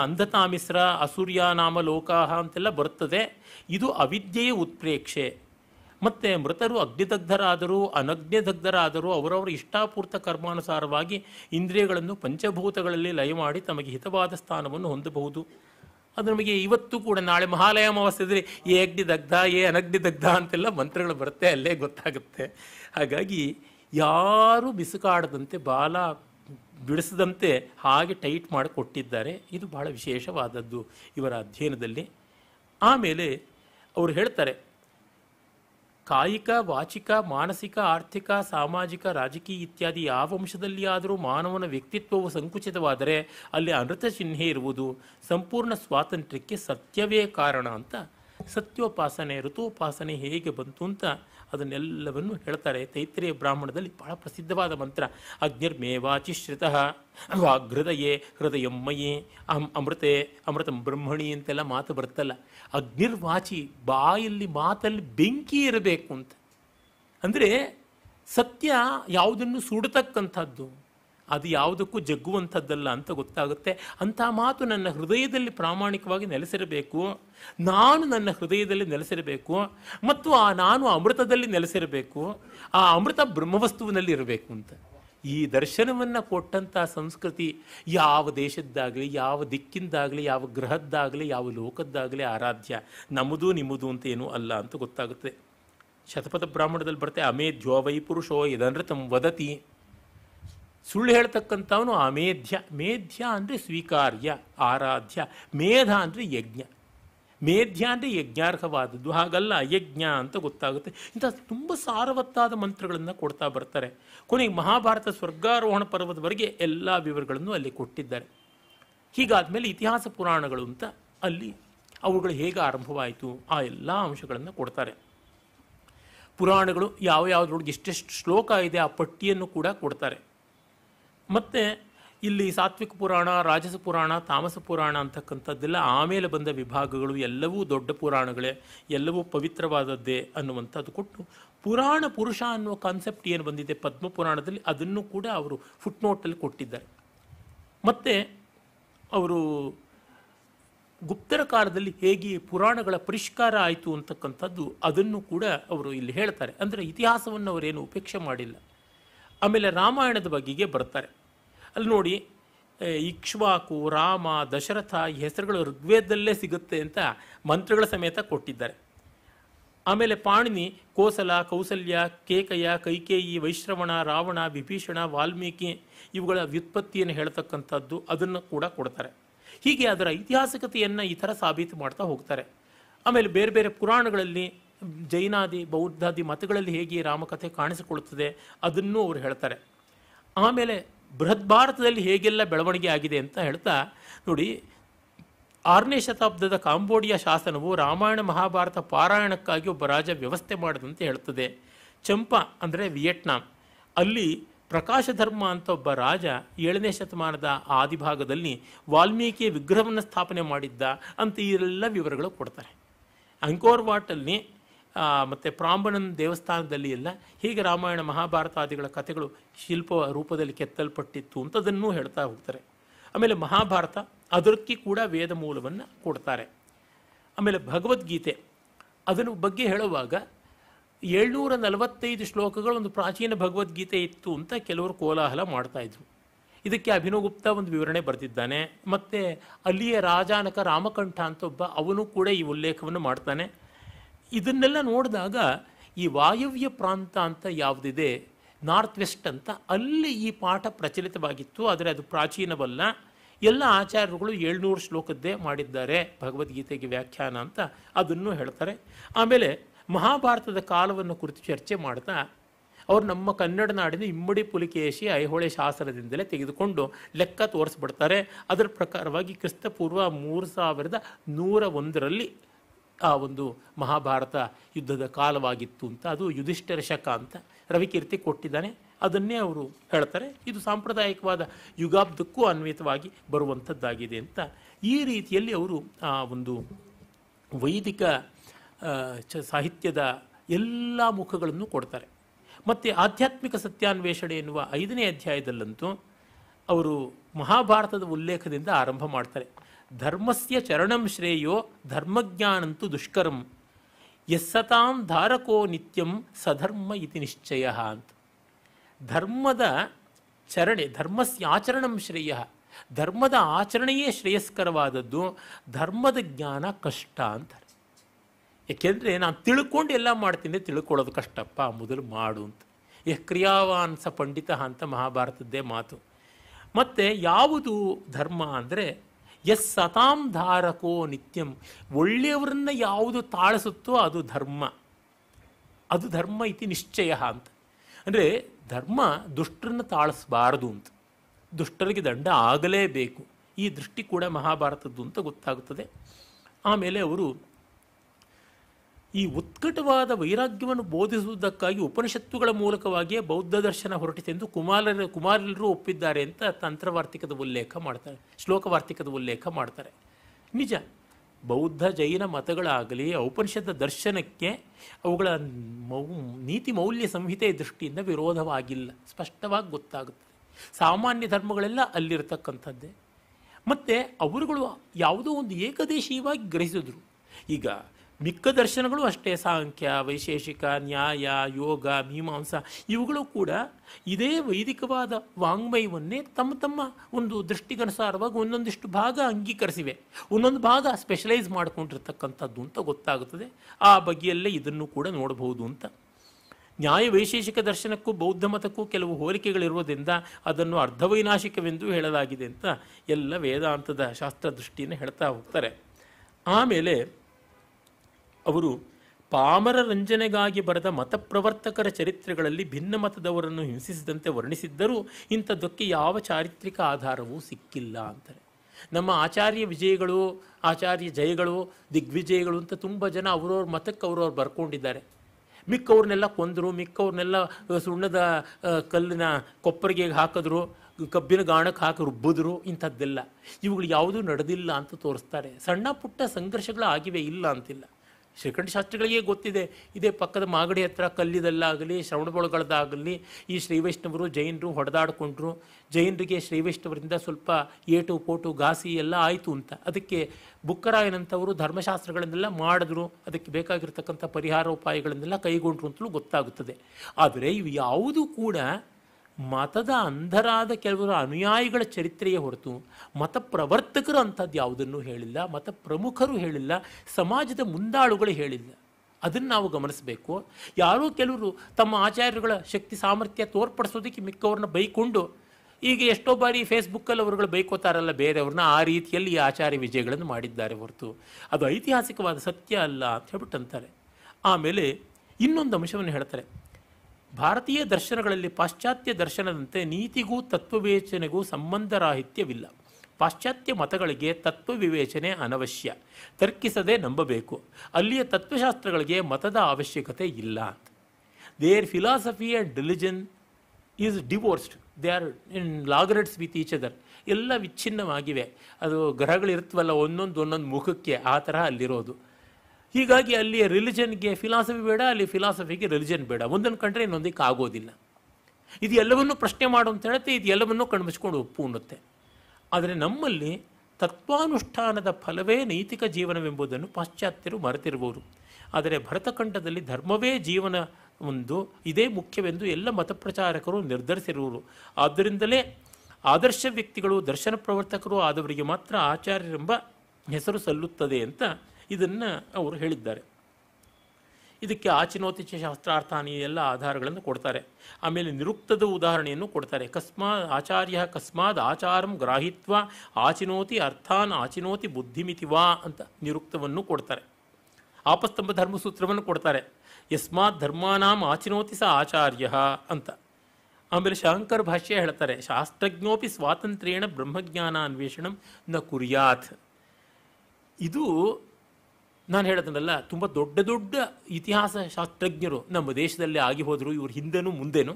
ಅಂಧತಾ ಮಿಶ್ರ ಅಸೂರ್ಯ ನಾಮ ಲೋಕಾಹ ಅಂತೆಲ್ಲ ಬರ್ತದೆ ಇದು ಅವಿದ್ಯೆಯ ಉತ್ಪ್ರೇಕ್ಷೆ ಮತ್ತು ಮೃತರು ಅಗ್ನಿದಗ್ಧರಾದರೂ ಅನಗ್ನಿದಗ್ಧರಾದರೂ ಅವರವರ ಇಷ್ಟಾಪೂರ್ತ ಕರ್ಮಾನುಸಾರವಾಗಿ ಇಂದ್ರಿಯಗಳನ್ನು ಪಂಚಭೂತಗಳಲ್ಲಿ ಲಯ ಮಾಡಿ ತಮಗೆ ಹಿತವಾದ ಸ್ಥಾನವನ್ನು ಹೊಂದಬಹುದು ಅದು ನಮಗೆ ಇವತ್ತು ಕೂಡ ನಾಳೆ ಮಹಾಲಯ ಅಮಾವಾಸ್ಯೆ ಅಗ್ನಿ ಏ ಅಗ್ನಿದಗ್ಧ ಏ ದಗ್ಧ ಅಂತೆಲ್ಲ ಮಂತ್ರಗಳು ಬರುತ್ತೆ ಅಲ್ಲೇ ಗೊತ್ತಾಗುತ್ತೆ ಹಾಗಾಗಿ ಯಾರು ಬಿಸುಕಾಡದಂತೆ ಬಾಲ ಬಿಡಿಸದಂತೆ ಹಾಗೆ ಟೈಟ್ ಮಾಡಿ ಕೊಟ್ಟಿದ್ದಾರೆ ಇದು ಬಹಳ ವಿಶೇಷವಾದದ್ದು ಇವರ ಅಧ್ಯಯನದಲ್ಲಿ ಆಮೇಲೆ ಅವರು ಹೇಳ್ತಾರೆ ಕಾಯಿಕ ವಾಚಿಕ ಮಾನಸಿಕ ಆರ್ಥಿಕ ಸಾಮಾಜಿಕ ರಾಜಕೀಯ ಇತ್ಯಾದಿ ಯಾವ ಅಂಶದಲ್ಲಿ ಆದರೂ ಮಾನವನ ವ್ಯಕ್ತಿತ್ವವು ಸಂಕುಚಿತವಾದರೆ ಅಲ್ಲಿ ಅನೃತ ಚಿಹ್ನೆ ಇರುವುದು ಸಂಪೂರ್ಣ ಸ್ವಾತಂತ್ರ್ಯಕ್ಕೆ ಸತ್ಯವೇ ಕಾರಣ ಅಂತ ಸತ್ಯೋಪಾಸನೆ ಋತುಪಾಸನೆ ಹೇಗೆ ಬಂತು ಅಂತ ಅದನ್ನೆಲ್ಲವನ್ನು ಹೇಳ್ತಾರೆ ತೈತ್ರಿಯ ಬ್ರಾಹ್ಮಣದಲ್ಲಿ ಬಹಳ ಪ್ರಸಿದ್ಧವಾದ ಮಂತ್ರ ಅಗ್ನಿರ್ಮೇವಾಚಿ ವಾಗ್ಹೃದಯೇ ಹೃದಯ ಮಯಿ ಅಹಂ ಅಮೃತೆ ಅಮೃತಂ ಬ್ರಹ್ಮಣಿ ಅಂತೆಲ್ಲ ಮಾತು ಬರ್ತಲ್ಲ ಅಗ್ನಿರ್ವಾಚಿ ಬಾಯಲ್ಲಿ ಮಾತಲ್ಲಿ ಬೆಂಕಿ ಇರಬೇಕು ಅಂತ ಅಂದರೆ ಸತ್ಯ ಯಾವುದನ್ನು ಸುಡತಕ್ಕಂಥದ್ದು ಅದು ಯಾವುದಕ್ಕೂ ಜಗ್ಗುವಂಥದ್ದಲ್ಲ ಅಂತ ಗೊತ್ತಾಗುತ್ತೆ ಅಂಥ ಮಾತು ನನ್ನ ಹೃದಯದಲ್ಲಿ ಪ್ರಾಮಾಣಿಕವಾಗಿ ನೆಲೆಸಿರಬೇಕು ನಾನು ನನ್ನ ಹೃದಯದಲ್ಲಿ ನೆಲೆಸಿರಬೇಕು ಮತ್ತು ಆ ನಾನು ಅಮೃತದಲ್ಲಿ ನೆಲೆಸಿರಬೇಕು ಆ ಅಮೃತ ಬ್ರಹ್ಮವಸ್ತುವಿನಲ್ಲಿ ಇರಬೇಕು ಅಂತ ಈ ದರ್ಶನವನ್ನು ಕೊಟ್ಟಂಥ ಸಂಸ್ಕೃತಿ ಯಾವ ದೇಶದ್ದಾಗಲಿ ಯಾವ ದಿಕ್ಕಿಂದಾಗಲಿ ಯಾವ ಗ್ರಹದ್ದಾಗಲಿ ಯಾವ ಲೋಕದ್ದಾಗಲಿ ಆರಾಧ್ಯ ನಮ್ಮದು ನಿಮ್ಮದು ಅಂತ ಏನೂ ಅಲ್ಲ ಅಂತ ಗೊತ್ತಾಗುತ್ತೆ ಶತಪಥ ಬ್ರಾಹ್ಮಣದಲ್ಲಿ ಬರ್ತೆ ಅಮೇ ಧ್ವೈ ಪುರುಷೋ ಇದನ್ರೆ ತಮ್ಮ ವದತಿ ಸುಳ್ಳು ಹೇಳ್ತಕ್ಕಂಥವನು ಅಮೇಧ್ಯ ಮೇಧ್ಯ ಅಂದರೆ ಸ್ವೀಕಾರ್ಯ ಆರಾಧ್ಯ ಮೇಧ ಅಂದರೆ ಯಜ್ಞ ಮೇಧ್ಯ ಅಂದರೆ ಯಜ್ಞಾರ್ಹವಾದದ್ದು ಹಾಗಲ್ಲ ಯಜ್ಞ ಅಂತ ಗೊತ್ತಾಗುತ್ತೆ ಇಂಥ ತುಂಬ ಸಾರವತ್ತಾದ ಮಂತ್ರಗಳನ್ನು ಕೊಡ್ತಾ ಬರ್ತಾರೆ ಕೊನೆಗೆ ಮಹಾಭಾರತ ಸ್ವರ್ಗಾರೋಹಣ ಪರ್ವದವರೆಗೆ ಎಲ್ಲ ವಿವರಗಳನ್ನು ಅಲ್ಲಿ ಕೊಟ್ಟಿದ್ದಾರೆ ಮೇಲೆ ಇತಿಹಾಸ ಪುರಾಣಗಳು ಅಂತ ಅಲ್ಲಿ ಅವುಗಳು ಹೇಗೆ ಆರಂಭವಾಯಿತು ಆ ಎಲ್ಲ ಅಂಶಗಳನ್ನು ಕೊಡ್ತಾರೆ ಪುರಾಣಗಳು ಯಾವ ಯಾವುದ್ರೊಳಗೆ ಎಷ್ಟೆಷ್ಟು ಶ್ಲೋಕ ಇದೆ ಆ ಪಟ್ಟಿಯನ್ನು ಕೂಡ ಕೊಡ್ತಾರೆ ಮತ್ತು ಇಲ್ಲಿ ಸಾತ್ವಿಕ ಪುರಾಣ ರಾಜಸ ಪುರಾಣ ತಾಮಸ ಪುರಾಣ ಅಂತಕ್ಕಂಥದ್ದೆಲ್ಲ ಆಮೇಲೆ ಬಂದ ವಿಭಾಗಗಳು ಎಲ್ಲವೂ ದೊಡ್ಡ ಪುರಾಣಗಳೇ ಎಲ್ಲವೂ ಪವಿತ್ರವಾದದ್ದೇ ಅನ್ನುವಂಥದ್ದು ಕೊಟ್ಟು ಪುರಾಣ ಪುರುಷ ಅನ್ನುವ ಕಾನ್ಸೆಪ್ಟ್ ಏನು ಬಂದಿದೆ ಪದ್ಮ ಪುರಾಣದಲ್ಲಿ ಅದನ್ನು ಕೂಡ ಅವರು ಫುಟ್ನೋಟಲ್ಲಿ ಕೊಟ್ಟಿದ್ದಾರೆ ಮತ್ತು ಅವರು ಗುಪ್ತರ ಕಾಲದಲ್ಲಿ ಹೇಗೆ ಪುರಾಣಗಳ ಪರಿಷ್ಕಾರ ಆಯಿತು ಅಂತಕ್ಕಂಥದ್ದು ಅದನ್ನು ಕೂಡ ಅವರು ಇಲ್ಲಿ ಹೇಳ್ತಾರೆ ಅಂದರೆ ಇತಿಹಾಸವನ್ನು ಅವರೇನು ಉಪೇಕ್ಷೆ ಮಾಡಿಲ್ಲ ಆಮೇಲೆ ರಾಮಾಯಣದ ಬಗೆಗೆ ಬರ್ತಾರೆ ಅಲ್ಲಿ ನೋಡಿ ಇಕ್ಷ್ವಾಕು ರಾಮ ದಶರಥ ಈ ಹೆಸರುಗಳು ಋಗ್ವೇದದಲ್ಲೇ ಸಿಗುತ್ತೆ ಅಂತ ಮಂತ್ರಗಳ ಸಮೇತ ಕೊಟ್ಟಿದ್ದಾರೆ ಆಮೇಲೆ ಪಾಣಿನಿ ಕೋಸಲ ಕೌಸಲ್ಯ ಕೇಕಯ ಕೈಕೇಯಿ ವೈಶ್ರವಣ ರಾವಣ ವಿಭೀಷಣ ವಾಲ್ಮೀಕಿ ಇವುಗಳ ವ್ಯುತ್ಪತ್ತಿಯನ್ನು ಹೇಳ್ತಕ್ಕಂಥದ್ದು ಅದನ್ನು ಕೂಡ ಕೊಡ್ತಾರೆ ಹೀಗೆ ಅದರ ಐತಿಹಾಸಿಕತೆಯನ್ನು ಈ ಥರ ಸಾಬೀತು ಮಾಡ್ತಾ ಹೋಗ್ತಾರೆ ಆಮೇಲೆ ಬೇರೆ ಬೇರೆ ಪುರಾಣಗಳಲ್ಲಿ ಜೈನಾದಿ ಬೌದ್ಧಾದಿ ಮತಗಳಲ್ಲಿ ಹೇಗೆ ರಾಮಕಥೆ ಕಾಣಿಸಿಕೊಳ್ಳುತ್ತದೆ ಅದನ್ನು ಅವರು ಹೇಳ್ತಾರೆ ಆಮೇಲೆ ಬೃಹತ್ ಭಾರತದಲ್ಲಿ ಹೇಗೆಲ್ಲ ಬೆಳವಣಿಗೆ ಆಗಿದೆ ಅಂತ ಹೇಳ್ತಾ ನೋಡಿ ಆರನೇ ಶತಾಬ್ದದ ಕಾಂಬೋಡಿಯಾ ಶಾಸನವು ರಾಮಾಯಣ ಮಹಾಭಾರತ ಪಾರಾಯಣಕ್ಕಾಗಿ ಒಬ್ಬ ರಾಜ ವ್ಯವಸ್ಥೆ ಮಾಡದಂತೆ ಹೇಳ್ತದೆ ಚಂಪಾ ಅಂದರೆ ವಿಯೆಟ್ನಾಂ ಅಲ್ಲಿ ಪ್ರಕಾಶ ಧರ್ಮ ಅಂತ ಒಬ್ಬ ರಾಜ ಏಳನೇ ಶತಮಾನದ ಆದಿಭಾಗದಲ್ಲಿ ವಾಲ್ಮೀಕಿ ವಿಗ್ರಹವನ್ನು ಸ್ಥಾಪನೆ ಮಾಡಿದ್ದ ಅಂತ ಎಲ್ಲ ವಿವರಗಳು ಕೊಡ್ತಾರೆ ಅಂಕೋರ್ವಾಟಲ್ಲಿ ಮತ್ತು ಪ್ರಾಂಬಣನ ದೇವಸ್ಥಾನದಲ್ಲಿ ಎಲ್ಲ ಹೀಗೆ ರಾಮಾಯಣ ಮಹಾಭಾರತಾದಿಗಳ ಕಥೆಗಳು ಶಿಲ್ಪ ರೂಪದಲ್ಲಿ ಕೆತ್ತಲ್ಪಟ್ಟಿತ್ತು ಅಂತದನ್ನೂ ಹೇಳ್ತಾ ಹೋಗ್ತಾರೆ ಆಮೇಲೆ ಮಹಾಭಾರತ ಅದಕ್ಕೆ ಕೂಡ ವೇದ ಮೂಲವನ್ನು ಕೊಡ್ತಾರೆ ಆಮೇಲೆ ಭಗವದ್ಗೀತೆ ಅದನ್ನು ಬಗ್ಗೆ ಹೇಳುವಾಗ ಏಳ್ನೂರ ನಲವತ್ತೈದು ಶ್ಲೋಕಗಳು ಒಂದು ಪ್ರಾಚೀನ ಭಗವದ್ಗೀತೆ ಇತ್ತು ಅಂತ ಕೆಲವರು ಕೋಲಾಹಲ ಇದ್ರು ಇದಕ್ಕೆ ಅಭಿನವಗುಪ್ತ ಒಂದು ವಿವರಣೆ ಬರೆದಿದ್ದಾನೆ ಮತ್ತು ಅಲ್ಲಿಯ ರಾಜಾನಕ ರಾಮಕಂಠ ಅಂತ ಒಬ್ಬ ಅವನು ಕೂಡ ಈ ಉಲ್ಲೇಖವನ್ನು ಮಾಡ್ತಾನೆ ಇದನ್ನೆಲ್ಲ ನೋಡಿದಾಗ ಈ ವಾಯವ್ಯ ಪ್ರಾಂತ ಅಂತ ಯಾವುದಿದೆ ನಾರ್ತ್ ವೆಸ್ಟ್ ಅಂತ ಅಲ್ಲಿ ಈ ಪಾಠ ಪ್ರಚಲಿತವಾಗಿತ್ತು ಆದರೆ ಅದು ಪ್ರಾಚೀನವಲ್ಲ ಎಲ್ಲ ಆಚಾರ್ಯರುಗಳು ಏಳ್ನೂರು ಶ್ಲೋಕದ್ದೇ ಮಾಡಿದ್ದಾರೆ ಭಗವದ್ಗೀತೆಗೆ ವ್ಯಾಖ್ಯಾನ ಅಂತ ಅದನ್ನು ಹೇಳ್ತಾರೆ ಆಮೇಲೆ ಮಹಾಭಾರತದ ಕಾಲವನ್ನು ಕುರಿತು ಚರ್ಚೆ ಮಾಡ್ತಾ ಅವರು ನಮ್ಮ ಕನ್ನಡ ನಾಡಿನ ಇಮ್ಮಡಿ ಪುಲಿಕೇಶಿ ಐಹೊಳೆ ಶಾಸ್ತ್ರದಿಂದಲೇ ತೆಗೆದುಕೊಂಡು ಲೆಕ್ಕ ತೋರಿಸ್ಬಿಡ್ತಾರೆ ಅದರ ಪ್ರಕಾರವಾಗಿ ಕ್ರಿಸ್ತಪೂರ್ವ ಮೂರು ಸಾವಿರದ ನೂರ ಒಂದರಲ್ಲಿ ಆ ಒಂದು ಮಹಾಭಾರತ ಯುದ್ಧದ ಕಾಲವಾಗಿತ್ತು ಅಂತ ಅದು ಯುಧಿಷ್ಠರ ಶಕ ಅಂತ ರವಿಕೀರ್ತಿ ಕೊಟ್ಟಿದ್ದಾನೆ ಅದನ್ನೇ ಅವರು ಹೇಳ್ತಾರೆ ಇದು ಸಾಂಪ್ರದಾಯಿಕವಾದ ಯುಗಾಬ್ದಕ್ಕೂ ಅನ್ವಿತವಾಗಿ ಬರುವಂಥದ್ದಾಗಿದೆ ಅಂತ ಈ ರೀತಿಯಲ್ಲಿ ಅವರು ಆ ಒಂದು ವೈದಿಕ ಚ ಸಾಹಿತ್ಯದ ಎಲ್ಲ ಮುಖಗಳನ್ನು ಕೊಡ್ತಾರೆ ಮತ್ತು ಆಧ್ಯಾತ್ಮಿಕ ಸತ್ಯಾನ್ವೇಷಣೆ ಎನ್ನುವ ಐದನೇ ಅಧ್ಯಾಯದಲ್ಲಂತೂ ಅವರು ಮಹಾಭಾರತದ ಉಲ್ಲೇಖದಿಂದ ಆರಂಭ ಮಾಡ್ತಾರೆ ಧರ್ಮಸ್ಯ ಚರಣಂ ಶ್ರೇಯೋ ಧರ್ಮಜ್ಞಾನಂತೂ ದುಷ್ಕರಂ ಎಸ್ಸತಾಂ ಧಾರಕೋ ನಿತ್ಯಂ ಸಧರ್ಮ ಇತಿ ನಿಶ್ಚಯ ಅಂತ ಧರ್ಮದ ಚರಣೆ ಧರ್ಮಸ್ಯ ಆಚರಣಂ ಶ್ರೇಯ ಧರ್ಮದ ಆಚರಣೆಯೇ ಶ್ರೇಯಸ್ಕರವಾದದ್ದು ಧರ್ಮದ ಜ್ಞಾನ ಕಷ್ಟ ಅಂತಾರೆ ಏಕೆಂದರೆ ನಾನು ತಿಳ್ಕೊಂಡು ಎಲ್ಲ ಮಾಡ್ತೀನಿ ತಿಳ್ಕೊಳ್ಳೋದು ಕಷ್ಟಪ್ಪ ಮೊದಲು ಮಾಡು ಅಂತ ಯಹ್ ಕ್ರಿಯಾವಾನ್ ಸ ಪಂಡಿತ ಅಂತ ಮಹಾಭಾರತದ್ದೇ ಮಾತು ಮತ್ತು ಯಾವುದು ಧರ್ಮ ಅಂದರೆ ಎಸ್ ಸತಾಂ ಧಾರಕೋ ನಿತ್ಯಂ ಒಳ್ಳೆಯವ್ರನ್ನ ಯಾವುದು ತಾಳಿಸುತ್ತೋ ಅದು ಧರ್ಮ ಅದು ಧರ್ಮ ಇತಿ ನಿಶ್ಚಯ ಅಂತ ಅಂದರೆ ಧರ್ಮ ದುಷ್ಟರನ್ನು ತಾಳಿಸಬಾರದು ಅಂತ ದುಷ್ಟರಿಗೆ ದಂಡ ಆಗಲೇಬೇಕು ಈ ದೃಷ್ಟಿ ಕೂಡ ಮಹಾಭಾರತದ್ದು ಅಂತ ಗೊತ್ತಾಗುತ್ತದೆ ಆಮೇಲೆ ಅವರು ಈ ಉತ್ಕಟವಾದ ವೈರಾಗ್ಯವನ್ನು ಬೋಧಿಸುವುದಕ್ಕಾಗಿ ಉಪನಿಷತ್ತುಗಳ ಮೂಲಕವಾಗಿಯೇ ಬೌದ್ಧ ದರ್ಶನ ಎಂದು ಕುಮಾರ ಕುಮಾರರು ಒಪ್ಪಿದ್ದಾರೆ ಅಂತ ತಂತ್ರವಾರ್ತಿಕದ ಉಲ್ಲೇಖ ಮಾಡ್ತಾರೆ ಶ್ಲೋಕವಾರ್ತಿಕದ ಉಲ್ಲೇಖ ಮಾಡ್ತಾರೆ ನಿಜ ಬೌದ್ಧ ಜೈನ ಮತಗಳಾಗಲಿ ಔಪನಿಷತ್ ದರ್ಶನಕ್ಕೆ ಅವುಗಳ ಮೌ ನೀತಿ ಮೌಲ್ಯ ಸಂಹಿತೆಯ ದೃಷ್ಟಿಯಿಂದ ವಿರೋಧವಾಗಿಲ್ಲ ಸ್ಪಷ್ಟವಾಗಿ ಗೊತ್ತಾಗುತ್ತದೆ ಸಾಮಾನ್ಯ ಧರ್ಮಗಳೆಲ್ಲ ಅಲ್ಲಿರತಕ್ಕಂಥದ್ದೇ ಮತ್ತು ಅವರುಗಳು ಯಾವುದೋ ಒಂದು ಏಕದೇಶೀಯವಾಗಿ ಗ್ರಹಿಸಿದ್ರು ಈಗ ಮಿಕ್ಕ ದರ್ಶನಗಳು ಅಷ್ಟೇ ಸಾಂಖ್ಯ ವೈಶೇಷಿಕ ನ್ಯಾಯ ಯೋಗ ಮೀಮಾಂಸ ಇವುಗಳು ಕೂಡ ಇದೇ ವೈದಿಕವಾದ ವಾಂಗ್ಮಯವನ್ನೇ ತಮ್ಮ ತಮ್ಮ ಒಂದು ದೃಷ್ಟಿಗನುಸಾರವಾಗಿ ಒಂದೊಂದಿಷ್ಟು ಭಾಗ ಅಂಗೀಕರಿಸಿವೆ ಒಂದೊಂದು ಭಾಗ ಸ್ಪೆಷಲೈಸ್ ಮಾಡಿಕೊಂಡಿರ್ತಕ್ಕಂಥದ್ದು ಅಂತ ಗೊತ್ತಾಗುತ್ತದೆ ಆ ಬಗೆಯಲ್ಲೇ ಇದನ್ನು ಕೂಡ ನೋಡಬಹುದು ಅಂತ ನ್ಯಾಯ ವೈಶೇಷಿಕ ದರ್ಶನಕ್ಕೂ ಬೌದ್ಧ ಮತಕ್ಕೂ ಕೆಲವು ಹೋಲಿಕೆಗಳಿರುವುದರಿಂದ ಅದನ್ನು ಅರ್ಧವೈನಾಶಿಕವೆಂದು ಹೇಳಲಾಗಿದೆ ಅಂತ ಎಲ್ಲ ವೇದಾಂತದ ಶಾಸ್ತ್ರ ದೃಷ್ಟಿಯನ್ನು ಹೇಳ್ತಾ ಹೋಗ್ತಾರೆ ಆಮೇಲೆ ಅವರು ಪಾಮರ ರಂಜನೆಗಾಗಿ ಬರೆದ ಮತಪ್ರವರ್ತಕರ ಚರಿತ್ರೆಗಳಲ್ಲಿ ಭಿನ್ನ ಮತದವರನ್ನು ಹಿಂಸಿಸಿದಂತೆ ವರ್ಣಿಸಿದ್ದರೂ ಇಂಥದ್ದಕ್ಕೆ ಯಾವ ಚಾರಿತ್ರಿಕ ಆಧಾರವೂ ಸಿಕ್ಕಿಲ್ಲ ಅಂತಾರೆ ನಮ್ಮ ಆಚಾರ್ಯ ವಿಜಯಗಳು ಆಚಾರ್ಯ ಜಯಗಳು ದಿಗ್ವಿಜಯಗಳು ಅಂತ ತುಂಬ ಜನ ಅವರವ್ರ ಮತಕ್ಕೆ ಅವ್ರವ್ರು ಬರ್ಕೊಂಡಿದ್ದಾರೆ ಮಿಕ್ಕವ್ರನ್ನೆಲ್ಲ ಕೊಂದರು ಮಿಕ್ಕವ್ರನ್ನೆಲ್ಲ ಸುಣ್ಣದ ಕಲ್ಲಿನ ಕೊಪ್ಪರಿಗೆ ಹಾಕಿದ್ರು ಕಬ್ಬಿನ ಗಾಣಕ್ಕೆ ಹಾಕಿ ರುಬ್ಬಿದ್ರು ಇಂಥದ್ದೆಲ್ಲ ಇವುಗಳು ಯಾವುದೂ ನಡೆದಿಲ್ಲ ಅಂತ ತೋರಿಸ್ತಾರೆ ಸಣ್ಣ ಪುಟ್ಟ ಸಂಘರ್ಷಗಳು ಆಗಿವೆ ಇಲ್ಲ ಅಂತಿಲ್ಲ ಶಾಸ್ತ್ರಿಗಳಿಗೆ ಗೊತ್ತಿದೆ ಇದೇ ಪಕ್ಕದ ಮಾಗಡಿ ಹತ್ರ ಕಲ್ಲಿದಲ್ಲಾಗಲಿ ಶ್ರವಣಬೊಳಗಳದ್ದಾಗಲಿ ಈ ಶ್ರೀ ವೈಷ್ಣವರು ಜೈನರು ಹೊಡೆದಾಡಿಕೊಂಡ್ರು ಜೈನರಿಗೆ ಶ್ರೀ ವೈಷ್ಣವರಿಂದ ಸ್ವಲ್ಪ ಏಟು ಪೋಟು ಘಾಸಿ ಎಲ್ಲ ಆಯಿತು ಅಂತ ಅದಕ್ಕೆ ಬುಕ್ಕರಾಯನಂಥವರು ಧರ್ಮಶಾಸ್ತ್ರಗಳನ್ನೆಲ್ಲ ಮಾಡಿದ್ರು ಅದಕ್ಕೆ ಬೇಕಾಗಿರ್ತಕ್ಕಂಥ ಪರಿಹಾರ ಉಪಾಯಗಳನ್ನೆಲ್ಲ ಕೈಗೊಂಡ್ರು ಅಂತಲೂ ಗೊತ್ತಾಗುತ್ತದೆ ಆದರೆ ಇವು ಯಾವುದೂ ಕೂಡ ಮತದ ಅಂಧರಾದ ಕೆಲವರು ಅನುಯಾಯಿಗಳ ಚರಿತ್ರೆಯೇ ಹೊರತು ಮತ ಪ್ರವರ್ತಕರು ಅಂಥದ್ದು ಯಾವುದನ್ನು ಹೇಳಿಲ್ಲ ಮತ ಪ್ರಮುಖರು ಹೇಳಿಲ್ಲ ಸಮಾಜದ ಮುಂದಾಳುಗಳು ಹೇಳಿಲ್ಲ ಅದನ್ನು ನಾವು ಗಮನಿಸಬೇಕು ಯಾರೋ ಕೆಲವರು ತಮ್ಮ ಆಚಾರ್ಯಗಳ ಶಕ್ತಿ ಸಾಮರ್ಥ್ಯ ತೋರ್ಪಡಿಸೋದಕ್ಕೆ ಮಿಕ್ಕವ್ರನ್ನ ಬೈಕೊಂಡು ಈಗ ಎಷ್ಟೋ ಬಾರಿ ಫೇಸ್ಬುಕ್ಕಲ್ಲಿ ಅವರುಗಳು ಬೈಕೋತಾರಲ್ಲ ಬೇರೆಯವ್ರನ್ನ ಆ ರೀತಿಯಲ್ಲಿ ಈ ಆಚಾರ್ಯ ವಿಜಯಗಳನ್ನು ಮಾಡಿದ್ದಾರೆ ಹೊರತು ಅದು ಐತಿಹಾಸಿಕವಾದ ಸತ್ಯ ಅಲ್ಲ ಅಂತ ಹೇಳ್ಬಿಟ್ಟು ಅಂತಾರೆ ಆಮೇಲೆ ಇನ್ನೊಂದು ಅಂಶವನ್ನು ಹೇಳ್ತಾರೆ ಭಾರತೀಯ ದರ್ಶನಗಳಲ್ಲಿ ಪಾಶ್ಚಾತ್ಯ ದರ್ಶನದಂತೆ ನೀತಿಗೂ ತತ್ವವಿವೇಚನೆಗೂ ಸಂಬಂಧರಾಹಿತ್ಯವಿಲ್ಲ ಪಾಶ್ಚಾತ್ಯ ಮತಗಳಿಗೆ ತತ್ವ ವಿವೇಚನೆ ಅನವಶ್ಯ ತರ್ಕಿಸದೆ ನಂಬಬೇಕು ಅಲ್ಲಿಯ ತತ್ವಶಾಸ್ತ್ರಗಳಿಗೆ ಮತದ ಅವಶ್ಯಕತೆ ಇಲ್ಲ ಅಂತ there philosophy and religion is divorced they are in loggerheads with each other ಎಲ್ಲ ವಿಚ್ಛಿನ್ನವಾಗಿವೆ ಅದು ಗ್ರಹಗಳಿರ್ತವಲ್ಲ ಒಂದೊಂದು ಒಂದೊಂದು ಮುಖಕ್ಕೆ ಆ ಥರ ಅಲ್ಲಿರೋದು ಹೀಗಾಗಿ ಅಲ್ಲಿ ರಿಲಿಜನ್ಗೆ ಫಿಲಾಸಫಿ ಬೇಡ ಅಲ್ಲಿ ಫಿಲಾಸಫಿಗೆ ರಿಲಿಜನ್ ಬೇಡ ಒಂದನ್ನು ಕಂಡ್ರೆ ಇನ್ನೊಂದಕ್ಕೆ ಆಗೋದಿಲ್ಲ ಇದು ಎಲ್ಲವನ್ನು ಪ್ರಶ್ನೆ ಮಾಡು ಅಂತ ಹೇಳುತ್ತೆ ಇದು ಎಲ್ಲವನ್ನೂ ಕಣ್ಮುಚ್ಕೊಂಡು ಒಪ್ಪು ಉಣ್ಣುತ್ತೆ ಆದರೆ ನಮ್ಮಲ್ಲಿ ತತ್ವಾನುಷ್ಠಾನದ ಫಲವೇ ನೈತಿಕ ಜೀವನವೆಂಬುದನ್ನು ಪಾಶ್ಚಾತ್ಯರು ಮರೆತಿರುವರು ಆದರೆ ಭರತಖಂಡದಲ್ಲಿ ಧರ್ಮವೇ ಜೀವನ ಒಂದು ಇದೇ ಮುಖ್ಯವೆಂದು ಎಲ್ಲ ಮತಪ್ರಚಾರಕರು ನಿರ್ಧರಿಸಿರುವರು ಆದ್ದರಿಂದಲೇ ಆದರ್ಶ ವ್ಯಕ್ತಿಗಳು ದರ್ಶನ ಪ್ರವರ್ತಕರು ಆದವರಿಗೆ ಮಾತ್ರ ಆಚಾರ್ಯರೆಂಬ ಹೆಸರು ಸಲ್ಲುತ್ತದೆ ಅಂತ ಇದನ್ನು ಅವರು ಹೇಳಿದ್ದಾರೆ ಇದಕ್ಕೆ ಆಚಿನೋತಿಚ ಶಾಸ್ತ್ರಾರ್ಥಾನಿ ಎಲ್ಲ ಆಧಾರಗಳನ್ನು ಕೊಡ್ತಾರೆ ಆಮೇಲೆ ನಿರುಕ್ತದ ಉದಾಹರಣೆಯನ್ನು ಕೊಡ್ತಾರೆ ಕಸ್ಮಾ ಆಚಾರ್ಯ ಕಸ್ಮಾದ್ ಆಚಾರಂ ಗ್ರಾಹಿತ್ವ ಆಚಿನೋತಿ ಅರ್ಥಾನ್ ಆಚಿನೋತಿ ಬುದ್ಧಿಮಿತಿ ವಾ ಅಂತ ನಿರುಕ್ತವನ್ನು ಕೊಡ್ತಾರೆ ಆಪಸ್ತಂಭ ಧರ್ಮಸೂತ್ರವನ್ನು ಕೊಡ್ತಾರೆ ಯಸ್ಮಾತ್ ಧರ್ಮಾನಾಂ ಆಚಿನೋತಿ ಸ ಆಚಾರ್ಯ ಅಂತ ಆಮೇಲೆ ಶಂಕರ್ ಭಾಷ್ಯ ಹೇಳ್ತಾರೆ ಶಾಸ್ತ್ರಜ್ಞೋಪಿ ಸ್ವಾತಂತ್ರ್ಯೇಣ ಬ್ರಹ್ಮಜ್ಞಾನ ನ ಕುರ್ಯಾತ್ ಇದು ನಾನು ಹೇಳಿದ್ನಲ್ಲ ತುಂಬ ದೊಡ್ಡ ದೊಡ್ಡ ಇತಿಹಾಸ ಶಾಸ್ತ್ರಜ್ಞರು ನಮ್ಮ ದೇಶದಲ್ಲಿ ಆಗಿ ಹೋದರು ಇವ್ರ ಹಿಂದೆನೂ ಮುಂದೆನೂ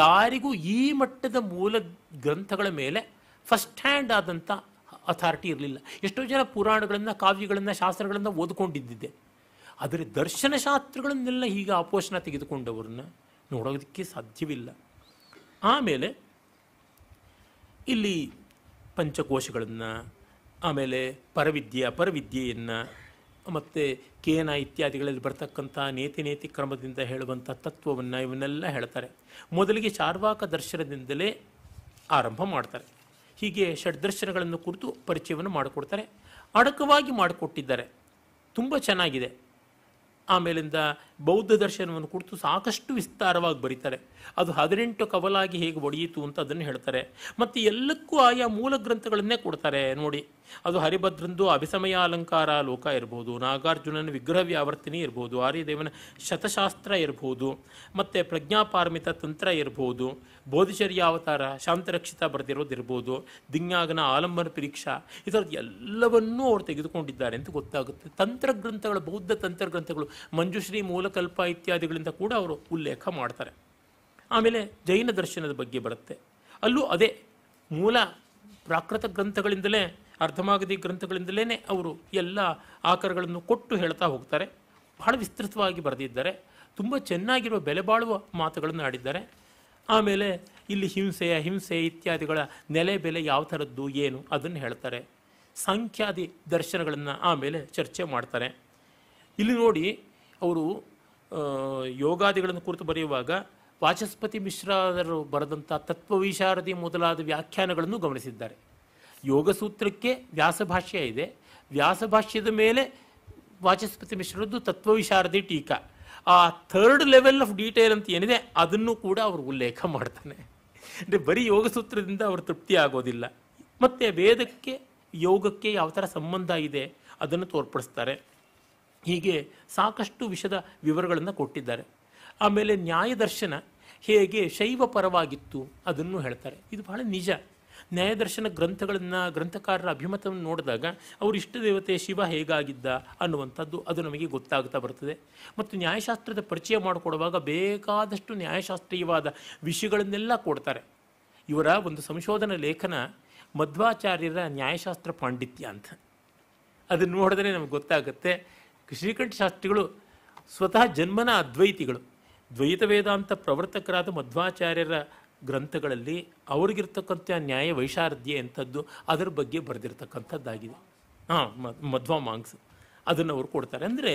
ಯಾರಿಗೂ ಈ ಮಟ್ಟದ ಮೂಲ ಗ್ರಂಥಗಳ ಮೇಲೆ ಫಸ್ಟ್ ಹ್ಯಾಂಡ್ ಆದಂಥ ಅಥಾರಿಟಿ ಇರಲಿಲ್ಲ ಎಷ್ಟೋ ಜನ ಪುರಾಣಗಳನ್ನು ಕಾವ್ಯಗಳನ್ನು ಶಾಸ್ತ್ರಗಳನ್ನು ಓದ್ಕೊಂಡಿದ್ದಿದ್ದೆ ಆದರೆ ದರ್ಶನ ಶಾಸ್ತ್ರಗಳನ್ನೆಲ್ಲ ಹೀಗೆ ಆಪೋಷಣ ತೆಗೆದುಕೊಂಡವ್ರನ್ನ ನೋಡೋದಕ್ಕೆ ಸಾಧ್ಯವಿಲ್ಲ ಆಮೇಲೆ ಇಲ್ಲಿ ಪಂಚಕೋಶಗಳನ್ನು ಆಮೇಲೆ ಪರವಿದ್ಯೆ ಪರವಿದ್ಯೆಯನ್ನು ಮತ್ತು ಕೇನ ಇತ್ಯಾದಿಗಳಲ್ಲಿ ಬರ್ತಕ್ಕಂಥ ನೇತಿ ನೇತಿ ಕ್ರಮದಿಂದ ಹೇಳುವಂಥ ತತ್ವವನ್ನು ಇವನ್ನೆಲ್ಲ ಹೇಳ್ತಾರೆ ಮೊದಲಿಗೆ ಚಾರ್ವಾಕ ದರ್ಶನದಿಂದಲೇ ಆರಂಭ ಮಾಡ್ತಾರೆ ಹೀಗೆ ಷಡ್ದರ್ಶನಗಳನ್ನು ಕುರಿತು ಪರಿಚಯವನ್ನು ಮಾಡಿಕೊಡ್ತಾರೆ ಅಡಕವಾಗಿ ಮಾಡಿಕೊಟ್ಟಿದ್ದಾರೆ ತುಂಬ ಚೆನ್ನಾಗಿದೆ ಆಮೇಲಿಂದ ಬೌದ್ಧ ದರ್ಶನವನ್ನು ಕುರಿತು ಸಾಕಷ್ಟು ವಿಸ್ತಾರವಾಗಿ ಬರೀತಾರೆ ಅದು ಹದಿನೆಂಟು ಕವಲಾಗಿ ಹೇಗೆ ಒಡೆಯಿತು ಅಂತ ಅದನ್ನು ಹೇಳ್ತಾರೆ ಮತ್ತು ಎಲ್ಲಕ್ಕೂ ಆಯಾ ಮೂಲ ಗ್ರಂಥಗಳನ್ನೇ ಕೊಡ್ತಾರೆ ನೋಡಿ ಅದು ಹರಿಭದ್ರಂದು ಅಭಿಸಮಯ ಅಲಂಕಾರ ಲೋಕ ಇರ್ಬೋದು ನಾಗಾರ್ಜುನನ ವಿಗ್ರಹ ವ್ಯಾವರ್ತನೆ ಇರ್ಬೋದು ಆರ್ಯದೇವನ ಶತಶಾಸ್ತ್ರ ಇರ್ಬೋದು ಮತ್ತು ಪ್ರಜ್ಞಾಪಾರ್ಮಿತ ತಂತ್ರ ಇರ್ಬೋದು ಅವತಾರ ಶಾಂತರಕ್ಷಿತ ಇರ್ಬೋದು ದಿಂಗಾಗನ ಆಲಂಬನ ಪರೀಕ್ಷಾ ಥರದ್ದು ಎಲ್ಲವನ್ನೂ ಅವರು ತೆಗೆದುಕೊಂಡಿದ್ದಾರೆ ಅಂತ ಗೊತ್ತಾಗುತ್ತೆ ತಂತ್ರಗ್ರಂಥಗಳು ಬೌದ್ಧ ತಂತ್ರಗ್ರಂಥಗಳು ಮಂಜುಶ್ರೀ ಮೂಲ ಕಲ್ಪ ಇತ್ಯಾದಿಗಳಿಂದ ಕೂಡ ಅವರು ಉಲ್ಲೇಖ ಮಾಡ್ತಾರೆ ಆಮೇಲೆ ಜೈನ ದರ್ಶನದ ಬಗ್ಗೆ ಬರುತ್ತೆ ಅಲ್ಲೂ ಅದೇ ಮೂಲ ಪ್ರಾಕೃತ ಗ್ರಂಥಗಳಿಂದಲೇ ಅರ್ಧಮಾಗದಿ ಗ್ರಂಥಗಳಿಂದಲೇ ಅವರು ಎಲ್ಲ ಆಕಾರಗಳನ್ನು ಕೊಟ್ಟು ಹೇಳ್ತಾ ಹೋಗ್ತಾರೆ ಬಹಳ ವಿಸ್ತೃತವಾಗಿ ಬರೆದಿದ್ದಾರೆ ತುಂಬ ಚೆನ್ನಾಗಿರುವ ಬೆಲೆ ಬಾಳುವ ಮಾತುಗಳನ್ನು ಆಡಿದ್ದಾರೆ ಆಮೇಲೆ ಇಲ್ಲಿ ಹಿಂಸೆ ಅಹಿಂಸೆ ಇತ್ಯಾದಿಗಳ ನೆಲೆ ಬೆಲೆ ಯಾವ ಥರದ್ದು ಏನು ಅದನ್ನು ಹೇಳ್ತಾರೆ ಸಂಖ್ಯಾದಿ ದರ್ಶನಗಳನ್ನು ಆಮೇಲೆ ಚರ್ಚೆ ಮಾಡ್ತಾರೆ ಇಲ್ಲಿ ನೋಡಿ ಅವರು ಯೋಗಾದಿಗಳನ್ನು ಕುರಿತು ಬರೆಯುವಾಗ ವಾಚಸ್ಪತಿ ಮಿಶ್ರಾದರು ಬರೆದಂಥ ತತ್ವವಿಶಾರದಿ ಮೊದಲಾದ ವ್ಯಾಖ್ಯಾನಗಳನ್ನು ಗಮನಿಸಿದ್ದಾರೆ ಯೋಗಸೂತ್ರಕ್ಕೆ ವ್ಯಾಸಭಾಷ್ಯ ಇದೆ ವ್ಯಾಸಭಾಷ್ಯದ ಮೇಲೆ ವಾಚಸ್ಪತಿ ಮಿಶ್ರದ್ದು ತತ್ವವಿಶಾರದಿ ಟೀಕಾ ಆ ಥರ್ಡ್ ಲೆವೆಲ್ ಆಫ್ ಡೀಟೇಲ್ ಅಂತ ಏನಿದೆ ಅದನ್ನು ಕೂಡ ಅವರು ಉಲ್ಲೇಖ ಮಾಡ್ತಾನೆ ಅಂದರೆ ಬರೀ ಯೋಗಸೂತ್ರದಿಂದ ಅವರು ತೃಪ್ತಿ ಆಗೋದಿಲ್ಲ ಮತ್ತು ವೇದಕ್ಕೆ ಯೋಗಕ್ಕೆ ಯಾವ ಥರ ಸಂಬಂಧ ಇದೆ ಅದನ್ನು ತೋರ್ಪಡಿಸ್ತಾರೆ ಹೀಗೆ ಸಾಕಷ್ಟು ವಿಷದ ವಿವರಗಳನ್ನು ಕೊಟ್ಟಿದ್ದಾರೆ ಆಮೇಲೆ ನ್ಯಾಯದರ್ಶನ ಹೇಗೆ ಶೈವ ಪರವಾಗಿತ್ತು ಅದನ್ನು ಹೇಳ್ತಾರೆ ಇದು ಬಹಳ ನಿಜ ನ್ಯಾಯದರ್ಶನ ಗ್ರಂಥಗಳನ್ನು ಗ್ರಂಥಕಾರರ ಅಭಿಮತವನ್ನು ನೋಡಿದಾಗ ಅವರು ಇಷ್ಟ ದೇವತೆ ಶಿವ ಹೇಗಾಗಿದ್ದ ಅನ್ನುವಂಥದ್ದು ಅದು ನಮಗೆ ಗೊತ್ತಾಗ್ತಾ ಬರ್ತದೆ ಮತ್ತು ನ್ಯಾಯಶಾಸ್ತ್ರದ ಪರಿಚಯ ಮಾಡಿಕೊಡುವಾಗ ಬೇಕಾದಷ್ಟು ನ್ಯಾಯಶಾಸ್ತ್ರೀಯವಾದ ವಿಷಯಗಳನ್ನೆಲ್ಲ ಕೊಡ್ತಾರೆ ಇವರ ಒಂದು ಸಂಶೋಧನಾ ಲೇಖನ ಮಧ್ವಾಚಾರ್ಯರ ನ್ಯಾಯಶಾಸ್ತ್ರ ಪಾಂಡಿತ್ಯ ಅಂತ ಅದನ್ನು ನೋಡಿದ್ರೆ ನಮಗೆ ಗೊತ್ತಾಗುತ್ತೆ ಶ್ರೀಕಂಠ ಶಾಸ್ತ್ರಿಗಳು ಸ್ವತಃ ಜನ್ಮನ ಅದ್ವೈತಿಗಳು ದ್ವೈತ ವೇದಾಂತ ಪ್ರವರ್ತಕರಾದ ಮಧ್ವಾಚಾರ್ಯರ ಗ್ರಂಥಗಳಲ್ಲಿ ಅವ್ರಿಗಿರ್ತಕ್ಕಂಥ ನ್ಯಾಯ ವೈಶಾರ್ಧ್ಯ ಎಂಥದ್ದು ಅದರ ಬಗ್ಗೆ ಬರೆದಿರ್ತಕ್ಕಂಥದ್ದಾಗಿದೆ ಹಾಂ ಮಧ್ವಾ ಮಾಂಗ್ಸ್ ಅದನ್ನು ಅವರು ಕೊಡ್ತಾರೆ ಅಂದರೆ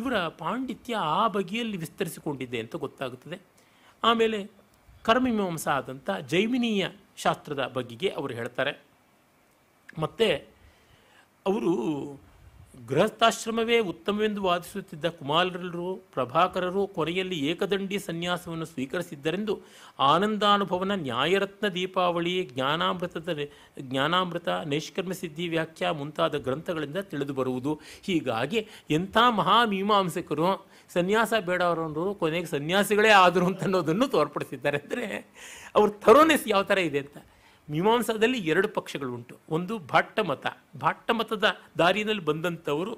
ಇವರ ಪಾಂಡಿತ್ಯ ಆ ಬಗೆಯಲ್ಲಿ ವಿಸ್ತರಿಸಿಕೊಂಡಿದೆ ಅಂತ ಗೊತ್ತಾಗುತ್ತದೆ ಆಮೇಲೆ ಕರ್ಮಮೀಮಾಂಸ ಆದಂಥ ಜೈಮಿನೀಯ ಶಾಸ್ತ್ರದ ಬಗೆಗೆ ಅವರು ಹೇಳ್ತಾರೆ ಮತ್ತು ಅವರು ಗೃಹಸ್ಥಾಶ್ರಮವೇ ಉತ್ತಮವೆಂದು ವಾದಿಸುತ್ತಿದ್ದ ಕುಮಾರರು ಪ್ರಭಾಕರರು ಕೊನೆಯಲ್ಲಿ ಏಕದಂಡಿ ಸನ್ಯಾಸವನ್ನು ಸ್ವೀಕರಿಸಿದ್ದರೆಂದು ಆನಂದಾನುಭವನ ನ್ಯಾಯರತ್ನ ದೀಪಾವಳಿ ಜ್ಞಾನಾಮೃತದ ಜ್ಞಾನಾಮೃತ ಸಿದ್ಧಿ ವ್ಯಾಖ್ಯಾ ಮುಂತಾದ ಗ್ರಂಥಗಳಿಂದ ತಿಳಿದು ಬರುವುದು ಹೀಗಾಗಿ ಎಂಥ ಮಹಾಮೀಮಾಂಸಕರು ಸನ್ಯಾಸ ಬೇಡವರವರು ಕೊನೆಗೆ ಸನ್ಯಾಸಿಗಳೇ ಆದರು ಅಂತ ಅನ್ನೋದನ್ನು ತೋರ್ಪಡಿಸಿದ್ದಾರೆ ಅಂದರೆ ಅವ್ರ ಥರೋನೆಸ್ ಯಾವ ಥರ ಇದೆ ಅಂತ ಮೀಮಾಂಸಾದಲ್ಲಿ ಎರಡು ಪಕ್ಷಗಳುಂಟು ಒಂದು ಭಟ್ಟಮತ ಮತ ಭಟ್ಟ ಮತದ ದಾರಿಯಲ್ಲಿ ಬಂದಂಥವರು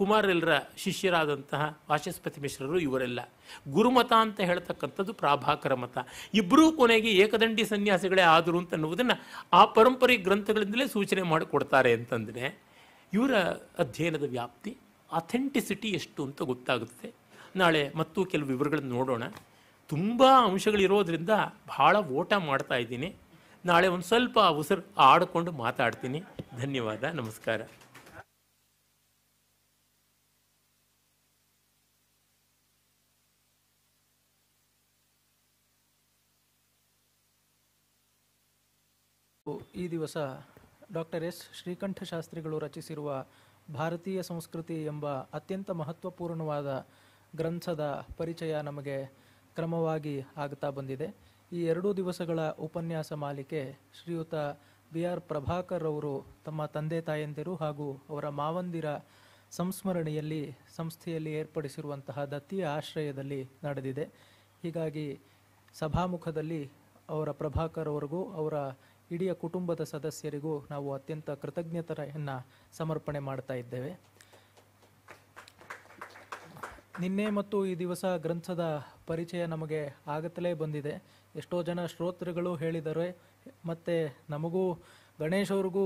ಕುಮಾರರೆಲ್ಲರ ಶಿಷ್ಯರಾದಂತಹ ವಾಚಸ್ಪತಿ ಮಿಶ್ರರು ಇವರೆಲ್ಲ ಗುರುಮತ ಅಂತ ಹೇಳ್ತಕ್ಕಂಥದ್ದು ಪ್ರಾಭಾಕರ ಮತ ಇಬ್ಬರೂ ಕೊನೆಗೆ ಏಕದಂಡಿ ಸನ್ಯಾಸಿಗಳೇ ಆದರು ಅಂತ ಅನ್ನುವುದನ್ನು ಆ ಪರಂಪರೆ ಗ್ರಂಥಗಳಿಂದಲೇ ಸೂಚನೆ ಮಾಡಿಕೊಡ್ತಾರೆ ಅಂತಂದರೆ ಇವರ ಅಧ್ಯಯನದ ವ್ಯಾಪ್ತಿ ಅಥೆಂಟಿಸಿಟಿ ಎಷ್ಟು ಅಂತ ಗೊತ್ತಾಗುತ್ತೆ ನಾಳೆ ಮತ್ತು ಕೆಲವು ವಿವರಗಳನ್ನು ನೋಡೋಣ ತುಂಬ ಅಂಶಗಳಿರೋದ್ರಿಂದ ಭಾಳ ಓಟ ಮಾಡ್ತಾ ಇದ್ದೀನಿ ನಾಳೆ ಒಂದು ಸ್ವಲ್ಪ ಆ ಉಸಿರು ಆಡಿಕೊಂಡು ಮಾತಾಡ್ತೀನಿ ಧನ್ಯವಾದ ನಮಸ್ಕಾರ ಈ ದಿವಸ ಡಾಕ್ಟರ್ ಎಸ್ ಶ್ರೀಕಂಠ ಶಾಸ್ತ್ರಿಗಳು ರಚಿಸಿರುವ ಭಾರತೀಯ ಸಂಸ್ಕೃತಿ ಎಂಬ ಅತ್ಯಂತ ಮಹತ್ವಪೂರ್ಣವಾದ ಗ್ರಂಥದ ಪರಿಚಯ ನಮಗೆ ಕ್ರಮವಾಗಿ ಆಗ್ತಾ ಬಂದಿದೆ ಈ ಎರಡೂ ದಿವಸಗಳ ಉಪನ್ಯಾಸ ಮಾಲಿಕೆ ಶ್ರೀಯುತ ಬಿ ಆರ್ ಪ್ರಭಾಕರ್ ಅವರು ತಮ್ಮ ತಂದೆ ತಾಯಂದಿರು ಹಾಗೂ ಅವರ ಮಾವಂದಿರ ಸಂಸ್ಮರಣೆಯಲ್ಲಿ ಸಂಸ್ಥೆಯಲ್ಲಿ ಏರ್ಪಡಿಸಿರುವಂತಹ ದತ್ತಿಯ ಆಶ್ರಯದಲ್ಲಿ ನಡೆದಿದೆ ಹೀಗಾಗಿ ಸಭಾಮುಖದಲ್ಲಿ ಅವರ ಪ್ರಭಾಕರ್ ಅವರಿಗೂ ಅವರ ಇಡೀ ಕುಟುಂಬದ ಸದಸ್ಯರಿಗೂ ನಾವು ಅತ್ಯಂತ ಕೃತಜ್ಞತೆಯನ್ನು ಸಮರ್ಪಣೆ ಮಾಡ್ತಾ ಇದ್ದೇವೆ ನಿನ್ನೆ ಮತ್ತು ಈ ದಿವಸ ಗ್ರಂಥದ ಪರಿಚಯ ನಮಗೆ ಆಗತಲೇ ಬಂದಿದೆ ಎಷ್ಟೋ ಜನ ಶ್ರೋತೃಗಳು ಹೇಳಿದರೆ ಮತ್ತು ನಮಗೂ ಗಣೇಶವ್ರಿಗೂ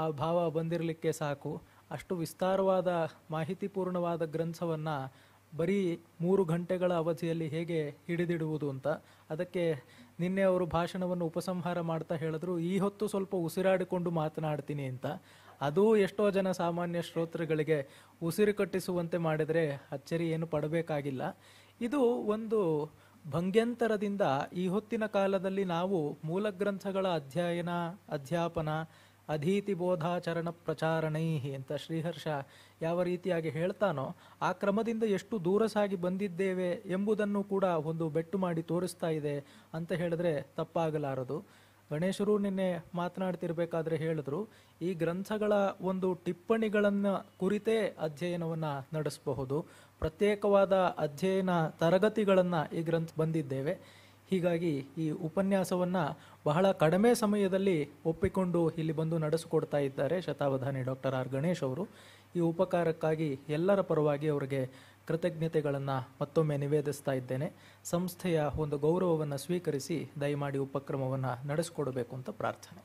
ಆ ಭಾವ ಬಂದಿರಲಿಕ್ಕೆ ಸಾಕು ಅಷ್ಟು ವಿಸ್ತಾರವಾದ ಮಾಹಿತಿಪೂರ್ಣವಾದ ಗ್ರಂಥವನ್ನು ಬರೀ ಮೂರು ಗಂಟೆಗಳ ಅವಧಿಯಲ್ಲಿ ಹೇಗೆ ಹಿಡಿದಿಡುವುದು ಅಂತ ಅದಕ್ಕೆ ನಿನ್ನೆ ಅವರು ಭಾಷಣವನ್ನು ಉಪಸಂಹಾರ ಮಾಡ್ತಾ ಹೇಳಿದ್ರು ಈ ಹೊತ್ತು ಸ್ವಲ್ಪ ಉಸಿರಾಡಿಕೊಂಡು ಮಾತನಾಡ್ತೀನಿ ಅಂತ ಅದು ಎಷ್ಟೋ ಜನ ಸಾಮಾನ್ಯ ಶ್ರೋತೃಗಳಿಗೆ ಉಸಿರು ಕಟ್ಟಿಸುವಂತೆ ಮಾಡಿದರೆ ಅಚ್ಚರಿ ಏನು ಪಡಬೇಕಾಗಿಲ್ಲ ಇದು ಒಂದು ಭಂಗ್ಯಂತರದಿಂದ ಈ ಹೊತ್ತಿನ ಕಾಲದಲ್ಲಿ ನಾವು ಮೂಲ ಗ್ರಂಥಗಳ ಅಧ್ಯಯನ ಅಧ್ಯಾಪನ ಅಧೀತಿ ಬೋಧಾಚರಣ ಪ್ರಚಾರಣೈ ಅಂತ ಶ್ರೀಹರ್ಷ ಯಾವ ರೀತಿಯಾಗಿ ಹೇಳ್ತಾನೋ ಆ ಕ್ರಮದಿಂದ ಎಷ್ಟು ದೂರ ಸಾಗಿ ಬಂದಿದ್ದೇವೆ ಎಂಬುದನ್ನು ಕೂಡ ಒಂದು ಬೆಟ್ಟು ಮಾಡಿ ತೋರಿಸ್ತಾ ಇದೆ ಅಂತ ಹೇಳಿದ್ರೆ ತಪ್ಪಾಗಲಾರದು ಗಣೇಶರು ನಿನ್ನೆ ಮಾತನಾಡ್ತಿರ್ಬೇಕಾದ್ರೆ ಹೇಳಿದ್ರು ಈ ಗ್ರಂಥಗಳ ಒಂದು ಟಿಪ್ಪಣಿಗಳನ್ನು ಕುರಿತೇ ಅಧ್ಯಯನವನ್ನು ನಡೆಸಬಹುದು ಪ್ರತ್ಯೇಕವಾದ ಅಧ್ಯಯನ ತರಗತಿಗಳನ್ನು ಈ ಗ್ರಂಥ ಬಂದಿದ್ದೇವೆ ಹೀಗಾಗಿ ಈ ಉಪನ್ಯಾಸವನ್ನು ಬಹಳ ಕಡಿಮೆ ಸಮಯದಲ್ಲಿ ಒಪ್ಪಿಕೊಂಡು ಇಲ್ಲಿ ಬಂದು ನಡೆಸಿಕೊಡ್ತಾ ಇದ್ದಾರೆ ಶತಾವಧಾನಿ ಡಾಕ್ಟರ್ ಆರ್ ಗಣೇಶ್ ಅವರು ಈ ಉಪಕಾರಕ್ಕಾಗಿ ಎಲ್ಲರ ಪರವಾಗಿ ಅವರಿಗೆ ಕೃತಜ್ಞತೆಗಳನ್ನು ಮತ್ತೊಮ್ಮೆ ನಿವೇದಿಸ್ತಾ ಇದ್ದೇನೆ ಸಂಸ್ಥೆಯ ಒಂದು ಗೌರವವನ್ನು ಸ್ವೀಕರಿಸಿ ದಯಮಾಡಿ ಉಪಕ್ರಮವನ್ನು ನಡೆಸಿಕೊಡಬೇಕು ಅಂತ ಪ್ರಾರ್ಥನೆ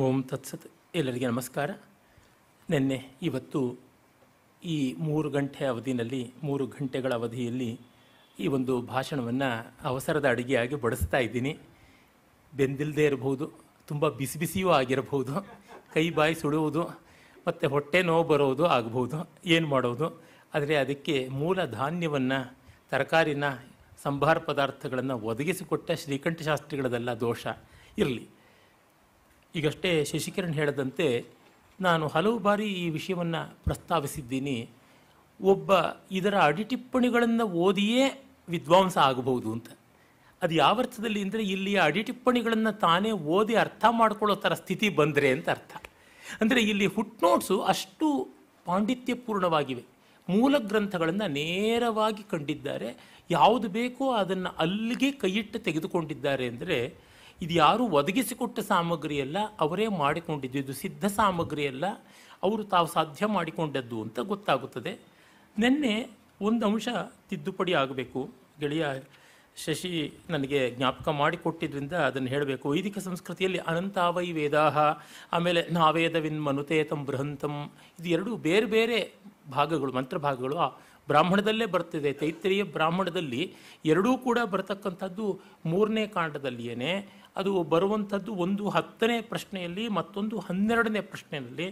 ಓಂ ತತ್ಸತ್ ಎಲ್ಲರಿಗೆ ನಮಸ್ಕಾರ ನಿನ್ನೆ ಇವತ್ತು ಈ ಮೂರು ಗಂಟೆ ಅವಧಿನಲ್ಲಿ ಮೂರು ಗಂಟೆಗಳ ಅವಧಿಯಲ್ಲಿ ಈ ಒಂದು ಭಾಷಣವನ್ನು ಅವಸರದ ಅಡುಗೆಯಾಗಿ ಬಡಿಸ್ತಾ ಇದ್ದೀನಿ ಬೆಂದಿಲ್ಲದೆ ಇರಬಹುದು ತುಂಬ ಬಿಸಿ ಬಿಸಿಯೂ ಆಗಿರಬಹುದು ಕೈ ಬಾಯಿ ಸುಡುವುದು ಮತ್ತು ಹೊಟ್ಟೆ ನೋವು ಬರೋದು ಆಗಬಹುದು ಏನು ಮಾಡೋದು ಆದರೆ ಅದಕ್ಕೆ ಮೂಲ ಧಾನ್ಯವನ್ನು ತರಕಾರಿನ ಸಂಭಾರ ಪದಾರ್ಥಗಳನ್ನು ಒದಗಿಸಿಕೊಟ್ಟ ಶ್ರೀಕಂಠ ದೋಷ ಇರಲಿ ಈಗಷ್ಟೇ ಶಶಿಕಿರಣ್ ಹೇಳದಂತೆ ನಾನು ಹಲವು ಬಾರಿ ಈ ವಿಷಯವನ್ನು ಪ್ರಸ್ತಾವಿಸಿದ್ದೀನಿ ಒಬ್ಬ ಇದರ ಅಡಿಟಿಪ್ಪಣಿಗಳನ್ನು ಓದಿಯೇ ವಿದ್ವಾಂಸ ಆಗಬಹುದು ಅಂತ ಅದು ಯಾವ ಅರ್ಥದಲ್ಲಿ ಅಂದರೆ ಇಲ್ಲಿಯ ಅಡಿಟಿಪ್ಪಣಿಗಳನ್ನು ತಾನೇ ಓದಿ ಅರ್ಥ ಮಾಡಿಕೊಳ್ಳೋ ಥರ ಸ್ಥಿತಿ ಬಂದರೆ ಅಂತ ಅರ್ಥ ಅಂದರೆ ಇಲ್ಲಿ ಹುಟ್ನೋಟ್ಸು ಅಷ್ಟು ಪಾಂಡಿತ್ಯಪೂರ್ಣವಾಗಿವೆ ಮೂಲ ಗ್ರಂಥಗಳನ್ನು ನೇರವಾಗಿ ಕಂಡಿದ್ದಾರೆ ಯಾವುದು ಬೇಕೋ ಅದನ್ನು ಅಲ್ಲಿಗೆ ಕೈಯಿಟ್ಟು ತೆಗೆದುಕೊಂಡಿದ್ದಾರೆ ಅಂದರೆ ಇದು ಯಾರು ಒದಗಿಸಿಕೊಟ್ಟ ಸಾಮಗ್ರಿ ಅಲ್ಲ ಅವರೇ ಮಾಡಿಕೊಂಡಿದ್ದು ಇದು ಸಿದ್ಧ ಸಾಮಗ್ರಿ ಅವರು ತಾವು ಸಾಧ್ಯ ಮಾಡಿಕೊಂಡದ್ದು ಅಂತ ಗೊತ್ತಾಗುತ್ತದೆ ನಿನ್ನೆ ಒಂದು ಅಂಶ ತಿದ್ದುಪಡಿ ಆಗಬೇಕು ಗೆಳೆಯ ಶಶಿ ನನಗೆ ಜ್ಞಾಪಕ ಮಾಡಿಕೊಟ್ಟಿದ್ರಿಂದ ಅದನ್ನು ಹೇಳಬೇಕು ವೈದಿಕ ಸಂಸ್ಕೃತಿಯಲ್ಲಿ ಅನಂತಾವೈ ವೇದಾಹ ಆಮೇಲೆ ನಾವೇದವಿನ್ ಮನುತೇತಂ ಬೃಹಂತಂ ಇದು ಎರಡು ಬೇರೆ ಬೇರೆ ಭಾಗಗಳು ಮಂತ್ರಭಾಗಗಳು ಆ ಬ್ರಾಹ್ಮಣದಲ್ಲೇ ಬರ್ತದೆ ತೈತ್ರಿಯ ಬ್ರಾಹ್ಮಣದಲ್ಲಿ ಎರಡೂ ಕೂಡ ಬರತಕ್ಕಂಥದ್ದು ಮೂರನೇ ಕಾಂಡದಲ್ಲಿಯೇ ಅದು ಬರುವಂಥದ್ದು ಒಂದು ಹತ್ತನೇ ಪ್ರಶ್ನೆಯಲ್ಲಿ ಮತ್ತೊಂದು ಹನ್ನೆರಡನೇ ಪ್ರಶ್ನೆಯಲ್ಲಿ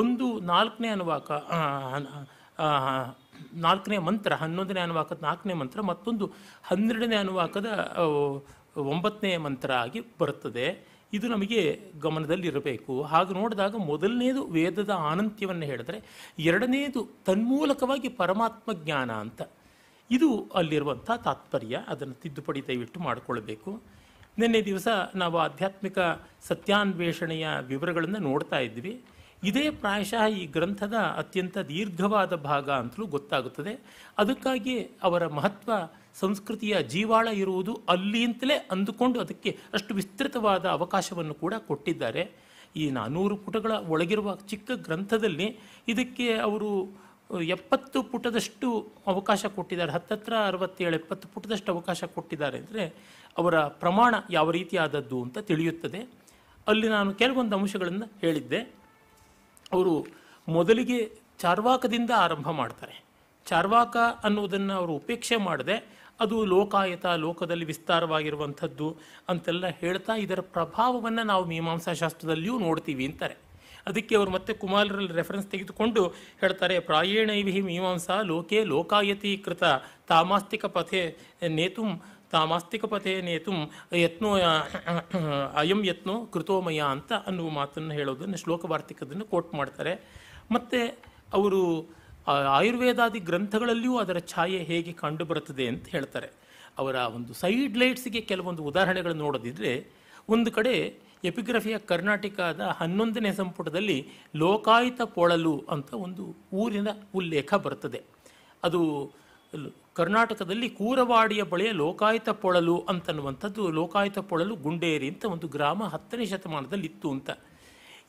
ಒಂದು ನಾಲ್ಕನೇ ಅನುವಾಕ ನಾಲ್ಕನೇ ಮಂತ್ರ ಹನ್ನೊಂದನೇ ಅನುವಾಕದ ನಾಲ್ಕನೇ ಮಂತ್ರ ಮತ್ತೊಂದು ಹನ್ನೆರಡನೇ ಅನುವಾಕದ ಒಂಬತ್ತನೇ ಮಂತ್ರ ಆಗಿ ಬರುತ್ತದೆ ಇದು ನಮಗೆ ಗಮನದಲ್ಲಿರಬೇಕು ಹಾಗೆ ನೋಡಿದಾಗ ಮೊದಲನೇದು ವೇದದ ಆನಂತ್ಯವನ್ನು ಹೇಳಿದ್ರೆ ಎರಡನೇದು ತನ್ಮೂಲಕವಾಗಿ ಪರಮಾತ್ಮ ಜ್ಞಾನ ಅಂತ ಇದು ಅಲ್ಲಿರುವಂಥ ತಾತ್ಪರ್ಯ ಅದನ್ನು ತಿದ್ದುಪಡಿ ದಯವಿಟ್ಟು ಮಾಡಿಕೊಳ್ಬೇಕು ನಿನ್ನೆ ದಿವಸ ನಾವು ಆಧ್ಯಾತ್ಮಿಕ ಸತ್ಯಾನ್ವೇಷಣೆಯ ವಿವರಗಳನ್ನು ನೋಡ್ತಾ ಇದ್ವಿ ಇದೇ ಪ್ರಾಯಶಃ ಈ ಗ್ರಂಥದ ಅತ್ಯಂತ ದೀರ್ಘವಾದ ಭಾಗ ಅಂತಲೂ ಗೊತ್ತಾಗುತ್ತದೆ ಅದಕ್ಕಾಗಿ ಅವರ ಮಹತ್ವ ಸಂಸ್ಕೃತಿಯ ಜೀವಾಳ ಇರುವುದು ಅಲ್ಲಿ ಅಂತಲೇ ಅಂದುಕೊಂಡು ಅದಕ್ಕೆ ಅಷ್ಟು ವಿಸ್ತೃತವಾದ ಅವಕಾಶವನ್ನು ಕೂಡ ಕೊಟ್ಟಿದ್ದಾರೆ ಈ ನಾನ್ನೂರು ಪುಟಗಳ ಒಳಗಿರುವ ಚಿಕ್ಕ ಗ್ರಂಥದಲ್ಲಿ ಇದಕ್ಕೆ ಅವರು ಎಪ್ಪತ್ತು ಪುಟದಷ್ಟು ಅವಕಾಶ ಕೊಟ್ಟಿದ್ದಾರೆ ಹತ್ತತ್ರ ಅರವತ್ತೇಳು ಎಪ್ಪತ್ತು ಪುಟದಷ್ಟು ಅವಕಾಶ ಕೊಟ್ಟಿದ್ದಾರೆ ಅಂದರೆ ಅವರ ಪ್ರಮಾಣ ಯಾವ ರೀತಿಯಾದದ್ದು ಅಂತ ತಿಳಿಯುತ್ತದೆ ಅಲ್ಲಿ ನಾನು ಕೆಲವೊಂದು ಅಂಶಗಳನ್ನು ಹೇಳಿದ್ದೆ ಅವರು ಮೊದಲಿಗೆ ಚಾರ್ವಾಕದಿಂದ ಆರಂಭ ಮಾಡ್ತಾರೆ ಚಾರ್ವಾಕ ಅನ್ನುವುದನ್ನು ಅವರು ಉಪೇಕ್ಷೆ ಮಾಡದೆ ಅದು ಲೋಕಾಯತ ಲೋಕದಲ್ಲಿ ವಿಸ್ತಾರವಾಗಿರುವಂಥದ್ದು ಅಂತೆಲ್ಲ ಹೇಳ್ತಾ ಇದರ ಪ್ರಭಾವವನ್ನು ನಾವು ಮೀಮಾಂಸಾ ಶಾಸ್ತ್ರದಲ್ಲಿಯೂ ನೋಡ್ತೀವಿ ಅಂತಾರೆ ಅದಕ್ಕೆ ಅವರು ಮತ್ತೆ ಕುಮಾರರಲ್ಲಿ ರೆಫರೆನ್ಸ್ ತೆಗೆದುಕೊಂಡು ಹೇಳ್ತಾರೆ ಪ್ರಾಯೇಣೈವಿಹಿ ಮೀಮಾಂಸಾ ಲೋಕೆ ಲೋಕಾಯತಿ ಕೃತ ತಾಮಾಸ್ತಿಕ ಪಥೆ ನೇತು ತಾಮಾಸ್ತಿಕ ಪಥೆ ನೇತು ಯತ್ನೋ ಅಯಂ ಯತ್ನೋ ಕೃತೋಮಯ ಅಂತ ಅನ್ನುವ ಮಾತನ್ನು ಹೇಳೋದನ್ನು ಶ್ಲೋಕವಾರ್ತಿಕದನ್ನು ಕೋಟ್ ಮಾಡ್ತಾರೆ ಮತ್ತು ಅವರು ಆಯುರ್ವೇದಾದಿ ಗ್ರಂಥಗಳಲ್ಲಿಯೂ ಅದರ ಛಾಯೆ ಹೇಗೆ ಕಂಡುಬರುತ್ತದೆ ಅಂತ ಹೇಳ್ತಾರೆ ಅವರ ಒಂದು ಸೈಡ್ ಲೈಟ್ಸ್ಗೆ ಕೆಲವೊಂದು ಉದಾಹರಣೆಗಳನ್ನು ನೋಡೋದಿದ್ರೆ ಒಂದು ಕಡೆ ಎಪಿಗ್ರಫಿಯ ಕರ್ನಾಟಕದ ಹನ್ನೊಂದನೇ ಸಂಪುಟದಲ್ಲಿ ಲೋಕಾಯಿತ ಪೊಳಲು ಅಂತ ಒಂದು ಊರಿನ ಉಲ್ಲೇಖ ಬರ್ತದೆ ಅದು ಕರ್ನಾಟಕದಲ್ಲಿ ಕೂರವಾಡಿಯ ಬಳಿಯ ಲೋಕಾಯುತ ಪೊಳಲು ಅಂತನ್ನುವಂಥದ್ದು ಲೋಕಾಯುತ ಪೊಳಲು ಗುಂಡೇರಿ ಅಂತ ಒಂದು ಗ್ರಾಮ ಹತ್ತನೇ ಶತಮಾನದಲ್ಲಿ ಇತ್ತು ಅಂತ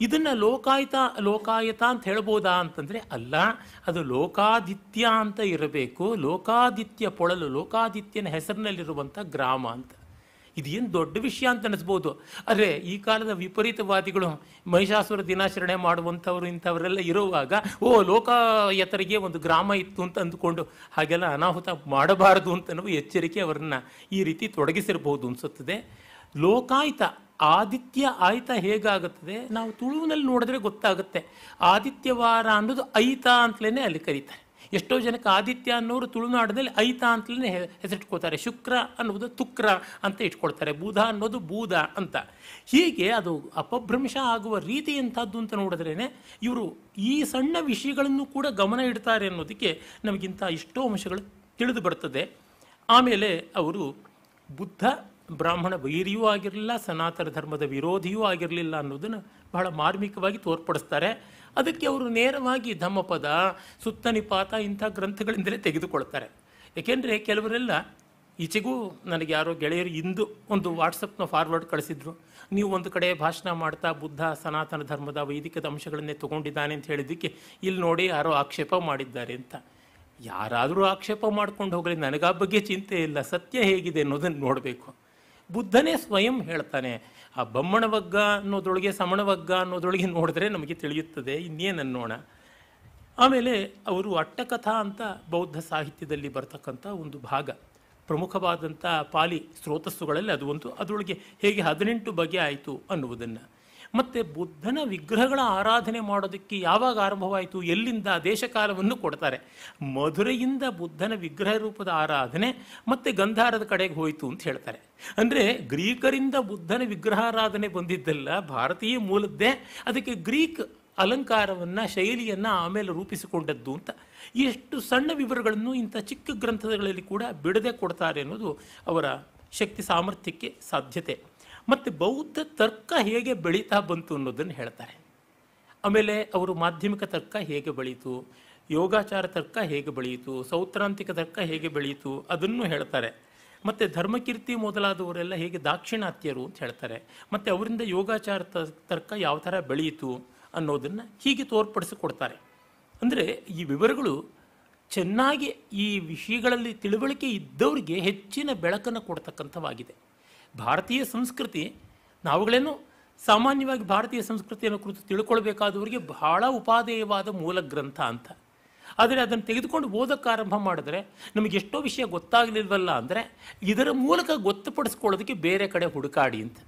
ಇದನ್ನು ಲೋಕಾಯುತ ಲೋಕಾಯತ ಅಂತ ಹೇಳ್ಬೋದಾ ಅಂತಂದರೆ ಅಲ್ಲ ಅದು ಲೋಕಾದಿತ್ಯ ಅಂತ ಇರಬೇಕು ಲೋಕಾದಿತ್ಯ ಪೊಳಲು ಲೋಕಾದಿತ್ಯನ ಹೆಸರಿನಲ್ಲಿರುವಂಥ ಗ್ರಾಮ ಅಂತ ಇದೇನು ದೊಡ್ಡ ವಿಷಯ ಅಂತ ಅನಿಸ್ಬೋದು ಆದರೆ ಈ ಕಾಲದ ವಿಪರೀತವಾದಿಗಳು ಮಹಿಷಾಸುರ ದಿನಾಚರಣೆ ಮಾಡುವಂಥವ್ರು ಇಂಥವರೆಲ್ಲ ಇರುವಾಗ ಓ ಲೋಕಾಯತರಿಗೆ ಒಂದು ಗ್ರಾಮ ಇತ್ತು ಅಂತ ಅಂದುಕೊಂಡು ಹಾಗೆಲ್ಲ ಅನಾಹುತ ಮಾಡಬಾರದು ಅಂತ ನಾವು ಎಚ್ಚರಿಕೆ ಅವರನ್ನು ಈ ರೀತಿ ತೊಡಗಿಸಿರ್ಬೋದು ಅನಿಸುತ್ತದೆ ಲೋಕಾಯಿತ ಆದಿತ್ಯ ಆಯ್ತ ಹೇಗಾಗುತ್ತದೆ ನಾವು ತುಳುವಿನಲ್ಲಿ ನೋಡಿದ್ರೆ ಗೊತ್ತಾಗುತ್ತೆ ಆದಿತ್ಯವಾರ ಅನ್ನೋದು ಐತ ಅಂತಲೇ ಅಲ್ಲಿ ಕರೀತಾರೆ ಎಷ್ಟೋ ಜನಕ್ಕೆ ಆದಿತ್ಯ ಅನ್ನೋರು ತುಳುನಾಡಿನಲ್ಲಿ ಐತ ಅಂತಲೇ ಹೆಸರಿಟ್ಕೋತಾರೆ ಶುಕ್ರ ಅನ್ನೋದು ತುಕ್ರ ಅಂತ ಇಟ್ಕೊಳ್ತಾರೆ ಬೂಧ ಅನ್ನೋದು ಬೂಧ ಅಂತ ಹೀಗೆ ಅದು ಅಪಭ್ರಂಶ ಆಗುವ ರೀತಿ ಎಂಥದ್ದು ಅಂತ ನೋಡಿದ್ರೇ ಇವರು ಈ ಸಣ್ಣ ವಿಷಯಗಳನ್ನು ಕೂಡ ಗಮನ ಇಡ್ತಾರೆ ಅನ್ನೋದಕ್ಕೆ ನಮಗಿಂತ ಎಷ್ಟೋ ಅಂಶಗಳು ತಿಳಿದು ಬರ್ತದೆ ಆಮೇಲೆ ಅವರು ಬುದ್ಧ ಬ್ರಾಹ್ಮಣ ವೈರಿಯೂ ಆಗಿರಲಿಲ್ಲ ಸನಾತನ ಧರ್ಮದ ವಿರೋಧಿಯೂ ಆಗಿರಲಿಲ್ಲ ಅನ್ನೋದನ್ನು ಬಹಳ ಮಾರ್ಮಿಕವಾಗಿ ತೋರ್ಪಡಿಸ್ತಾರೆ ಅದಕ್ಕೆ ಅವರು ನೇರವಾಗಿ ಧಮ್ಮಪದ ಸುತ್ತನಿಪಾತ ಇಂಥ ಗ್ರಂಥಗಳಿಂದಲೇ ತೆಗೆದುಕೊಳ್ತಾರೆ ಏಕೆಂದರೆ ಕೆಲವರೆಲ್ಲ ಈಚೆಗೂ ನನಗೆ ಯಾರೋ ಗೆಳೆಯರು ಇಂದು ಒಂದು ವಾಟ್ಸಪ್ನ ಫಾರ್ವರ್ಡ್ ಕಳಿಸಿದ್ರು ನೀವು ಒಂದು ಕಡೆ ಭಾಷಣ ಮಾಡ್ತಾ ಬುದ್ಧ ಸನಾತನ ಧರ್ಮದ ವೈದಿಕದ ಅಂಶಗಳನ್ನೇ ತೊಗೊಂಡಿದ್ದಾನೆ ಅಂತ ಹೇಳಿದ್ದಕ್ಕೆ ಇಲ್ಲಿ ನೋಡಿ ಯಾರೋ ಆಕ್ಷೇಪ ಮಾಡಿದ್ದಾರೆ ಅಂತ ಯಾರಾದರೂ ಆಕ್ಷೇಪ ಮಾಡ್ಕೊಂಡು ಹೋಗಲಿ ನನಗೆ ಆ ಬಗ್ಗೆ ಚಿಂತೆ ಇಲ್ಲ ಸತ್ಯ ಹೇಗಿದೆ ಅನ್ನೋದನ್ನು ನೋಡಬೇಕು ಬುದ್ಧನೇ ಸ್ವಯಂ ಹೇಳ್ತಾನೆ ಆ ಬಮ್ಮಣವಗ್ಗ ಅನ್ನೋದ್ರೊಳಗೆ ಸಮಣವಗ್ಗ ಅನ್ನೋದ್ರೊಳಗೆ ನೋಡಿದ್ರೆ ನಮಗೆ ತಿಳಿಯುತ್ತದೆ ಅನ್ನೋಣ ಆಮೇಲೆ ಅವರು ಅಟ್ಟಕಥಾ ಅಂತ ಬೌದ್ಧ ಸಾಹಿತ್ಯದಲ್ಲಿ ಬರ್ತಕ್ಕಂಥ ಒಂದು ಭಾಗ ಪ್ರಮುಖವಾದಂಥ ಪಾಲಿ ಸ್ರೋತಸ್ಸುಗಳಲ್ಲಿ ಅದು ಒಂದು ಅದರೊಳಗೆ ಹೇಗೆ ಹದಿನೆಂಟು ಬಗೆ ಆಯಿತು ಅನ್ನುವುದನ್ನು ಮತ್ತು ಬುದ್ಧನ ವಿಗ್ರಹಗಳ ಆರಾಧನೆ ಮಾಡೋದಕ್ಕೆ ಯಾವಾಗ ಆರಂಭವಾಯಿತು ಎಲ್ಲಿಂದ ದೇಶಕಾಲವನ್ನು ಕೊಡ್ತಾರೆ ಮಧುರೆಯಿಂದ ಬುದ್ಧನ ವಿಗ್ರಹ ರೂಪದ ಆರಾಧನೆ ಮತ್ತು ಗಂಧಾರದ ಕಡೆಗೆ ಹೋಯಿತು ಅಂತ ಹೇಳ್ತಾರೆ ಅಂದರೆ ಗ್ರೀಕರಿಂದ ಬುದ್ಧನ ವಿಗ್ರಹಾರಾಧನೆ ಬಂದಿದ್ದಲ್ಲ ಭಾರತೀಯ ಮೂಲದ್ದೇ ಅದಕ್ಕೆ ಗ್ರೀಕ್ ಅಲಂಕಾರವನ್ನು ಶೈಲಿಯನ್ನು ಆಮೇಲೆ ರೂಪಿಸಿಕೊಂಡದ್ದು ಅಂತ ಎಷ್ಟು ಸಣ್ಣ ವಿವರಗಳನ್ನು ಇಂಥ ಚಿಕ್ಕ ಗ್ರಂಥಗಳಲ್ಲಿ ಕೂಡ ಬಿಡದೆ ಕೊಡ್ತಾರೆ ಅನ್ನೋದು ಅವರ ಶಕ್ತಿ ಸಾಮರ್ಥ್ಯಕ್ಕೆ ಸಾಧ್ಯತೆ ಮತ್ತು ಬೌದ್ಧ ತರ್ಕ ಹೇಗೆ ಬೆಳೀತಾ ಬಂತು ಅನ್ನೋದನ್ನು ಹೇಳ್ತಾರೆ ಆಮೇಲೆ ಅವರು ಮಾಧ್ಯಮಿಕ ತರ್ಕ ಹೇಗೆ ಬೆಳೀತು ಯೋಗಾಚಾರ ತರ್ಕ ಹೇಗೆ ಬೆಳೆಯಿತು ಸೌತ್ರಾಂತಿಕ ತರ್ಕ ಹೇಗೆ ಬೆಳೆಯಿತು ಅದನ್ನು ಹೇಳ್ತಾರೆ ಮತ್ತು ಧರ್ಮಕೀರ್ತಿ ಮೊದಲಾದವರೆಲ್ಲ ಹೇಗೆ ದಾಕ್ಷಿಣಾತ್ಯರು ಅಂತ ಹೇಳ್ತಾರೆ ಮತ್ತು ಅವರಿಂದ ಯೋಗಾಚಾರ ತರ್ಕ ಯಾವ ಥರ ಬೆಳೆಯಿತು ಅನ್ನೋದನ್ನು ಹೀಗೆ ತೋರ್ಪಡಿಸಿಕೊಡ್ತಾರೆ ಅಂದರೆ ಈ ವಿವರಗಳು ಚೆನ್ನಾಗಿ ಈ ವಿಷಯಗಳಲ್ಲಿ ತಿಳುವಳಿಕೆ ಇದ್ದವರಿಗೆ ಹೆಚ್ಚಿನ ಬೆಳಕನ್ನು ಕೊಡ್ತಕ್ಕಂಥವಾಗಿದೆ ಭಾರತೀಯ ಸಂಸ್ಕೃತಿ ನಾವುಗಳೇನು ಸಾಮಾನ್ಯವಾಗಿ ಭಾರತೀಯ ಸಂಸ್ಕೃತಿಯನ್ನು ಕುರಿತು ತಿಳ್ಕೊಳ್ಬೇಕಾದವರಿಗೆ ಬಹಳ ಉಪಾದೇಯವಾದ ಮೂಲ ಗ್ರಂಥ ಅಂತ ಆದರೆ ಅದನ್ನು ತೆಗೆದುಕೊಂಡು ಓದೋಕ್ಕೆ ಆರಂಭ ಮಾಡಿದ್ರೆ ನಮಗೆ ಎಷ್ಟೋ ವಿಷಯ ಗೊತ್ತಾಗಲಿಲ್ವಲ್ಲ ಅಂದರೆ ಇದರ ಮೂಲಕ ಗೊತ್ತುಪಡಿಸ್ಕೊಳ್ಳೋದಕ್ಕೆ ಬೇರೆ ಕಡೆ ಹುಡುಕಾಡಿ ಅಂತ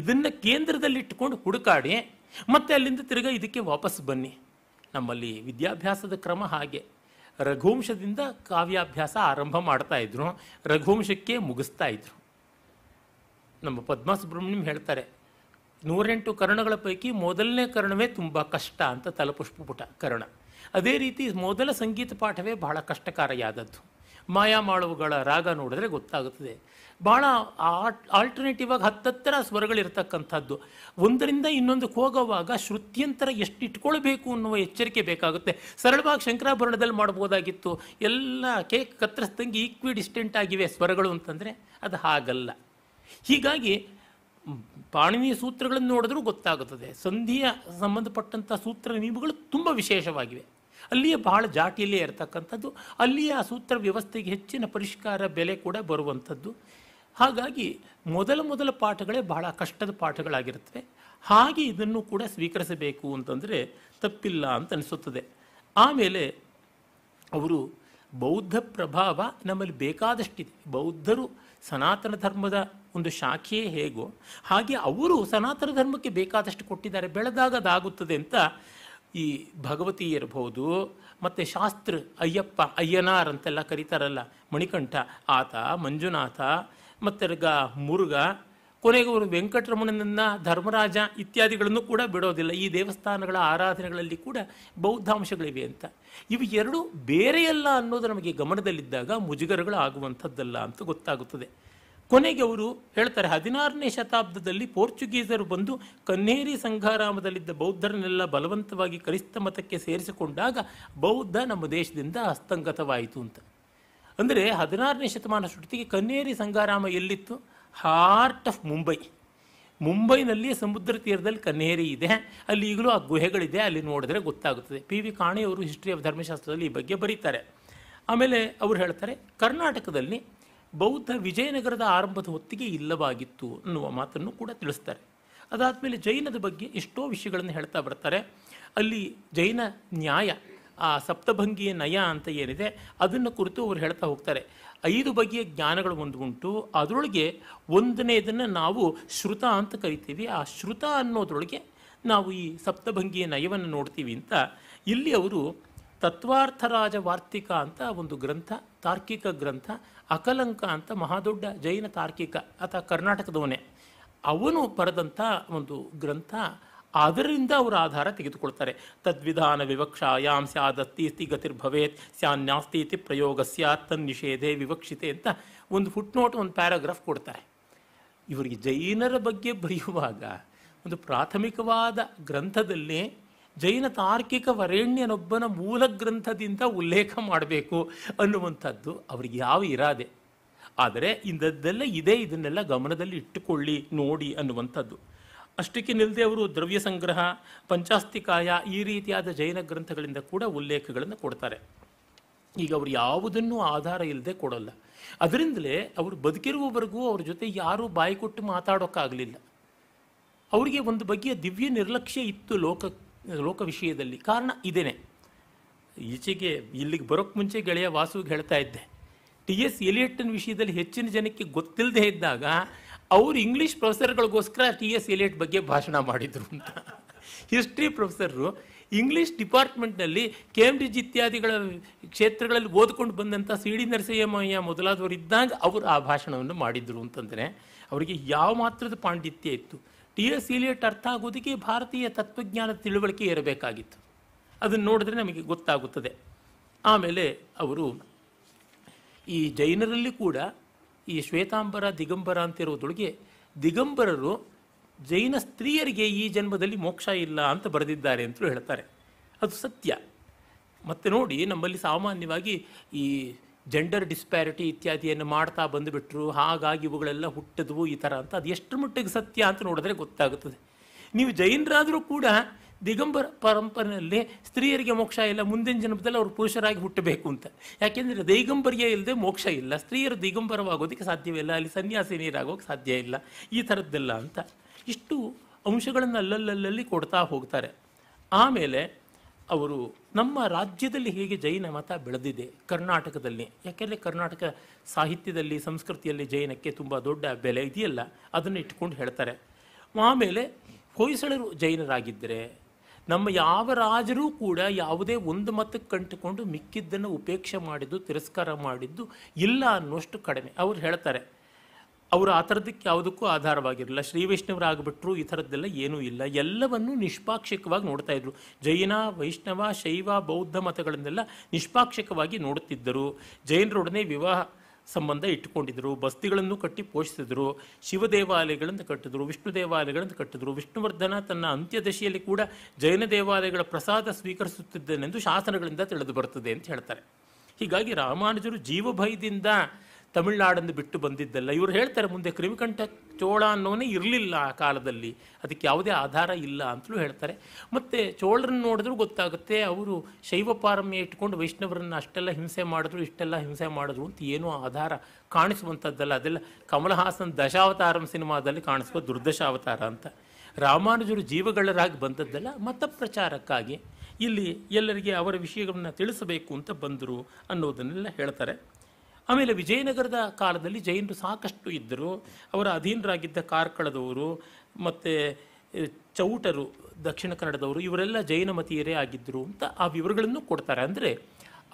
ಇದನ್ನು ಕೇಂದ್ರದಲ್ಲಿಟ್ಟುಕೊಂಡು ಹುಡುಕಾಡಿ ಮತ್ತೆ ಅಲ್ಲಿಂದ ತಿರ್ಗ ಇದಕ್ಕೆ ವಾಪಸ್ ಬನ್ನಿ ನಮ್ಮಲ್ಲಿ ವಿದ್ಯಾಭ್ಯಾಸದ ಕ್ರಮ ಹಾಗೆ ರಘುವಂಶದಿಂದ ಕಾವ್ಯಾಭ್ಯಾಸ ಆರಂಭ ಮಾಡ್ತಾಯಿದ್ರು ರಘುವಂಶಕ್ಕೆ ಮುಗಿಸ್ತಾ ಇದ್ರು ನಮ್ಮ ಪದ್ಮ ಸುಬ್ರಹ್ಮಣ್ಯಂ ಹೇಳ್ತಾರೆ ನೂರೆಂಟು ಕರ್ಣಗಳ ಪೈಕಿ ಮೊದಲನೇ ಕರ್ಣವೇ ತುಂಬ ಕಷ್ಟ ಅಂತ ತಲಪುಷ್ಪಪುಟ ಕರ್ಣ ಅದೇ ರೀತಿ ಮೊದಲ ಸಂಗೀತ ಪಾಠವೇ ಬಹಳ ಕಷ್ಟಕಾರಿಯಾದದ್ದು ಮಾಯಾ ಮಾಡುವಗಳ ರಾಗ ನೋಡಿದ್ರೆ ಗೊತ್ತಾಗುತ್ತದೆ ಭಾಳ ಆಲ್ಟರ್ನೇಟಿವ್ ಆಗಿ ಹತ್ತತ್ತರ ಸ್ವರಗಳಿರ್ತಕ್ಕಂಥದ್ದು ಒಂದರಿಂದ ಇನ್ನೊಂದಕ್ಕೆ ಹೋಗುವಾಗ ಶ್ರುತ್ಯಂತರ ಎಷ್ಟು ಇಟ್ಕೊಳ್ಬೇಕು ಅನ್ನುವ ಎಚ್ಚರಿಕೆ ಬೇಕಾಗುತ್ತೆ ಸರಳವಾಗಿ ಶಂಕರಾಭರಣದಲ್ಲಿ ಮಾಡ್ಬೋದಾಗಿತ್ತು ಎಲ್ಲ ಕೇಕ್ ಕತ್ತರಿಸ್ದಂಗೆ ಈಕ್ವಿ ಡಿಸ್ಟೆಂಟ್ ಆಗಿವೆ ಸ್ವರಗಳು ಅಂತಂದರೆ ಅದು ಹಾಗಲ್ಲ ಹೀಗಾಗಿ ಪಾಣಿನಿ ಸೂತ್ರಗಳನ್ನು ನೋಡಿದ್ರೂ ಗೊತ್ತಾಗುತ್ತದೆ ಸಂಧಿಯ ಸಂಬಂಧಪಟ್ಟಂಥ ಸೂತ್ರ ನಿಯಮಗಳು ತುಂಬ ವಿಶೇಷವಾಗಿವೆ ಅಲ್ಲಿಯೇ ಬಹಳ ಜಾಟಿಯಲ್ಲೇ ಇರತಕ್ಕಂಥದ್ದು ಅಲ್ಲಿಯ ಆ ಸೂತ್ರ ವ್ಯವಸ್ಥೆಗೆ ಹೆಚ್ಚಿನ ಪರಿಷ್ಕಾರ ಬೆಲೆ ಕೂಡ ಬರುವಂಥದ್ದು ಹಾಗಾಗಿ ಮೊದಲ ಮೊದಲ ಪಾಠಗಳೇ ಬಹಳ ಕಷ್ಟದ ಪಾಠಗಳಾಗಿರುತ್ತವೆ ಹಾಗೆ ಇದನ್ನು ಕೂಡ ಸ್ವೀಕರಿಸಬೇಕು ಅಂತಂದರೆ ತಪ್ಪಿಲ್ಲ ಅಂತ ಅನಿಸುತ್ತದೆ ಆಮೇಲೆ ಅವರು ಬೌದ್ಧ ಪ್ರಭಾವ ನಮ್ಮಲ್ಲಿ ಬೇಕಾದಷ್ಟಿದೆ ಬೌದ್ಧರು ಸನಾತನ ಧರ್ಮದ ಒಂದು ಶಾಖೆಯೇ ಹೇಗೋ ಹಾಗೆ ಅವರು ಸನಾತನ ಧರ್ಮಕ್ಕೆ ಬೇಕಾದಷ್ಟು ಕೊಟ್ಟಿದ್ದಾರೆ ಬೆಳೆದಾಗ ಅದಾಗುತ್ತದೆ ಅಂತ ಈ ಭಗವತಿ ಇರಬಹುದು ಮತ್ತು ಶಾಸ್ತ್ರ ಅಯ್ಯಪ್ಪ ಅಯ್ಯನಾರ್ ಅಂತೆಲ್ಲ ಕರೀತಾರಲ್ಲ ಮಣಿಕಂಠ ಆತ ಮಂಜುನಾಥ ಮತ್ತು ಮುರುಘ ಕೊನೆಗೆ ಅವರು ವೆಂಕಟರಮಣನನ್ನು ಧರ್ಮರಾಜ ಇತ್ಯಾದಿಗಳನ್ನು ಕೂಡ ಬಿಡೋದಿಲ್ಲ ಈ ದೇವಸ್ಥಾನಗಳ ಆರಾಧನೆಗಳಲ್ಲಿ ಕೂಡ ಬೌದ್ಧಾಂಶಗಳಿವೆ ಅಂತ ಇವು ಎರಡು ಬೇರೆಯಲ್ಲ ಅನ್ನೋದು ನಮಗೆ ಗಮನದಲ್ಲಿದ್ದಾಗ ಮುಜುಗರಗಳು ಆಗುವಂಥದ್ದಲ್ಲ ಅಂತ ಗೊತ್ತಾಗುತ್ತದೆ ಕೊನೆಗೆ ಅವರು ಹೇಳ್ತಾರೆ ಹದಿನಾರನೇ ಶತಾಬ್ದದಲ್ಲಿ ಪೋರ್ಚುಗೀಸರು ಬಂದು ಕನ್ನೇರಿ ಸಂಘಾರಾಮದಲ್ಲಿದ್ದ ಬೌದ್ಧರನ್ನೆಲ್ಲ ಬಲವಂತವಾಗಿ ಕ್ರೈಸ್ತ ಮತಕ್ಕೆ ಸೇರಿಸಿಕೊಂಡಾಗ ಬೌದ್ಧ ನಮ್ಮ ದೇಶದಿಂದ ಹಸ್ತಂಗತವಾಯಿತು ಅಂತ ಅಂದರೆ ಹದಿನಾರನೇ ಶತಮಾನ ಸುಟ್ಟಿಗೆ ಕನ್ನೇರಿ ಸಂಘಾರಾಮ ಎಲ್ಲಿತ್ತು ಹಾರ್ಟ್ ಆಫ್ ಮುಂಬೈ ಮುಂಬೈನಲ್ಲಿ ಸಮುದ್ರ ತೀರದಲ್ಲಿ ಕನ್ನೇರಿ ಇದೆ ಅಲ್ಲಿ ಈಗಲೂ ಆ ಗುಹೆಗಳಿದೆ ಅಲ್ಲಿ ನೋಡಿದ್ರೆ ಗೊತ್ತಾಗುತ್ತದೆ ಪಿ ವಿ ಕಾಣೆಯವರು ಹಿಸ್ಟ್ರಿ ಆಫ್ ಧರ್ಮಶಾಸ್ತ್ರದಲ್ಲಿ ಈ ಬಗ್ಗೆ ಬರೀತಾರೆ ಆಮೇಲೆ ಅವರು ಹೇಳ್ತಾರೆ ಕರ್ನಾಟಕದಲ್ಲಿ ಬೌದ್ಧ ವಿಜಯನಗರದ ಆರಂಭದ ಹೊತ್ತಿಗೆ ಇಲ್ಲವಾಗಿತ್ತು ಅನ್ನುವ ಮಾತನ್ನು ಕೂಡ ತಿಳಿಸ್ತಾರೆ ಅದಾದಮೇಲೆ ಜೈನದ ಬಗ್ಗೆ ಎಷ್ಟೋ ವಿಷಯಗಳನ್ನು ಹೇಳ್ತಾ ಬರ್ತಾರೆ ಅಲ್ಲಿ ಜೈನ ನ್ಯಾಯ ಆ ಸಪ್ತಭಂಗಿಯ ನಯ ಅಂತ ಏನಿದೆ ಅದನ್ನು ಕುರಿತು ಅವರು ಹೇಳ್ತಾ ಹೋಗ್ತಾರೆ ಐದು ಬಗೆಯ ಜ್ಞಾನಗಳು ಒಂದು ಉಂಟು ಅದರೊಳಗೆ ಒಂದನೇದನ್ನು ನಾವು ಶ್ರುತ ಅಂತ ಕರಿತೀವಿ ಆ ಶ್ರುತ ಅನ್ನೋದ್ರೊಳಗೆ ನಾವು ಈ ಸಪ್ತಭಂಗಿಯ ನಯವನ್ನು ನೋಡ್ತೀವಿ ಅಂತ ಇಲ್ಲಿ ಅವರು ತತ್ವಾರ್ಥರಾಜ ವಾರ್ತಿಕ ಅಂತ ಒಂದು ಗ್ರಂಥ ತಾರ್ಕಿಕ ಗ್ರಂಥ ಅಕಲಂಕ ಅಂತ ಮಹಾದೊಡ್ಡ ಜೈನ ತಾರ್ಕಿಕ ಅಥವಾ ಕರ್ನಾಟಕದವನೇ ಅವನು ಬರೆದಂಥ ಒಂದು ಗ್ರಂಥ ಆದ್ದರಿಂದ ಅವರು ಆಧಾರ ತೆಗೆದುಕೊಳ್ತಾರೆ ತದ್ವಿಧಾನ ಯಾಂ ಸ್ಯಾದತ್ತಿ ಸ್ತಿ ಗತಿರ್ಭವೇತ್ ಸ್ಯಾನ್ಯಾಸ್ತಿ ಇತಿ ಪ್ರಯೋಗ ಸ್ಯಾತ್ ನಿಷೇಧೆ ವಿವಕ್ಷಿತೆ ಅಂತ ಒಂದು ಫುಟ್ ನೋಟ್ ಒಂದು ಪ್ಯಾರಾಗ್ರಾಫ್ ಕೊಡ್ತಾರೆ ಇವರಿಗೆ ಜೈನರ ಬಗ್ಗೆ ಬರೆಯುವಾಗ ಒಂದು ಪ್ರಾಥಮಿಕವಾದ ಗ್ರಂಥದಲ್ಲಿ ಜೈನ ತಾರ್ಕಿಕ ವರೇಣ್ಯನೊಬ್ಬನ ಮೂಲ ಗ್ರಂಥದಿಂದ ಉಲ್ಲೇಖ ಮಾಡಬೇಕು ಅನ್ನುವಂಥದ್ದು ಅವ್ರಿಗೆ ಯಾವ ಇರಾದೆ ಆದರೆ ಇಂಥದ್ದೆಲ್ಲ ಇದೆ ಇದನ್ನೆಲ್ಲ ಗಮನದಲ್ಲಿ ಇಟ್ಟುಕೊಳ್ಳಿ ನೋಡಿ ಅನ್ನುವಂಥದ್ದು ಅಷ್ಟಕ್ಕೆ ನಿಲ್ಲದೆ ಅವರು ದ್ರವ್ಯ ಸಂಗ್ರಹ ಪಂಚಾಸ್ತಿಕಾಯ ಈ ರೀತಿಯಾದ ಜೈನ ಗ್ರಂಥಗಳಿಂದ ಕೂಡ ಉಲ್ಲೇಖಗಳನ್ನು ಕೊಡ್ತಾರೆ ಈಗ ಅವರು ಯಾವುದನ್ನೂ ಆಧಾರ ಇಲ್ಲದೆ ಕೊಡೋಲ್ಲ ಅದರಿಂದಲೇ ಅವರು ಬದುಕಿರುವವರೆಗೂ ಅವ್ರ ಜೊತೆ ಯಾರೂ ಬಾಯಿ ಕೊಟ್ಟು ಮಾತಾಡೋಕ್ಕಾಗಲಿಲ್ಲ ಅವರಿಗೆ ಒಂದು ಬಗೆಯ ದಿವ್ಯ ನಿರ್ಲಕ್ಷ್ಯ ಇತ್ತು ಲೋಕ ಲೋಕ ವಿಷಯದಲ್ಲಿ ಕಾರಣ ಇದೇನೆ ಈಚೆಗೆ ಇಲ್ಲಿಗೆ ಬರೋಕ್ಕೆ ಮುಂಚೆ ಗೆಳೆಯ ವಾಸು ಹೇಳ್ತಾ ಇದ್ದೆ ಟಿ ಎಸ್ ಎಲಿಯಟ್ಟನ ವಿಷಯದಲ್ಲಿ ಹೆಚ್ಚಿನ ಜನಕ್ಕೆ ಗೊತ್ತಿಲ್ಲದೆ ಇದ್ದಾಗ ಅವರು ಇಂಗ್ಲೀಷ್ ಪ್ರೊಫೆಸರ್ಗಳಿಗೋಸ್ಕರ ಟಿ ಎಸ್ ಎಲಿಯಟ್ ಬಗ್ಗೆ ಭಾಷಣ ಮಾಡಿದರು ಅಂತ ಹಿಸ್ಟ್ರಿ ಪ್ರೊಫೆಸರು ಇಂಗ್ಲೀಷ್ ಡಿಪಾರ್ಟ್ಮೆಂಟ್ನಲ್ಲಿ ಕೇಂಬ್ರಿಡ್ಜ್ ಇತ್ಯಾದಿಗಳ ಕ್ಷೇತ್ರಗಳಲ್ಲಿ ಓದ್ಕೊಂಡು ಬಂದಂಥ ಸಿ ಡಿ ನರಸಿಂಹಯ್ಯ ಮೊದಲಾದವರು ಇದ್ದಾಗ ಅವರು ಆ ಭಾಷಣವನ್ನು ಮಾಡಿದರು ಅಂತಂದರೆ ಅವರಿಗೆ ಯಾವ ಮಾತ್ರದ ಪಾಂಡಿತ್ಯ ಇತ್ತು ಟಿ ಎಸ್ ಇಲಿಯಟ್ ಅರ್ಥ ಆಗೋದಕ್ಕೆ ಭಾರತೀಯ ತತ್ವಜ್ಞಾನ ತಿಳುವಳಿಕೆ ಇರಬೇಕಾಗಿತ್ತು ಅದನ್ನು ನೋಡಿದ್ರೆ ನಮಗೆ ಗೊತ್ತಾಗುತ್ತದೆ ಆಮೇಲೆ ಅವರು ಈ ಜೈನರಲ್ಲಿ ಕೂಡ ಈ ಶ್ವೇತಾಂಬರ ದಿಗಂಬರ ಅಂತಿರೋದೊಳಗೆ ದಿಗಂಬರರು ಜೈನ ಸ್ತ್ರೀಯರಿಗೆ ಈ ಜನ್ಮದಲ್ಲಿ ಮೋಕ್ಷ ಇಲ್ಲ ಅಂತ ಬರೆದಿದ್ದಾರೆ ಅಂತಲೂ ಹೇಳ್ತಾರೆ ಅದು ಸತ್ಯ ಮತ್ತು ನೋಡಿ ನಮ್ಮಲ್ಲಿ ಸಾಮಾನ್ಯವಾಗಿ ಈ ಜೆಂಡರ್ ಡಿಸ್ಪ್ಯಾರಿಟಿ ಇತ್ಯಾದಿಯನ್ನು ಮಾಡ್ತಾ ಬಂದುಬಿಟ್ರು ಹಾಗಾಗಿ ಇವುಗಳೆಲ್ಲ ಹುಟ್ಟಿದ್ವು ಈ ಥರ ಅಂತ ಅದು ಎಷ್ಟು ಮಟ್ಟಿಗೆ ಸತ್ಯ ಅಂತ ನೋಡಿದ್ರೆ ಗೊತ್ತಾಗುತ್ತದೆ ನೀವು ಜೈನರಾದರೂ ಕೂಡ ದಿಗಂಬರ ಪರಂಪರೆಯಲ್ಲಿ ಸ್ತ್ರೀಯರಿಗೆ ಮೋಕ್ಷ ಇಲ್ಲ ಮುಂದಿನ ಜನ್ಮದಲ್ಲಿ ಅವರು ಪುರುಷರಾಗಿ ಹುಟ್ಟಬೇಕು ಅಂತ ಯಾಕೆಂದರೆ ದೈಗಂಬರಿಗೆ ಇಲ್ಲದೆ ಮೋಕ್ಷ ಇಲ್ಲ ಸ್ತ್ರೀಯರು ದಿಗಂಬರವಾಗೋದಕ್ಕೆ ಸಾಧ್ಯವಿಲ್ಲ ಅಲ್ಲಿ ಸನ್ಯಾಸಿ ನೀರಾಗೋಕ್ಕೆ ಸಾಧ್ಯ ಇಲ್ಲ ಈ ಥರದ್ದೆಲ್ಲ ಅಂತ ಇಷ್ಟು ಅಂಶಗಳನ್ನು ಅಲ್ಲಲ್ಲಲ್ಲಿ ಕೊಡ್ತಾ ಹೋಗ್ತಾರೆ ಆಮೇಲೆ ಅವರು ನಮ್ಮ ರಾಜ್ಯದಲ್ಲಿ ಹೇಗೆ ಜೈನ ಮತ ಬೆಳೆದಿದೆ ಕರ್ನಾಟಕದಲ್ಲಿ ಯಾಕೆಂದರೆ ಕರ್ನಾಟಕ ಸಾಹಿತ್ಯದಲ್ಲಿ ಸಂಸ್ಕೃತಿಯಲ್ಲಿ ಜೈನಕ್ಕೆ ತುಂಬ ದೊಡ್ಡ ಬೆಲೆ ಇದೆಯಲ್ಲ ಅದನ್ನು ಇಟ್ಕೊಂಡು ಹೇಳ್ತಾರೆ ಆಮೇಲೆ ಹೊಯ್ಸಳರು ಜೈನರಾಗಿದ್ದರೆ ನಮ್ಮ ಯಾವ ರಾಜರೂ ಕೂಡ ಯಾವುದೇ ಒಂದು ಮತಕ್ಕೆ ಕಂಟುಕೊಂಡು ಮಿಕ್ಕಿದ್ದನ್ನು ಉಪೇಕ್ಷೆ ಮಾಡಿದ್ದು ತಿರಸ್ಕಾರ ಮಾಡಿದ್ದು ಇಲ್ಲ ಅನ್ನೋಷ್ಟು ಕಡಿಮೆ ಅವ್ರು ಹೇಳ್ತಾರೆ ಅವರು ಆ ಥರದಕ್ಕೆ ಯಾವುದಕ್ಕೂ ಆಧಾರವಾಗಿರಲಿಲ್ಲ ಶ್ರೀ ಆಗಿಬಿಟ್ರು ಈ ಥರದ್ದೆಲ್ಲ ಏನೂ ಇಲ್ಲ ಎಲ್ಲವನ್ನು ನಿಷ್ಪಾಕ್ಷಿಕವಾಗಿ ನೋಡ್ತಾ ಇದ್ರು ಜೈನ ವೈಷ್ಣವ ಶೈವ ಬೌದ್ಧ ಮತಗಳನ್ನೆಲ್ಲ ನಿಷ್ಪಾಕ್ಷಿಕವಾಗಿ ನೋಡುತ್ತಿದ್ದರು ಜೈನರೊಡನೆ ವಿವಾಹ ಸಂಬಂಧ ಇಟ್ಟುಕೊಂಡಿದ್ದರು ಬಸ್ತಿಗಳನ್ನು ಕಟ್ಟಿ ಪೋಷಿಸಿದರು ಶಿವ ದೇವಾಲಯಗಳನ್ನು ಕಟ್ಟಿದರು ವಿಷ್ಣು ದೇವಾಲಯಗಳನ್ನು ಕಟ್ಟಿದರು ವಿಷ್ಣುವರ್ಧನ ತನ್ನ ಅಂತ್ಯದಶೆಯಲ್ಲಿ ಕೂಡ ಜೈನ ದೇವಾಲಯಗಳ ಪ್ರಸಾದ ಸ್ವೀಕರಿಸುತ್ತಿದ್ದನೆಂದು ಶಾಸನಗಳಿಂದ ತಿಳಿದು ಬರ್ತದೆ ಅಂತ ಹೇಳ್ತಾರೆ ಹೀಗಾಗಿ ರಾಮಾನುಜರು ಜೀವಭಯದಿಂದ ತಮಿಳ್ನಾಡನ್ನು ಬಿಟ್ಟು ಬಂದಿದ್ದಲ್ಲ ಇವರು ಹೇಳ್ತಾರೆ ಮುಂದೆ ಕ್ರಿಮಿಕಂಠ ಚೋಳ ಅನ್ನೋನೇ ಇರಲಿಲ್ಲ ಆ ಕಾಲದಲ್ಲಿ ಅದಕ್ಕೆ ಯಾವುದೇ ಆಧಾರ ಇಲ್ಲ ಅಂತಲೂ ಹೇಳ್ತಾರೆ ಮತ್ತು ಚೋಳರನ್ನು ನೋಡಿದ್ರೂ ಗೊತ್ತಾಗುತ್ತೆ ಅವರು ಶೈವ ಪಾರಮ್ಯ ಇಟ್ಕೊಂಡು ವೈಷ್ಣವರನ್ನು ಅಷ್ಟೆಲ್ಲ ಹಿಂಸೆ ಮಾಡಿದ್ರು ಇಷ್ಟೆಲ್ಲ ಹಿಂಸೆ ಮಾಡಿದ್ರು ಅಂತ ಏನೂ ಆಧಾರ ಕಾಣಿಸುವಂಥದ್ದಲ್ಲ ಅದೆಲ್ಲ ಕಮಲಹಾಸನ್ ದಶಾವತಾರಂ ಸಿನಿಮಾದಲ್ಲಿ ಕಾಣಿಸುವ ದುರ್ದಶಾವತಾರ ಅಂತ ರಾಮಾನುಜರು ಜೀವಗಳರಾಗಿ ಬಂದದ್ದಲ್ಲ ಮತ ಪ್ರಚಾರಕ್ಕಾಗಿ ಇಲ್ಲಿ ಎಲ್ಲರಿಗೆ ಅವರ ವಿಷಯಗಳನ್ನ ತಿಳಿಸಬೇಕು ಅಂತ ಬಂದರು ಅನ್ನೋದನ್ನೆಲ್ಲ ಹೇಳ್ತಾರೆ ಆಮೇಲೆ ವಿಜಯನಗರದ ಕಾಲದಲ್ಲಿ ಜೈನರು ಸಾಕಷ್ಟು ಇದ್ದರು ಅವರ ಅಧೀನರಾಗಿದ್ದ ಕಾರ್ಕಳದವರು ಮತ್ತು ಚೌಟರು ದಕ್ಷಿಣ ಕನ್ನಡದವರು ಇವರೆಲ್ಲ ಜೈನ ಮತೀಯರೇ ಆಗಿದ್ದರು ಅಂತ ಆ ವಿವರಗಳನ್ನು ಕೊಡ್ತಾರೆ ಅಂದರೆ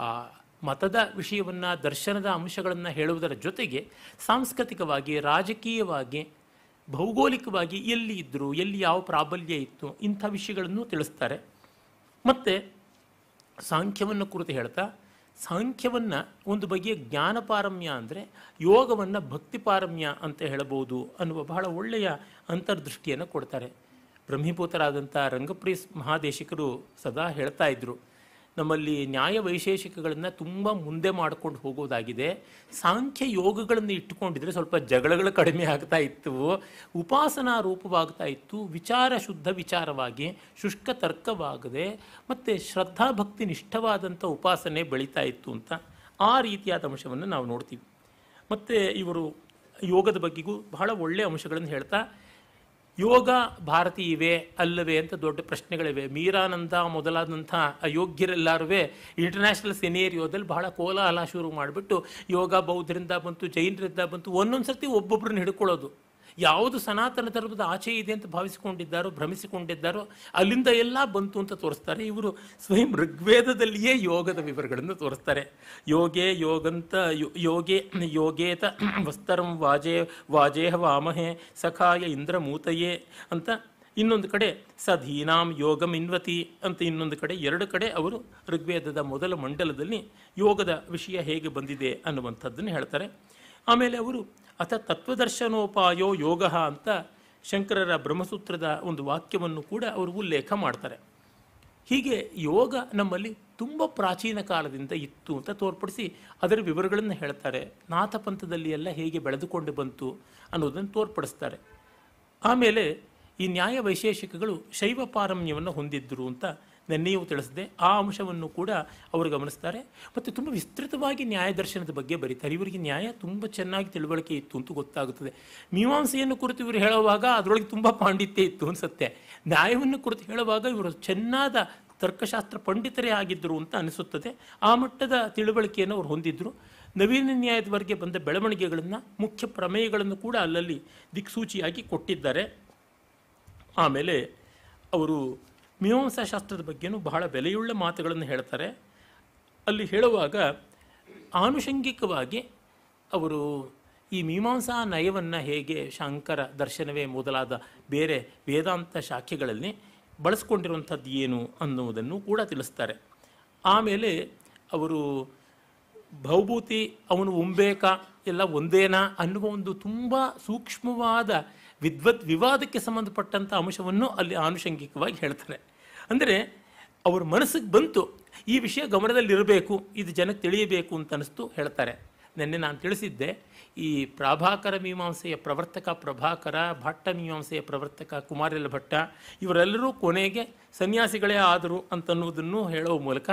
ಆ ಮತದ ವಿಷಯವನ್ನು ದರ್ಶನದ ಅಂಶಗಳನ್ನು ಹೇಳುವುದರ ಜೊತೆಗೆ ಸಾಂಸ್ಕೃತಿಕವಾಗಿ ರಾಜಕೀಯವಾಗಿ ಭೌಗೋಳಿಕವಾಗಿ ಎಲ್ಲಿ ಇದ್ದರು ಎಲ್ಲಿ ಯಾವ ಪ್ರಾಬಲ್ಯ ಇತ್ತು ಇಂಥ ವಿಷಯಗಳನ್ನು ತಿಳಿಸ್ತಾರೆ ಮತ್ತು ಸಾಂಖ್ಯವನ್ನು ಕುರಿತು ಹೇಳ್ತಾ ಸಾಂಖ್ಯವನ್ನು ಒಂದು ಬಗೆಯ ಜ್ಞಾನಪಾರಮ್ಯ ಅಂದರೆ ಯೋಗವನ್ನು ಭಕ್ತಿಪಾರಮ್ಯ ಅಂತ ಹೇಳಬಹುದು ಅನ್ನುವ ಬಹಳ ಒಳ್ಳೆಯ ಅಂತರ್ದೃಷ್ಟಿಯನ್ನು ಕೊಡ್ತಾರೆ ಬ್ರಹ್ಮಿಪೂತರಾದಂಥ ರಂಗಪ್ರೀಸ್ ಮಹಾದೇಶಿಕರು ಸದಾ ಹೇಳ್ತಾ ಇದ್ರು ನಮ್ಮಲ್ಲಿ ನ್ಯಾಯ ವೈಶೇಷಿಕಗಳನ್ನು ತುಂಬ ಮುಂದೆ ಮಾಡಿಕೊಂಡು ಹೋಗೋದಾಗಿದೆ ಸಾಂಖ್ಯ ಯೋಗಗಳನ್ನು ಇಟ್ಟುಕೊಂಡಿದ್ರೆ ಸ್ವಲ್ಪ ಜಗಳಗಳು ಕಡಿಮೆ ಆಗ್ತಾ ಇತ್ತು ಉಪಾಸನಾ ರೂಪವಾಗ್ತಾ ಇತ್ತು ವಿಚಾರ ಶುದ್ಧ ವಿಚಾರವಾಗಿ ಶುಷ್ಕ ತರ್ಕವಾಗದೆ ಮತ್ತು ಶ್ರದ್ಧಾಭಕ್ತಿ ನಿಷ್ಠವಾದಂಥ ಉಪಾಸನೆ ಬೆಳೀತಾ ಇತ್ತು ಅಂತ ಆ ರೀತಿಯಾದ ಅಂಶವನ್ನು ನಾವು ನೋಡ್ತೀವಿ ಮತ್ತು ಇವರು ಯೋಗದ ಬಗ್ಗೆಗೂ ಬಹಳ ಒಳ್ಳೆಯ ಅಂಶಗಳನ್ನು ಹೇಳ್ತಾ ಯೋಗ ಭಾರತಿ ಇವೆ ಅಲ್ಲವೇ ಅಂತ ದೊಡ್ಡ ಪ್ರಶ್ನೆಗಳಿವೆ ಮೀರಾನಂದ ಮೊದಲಾದಂಥ ಅಯೋಗ್ಯರೆಲ್ಲರೂ ಇಂಟರ್ನ್ಯಾಷನಲ್ ಸಿನಿಯರಿಯೋದಲ್ಲಿ ಬಹಳ ಕೋಲಾಹಲ ಶುರು ಮಾಡಿಬಿಟ್ಟು ಯೋಗ ಬೌದ್ಧರಿಂದ ಬಂತು ಜೈನರಿಂದ ಬಂತು ಒಂದೊಂದು ಸರ್ತಿ ಒಬ್ಬೊಬ್ಬರನ್ನ ಹಿಡ್ಕೊಳ್ಳೋದು ಯಾವುದು ಸನಾತನ ಧರ್ಮದ ಆಚೆ ಇದೆ ಅಂತ ಭಾವಿಸಿಕೊಂಡಿದ್ದಾರೋ ಭ್ರಮಿಸಿಕೊಂಡಿದ್ದಾರೋ ಅಲ್ಲಿಂದ ಎಲ್ಲ ಬಂತು ಅಂತ ತೋರಿಸ್ತಾರೆ ಇವರು ಸ್ವಯಂ ಋಗ್ವೇದದಲ್ಲಿಯೇ ಯೋಗದ ವಿವರಗಳನ್ನು ತೋರಿಸ್ತಾರೆ ಯೋಗೇ ಯೋಗಂತ ಯೋಗೇ ಯೋಗೇತ ವಸ್ತರಂ ವಾಜೇ ವಾಜೇಹ ವಾಮಹೆ ಸಖಾಯ ಇಂದ್ರ ಮೂತಯೇ ಅಂತ ಇನ್ನೊಂದು ಕಡೆ ಸಧೀನಾಂ ಯೋಗಂ ಇನ್ವತಿ ಅಂತ ಇನ್ನೊಂದು ಕಡೆ ಎರಡು ಕಡೆ ಅವರು ಋಗ್ವೇದದ ಮೊದಲ ಮಂಡಲದಲ್ಲಿ ಯೋಗದ ವಿಷಯ ಹೇಗೆ ಬಂದಿದೆ ಅನ್ನುವಂಥದ್ದನ್ನು ಹೇಳ್ತಾರೆ ಆಮೇಲೆ ಅವರು ಅಥ ತತ್ವದರ್ಶನೋಪಾಯೋ ಯೋಗ ಅಂತ ಶಂಕರರ ಬ್ರಹ್ಮಸೂತ್ರದ ಒಂದು ವಾಕ್ಯವನ್ನು ಕೂಡ ಅವರು ಉಲ್ಲೇಖ ಮಾಡ್ತಾರೆ ಹೀಗೆ ಯೋಗ ನಮ್ಮಲ್ಲಿ ತುಂಬ ಪ್ರಾಚೀನ ಕಾಲದಿಂದ ಇತ್ತು ಅಂತ ತೋರ್ಪಡಿಸಿ ಅದರ ವಿವರಗಳನ್ನು ಹೇಳ್ತಾರೆ ಪಂಥದಲ್ಲಿ ಎಲ್ಲ ಹೇಗೆ ಬೆಳೆದುಕೊಂಡು ಬಂತು ಅನ್ನೋದನ್ನು ತೋರ್ಪಡಿಸ್ತಾರೆ ಆಮೇಲೆ ಈ ನ್ಯಾಯ ವೈಶೇಷಿಕಗಳು ಶೈವ ಪಾರಮ್ಯವನ್ನು ಹೊಂದಿದ್ದರು ಅಂತ ನೆನ್ನೆಯೂ ತಿಳಿಸಿದೆ ಆ ಅಂಶವನ್ನು ಕೂಡ ಅವರು ಗಮನಿಸ್ತಾರೆ ಮತ್ತು ತುಂಬ ವಿಸ್ತೃತವಾಗಿ ನ್ಯಾಯದರ್ಶನದ ಬಗ್ಗೆ ಬರೀತಾರೆ ಇವರಿಗೆ ನ್ಯಾಯ ತುಂಬ ಚೆನ್ನಾಗಿ ತಿಳುವಳಿಕೆ ಇತ್ತು ಅಂತ ಗೊತ್ತಾಗುತ್ತದೆ ಮೀಮಾಂಸೆಯನ್ನು ಕುರಿತು ಇವರು ಹೇಳುವಾಗ ಅದರೊಳಗೆ ತುಂಬ ಪಾಂಡಿತ್ಯ ಇತ್ತು ಅನಿಸುತ್ತೆ ನ್ಯಾಯವನ್ನು ಕುರಿತು ಹೇಳುವಾಗ ಇವರು ಚೆನ್ನಾದ ತರ್ಕಶಾಸ್ತ್ರ ಪಂಡಿತರೇ ಆಗಿದ್ದರು ಅಂತ ಅನಿಸುತ್ತದೆ ಆ ಮಟ್ಟದ ತಿಳುವಳಿಕೆಯನ್ನು ಅವರು ಹೊಂದಿದ್ದರು ನವೀನ ನ್ಯಾಯದವರೆಗೆ ಬಂದ ಬೆಳವಣಿಗೆಗಳನ್ನು ಮುಖ್ಯ ಪ್ರಮೇಯಗಳನ್ನು ಕೂಡ ಅಲ್ಲಲ್ಲಿ ದಿಕ್ಸೂಚಿಯಾಗಿ ಕೊಟ್ಟಿದ್ದಾರೆ ಆಮೇಲೆ ಅವರು ಶಾಸ್ತ್ರದ ಬಗ್ಗೆನೂ ಬಹಳ ಬೆಲೆಯುಳ್ಳ ಮಾತುಗಳನ್ನು ಹೇಳ್ತಾರೆ ಅಲ್ಲಿ ಹೇಳುವಾಗ ಆನುಷಂಗಿಕವಾಗಿ ಅವರು ಈ ಮೀಮಾಂಸಾ ನಯವನ್ನು ಹೇಗೆ ಶಂಕರ ದರ್ಶನವೇ ಮೊದಲಾದ ಬೇರೆ ವೇದಾಂತ ಶಾಖೆಗಳಲ್ಲಿ ಬಳಸ್ಕೊಂಡಿರುವಂಥದ್ದು ಏನು ಅನ್ನುವುದನ್ನು ಕೂಡ ತಿಳಿಸ್ತಾರೆ ಆಮೇಲೆ ಅವರು ಭೌಭೂತಿ ಅವನು ಉಂಬೇಕ ಎಲ್ಲ ಒಂದೇನಾ ಅನ್ನುವ ಒಂದು ತುಂಬ ಸೂಕ್ಷ್ಮವಾದ ವಿದ್ವತ್ ವಿವಾದಕ್ಕೆ ಸಂಬಂಧಪಟ್ಟಂಥ ಅಂಶವನ್ನು ಅಲ್ಲಿ ಆನುಷಂಗಿಕವಾಗಿ ಹೇಳ್ತಾರೆ ಅಂದರೆ ಅವ್ರ ಮನಸ್ಸಿಗೆ ಬಂತು ಈ ವಿಷಯ ಗಮನದಲ್ಲಿರಬೇಕು ಇದು ಜನಕ್ಕೆ ತಿಳಿಯಬೇಕು ಅಂತ ಅನ್ನಿಸ್ತು ಹೇಳ್ತಾರೆ ನಿನ್ನೆ ನಾನು ತಿಳಿಸಿದ್ದೆ ಈ ಪ್ರಭಾಕರ ಮೀಮಾಂಸೆಯ ಪ್ರವರ್ತಕ ಪ್ರಭಾಕರ ಭಟ್ಟ ಮೀಮಾಂಸೆಯ ಪ್ರವರ್ತಕ ಕುಮಾರಿಲ ಭಟ್ಟ ಇವರೆಲ್ಲರೂ ಕೊನೆಗೆ ಸನ್ಯಾಸಿಗಳೇ ಆದರು ಅಂತನ್ನುವುದನ್ನು ಹೇಳುವ ಮೂಲಕ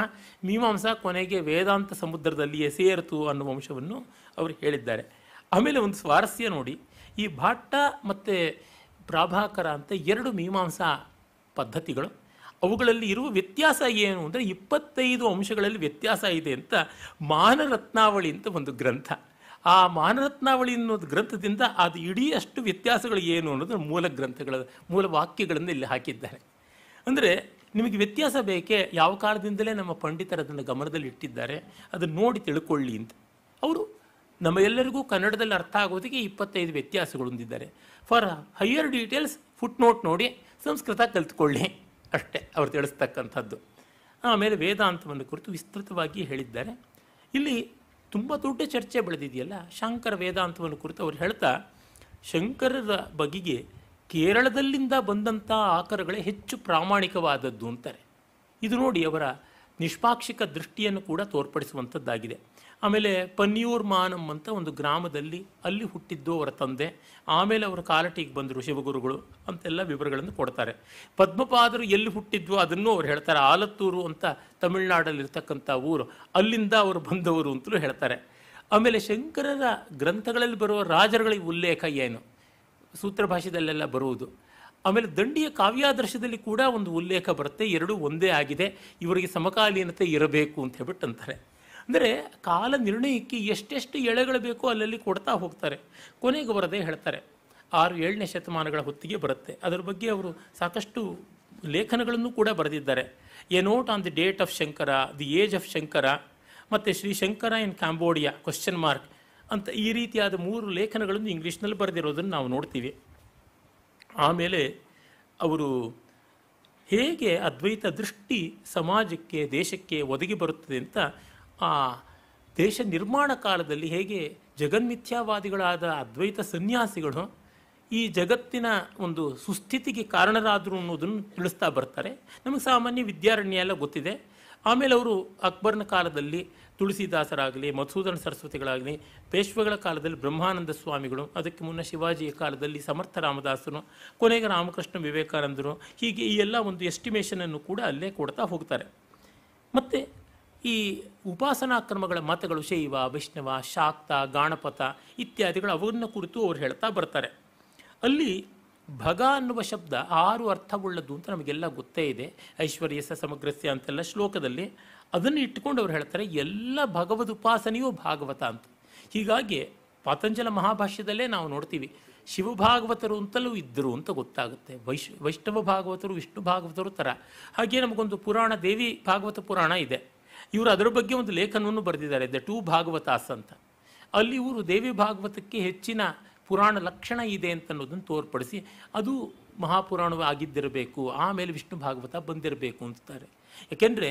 ಮೀಮಾಂಸಾ ಕೊನೆಗೆ ವೇದಾಂತ ಸಮುದ್ರದಲ್ಲಿಯೇ ಸೇರಿತು ಅನ್ನುವ ಅಂಶವನ್ನು ಅವರು ಹೇಳಿದ್ದಾರೆ ಆಮೇಲೆ ಒಂದು ಸ್ವಾರಸ್ಯ ನೋಡಿ ಈ ಭಟ್ಟ ಮತ್ತು ಪ್ರಭಾಕರ ಅಂತ ಎರಡು ಮೀಮಾಂಸಾ ಪದ್ಧತಿಗಳು ಅವುಗಳಲ್ಲಿ ಇರುವ ವ್ಯತ್ಯಾಸ ಏನು ಅಂದರೆ ಇಪ್ಪತ್ತೈದು ಅಂಶಗಳಲ್ಲಿ ವ್ಯತ್ಯಾಸ ಇದೆ ಅಂತ ಮಾನರತ್ನಾವಳಿ ಅಂತ ಒಂದು ಗ್ರಂಥ ಆ ಮಾನರತ್ನಾವಳಿ ಅನ್ನೋದು ಗ್ರಂಥದಿಂದ ಅದು ಇಡೀ ಅಷ್ಟು ವ್ಯತ್ಯಾಸಗಳು ಏನು ಅನ್ನೋದು ಮೂಲ ಗ್ರಂಥಗಳ ಮೂಲ ವಾಕ್ಯಗಳನ್ನು ಇಲ್ಲಿ ಹಾಕಿದ್ದಾರೆ ಅಂದರೆ ನಿಮಗೆ ವ್ಯತ್ಯಾಸ ಬೇಕೇ ಯಾವ ಕಾಲದಿಂದಲೇ ನಮ್ಮ ಪಂಡಿತರು ಅದನ್ನು ಗಮನದಲ್ಲಿ ಇಟ್ಟಿದ್ದಾರೆ ಅದನ್ನು ನೋಡಿ ತಿಳ್ಕೊಳ್ಳಿ ಅಂತ ಅವರು ನಮ್ಮ ಎಲ್ಲರಿಗೂ ಕನ್ನಡದಲ್ಲಿ ಅರ್ಥ ಆಗೋದಕ್ಕೆ ಇಪ್ಪತ್ತೈದು ವ್ಯತ್ಯಾಸಗಳು ಹೊಂದಿದ್ದಾರೆ for higher details footnote ನೋಡಿ ಸಂಸ್ಕೃತ ಕಲ್ತ್ಕೊಳ್ಳಿ ಅಷ್ಟೇ ಅವರು ತಿಳಿಸ್ತಕ್ಕಂಥದ್ದು ಆಮೇಲೆ ವೇದಾಂತವನ್ನು ಕುರಿತು ವಿಸ್ತೃತವಾಗಿ ಹೇಳಿದ್ದಾರೆ ಇಲ್ಲಿ ತುಂಬ ದೊಡ್ಡ ಚರ್ಚೆ ಬೆಳೆದಿದೆಯಲ್ಲ ಶಂಕರ ವೇದಾಂತವನ್ನು ಕುರಿತು ಅವರು ಹೇಳ್ತಾ ಶಂಕರರ ಬಗೆಗೆ ಕೇರಳದಲ್ಲಿಂದ ಬಂದಂಥ ಆಕರಗಳೇ ಹೆಚ್ಚು ಪ್ರಾಮಾಣಿಕವಾದದ್ದು ಅಂತಾರೆ ಇದು ನೋಡಿ ಅವರ ನಿಷ್ಪಾಕ್ಷಿಕ ದೃಷ್ಟಿಯನ್ನು ಕೂಡ ತೋರ್ಪಡಿಸುವಂಥದ್ದಾಗಿದೆ ಆಮೇಲೆ ಪನ್ನಿಯೂರ್ ಮಾನಂ ಅಂತ ಒಂದು ಗ್ರಾಮದಲ್ಲಿ ಅಲ್ಲಿ ಹುಟ್ಟಿದ್ದು ಅವರ ತಂದೆ ಆಮೇಲೆ ಅವರ ಕಾಲಟಿಗೆ ಬಂದರು ಶಿವಗುರುಗಳು ಅಂತೆಲ್ಲ ವಿವರಗಳನ್ನು ಕೊಡ್ತಾರೆ ಪದ್ಮಪಾದರು ಎಲ್ಲಿ ಹುಟ್ಟಿದ್ವು ಅದನ್ನು ಅವ್ರು ಹೇಳ್ತಾರೆ ಆಲತ್ತೂರು ಅಂತ ತಮಿಳ್ನಾಡಲ್ಲಿರ್ತಕ್ಕಂಥ ಊರು ಅಲ್ಲಿಂದ ಅವರು ಬಂದವರು ಅಂತಲೂ ಹೇಳ್ತಾರೆ ಆಮೇಲೆ ಶಂಕರರ ಗ್ರಂಥಗಳಲ್ಲಿ ಬರುವ ರಾಜರುಗಳಿಗೆ ಉಲ್ಲೇಖ ಏನು ಸೂತ್ರ ಬರುವುದು ಆಮೇಲೆ ದಂಡಿಯ ಕಾವ್ಯಾದರ್ಶದಲ್ಲಿ ಕೂಡ ಒಂದು ಉಲ್ಲೇಖ ಬರುತ್ತೆ ಎರಡೂ ಒಂದೇ ಆಗಿದೆ ಇವರಿಗೆ ಸಮಕಾಲೀನತೆ ಇರಬೇಕು ಅಂತ ಹೇಳ್ಬಿಟ್ಟು ಅಂತಾರೆ ಅಂದರೆ ಕಾಲ ನಿರ್ಣಯಕ್ಕೆ ಎಷ್ಟೆಷ್ಟು ಎಳೆಗಳು ಬೇಕೋ ಅಲ್ಲಲ್ಲಿ ಕೊಡ್ತಾ ಹೋಗ್ತಾರೆ ಕೊನೆಗೆ ಬರದೇ ಹೇಳ್ತಾರೆ ಆರು ಏಳನೇ ಶತಮಾನಗಳ ಹೊತ್ತಿಗೆ ಬರುತ್ತೆ ಅದರ ಬಗ್ಗೆ ಅವರು ಸಾಕಷ್ಟು ಲೇಖನಗಳನ್ನು ಕೂಡ ಬರೆದಿದ್ದಾರೆ a note on the date of Shankara the age of Shankara ಮತ್ತು Shri Shankara in Cambodia question mark ಅಂತ ಈ ರೀತಿಯಾದ ಮೂರು ಲೇಖನಗಳನ್ನು ಇಂಗ್ಲೀಷ್ನಲ್ಲಿ ಬರೆದಿರೋದನ್ನು ನಾವು ನೋಡ್ತೀವಿ ಆಮೇಲೆ ಅವರು ಹೇಗೆ ಅದ್ವೈತ ದೃಷ್ಟಿ ಸಮಾಜಕ್ಕೆ ದೇಶಕ್ಕೆ ಒದಗಿ ಬರುತ್ತದೆ ಅಂತ ಆ ದೇಶ ನಿರ್ಮಾಣ ಕಾಲದಲ್ಲಿ ಹೇಗೆ ಜಗನ್ಮಿಥ್ಯಾವಾದಿಗಳಾದ ಅದ್ವೈತ ಸನ್ಯಾಸಿಗಳು ಈ ಜಗತ್ತಿನ ಒಂದು ಸುಸ್ಥಿತಿಗೆ ಕಾರಣರಾದರು ಅನ್ನೋದನ್ನು ತಿಳಿಸ್ತಾ ಬರ್ತಾರೆ ನಮಗೆ ಸಾಮಾನ್ಯ ವಿದ್ಯಾರಣ್ಯ ಎಲ್ಲ ಗೊತ್ತಿದೆ ಆಮೇಲೆ ಅವರು ಅಕ್ಬರ್ನ ಕಾಲದಲ್ಲಿ ತುಳಸಿದಾಸರಾಗಲಿ ಮಧುಸೂದನ ಸರಸ್ವತಿಗಳಾಗಲಿ ಪೇಶ್ವೆಗಳ ಕಾಲದಲ್ಲಿ ಬ್ರಹ್ಮಾನಂದ ಸ್ವಾಮಿಗಳು ಅದಕ್ಕೆ ಮುನ್ನ ಶಿವಾಜಿಯ ಕಾಲದಲ್ಲಿ ಸಮರ್ಥ ರಾಮದಾಸರು ಕೊನೆಗೆ ರಾಮಕೃಷ್ಣ ವಿವೇಕಾನಂದರು ಹೀಗೆ ಈ ಎಲ್ಲ ಒಂದು ಎಸ್ಟಿಮೇಷನನ್ನು ಕೂಡ ಅಲ್ಲೇ ಕೊಡ್ತಾ ಹೋಗ್ತಾರೆ ಮತ್ತು ಈ ಉಪಾಸನಾ ಕ್ರಮಗಳ ಮತಗಳು ಶೈವ ವೈಷ್ಣವ ಶಾಕ್ತ ಗಾಣಪಥ ಇತ್ಯಾದಿಗಳು ಅವನ್ನ ಕುರಿತು ಅವ್ರು ಹೇಳ್ತಾ ಬರ್ತಾರೆ ಅಲ್ಲಿ ಭಗ ಅನ್ನುವ ಶಬ್ದ ಆರು ಅರ್ಥವುಳ್ಳದ್ದು ಅಂತ ನಮಗೆಲ್ಲ ಗೊತ್ತೇ ಇದೆ ಐಶ್ವರ್ಯ ಸ ಸಮಗ್ರಸ್ಯ ಅಂತೆಲ್ಲ ಶ್ಲೋಕದಲ್ಲಿ ಅದನ್ನು ಇಟ್ಟುಕೊಂಡು ಅವ್ರು ಹೇಳ್ತಾರೆ ಎಲ್ಲ ಉಪಾಸನೆಯೂ ಭಾಗವತ ಅಂತ ಹೀಗಾಗಿ ಪತಂಜಲ ಮಹಾಭಾಷ್ಯದಲ್ಲೇ ನಾವು ನೋಡ್ತೀವಿ ಶಿವಭಾಗವತರು ಅಂತಲೂ ಇದ್ದರು ಅಂತ ಗೊತ್ತಾಗುತ್ತೆ ವೈಶ್ ವೈಷ್ಣವ ಭಾಗವತರು ವಿಷ್ಣು ಭಾಗವತರು ಥರ ಹಾಗೆ ನಮಗೊಂದು ಪುರಾಣ ದೇವಿ ಭಾಗವತ ಪುರಾಣ ಇದೆ ಇವರು ಅದರ ಬಗ್ಗೆ ಒಂದು ಲೇಖನವನ್ನು ಬರೆದಿದ್ದಾರೆ ದ ಟೂ ಭಾಗವತಾಸ್ ಅಂತ ಅಲ್ಲಿ ಇವರು ದೇವಿ ಭಾಗವತಕ್ಕೆ ಹೆಚ್ಚಿನ ಪುರಾಣ ಲಕ್ಷಣ ಇದೆ ಅಂತ ಅನ್ನೋದನ್ನು ತೋರ್ಪಡಿಸಿ ಅದು ಮಹಾಪುರಾಣ ಆಗಿದ್ದಿರಬೇಕು ಆಮೇಲೆ ವಿಷ್ಣು ಭಾಗವತ ಬಂದಿರಬೇಕು ಅಂತಾರೆ ಯಾಕೆಂದರೆ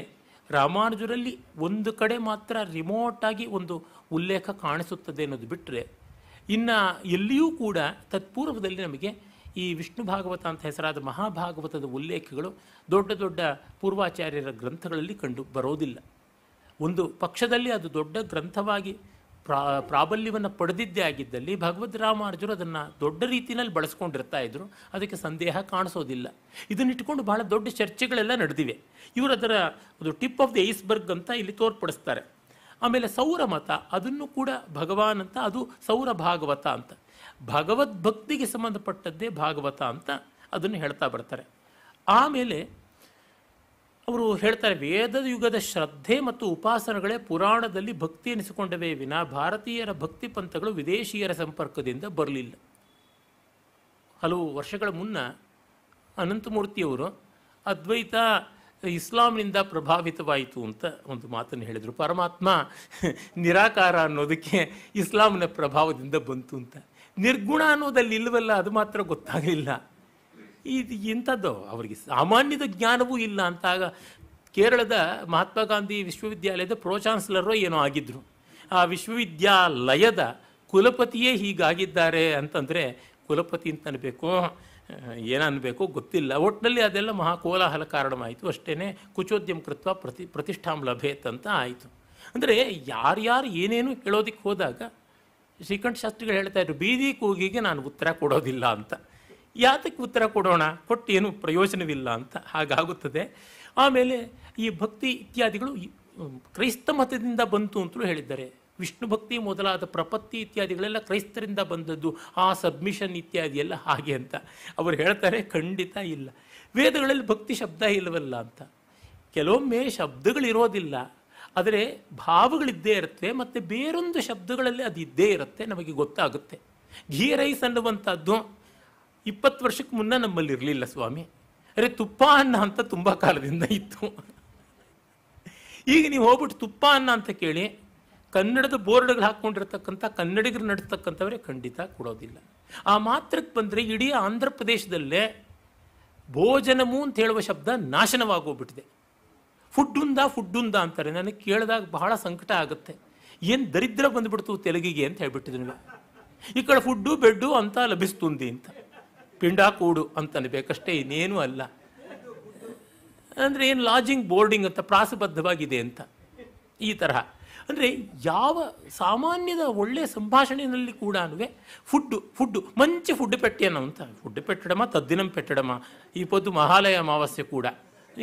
ರಾಮಾನುಜರಲ್ಲಿ ಒಂದು ಕಡೆ ಮಾತ್ರ ರಿಮೋಟಾಗಿ ಒಂದು ಉಲ್ಲೇಖ ಕಾಣಿಸುತ್ತದೆ ಅನ್ನೋದು ಬಿಟ್ಟರೆ ಇನ್ನು ಎಲ್ಲಿಯೂ ಕೂಡ ತತ್ಪೂರ್ವದಲ್ಲಿ ನಮಗೆ ಈ ವಿಷ್ಣು ಭಾಗವತ ಅಂತ ಹೆಸರಾದ ಮಹಾಭಾಗವತದ ಉಲ್ಲೇಖಗಳು ದೊಡ್ಡ ದೊಡ್ಡ ಪೂರ್ವಾಚಾರ್ಯರ ಗ್ರಂಥಗಳಲ್ಲಿ ಕಂಡು ಬರೋದಿಲ್ಲ ಒಂದು ಪಕ್ಷದಲ್ಲಿ ಅದು ದೊಡ್ಡ ಗ್ರಂಥವಾಗಿ ಪ್ರಾ ಪ್ರಾಬಲ್ಯವನ್ನು ಪಡೆದಿದ್ದೇ ಆಗಿದ್ದಲ್ಲಿ ಭಗವದ್ ರಾಮಾರ್ಜುರು ಅದನ್ನು ದೊಡ್ಡ ರೀತಿಯಲ್ಲಿ ಬಳಸ್ಕೊಂಡಿರ್ತಾ ಇದ್ರು ಅದಕ್ಕೆ ಸಂದೇಹ ಕಾಣಿಸೋದಿಲ್ಲ ಇದನ್ನಿಟ್ಕೊಂಡು ಬಹಳ ದೊಡ್ಡ ಚರ್ಚೆಗಳೆಲ್ಲ ನಡೆದಿವೆ ಇವರು ಅದರ ಅದು ಟಿಪ್ ಆಫ್ ದಿ ಐಸ್ಬರ್ಗ್ ಅಂತ ಇಲ್ಲಿ ತೋರ್ಪಡಿಸ್ತಾರೆ ಆಮೇಲೆ ಸೌರ ಮತ ಅದನ್ನು ಕೂಡ ಭಗವಾನ್ ಅಂತ ಅದು ಸೌರ ಭಾಗವತ ಅಂತ ಭಗವದ್ಭಕ್ತಿಗೆ ಸಂಬಂಧಪಟ್ಟದ್ದೇ ಭಾಗವತ ಅಂತ ಅದನ್ನು ಹೇಳ್ತಾ ಬರ್ತಾರೆ ಆಮೇಲೆ ಅವರು ಹೇಳ್ತಾರೆ ವೇದದ ಯುಗದ ಶ್ರದ್ಧೆ ಮತ್ತು ಉಪಾಸನಗಳೇ ಪುರಾಣದಲ್ಲಿ ಭಕ್ತಿ ಎನಿಸಿಕೊಂಡವೇ ವಿನ ಭಾರತೀಯರ ಭಕ್ತಿ ಪಂಥಗಳು ವಿದೇಶಿಯರ ಸಂಪರ್ಕದಿಂದ ಬರಲಿಲ್ಲ ಹಲವು ವರ್ಷಗಳ ಮುನ್ನ ಅನಂತಮೂರ್ತಿಯವರು ಅದ್ವೈತ ಇಸ್ಲಾಂನಿಂದ ಪ್ರಭಾವಿತವಾಯಿತು ಅಂತ ಒಂದು ಮಾತನ್ನು ಹೇಳಿದರು ಪರಮಾತ್ಮ ನಿರಾಕಾರ ಅನ್ನೋದಕ್ಕೆ ಇಸ್ಲಾಂನ ಪ್ರಭಾವದಿಂದ ಬಂತು ಅಂತ ನಿರ್ಗುಣ ಅನ್ನೋದಲ್ಲಿ ಇಲ್ಲವಲ್ಲ ಅದು ಮಾತ್ರ ಗೊತ್ತಾಗಲಿಲ್ಲ ಇದು ಇಂಥದ್ದು ಅವರಿಗೆ ಸಾಮಾನ್ಯದ ಜ್ಞಾನವೂ ಇಲ್ಲ ಅಂತಾಗ ಕೇರಳದ ಮಹಾತ್ಮ ಗಾಂಧಿ ವಿಶ್ವವಿದ್ಯಾಲಯದ ಪ್ರೋ ಏನೋ ಆಗಿದ್ದರು ಆ ವಿಶ್ವವಿದ್ಯಾಲಯದ ಕುಲಪತಿಯೇ ಹೀಗಾಗಿದ್ದಾರೆ ಅಂತಂದರೆ ಕುಲಪತಿ ಅಂತ ಅನ್ಬೇಕು ಏನನ್ನಬೇಕು ಗೊತ್ತಿಲ್ಲ ಒಟ್ಟಿನಲ್ಲಿ ಅದೆಲ್ಲ ಮಹಾಕೋಲಾಹಲ ಕಾರಣವಾಯಿತು ಅಷ್ಟೇ ಕುಚೋದ್ಯಮ ಕೃತ್ವ ಪ್ರತಿ ಪ್ರತಿಷ್ಠಾಂ ಲಭೇತ್ ಅಂತ ಆಯಿತು ಅಂದರೆ ಯಾರ್ಯಾರು ಏನೇನು ಹೇಳೋದಕ್ಕೆ ಹೋದಾಗ ಶ್ರೀಕಂಠ ಶಾಸ್ತ್ರಿಗಳು ಹೇಳ್ತಾ ಇದ್ರು ಬೀದಿ ಕೂಗಿಗೆ ನಾನು ಉತ್ತರ ಕೊಡೋದಿಲ್ಲ ಅಂತ ಯಾತಕ್ಕೆ ಉತ್ತರ ಕೊಡೋಣ ಕೊಟ್ಟು ಏನು ಪ್ರಯೋಜನವಿಲ್ಲ ಅಂತ ಹಾಗಾಗುತ್ತದೆ ಆಮೇಲೆ ಈ ಭಕ್ತಿ ಇತ್ಯಾದಿಗಳು ಕ್ರೈಸ್ತ ಮತದಿಂದ ಬಂತು ಅಂತಲೂ ಹೇಳಿದ್ದಾರೆ ವಿಷ್ಣು ಭಕ್ತಿ ಮೊದಲಾದ ಪ್ರಪತ್ತಿ ಇತ್ಯಾದಿಗಳೆಲ್ಲ ಕ್ರೈಸ್ತರಿಂದ ಬಂದದ್ದು ಆ ಸಬ್ಮಿಷನ್ ಇತ್ಯಾದಿ ಎಲ್ಲ ಹಾಗೆ ಅಂತ ಅವರು ಹೇಳ್ತಾರೆ ಖಂಡಿತ ಇಲ್ಲ ವೇದಗಳಲ್ಲಿ ಭಕ್ತಿ ಶಬ್ದ ಇಲ್ಲವಲ್ಲ ಅಂತ ಕೆಲವೊಮ್ಮೆ ಶಬ್ದಗಳಿರೋದಿಲ್ಲ ಆದರೆ ಭಾವಗಳಿದ್ದೇ ಇರುತ್ತೆ ಮತ್ತು ಬೇರೊಂದು ಶಬ್ದಗಳಲ್ಲಿ ಅದು ಇದ್ದೇ ಇರುತ್ತೆ ನಮಗೆ ಗೊತ್ತಾಗುತ್ತೆ ಘೀ ರೈಸ್ ಅನ್ನುವಂಥದ್ದು ಇಪ್ಪತ್ತು ವರ್ಷಕ್ಕೆ ಮುನ್ನ ನಮ್ಮಲ್ಲಿ ಇರಲಿಲ್ಲ ಸ್ವಾಮಿ ಅರೆ ತುಪ್ಪ ಅನ್ನ ಅಂತ ತುಂಬ ಕಾಲದಿಂದ ಇತ್ತು ಈಗ ನೀವು ಹೋಗ್ಬಿಟ್ಟು ತುಪ್ಪ ಅನ್ನ ಅಂತ ಕೇಳಿ ಕನ್ನಡದ ಬೋರ್ಡ್ಗಳು ಹಾಕ್ಕೊಂಡಿರ್ತಕ್ಕಂಥ ಕನ್ನಡಿಗರು ನಡೆಸ್ತಕ್ಕಂಥವ್ರೆ ಖಂಡಿತ ಕೊಡೋದಿಲ್ಲ ಆ ಮಾತ್ರಕ್ಕೆ ಬಂದರೆ ಇಡೀ ಆಂಧ್ರ ಪ್ರದೇಶದಲ್ಲೇ ಭೋಜನಮು ಅಂತ ಹೇಳುವ ಶಬ್ದ ನಾಶನವಾಗೋಗ್ಬಿಟ್ಟಿದೆ ಫುಡ್ಡುಂದ ಫುಡ್ಡುಂದ ಅಂತಾರೆ ನನಗೆ ಕೇಳಿದಾಗ ಬಹಳ ಸಂಕಟ ಆಗುತ್ತೆ ಏನು ದರಿದ್ರ ಬಂದ್ಬಿಡ್ತು ತೆಲುಗಿಗೆ ಅಂತ ಹೇಳ್ಬಿಟ್ಟಿದ್ರು ಈ ಕಡೆ ಫುಡ್ಡು ಬೆಡ್ಡು ಅಂತ ಲಭಿಸ್ತುಂದಿ ಅಂತ ಪಿಂಡಾಕೂಡು ಕೂಡು ಬೇಕಷ್ಟೇ ಇನ್ನೇನೂ ಅಲ್ಲ ಅಂದರೆ ಏನು ಲಾಜಿಂಗ್ ಬೋರ್ಡಿಂಗ್ ಅಂತ ಪ್ರಾಸಬದ್ಧವಾಗಿದೆ ಅಂತ ಈ ತರಹ ಅಂದರೆ ಯಾವ ಸಾಮಾನ್ಯದ ಒಳ್ಳೆಯ ಸಂಭಾಷಣೆಯಲ್ಲಿ ಕೂಡ ಫುಡ್ಡು ಫುಡ್ಡು ಮಂಚಿ ಫುಡ್ ಪೆಟ್ಟಿಯನ ಅಂತ ಫುಡ್ ಪೆಟ್ಟಡಮ ತದ್ದಿನಂ ಪೆಟ್ಟಡಮ ಈ ಪದ್ದು ಮಹಾಲಯ ಅಮಾವಾಸ್ಯೆ ಕೂಡ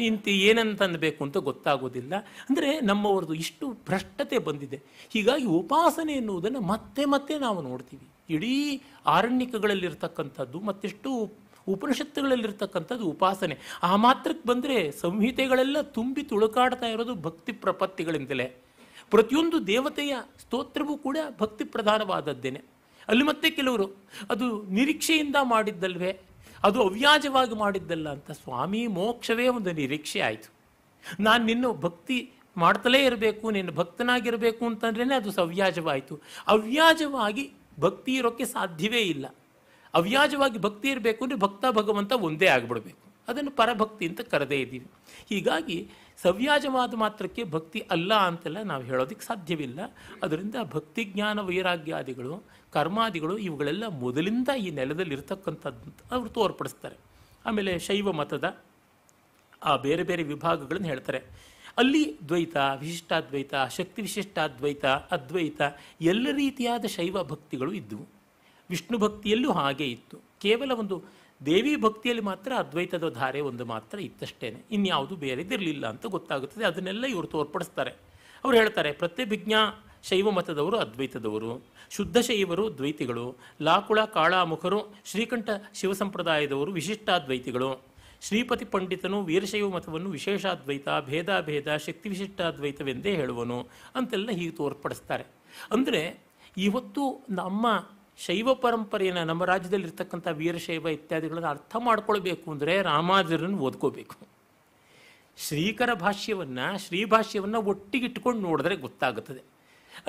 ಇಂತ ಏನಂತನಬೇಕು ಅಂತ ಗೊತ್ತಾಗೋದಿಲ್ಲ ಅಂದರೆ ನಮ್ಮವ್ರದ್ದು ಇಷ್ಟು ಭ್ರಷ್ಟತೆ ಬಂದಿದೆ ಹೀಗಾಗಿ ಉಪಾಸನೆ ಎನ್ನುವುದನ್ನು ಮತ್ತೆ ಮತ್ತೆ ನಾವು ನೋಡ್ತೀವಿ ಇಡೀ ಆರಣ್ಯಕಗಳಲ್ಲಿರ್ತಕ್ಕಂಥದ್ದು ಮತ್ತೆಷ್ಟು ಉಪನಿಷತ್ತುಗಳಲ್ಲಿರ್ತಕ್ಕಂಥದ್ದು ಉಪಾಸನೆ ಆ ಮಾತ್ರಕ್ಕೆ ಬಂದರೆ ಸಂಹಿತೆಗಳೆಲ್ಲ ತುಂಬಿ ತುಳುಕಾಡ್ತಾ ಇರೋದು ಭಕ್ತಿ ಪ್ರಪತ್ತಿಗಳಿಂದಲೇ ಪ್ರತಿಯೊಂದು ದೇವತೆಯ ಸ್ತೋತ್ರವೂ ಕೂಡ ಭಕ್ತಿ ಪ್ರಧಾನವಾದದ್ದೇನೆ ಅಲ್ಲಿ ಮತ್ತೆ ಕೆಲವರು ಅದು ನಿರೀಕ್ಷೆಯಿಂದ ಮಾಡಿದ್ದಲ್ವೇ ಅದು ಅವ್ಯಾಜವಾಗಿ ಮಾಡಿದ್ದಲ್ಲ ಅಂತ ಸ್ವಾಮಿ ಮೋಕ್ಷವೇ ಒಂದು ನಿರೀಕ್ಷೆ ಆಯಿತು ನಾನು ನಿನ್ನ ಭಕ್ತಿ ಮಾಡ್ತಲೇ ಇರಬೇಕು ನಿನ್ನ ಭಕ್ತನಾಗಿರಬೇಕು ಅಂತಂದ್ರೇ ಅದು ಸವ್ಯಾಜವಾಯಿತು ಅವ್ಯಾಜವಾಗಿ ಭಕ್ತಿ ಇರೋಕ್ಕೆ ಸಾಧ್ಯವೇ ಇಲ್ಲ ಅವ್ಯಾಜವಾಗಿ ಭಕ್ತಿ ಇರಬೇಕು ಅಂದರೆ ಭಕ್ತ ಭಗವಂತ ಒಂದೇ ಆಗಿಬಿಡಬೇಕು ಅದನ್ನು ಪರಭಕ್ತಿ ಅಂತ ಕರೆದೇ ಇದ್ದೀವಿ ಹೀಗಾಗಿ ಸವ್ಯಾಜವಾದ ಮಾತ್ರಕ್ಕೆ ಭಕ್ತಿ ಅಲ್ಲ ಅಂತೆಲ್ಲ ನಾವು ಹೇಳೋದಕ್ಕೆ ಸಾಧ್ಯವಿಲ್ಲ ಅದರಿಂದ ಭಕ್ತಿ ಜ್ಞಾನ ವೈರಾಗ್ಯಾದಿಗಳು ಕರ್ಮಾದಿಗಳು ಇವುಗಳೆಲ್ಲ ಮೊದಲಿಂದ ಈ ನೆಲದಲ್ಲಿ ಇರ್ತಕ್ಕಂಥದ್ದು ಅವರು ತೋರ್ಪಡಿಸ್ತಾರೆ ಆಮೇಲೆ ಶೈವ ಮತದ ಆ ಬೇರೆ ಬೇರೆ ವಿಭಾಗಗಳನ್ನು ಹೇಳ್ತಾರೆ ಅಲ್ಲಿ ದ್ವೈತ ವಿಶಿಷ್ಟಾದ್ವೈತ ಶಕ್ತಿ ವಿಶಿಷ್ಟಾದ್ವೈತ ಅದ್ವೈತ ಎಲ್ಲ ರೀತಿಯಾದ ಶೈವ ಭಕ್ತಿಗಳು ಇದ್ದವು ವಿಷ್ಣು ಭಕ್ತಿಯಲ್ಲೂ ಹಾಗೆ ಇತ್ತು ಕೇವಲ ಒಂದು ದೇವಿ ಭಕ್ತಿಯಲ್ಲಿ ಮಾತ್ರ ಅದ್ವೈತದ ಧಾರೆ ಒಂದು ಮಾತ್ರ ಇತ್ತಷ್ಟೇ ಇನ್ಯಾವುದು ಬೇರೆದಿರಲಿಲ್ಲ ಅಂತ ಗೊತ್ತಾಗುತ್ತದೆ ಅದನ್ನೆಲ್ಲ ಇವರು ತೋರ್ಪಡಿಸ್ತಾರೆ ಅವರು ಹೇಳ್ತಾರೆ ಪ್ರತ್ಯಭಿಜ್ಞಾ ಶೈವ ಮತದವರು ಅದ್ವೈತದವರು ಶುದ್ಧ ಶೈವರು ದ್ವೈತಿಗಳು ಲಾಕುಳ ಕಾಳಾಮುಖರು ಶ್ರೀಕಂಠ ಶಿವ ಸಂಪ್ರದಾಯದವರು ವಿಶಿಷ್ಟಾದ್ವೈತಿಗಳು ಶ್ರೀಪತಿ ಪಂಡಿತನು ವೀರಶೈವ ಮತವನ್ನು ವಿಶೇಷಾದ್ವೈತ ಭೇದಾಭೇದ ವಿಶಿಷ್ಟಾದ್ವೈತವೆಂದೇ ಹೇಳುವನು ಅಂತೆಲ್ಲ ಹೀಗೆ ತೋರ್ಪಡಿಸ್ತಾರೆ ಅಂದರೆ ಇವತ್ತು ನಮ್ಮ ಶೈವ ಪರಂಪರೆಯನ್ನು ನಮ್ಮ ರಾಜ್ಯದಲ್ಲಿರ್ತಕ್ಕಂಥ ವೀರಶೈವ ಇತ್ಯಾದಿಗಳನ್ನು ಅರ್ಥ ಮಾಡ್ಕೊಳ್ಬೇಕು ಅಂದರೆ ರಾಮಾದರನ್ನು ಓದ್ಕೋಬೇಕು ಶ್ರೀಕರ ಭಾಷ್ಯವನ್ನು ಶ್ರೀಭಾಷ್ಯವನ್ನು ಇಟ್ಕೊಂಡು ನೋಡಿದ್ರೆ ಗೊತ್ತಾಗುತ್ತದೆ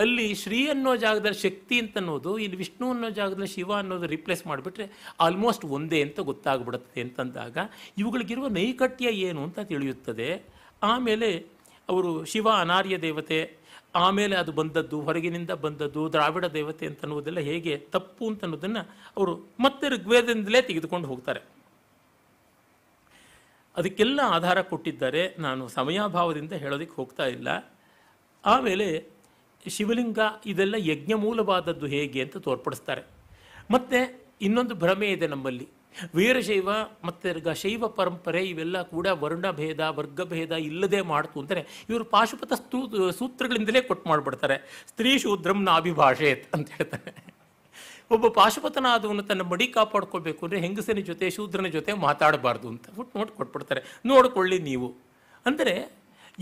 ಅಲ್ಲಿ ಶ್ರೀ ಅನ್ನೋ ಜಾಗದಲ್ಲಿ ಶಕ್ತಿ ಅಂತ ಅನ್ನೋದು ಇಲ್ಲಿ ವಿಷ್ಣು ಅನ್ನೋ ಜಾಗದಲ್ಲಿ ಶಿವ ಅನ್ನೋದು ರಿಪ್ಲೇಸ್ ಮಾಡಿಬಿಟ್ರೆ ಆಲ್ಮೋಸ್ಟ್ ಒಂದೇ ಅಂತ ಗೊತ್ತಾಗ್ಬಿಡುತ್ತೆ ಅಂತಂದಾಗ ಇವುಗಳಿಗಿರುವ ನೈಕಟ್ಯ ಏನು ಅಂತ ತಿಳಿಯುತ್ತದೆ ಆಮೇಲೆ ಅವರು ಶಿವ ಅನಾರ್ಯ ದೇವತೆ ಆಮೇಲೆ ಅದು ಬಂದದ್ದು ಹೊರಗಿನಿಂದ ಬಂದದ್ದು ದ್ರಾವಿಡ ದೇವತೆ ಅಂತ ಅನ್ನೋದೆಲ್ಲ ಹೇಗೆ ತಪ್ಪು ಅಂತ ಅನ್ನೋದನ್ನು ಅವರು ಮತ್ತೆ ಋಗ್ವೇದದಿಂದಲೇ ತೆಗೆದುಕೊಂಡು ಹೋಗ್ತಾರೆ ಅದಕ್ಕೆಲ್ಲ ಆಧಾರ ಕೊಟ್ಟಿದ್ದಾರೆ ನಾನು ಸಮಯಾಭಾವದಿಂದ ಹೇಳೋದಕ್ಕೆ ಹೋಗ್ತಾ ಇಲ್ಲ ಆಮೇಲೆ ಶಿವಲಿಂಗ ಇದೆಲ್ಲ ಯಜ್ಞ ಮೂಲವಾದದ್ದು ಹೇಗೆ ಅಂತ ತೋರ್ಪಡಿಸ್ತಾರೆ ಮತ್ತು ಇನ್ನೊಂದು ಭ್ರಮೆ ಇದೆ ನಮ್ಮಲ್ಲಿ ವೀರಶೈವ ಮತ್ತು ಶೈವ ಪರಂಪರೆ ಇವೆಲ್ಲ ಕೂಡ ವರ್ಣಭೇದ ವರ್ಗಭೇದ ಇಲ್ಲದೆ ಮಾಡ್ತು ಅಂತಾರೆ ಇವರು ಪಾಶುಪತ ಸ್ತೂ ಸೂತ್ರಗಳಿಂದಲೇ ಕೊಟ್ಟು ಮಾಡಿಬಿಡ್ತಾರೆ ಸ್ತ್ರೀ ಶೂದ್ರಂ ನಾಭಿಭಾಷೆ ಅಂತ ಹೇಳ್ತಾರೆ ಒಬ್ಬ ಪಾಶುಪತನಾದವನು ತನ್ನ ಮಡಿ ಕಾಪಾಡ್ಕೊಳ್ಬೇಕು ಅಂದರೆ ಹೆಂಗಸಿನ ಜೊತೆ ಶೂದ್ರನ ಜೊತೆ ಮಾತಾಡಬಾರ್ದು ಅಂತ ಫುಟ್ ನೋಡಿ ಕೊಟ್ಬಿಡ್ತಾರೆ ನೋಡಿಕೊಳ್ಳಿ ನೀವು ಅಂದರೆ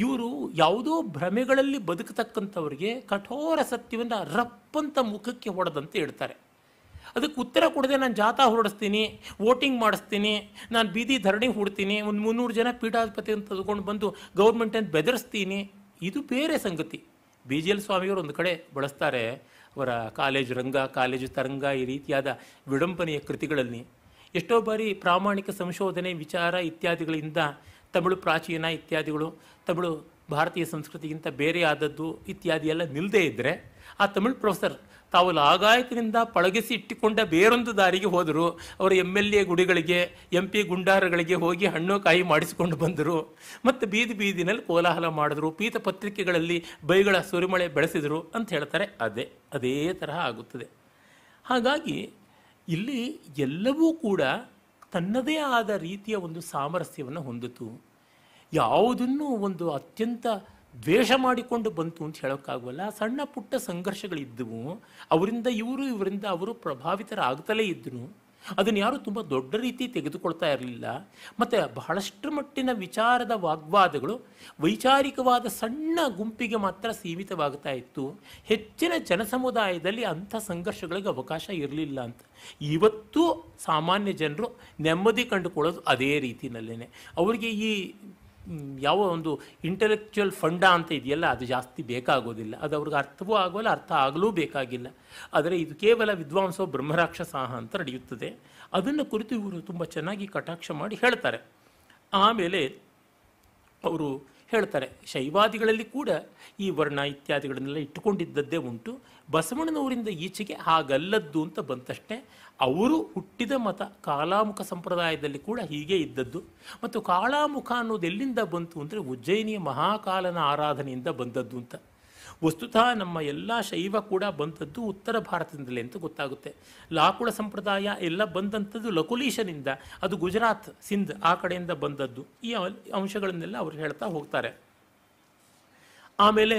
ಇವರು ಯಾವುದೋ ಭ್ರಮೆಗಳಲ್ಲಿ ಬದುಕತಕ್ಕಂಥವ್ರಿಗೆ ಕಠೋರ ಸತ್ಯವನ್ನು ರಪ್ಪಂತ ಮುಖಕ್ಕೆ ಹೊಡೆದಂತೆ ಇಡ್ತಾರೆ ಅದಕ್ಕೆ ಉತ್ತರ ಕೊಡದೆ ನಾನು ಜಾಥಾ ಹೊರಡಿಸ್ತೀನಿ ವೋಟಿಂಗ್ ಮಾಡಿಸ್ತೀನಿ ನಾನು ಬೀದಿ ಧರಣಿ ಹೂಡ್ತೀನಿ ಒಂದು ಮುನ್ನೂರು ಜನ ಪೀಠಾಧಿಪತಿ ಅಂತ ತಗೊಂಡು ಬಂದು ಗೌರ್ಮೆಂಟನ್ನು ಬೆದರಿಸ್ತೀನಿ ಇದು ಬೇರೆ ಸಂಗತಿ ಬಿ ಜಿ ಎಲ್ ಸ್ವಾಮಿಯವರು ಒಂದು ಕಡೆ ಬಳಸ್ತಾರೆ ಅವರ ಕಾಲೇಜು ರಂಗ ಕಾಲೇಜು ತರಂಗ ಈ ರೀತಿಯಾದ ವಿಡಂಬನೆಯ ಕೃತಿಗಳಲ್ಲಿ ಎಷ್ಟೋ ಬಾರಿ ಪ್ರಾಮಾಣಿಕ ಸಂಶೋಧನೆ ವಿಚಾರ ಇತ್ಯಾದಿಗಳಿಂದ ತಮಿಳು ಪ್ರಾಚೀನ ಇತ್ಯಾದಿಗಳು ತಮಿಳು ಭಾರತೀಯ ಸಂಸ್ಕೃತಿಗಿಂತ ಬೇರೆ ಆದದ್ದು ಇತ್ಯಾದಿ ಎಲ್ಲ ನಿಲ್ಲದೇ ಇದ್ದರೆ ಆ ತಮಿಳು ಪ್ರೊಫೆಸರ್ ತಾವು ಲಾಗಾಯತಿನಿಂದ ಪಳಗಿಸಿ ಇಟ್ಟುಕೊಂಡ ಬೇರೊಂದು ದಾರಿಗೆ ಹೋದರು ಅವರು ಎಮ್ ಎಲ್ ಎ ಗುಡಿಗಳಿಗೆ ಎಂ ಪಿ ಗುಂಡಾರಗಳಿಗೆ ಹೋಗಿ ಹಣ್ಣು ಕಾಯಿ ಮಾಡಿಸಿಕೊಂಡು ಬಂದರು ಮತ್ತು ಬೀದಿ ಬೀದಿನಲ್ಲಿ ಕೋಲಾಹಲ ಮಾಡಿದ್ರು ಪೀತ ಪತ್ರಿಕೆಗಳಲ್ಲಿ ಬೈಗಳ ಸುರಿಮಳೆ ಬೆಳೆಸಿದರು ಅಂತ ಹೇಳ್ತಾರೆ ಅದೇ ಅದೇ ತರಹ ಆಗುತ್ತದೆ ಹಾಗಾಗಿ ಇಲ್ಲಿ ಎಲ್ಲವೂ ಕೂಡ ತನ್ನದೇ ಆದ ರೀತಿಯ ಒಂದು ಸಾಮರಸ್ಯವನ್ನು ಹೊಂದಿತು ಯಾವುದನ್ನು ಒಂದು ಅತ್ಯಂತ ದ್ವೇಷ ಮಾಡಿಕೊಂಡು ಬಂತು ಅಂತ ಹೇಳೋಕ್ಕಾಗಲ್ಲ ಸಣ್ಣ ಪುಟ್ಟ ಸಂಘರ್ಷಗಳಿದ್ದವು ಅವರಿಂದ ಇವರು ಇವರಿಂದ ಅವರು ಪ್ರಭಾವಿತರಾಗ್ತಲೇ ಇದ್ದರು ಅದನ್ನು ಯಾರೂ ತುಂಬ ದೊಡ್ಡ ರೀತಿ ತೆಗೆದುಕೊಳ್ತಾ ಇರಲಿಲ್ಲ ಮತ್ತು ಬಹಳಷ್ಟು ಮಟ್ಟಿನ ವಿಚಾರದ ವಾಗ್ವಾದಗಳು ವೈಚಾರಿಕವಾದ ಸಣ್ಣ ಗುಂಪಿಗೆ ಮಾತ್ರ ಸೀಮಿತವಾಗ್ತಾ ಇತ್ತು ಹೆಚ್ಚಿನ ಜನಸಮುದಾಯದಲ್ಲಿ ಅಂಥ ಸಂಘರ್ಷಗಳಿಗೆ ಅವಕಾಶ ಇರಲಿಲ್ಲ ಅಂತ ಇವತ್ತು ಸಾಮಾನ್ಯ ಜನರು ನೆಮ್ಮದಿ ಕಂಡುಕೊಳ್ಳೋದು ಅದೇ ರೀತಿಯಲ್ಲೇ ಅವರಿಗೆ ಈ ಯಾವ ಒಂದು ಇಂಟೆಲೆಕ್ಚುಯಲ್ ಫಂಡ ಅಂತ ಇದೆಯಲ್ಲ ಅದು ಜಾಸ್ತಿ ಬೇಕಾಗೋದಿಲ್ಲ ಅದು ಅವ್ರಿಗೆ ಅರ್ಥವೂ ಆಗೋಲ್ಲ ಅರ್ಥ ಆಗಲೂ ಬೇಕಾಗಿಲ್ಲ ಆದರೆ ಇದು ಕೇವಲ ವಿದ್ವಾಂಸೋ ಬ್ರಹ್ಮರಾಕ್ಷಸಾಹ ಅಂತ ನಡೆಯುತ್ತದೆ ಅದನ್ನು ಕುರಿತು ಇವರು ತುಂಬ ಚೆನ್ನಾಗಿ ಕಟಾಕ್ಷ ಮಾಡಿ ಹೇಳ್ತಾರೆ ಆಮೇಲೆ ಅವರು ಹೇಳ್ತಾರೆ ಶೈವಾದಿಗಳಲ್ಲಿ ಕೂಡ ಈ ವರ್ಣ ಇತ್ಯಾದಿಗಳನ್ನೆಲ್ಲ ಇಟ್ಟುಕೊಂಡಿದ್ದದ್ದೇ ಉಂಟು ಬಸವಣ್ಣನವರಿಂದ ಈಚೆಗೆ ಹಾಗಲ್ಲದ್ದು ಅಂತ ಬಂತಷ್ಟೇ ಅವರು ಹುಟ್ಟಿದ ಮತ ಕಾಲಾಮುಖ ಸಂಪ್ರದಾಯದಲ್ಲಿ ಕೂಡ ಹೀಗೆ ಇದ್ದದ್ದು ಮತ್ತು ಕಾಳಾಮುಖ ಅನ್ನೋದು ಎಲ್ಲಿಂದ ಬಂತು ಅಂದರೆ ಉಜ್ಜಯಿನಿಯ ಮಹಾಕಾಲನ ಆರಾಧನೆಯಿಂದ ಬಂದದ್ದು ಅಂತ ವಸ್ತುತಃ ನಮ್ಮ ಎಲ್ಲ ಶೈವ ಕೂಡ ಬಂದದ್ದು ಉತ್ತರ ಭಾರತದಿಂದಲೇ ಅಂತ ಗೊತ್ತಾಗುತ್ತೆ ಲಾಕುಳ ಸಂಪ್ರದಾಯ ಎಲ್ಲ ಬಂದಂಥದ್ದು ಲಕುಲೀಶನಿಂದ ಅದು ಗುಜರಾತ್ ಸಿಂಧ್ ಆ ಕಡೆಯಿಂದ ಬಂದದ್ದು ಈ ಅಂಶಗಳನ್ನೆಲ್ಲ ಅವರು ಹೇಳ್ತಾ ಹೋಗ್ತಾರೆ ಆಮೇಲೆ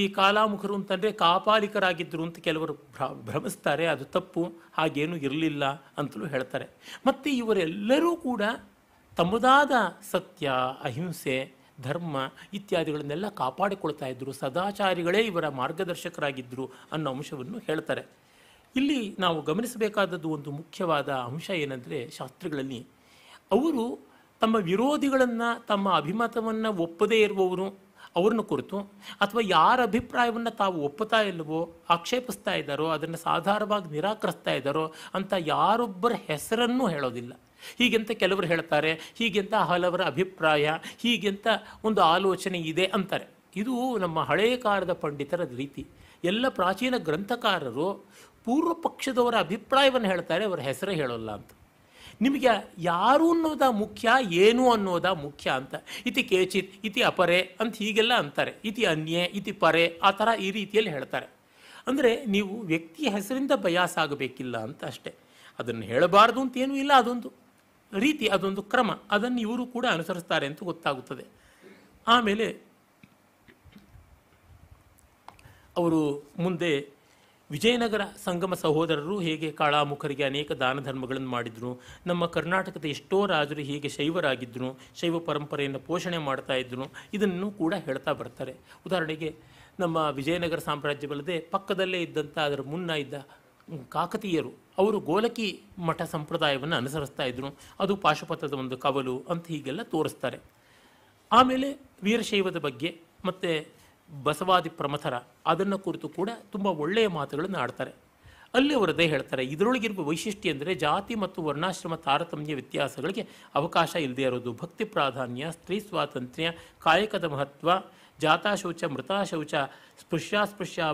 ಈ ಕಾಲಾಮುಖರು ಅಂತಂದರೆ ಕಾಪಾಲಿಕರಾಗಿದ್ದರು ಅಂತ ಕೆಲವರು ಭ್ರ ಭ್ರಮಿಸ್ತಾರೆ ಅದು ತಪ್ಪು ಹಾಗೇನೂ ಇರಲಿಲ್ಲ ಅಂತಲೂ ಹೇಳ್ತಾರೆ ಮತ್ತು ಇವರೆಲ್ಲರೂ ಕೂಡ ತಮ್ಮದಾದ ಸತ್ಯ ಅಹಿಂಸೆ ಧರ್ಮ ಇತ್ಯಾದಿಗಳನ್ನೆಲ್ಲ ಕಾಪಾಡಿಕೊಳ್ತಾ ಇದ್ದರು ಸದಾಚಾರಿಗಳೇ ಇವರ ಮಾರ್ಗದರ್ಶಕರಾಗಿದ್ದರು ಅನ್ನೋ ಅಂಶವನ್ನು ಹೇಳ್ತಾರೆ ಇಲ್ಲಿ ನಾವು ಗಮನಿಸಬೇಕಾದದ್ದು ಒಂದು ಮುಖ್ಯವಾದ ಅಂಶ ಏನಂದರೆ ಶಾಸ್ತ್ರಿಗಳಲ್ಲಿ ಅವರು ತಮ್ಮ ವಿರೋಧಿಗಳನ್ನು ತಮ್ಮ ಅಭಿಮತವನ್ನು ಒಪ್ಪದೇ ಇರುವವರು ಅವ್ರನ್ನ ಕುರಿತು ಅಥವಾ ಯಾರ ಅಭಿಪ್ರಾಯವನ್ನು ತಾವು ಒಪ್ಪುತ್ತಾ ಇಲ್ಲವೋ ಆಕ್ಷೇಪಿಸ್ತಾ ಇದ್ದಾರೋ ಅದನ್ನು ಸಾಧಾರಣವಾಗಿ ನಿರಾಕರಿಸ್ತಾ ಇದ್ದಾರೋ ಅಂತ ಯಾರೊಬ್ಬರ ಹೆಸರನ್ನೂ ಹೇಳೋದಿಲ್ಲ ಹೀಗೆಂತ ಕೆಲವರು ಹೇಳ್ತಾರೆ ಹೀಗೆಂತ ಹಲವರ ಅಭಿಪ್ರಾಯ ಹೀಗೆಂತ ಒಂದು ಆಲೋಚನೆ ಇದೆ ಅಂತಾರೆ ಇದು ನಮ್ಮ ಹಳೆಯ ಕಾಲದ ಪಂಡಿತರ ರೀತಿ ಎಲ್ಲ ಪ್ರಾಚೀನ ಗ್ರಂಥಕಾರರು ಪೂರ್ವ ಪಕ್ಷದವರ ಅಭಿಪ್ರಾಯವನ್ನು ಹೇಳ್ತಾರೆ ಅವರ ಹೆಸರೇ ಹೇಳೋಲ್ಲ ಅಂತ ನಿಮಗೆ ಯಾರು ಅನ್ನೋದ ಮುಖ್ಯ ಏನು ಅನ್ನೋದ ಮುಖ್ಯ ಅಂತ ಇತಿ ಕೇಚಿತ್ ಇತಿ ಅಪರೆ ಅಂತ ಹೀಗೆಲ್ಲ ಅಂತಾರೆ ಇತಿ ಅನ್ಯೆ ಇತಿ ಪರೆ ಆ ಥರ ಈ ರೀತಿಯಲ್ಲಿ ಹೇಳ್ತಾರೆ ಅಂದರೆ ನೀವು ವ್ಯಕ್ತಿಯ ಹೆಸರಿಂದ ಬಯಾಸ ಆಗಬೇಕಿಲ್ಲ ಅಂತ ಅಷ್ಟೆ ಅದನ್ನು ಹೇಳಬಾರ್ದು ಅಂತೇನೂ ಇಲ್ಲ ಅದೊಂದು ರೀತಿ ಅದೊಂದು ಕ್ರಮ ಅದನ್ನು ಇವರು ಕೂಡ ಅನುಸರಿಸ್ತಾರೆ ಅಂತ ಗೊತ್ತಾಗುತ್ತದೆ ಆಮೇಲೆ ಅವರು ಮುಂದೆ ವಿಜಯನಗರ ಸಂಗಮ ಸಹೋದರರು ಹೇಗೆ ಕಾಳಾಮುಖರಿಗೆ ಅನೇಕ ದಾನ ಧರ್ಮಗಳನ್ನು ಮಾಡಿದರು ನಮ್ಮ ಕರ್ನಾಟಕದ ಎಷ್ಟೋ ರಾಜರು ಹೀಗೆ ಶೈವರಾಗಿದ್ದರು ಶೈವ ಪರಂಪರೆಯನ್ನು ಪೋಷಣೆ ಮಾಡ್ತಾ ಇದ್ರು ಇದನ್ನು ಕೂಡ ಹೇಳ್ತಾ ಬರ್ತಾರೆ ಉದಾಹರಣೆಗೆ ನಮ್ಮ ವಿಜಯನಗರ ಸಾಮ್ರಾಜ್ಯವಲ್ಲದೆ ಪಕ್ಕದಲ್ಲೇ ಇದ್ದಂಥ ಅದರ ಮುನ್ನ ಇದ್ದ ಕಾಕತೀಯರು ಅವರು ಗೋಲಕಿ ಮಠ ಸಂಪ್ರದಾಯವನ್ನು ಅನುಸರಿಸ್ತಾ ಇದ್ರು ಅದು ಪಾಶುಪಥದ ಒಂದು ಕವಲು ಅಂತ ಹೀಗೆಲ್ಲ ತೋರಿಸ್ತಾರೆ ಆಮೇಲೆ ವೀರಶೈವದ ಬಗ್ಗೆ ಮತ್ತು ಬಸವಾದಿ ಪ್ರಮಥರ ಅದನ್ನು ಕುರಿತು ಕೂಡ ತುಂಬ ಒಳ್ಳೆಯ ಮಾತುಗಳನ್ನು ಆಡ್ತಾರೆ ಅಲ್ಲಿ ಅವರದೇ ಹೇಳ್ತಾರೆ ಇದರೊಳಗಿರುವ ವೈಶಿಷ್ಟ್ಯ ಅಂದರೆ ಜಾತಿ ಮತ್ತು ವರ್ಣಾಶ್ರಮ ತಾರತಮ್ಯ ವ್ಯತ್ಯಾಸಗಳಿಗೆ ಅವಕಾಶ ಇಲ್ಲದೇ ಇರೋದು ಭಕ್ತಿ ಪ್ರಾಧಾನ್ಯ ಸ್ತ್ರೀ ಸ್ವಾತಂತ್ರ್ಯ ಕಾಯಕದ ಮಹತ್ವ ಜಾತಾಶೌಚ ಮೃತಾಶೌಚ ಸ್ಪೃಶ್ಯಾಸ್ಪೃಶ್ಯ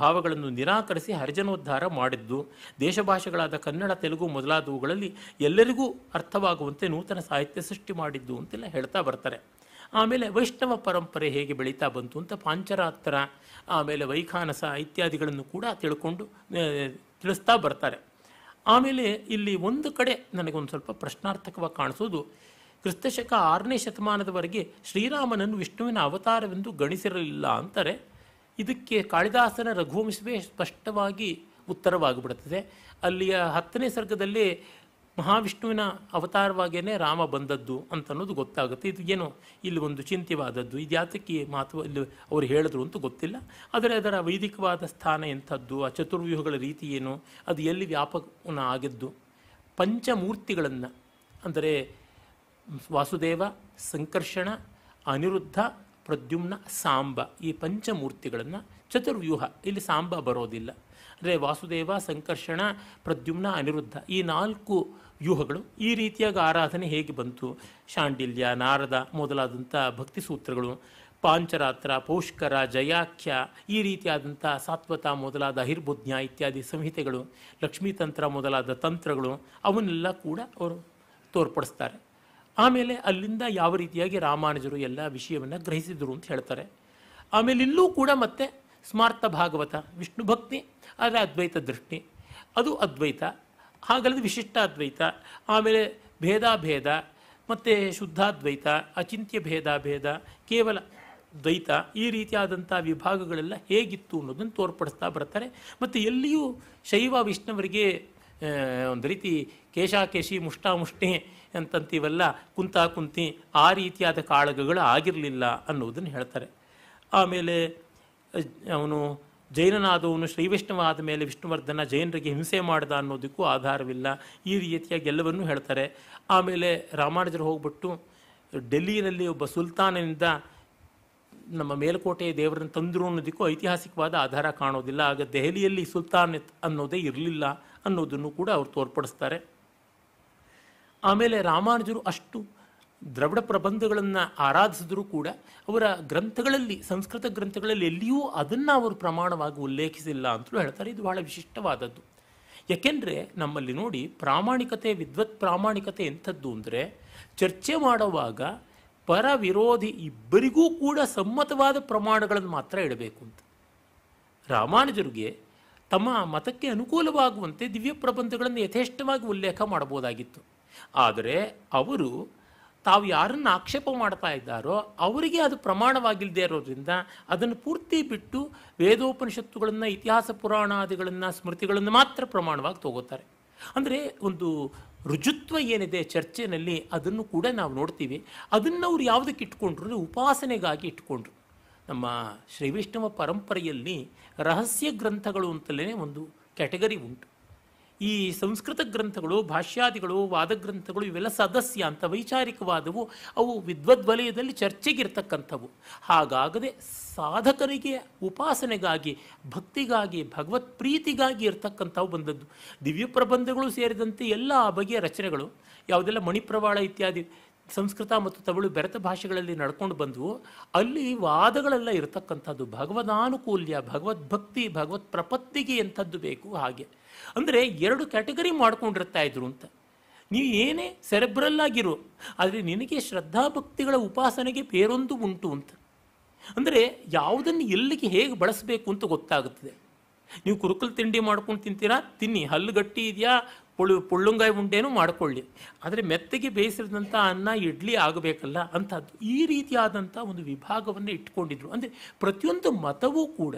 ಭಾವಗಳನ್ನು ನಿರಾಕರಿಸಿ ಹರಿಜನೋದ್ಧಾರ ಮಾಡಿದ್ದು ದೇಶಭಾಷೆಗಳಾದ ಕನ್ನಡ ತೆಲುಗು ಮೊದಲಾದವುಗಳಲ್ಲಿ ಎಲ್ಲರಿಗೂ ಅರ್ಥವಾಗುವಂತೆ ನೂತನ ಸಾಹಿತ್ಯ ಸೃಷ್ಟಿ ಮಾಡಿದ್ದು ಅಂತೆಲ್ಲ ಹೇಳ್ತಾ ಬರ್ತಾರೆ ಆಮೇಲೆ ವೈಷ್ಣವ ಪರಂಪರೆ ಹೇಗೆ ಬೆಳೀತಾ ಬಂತು ಅಂತ ಪಾಂಚರಾತ್ರ ಆಮೇಲೆ ವೈಖಾನಸ ಇತ್ಯಾದಿಗಳನ್ನು ಕೂಡ ತಿಳ್ಕೊಂಡು ತಿಳಿಸ್ತಾ ಬರ್ತಾರೆ ಆಮೇಲೆ ಇಲ್ಲಿ ಒಂದು ಕಡೆ ನನಗೊಂದು ಸ್ವಲ್ಪ ಪ್ರಶ್ನಾರ್ಥಕವಾಗಿ ಕಾಣಿಸೋದು ಕ್ರಿಸ್ತಶಕ ಆರನೇ ಶತಮಾನದವರೆಗೆ ಶ್ರೀರಾಮನನ್ನು ವಿಷ್ಣುವಿನ ಅವತಾರವೆಂದು ಗಣಿಸಿರಲಿಲ್ಲ ಅಂತಾರೆ ಇದಕ್ಕೆ ಕಾಳಿದಾಸನ ರಘುವಂಶವೇ ಸ್ಪಷ್ಟವಾಗಿ ಉತ್ತರವಾಗಿಬಿಡುತ್ತದೆ ಅಲ್ಲಿಯ ಹತ್ತನೇ ಸರ್ಗದಲ್ಲಿ ಮಹಾವಿಷ್ಣುವಿನ ಅವತಾರವಾಗಿಯೇ ರಾಮ ಬಂದದ್ದು ಅಂತ ಅನ್ನೋದು ಗೊತ್ತಾಗುತ್ತೆ ಇದು ಏನೋ ಇಲ್ಲಿ ಒಂದು ಚಿಂತ್ಯವಾದದ್ದು ಇದು ಯಾತಕ್ಕೆ ಮಾತು ಇಲ್ಲಿ ಅವರು ಹೇಳಿದ್ರು ಅಂತೂ ಗೊತ್ತಿಲ್ಲ ಆದರೆ ಅದರ ವೈದಿಕವಾದ ಸ್ಥಾನ ಎಂಥದ್ದು ಆ ಚತುರ್ವ್ಯೂಹಗಳ ರೀತಿ ಏನು ಅದು ಎಲ್ಲಿ ವ್ಯಾಪಕನ ಆಗಿದ್ದು ಪಂಚಮೂರ್ತಿಗಳನ್ನು ಅಂದರೆ ವಾಸುದೇವ ಸಂಕರ್ಷಣ ಅನಿರುದ್ಧ ಪ್ರದ್ಯುಮ್ನ ಸಾಂಬ ಈ ಪಂಚಮೂರ್ತಿಗಳನ್ನು ಚತುರ್ವ್ಯೂಹ ಇಲ್ಲಿ ಸಾಂಬ ಬರೋದಿಲ್ಲ ಅಂದರೆ ವಾಸುದೇವ ಸಂಕರ್ಷಣ ಪ್ರದ್ಯುಮ್ನ ಅನಿರುದ್ಧ ಈ ನಾಲ್ಕು ವ್ಯೂಹಗಳು ಈ ರೀತಿಯಾಗಿ ಆರಾಧನೆ ಹೇಗೆ ಬಂತು ಶಾಂಡಿಲ್ಯ ನಾರದ ಮೊದಲಾದಂಥ ಭಕ್ತಿ ಸೂತ್ರಗಳು ಪಾಂಚರಾತ್ರ ಪೌಷ್ಕರ ಜಯಾಖ್ಯ ಈ ರೀತಿಯಾದಂಥ ಸಾತ್ವತ ಮೊದಲಾದ ಅಹಿರ್ಬುಜ್ಞ ಇತ್ಯಾದಿ ಸಂಹಿತೆಗಳು ಲಕ್ಷ್ಮೀತಂತ್ರ ಮೊದಲಾದ ತಂತ್ರಗಳು ಅವನ್ನೆಲ್ಲ ಕೂಡ ಅವರು ತೋರ್ಪಡಿಸ್ತಾರೆ ಆಮೇಲೆ ಅಲ್ಲಿಂದ ಯಾವ ರೀತಿಯಾಗಿ ರಾಮಾನುಜರು ಎಲ್ಲ ವಿಷಯವನ್ನು ಗ್ರಹಿಸಿದರು ಅಂತ ಹೇಳ್ತಾರೆ ಆಮೇಲೆ ಇಲ್ಲೂ ಕೂಡ ಮತ್ತೆ ಸ್ಮಾರ್ಥ ಭಾಗವತ ವಿಷ್ಣು ಭಕ್ತಿ ಆದರೆ ಅದ್ವೈತ ದೃಷ್ಟಿ ಅದು ಅದ್ವೈತ ಹಾಗಲ್ಲದೆ ವಿಶಿಷ್ಟಾದ್ವೈತ ಆಮೇಲೆ ಭೇದಾಭೇದ ಮತ್ತು ಶುದ್ಧಾದ್ವೈತ ಅಚಿಂತ್ಯ ಭೇದ ಕೇವಲ ದ್ವೈತ ಈ ರೀತಿಯಾದಂಥ ವಿಭಾಗಗಳೆಲ್ಲ ಹೇಗಿತ್ತು ಅನ್ನೋದನ್ನು ತೋರ್ಪಡಿಸ್ತಾ ಬರ್ತಾರೆ ಮತ್ತು ಎಲ್ಲಿಯೂ ಶೈವ ವಿಷ್ಣುವರಿಗೆ ಒಂದು ರೀತಿ ಕೇಶಾಕೇಶಿ ಮುಷ್ಟಾಮುಷ್ಟಿ ಅಂತಂತೀವಲ್ಲ ಕುಂತಾ ಕುಂತಿ ಆ ರೀತಿಯಾದ ಕಾಳಗಗಳು ಆಗಿರಲಿಲ್ಲ ಅನ್ನೋದನ್ನು ಹೇಳ್ತಾರೆ ಆಮೇಲೆ ಅವನು ಜೈನನಾದವನು ಶ್ರೀವಿಷ್ಣುವ ಆದ ಮೇಲೆ ವಿಷ್ಣುವರ್ಧನ ಜೈನರಿಗೆ ಹಿಂಸೆ ಮಾಡಿದ ಅನ್ನೋದಕ್ಕೂ ಆಧಾರವಿಲ್ಲ ಈ ರೀತಿಯಾಗಿ ಎಲ್ಲವನ್ನೂ ಹೇಳ್ತಾರೆ ಆಮೇಲೆ ರಾಮಾನುಜರು ಹೋಗ್ಬಿಟ್ಟು ಡೆಲ್ಲಿಯಲ್ಲಿ ಒಬ್ಬ ಸುಲ್ತಾನನಿಂದ ನಮ್ಮ ಮೇಲುಕೋಟೆಯ ದೇವರನ್ನು ತಂದರು ಅನ್ನೋದಕ್ಕೂ ಐತಿಹಾಸಿಕವಾದ ಆಧಾರ ಕಾಣೋದಿಲ್ಲ ಆಗ ದೆಹಲಿಯಲ್ಲಿ ಸುಲ್ತಾನ್ ಅನ್ನೋದೇ ಇರಲಿಲ್ಲ ಅನ್ನೋದನ್ನು ಕೂಡ ಅವರು ತೋರ್ಪಡಿಸ್ತಾರೆ ಆಮೇಲೆ ರಾಮಾನುಜರು ಅಷ್ಟು ದ್ರವಿಡ ಪ್ರಬಂಧಗಳನ್ನು ಆರಾಧಿಸಿದರೂ ಕೂಡ ಅವರ ಗ್ರಂಥಗಳಲ್ಲಿ ಸಂಸ್ಕೃತ ಗ್ರಂಥಗಳಲ್ಲಿ ಎಲ್ಲಿಯೂ ಅದನ್ನು ಅವರು ಪ್ರಮಾಣವಾಗಿ ಉಲ್ಲೇಖಿಸಿಲ್ಲ ಅಂತಲೂ ಹೇಳ್ತಾರೆ ಇದು ಬಹಳ ವಿಶಿಷ್ಟವಾದದ್ದು ಯಾಕೆಂದರೆ ನಮ್ಮಲ್ಲಿ ನೋಡಿ ಪ್ರಾಮಾಣಿಕತೆ ವಿದ್ವತ್ ಪ್ರಾಮಾಣಿಕತೆ ಎಂಥದ್ದು ಅಂದರೆ ಚರ್ಚೆ ಮಾಡುವಾಗ ಪರ ವಿರೋಧಿ ಇಬ್ಬರಿಗೂ ಕೂಡ ಸಮ್ಮತವಾದ ಪ್ರಮಾಣಗಳನ್ನು ಮಾತ್ರ ಇಡಬೇಕು ಅಂತ ರಾಮಾನುಜರಿಗೆ ತಮ್ಮ ಮತಕ್ಕೆ ಅನುಕೂಲವಾಗುವಂತೆ ದಿವ್ಯ ಪ್ರಬಂಧಗಳನ್ನು ಯಥೇಷ್ಟವಾಗಿ ಉಲ್ಲೇಖ ಮಾಡಬಹುದಾಗಿತ್ತು ಆದರೆ ಅವರು ತಾವು ಯಾರನ್ನು ಆಕ್ಷೇಪ ಮಾಡ್ತಾ ಇದ್ದಾರೋ ಅವರಿಗೆ ಅದು ಪ್ರಮಾಣವಾಗಿಲ್ಲದೆ ಇರೋದ್ರಿಂದ ಅದನ್ನು ಪೂರ್ತಿ ಬಿಟ್ಟು ವೇದೋಪನಿಷತ್ತುಗಳನ್ನು ಇತಿಹಾಸ ಪುರಾಣಾದಿಗಳನ್ನು ಸ್ಮೃತಿಗಳನ್ನು ಮಾತ್ರ ಪ್ರಮಾಣವಾಗಿ ತಗೋತಾರೆ ಅಂದರೆ ಒಂದು ರುಜುತ್ವ ಏನಿದೆ ಚರ್ಚೆನಲ್ಲಿ ಅದನ್ನು ಕೂಡ ನಾವು ನೋಡ್ತೀವಿ ಅದನ್ನು ಅವ್ರು ಯಾವುದಕ್ಕೆ ಇಟ್ಕೊಂಡ್ರು ಉಪಾಸನೆಗಾಗಿ ಇಟ್ಕೊಂಡ್ರು ನಮ್ಮ ಶ್ರೀ ವಿಷ್ಣುವ ಪರಂಪರೆಯಲ್ಲಿ ರಹಸ್ಯ ಗ್ರಂಥಗಳು ಅಂತಲೇ ಒಂದು ಕ್ಯಾಟಗರಿ ಉಂಟು ಈ ಸಂಸ್ಕೃತ ಗ್ರಂಥಗಳು ಭಾಷ್ಯಾದಿಗಳು ವಾದಗ್ರಂಥಗಳು ಇವೆಲ್ಲ ಸದಸ್ಯ ಅಂತ ವೈಚಾರಿಕವಾದವು ಅವು ವಿದ್ವದ್ ವಲಯದಲ್ಲಿ ಚರ್ಚೆಗಿರ್ತಕ್ಕಂಥವು ಹಾಗಾಗದೆ ಸಾಧಕರಿಗೆ ಉಪಾಸನೆಗಾಗಿ ಭಕ್ತಿಗಾಗಿ ಭಗವತ್ ಪ್ರೀತಿಗಾಗಿ ಇರ್ತಕ್ಕಂಥವು ಬಂದದ್ದು ದಿವ್ಯ ಪ್ರಬಂಧಗಳು ಸೇರಿದಂತೆ ಎಲ್ಲ ಬಗೆಯ ರಚನೆಗಳು ಯಾವುದೆಲ್ಲ ಮಣಿಪ್ರವಾಳ ಇತ್ಯಾದಿ ಸಂಸ್ಕೃತ ಮತ್ತು ತಮಿಳು ಬೆರೆತ ಭಾಷೆಗಳಲ್ಲಿ ನಡ್ಕೊಂಡು ಬಂದವು ಅಲ್ಲಿ ವಾದಗಳೆಲ್ಲ ಇರತಕ್ಕಂಥದ್ದು ಭಗವದಾನುಕೂಲ್ಯ ಭಗವದ್ಭಕ್ತಿ ಭಗವತ್ ಪ್ರಪತ್ತಿಗೆ ಎಂಥದ್ದು ಬೇಕು ಹಾಗೆ ಅಂದರೆ ಎರಡು ಕ್ಯಾಟಗರಿ ಮಾಡ್ಕೊಂಡಿರ್ತಾ ಇದ್ರು ಅಂತ ನೀವು ಏನೇ ಸೆರೆಬ್ರಲ್ಲಾಗಿರೋ ಆದರೆ ನಿನಗೆ ಶ್ರದ್ಧಾಭಕ್ತಿಗಳ ಉಪಾಸನೆಗೆ ಬೇರೊಂದು ಉಂಟು ಅಂತ ಅಂದರೆ ಯಾವುದನ್ನು ಎಲ್ಲಿಗೆ ಹೇಗೆ ಬಳಸಬೇಕು ಅಂತ ಗೊತ್ತಾಗುತ್ತದೆ ನೀವು ಕುರುಕಲು ತಿಂಡಿ ಮಾಡ್ಕೊಂಡು ತಿಂತೀರಾ ತಿನ್ನಿ ಹಲ್ಲು ಗಟ್ಟಿ ಇದೆಯಾ ಪುಳು ಪುಳ್ಳುಂಗಾಯಿ ಉಂಡೆನೂ ಮಾಡಿಕೊಳ್ಳಿ ಆದರೆ ಮೆತ್ತಗೆ ಬೇಯಿಸಿದಂಥ ಅನ್ನ ಇಡ್ಲಿ ಆಗಬೇಕಲ್ಲ ಅಂಥದ್ದು ಈ ರೀತಿಯಾದಂಥ ಒಂದು ವಿಭಾಗವನ್ನು ಇಟ್ಕೊಂಡಿದ್ರು ಅಂದರೆ ಪ್ರತಿಯೊಂದು ಮತವೂ ಕೂಡ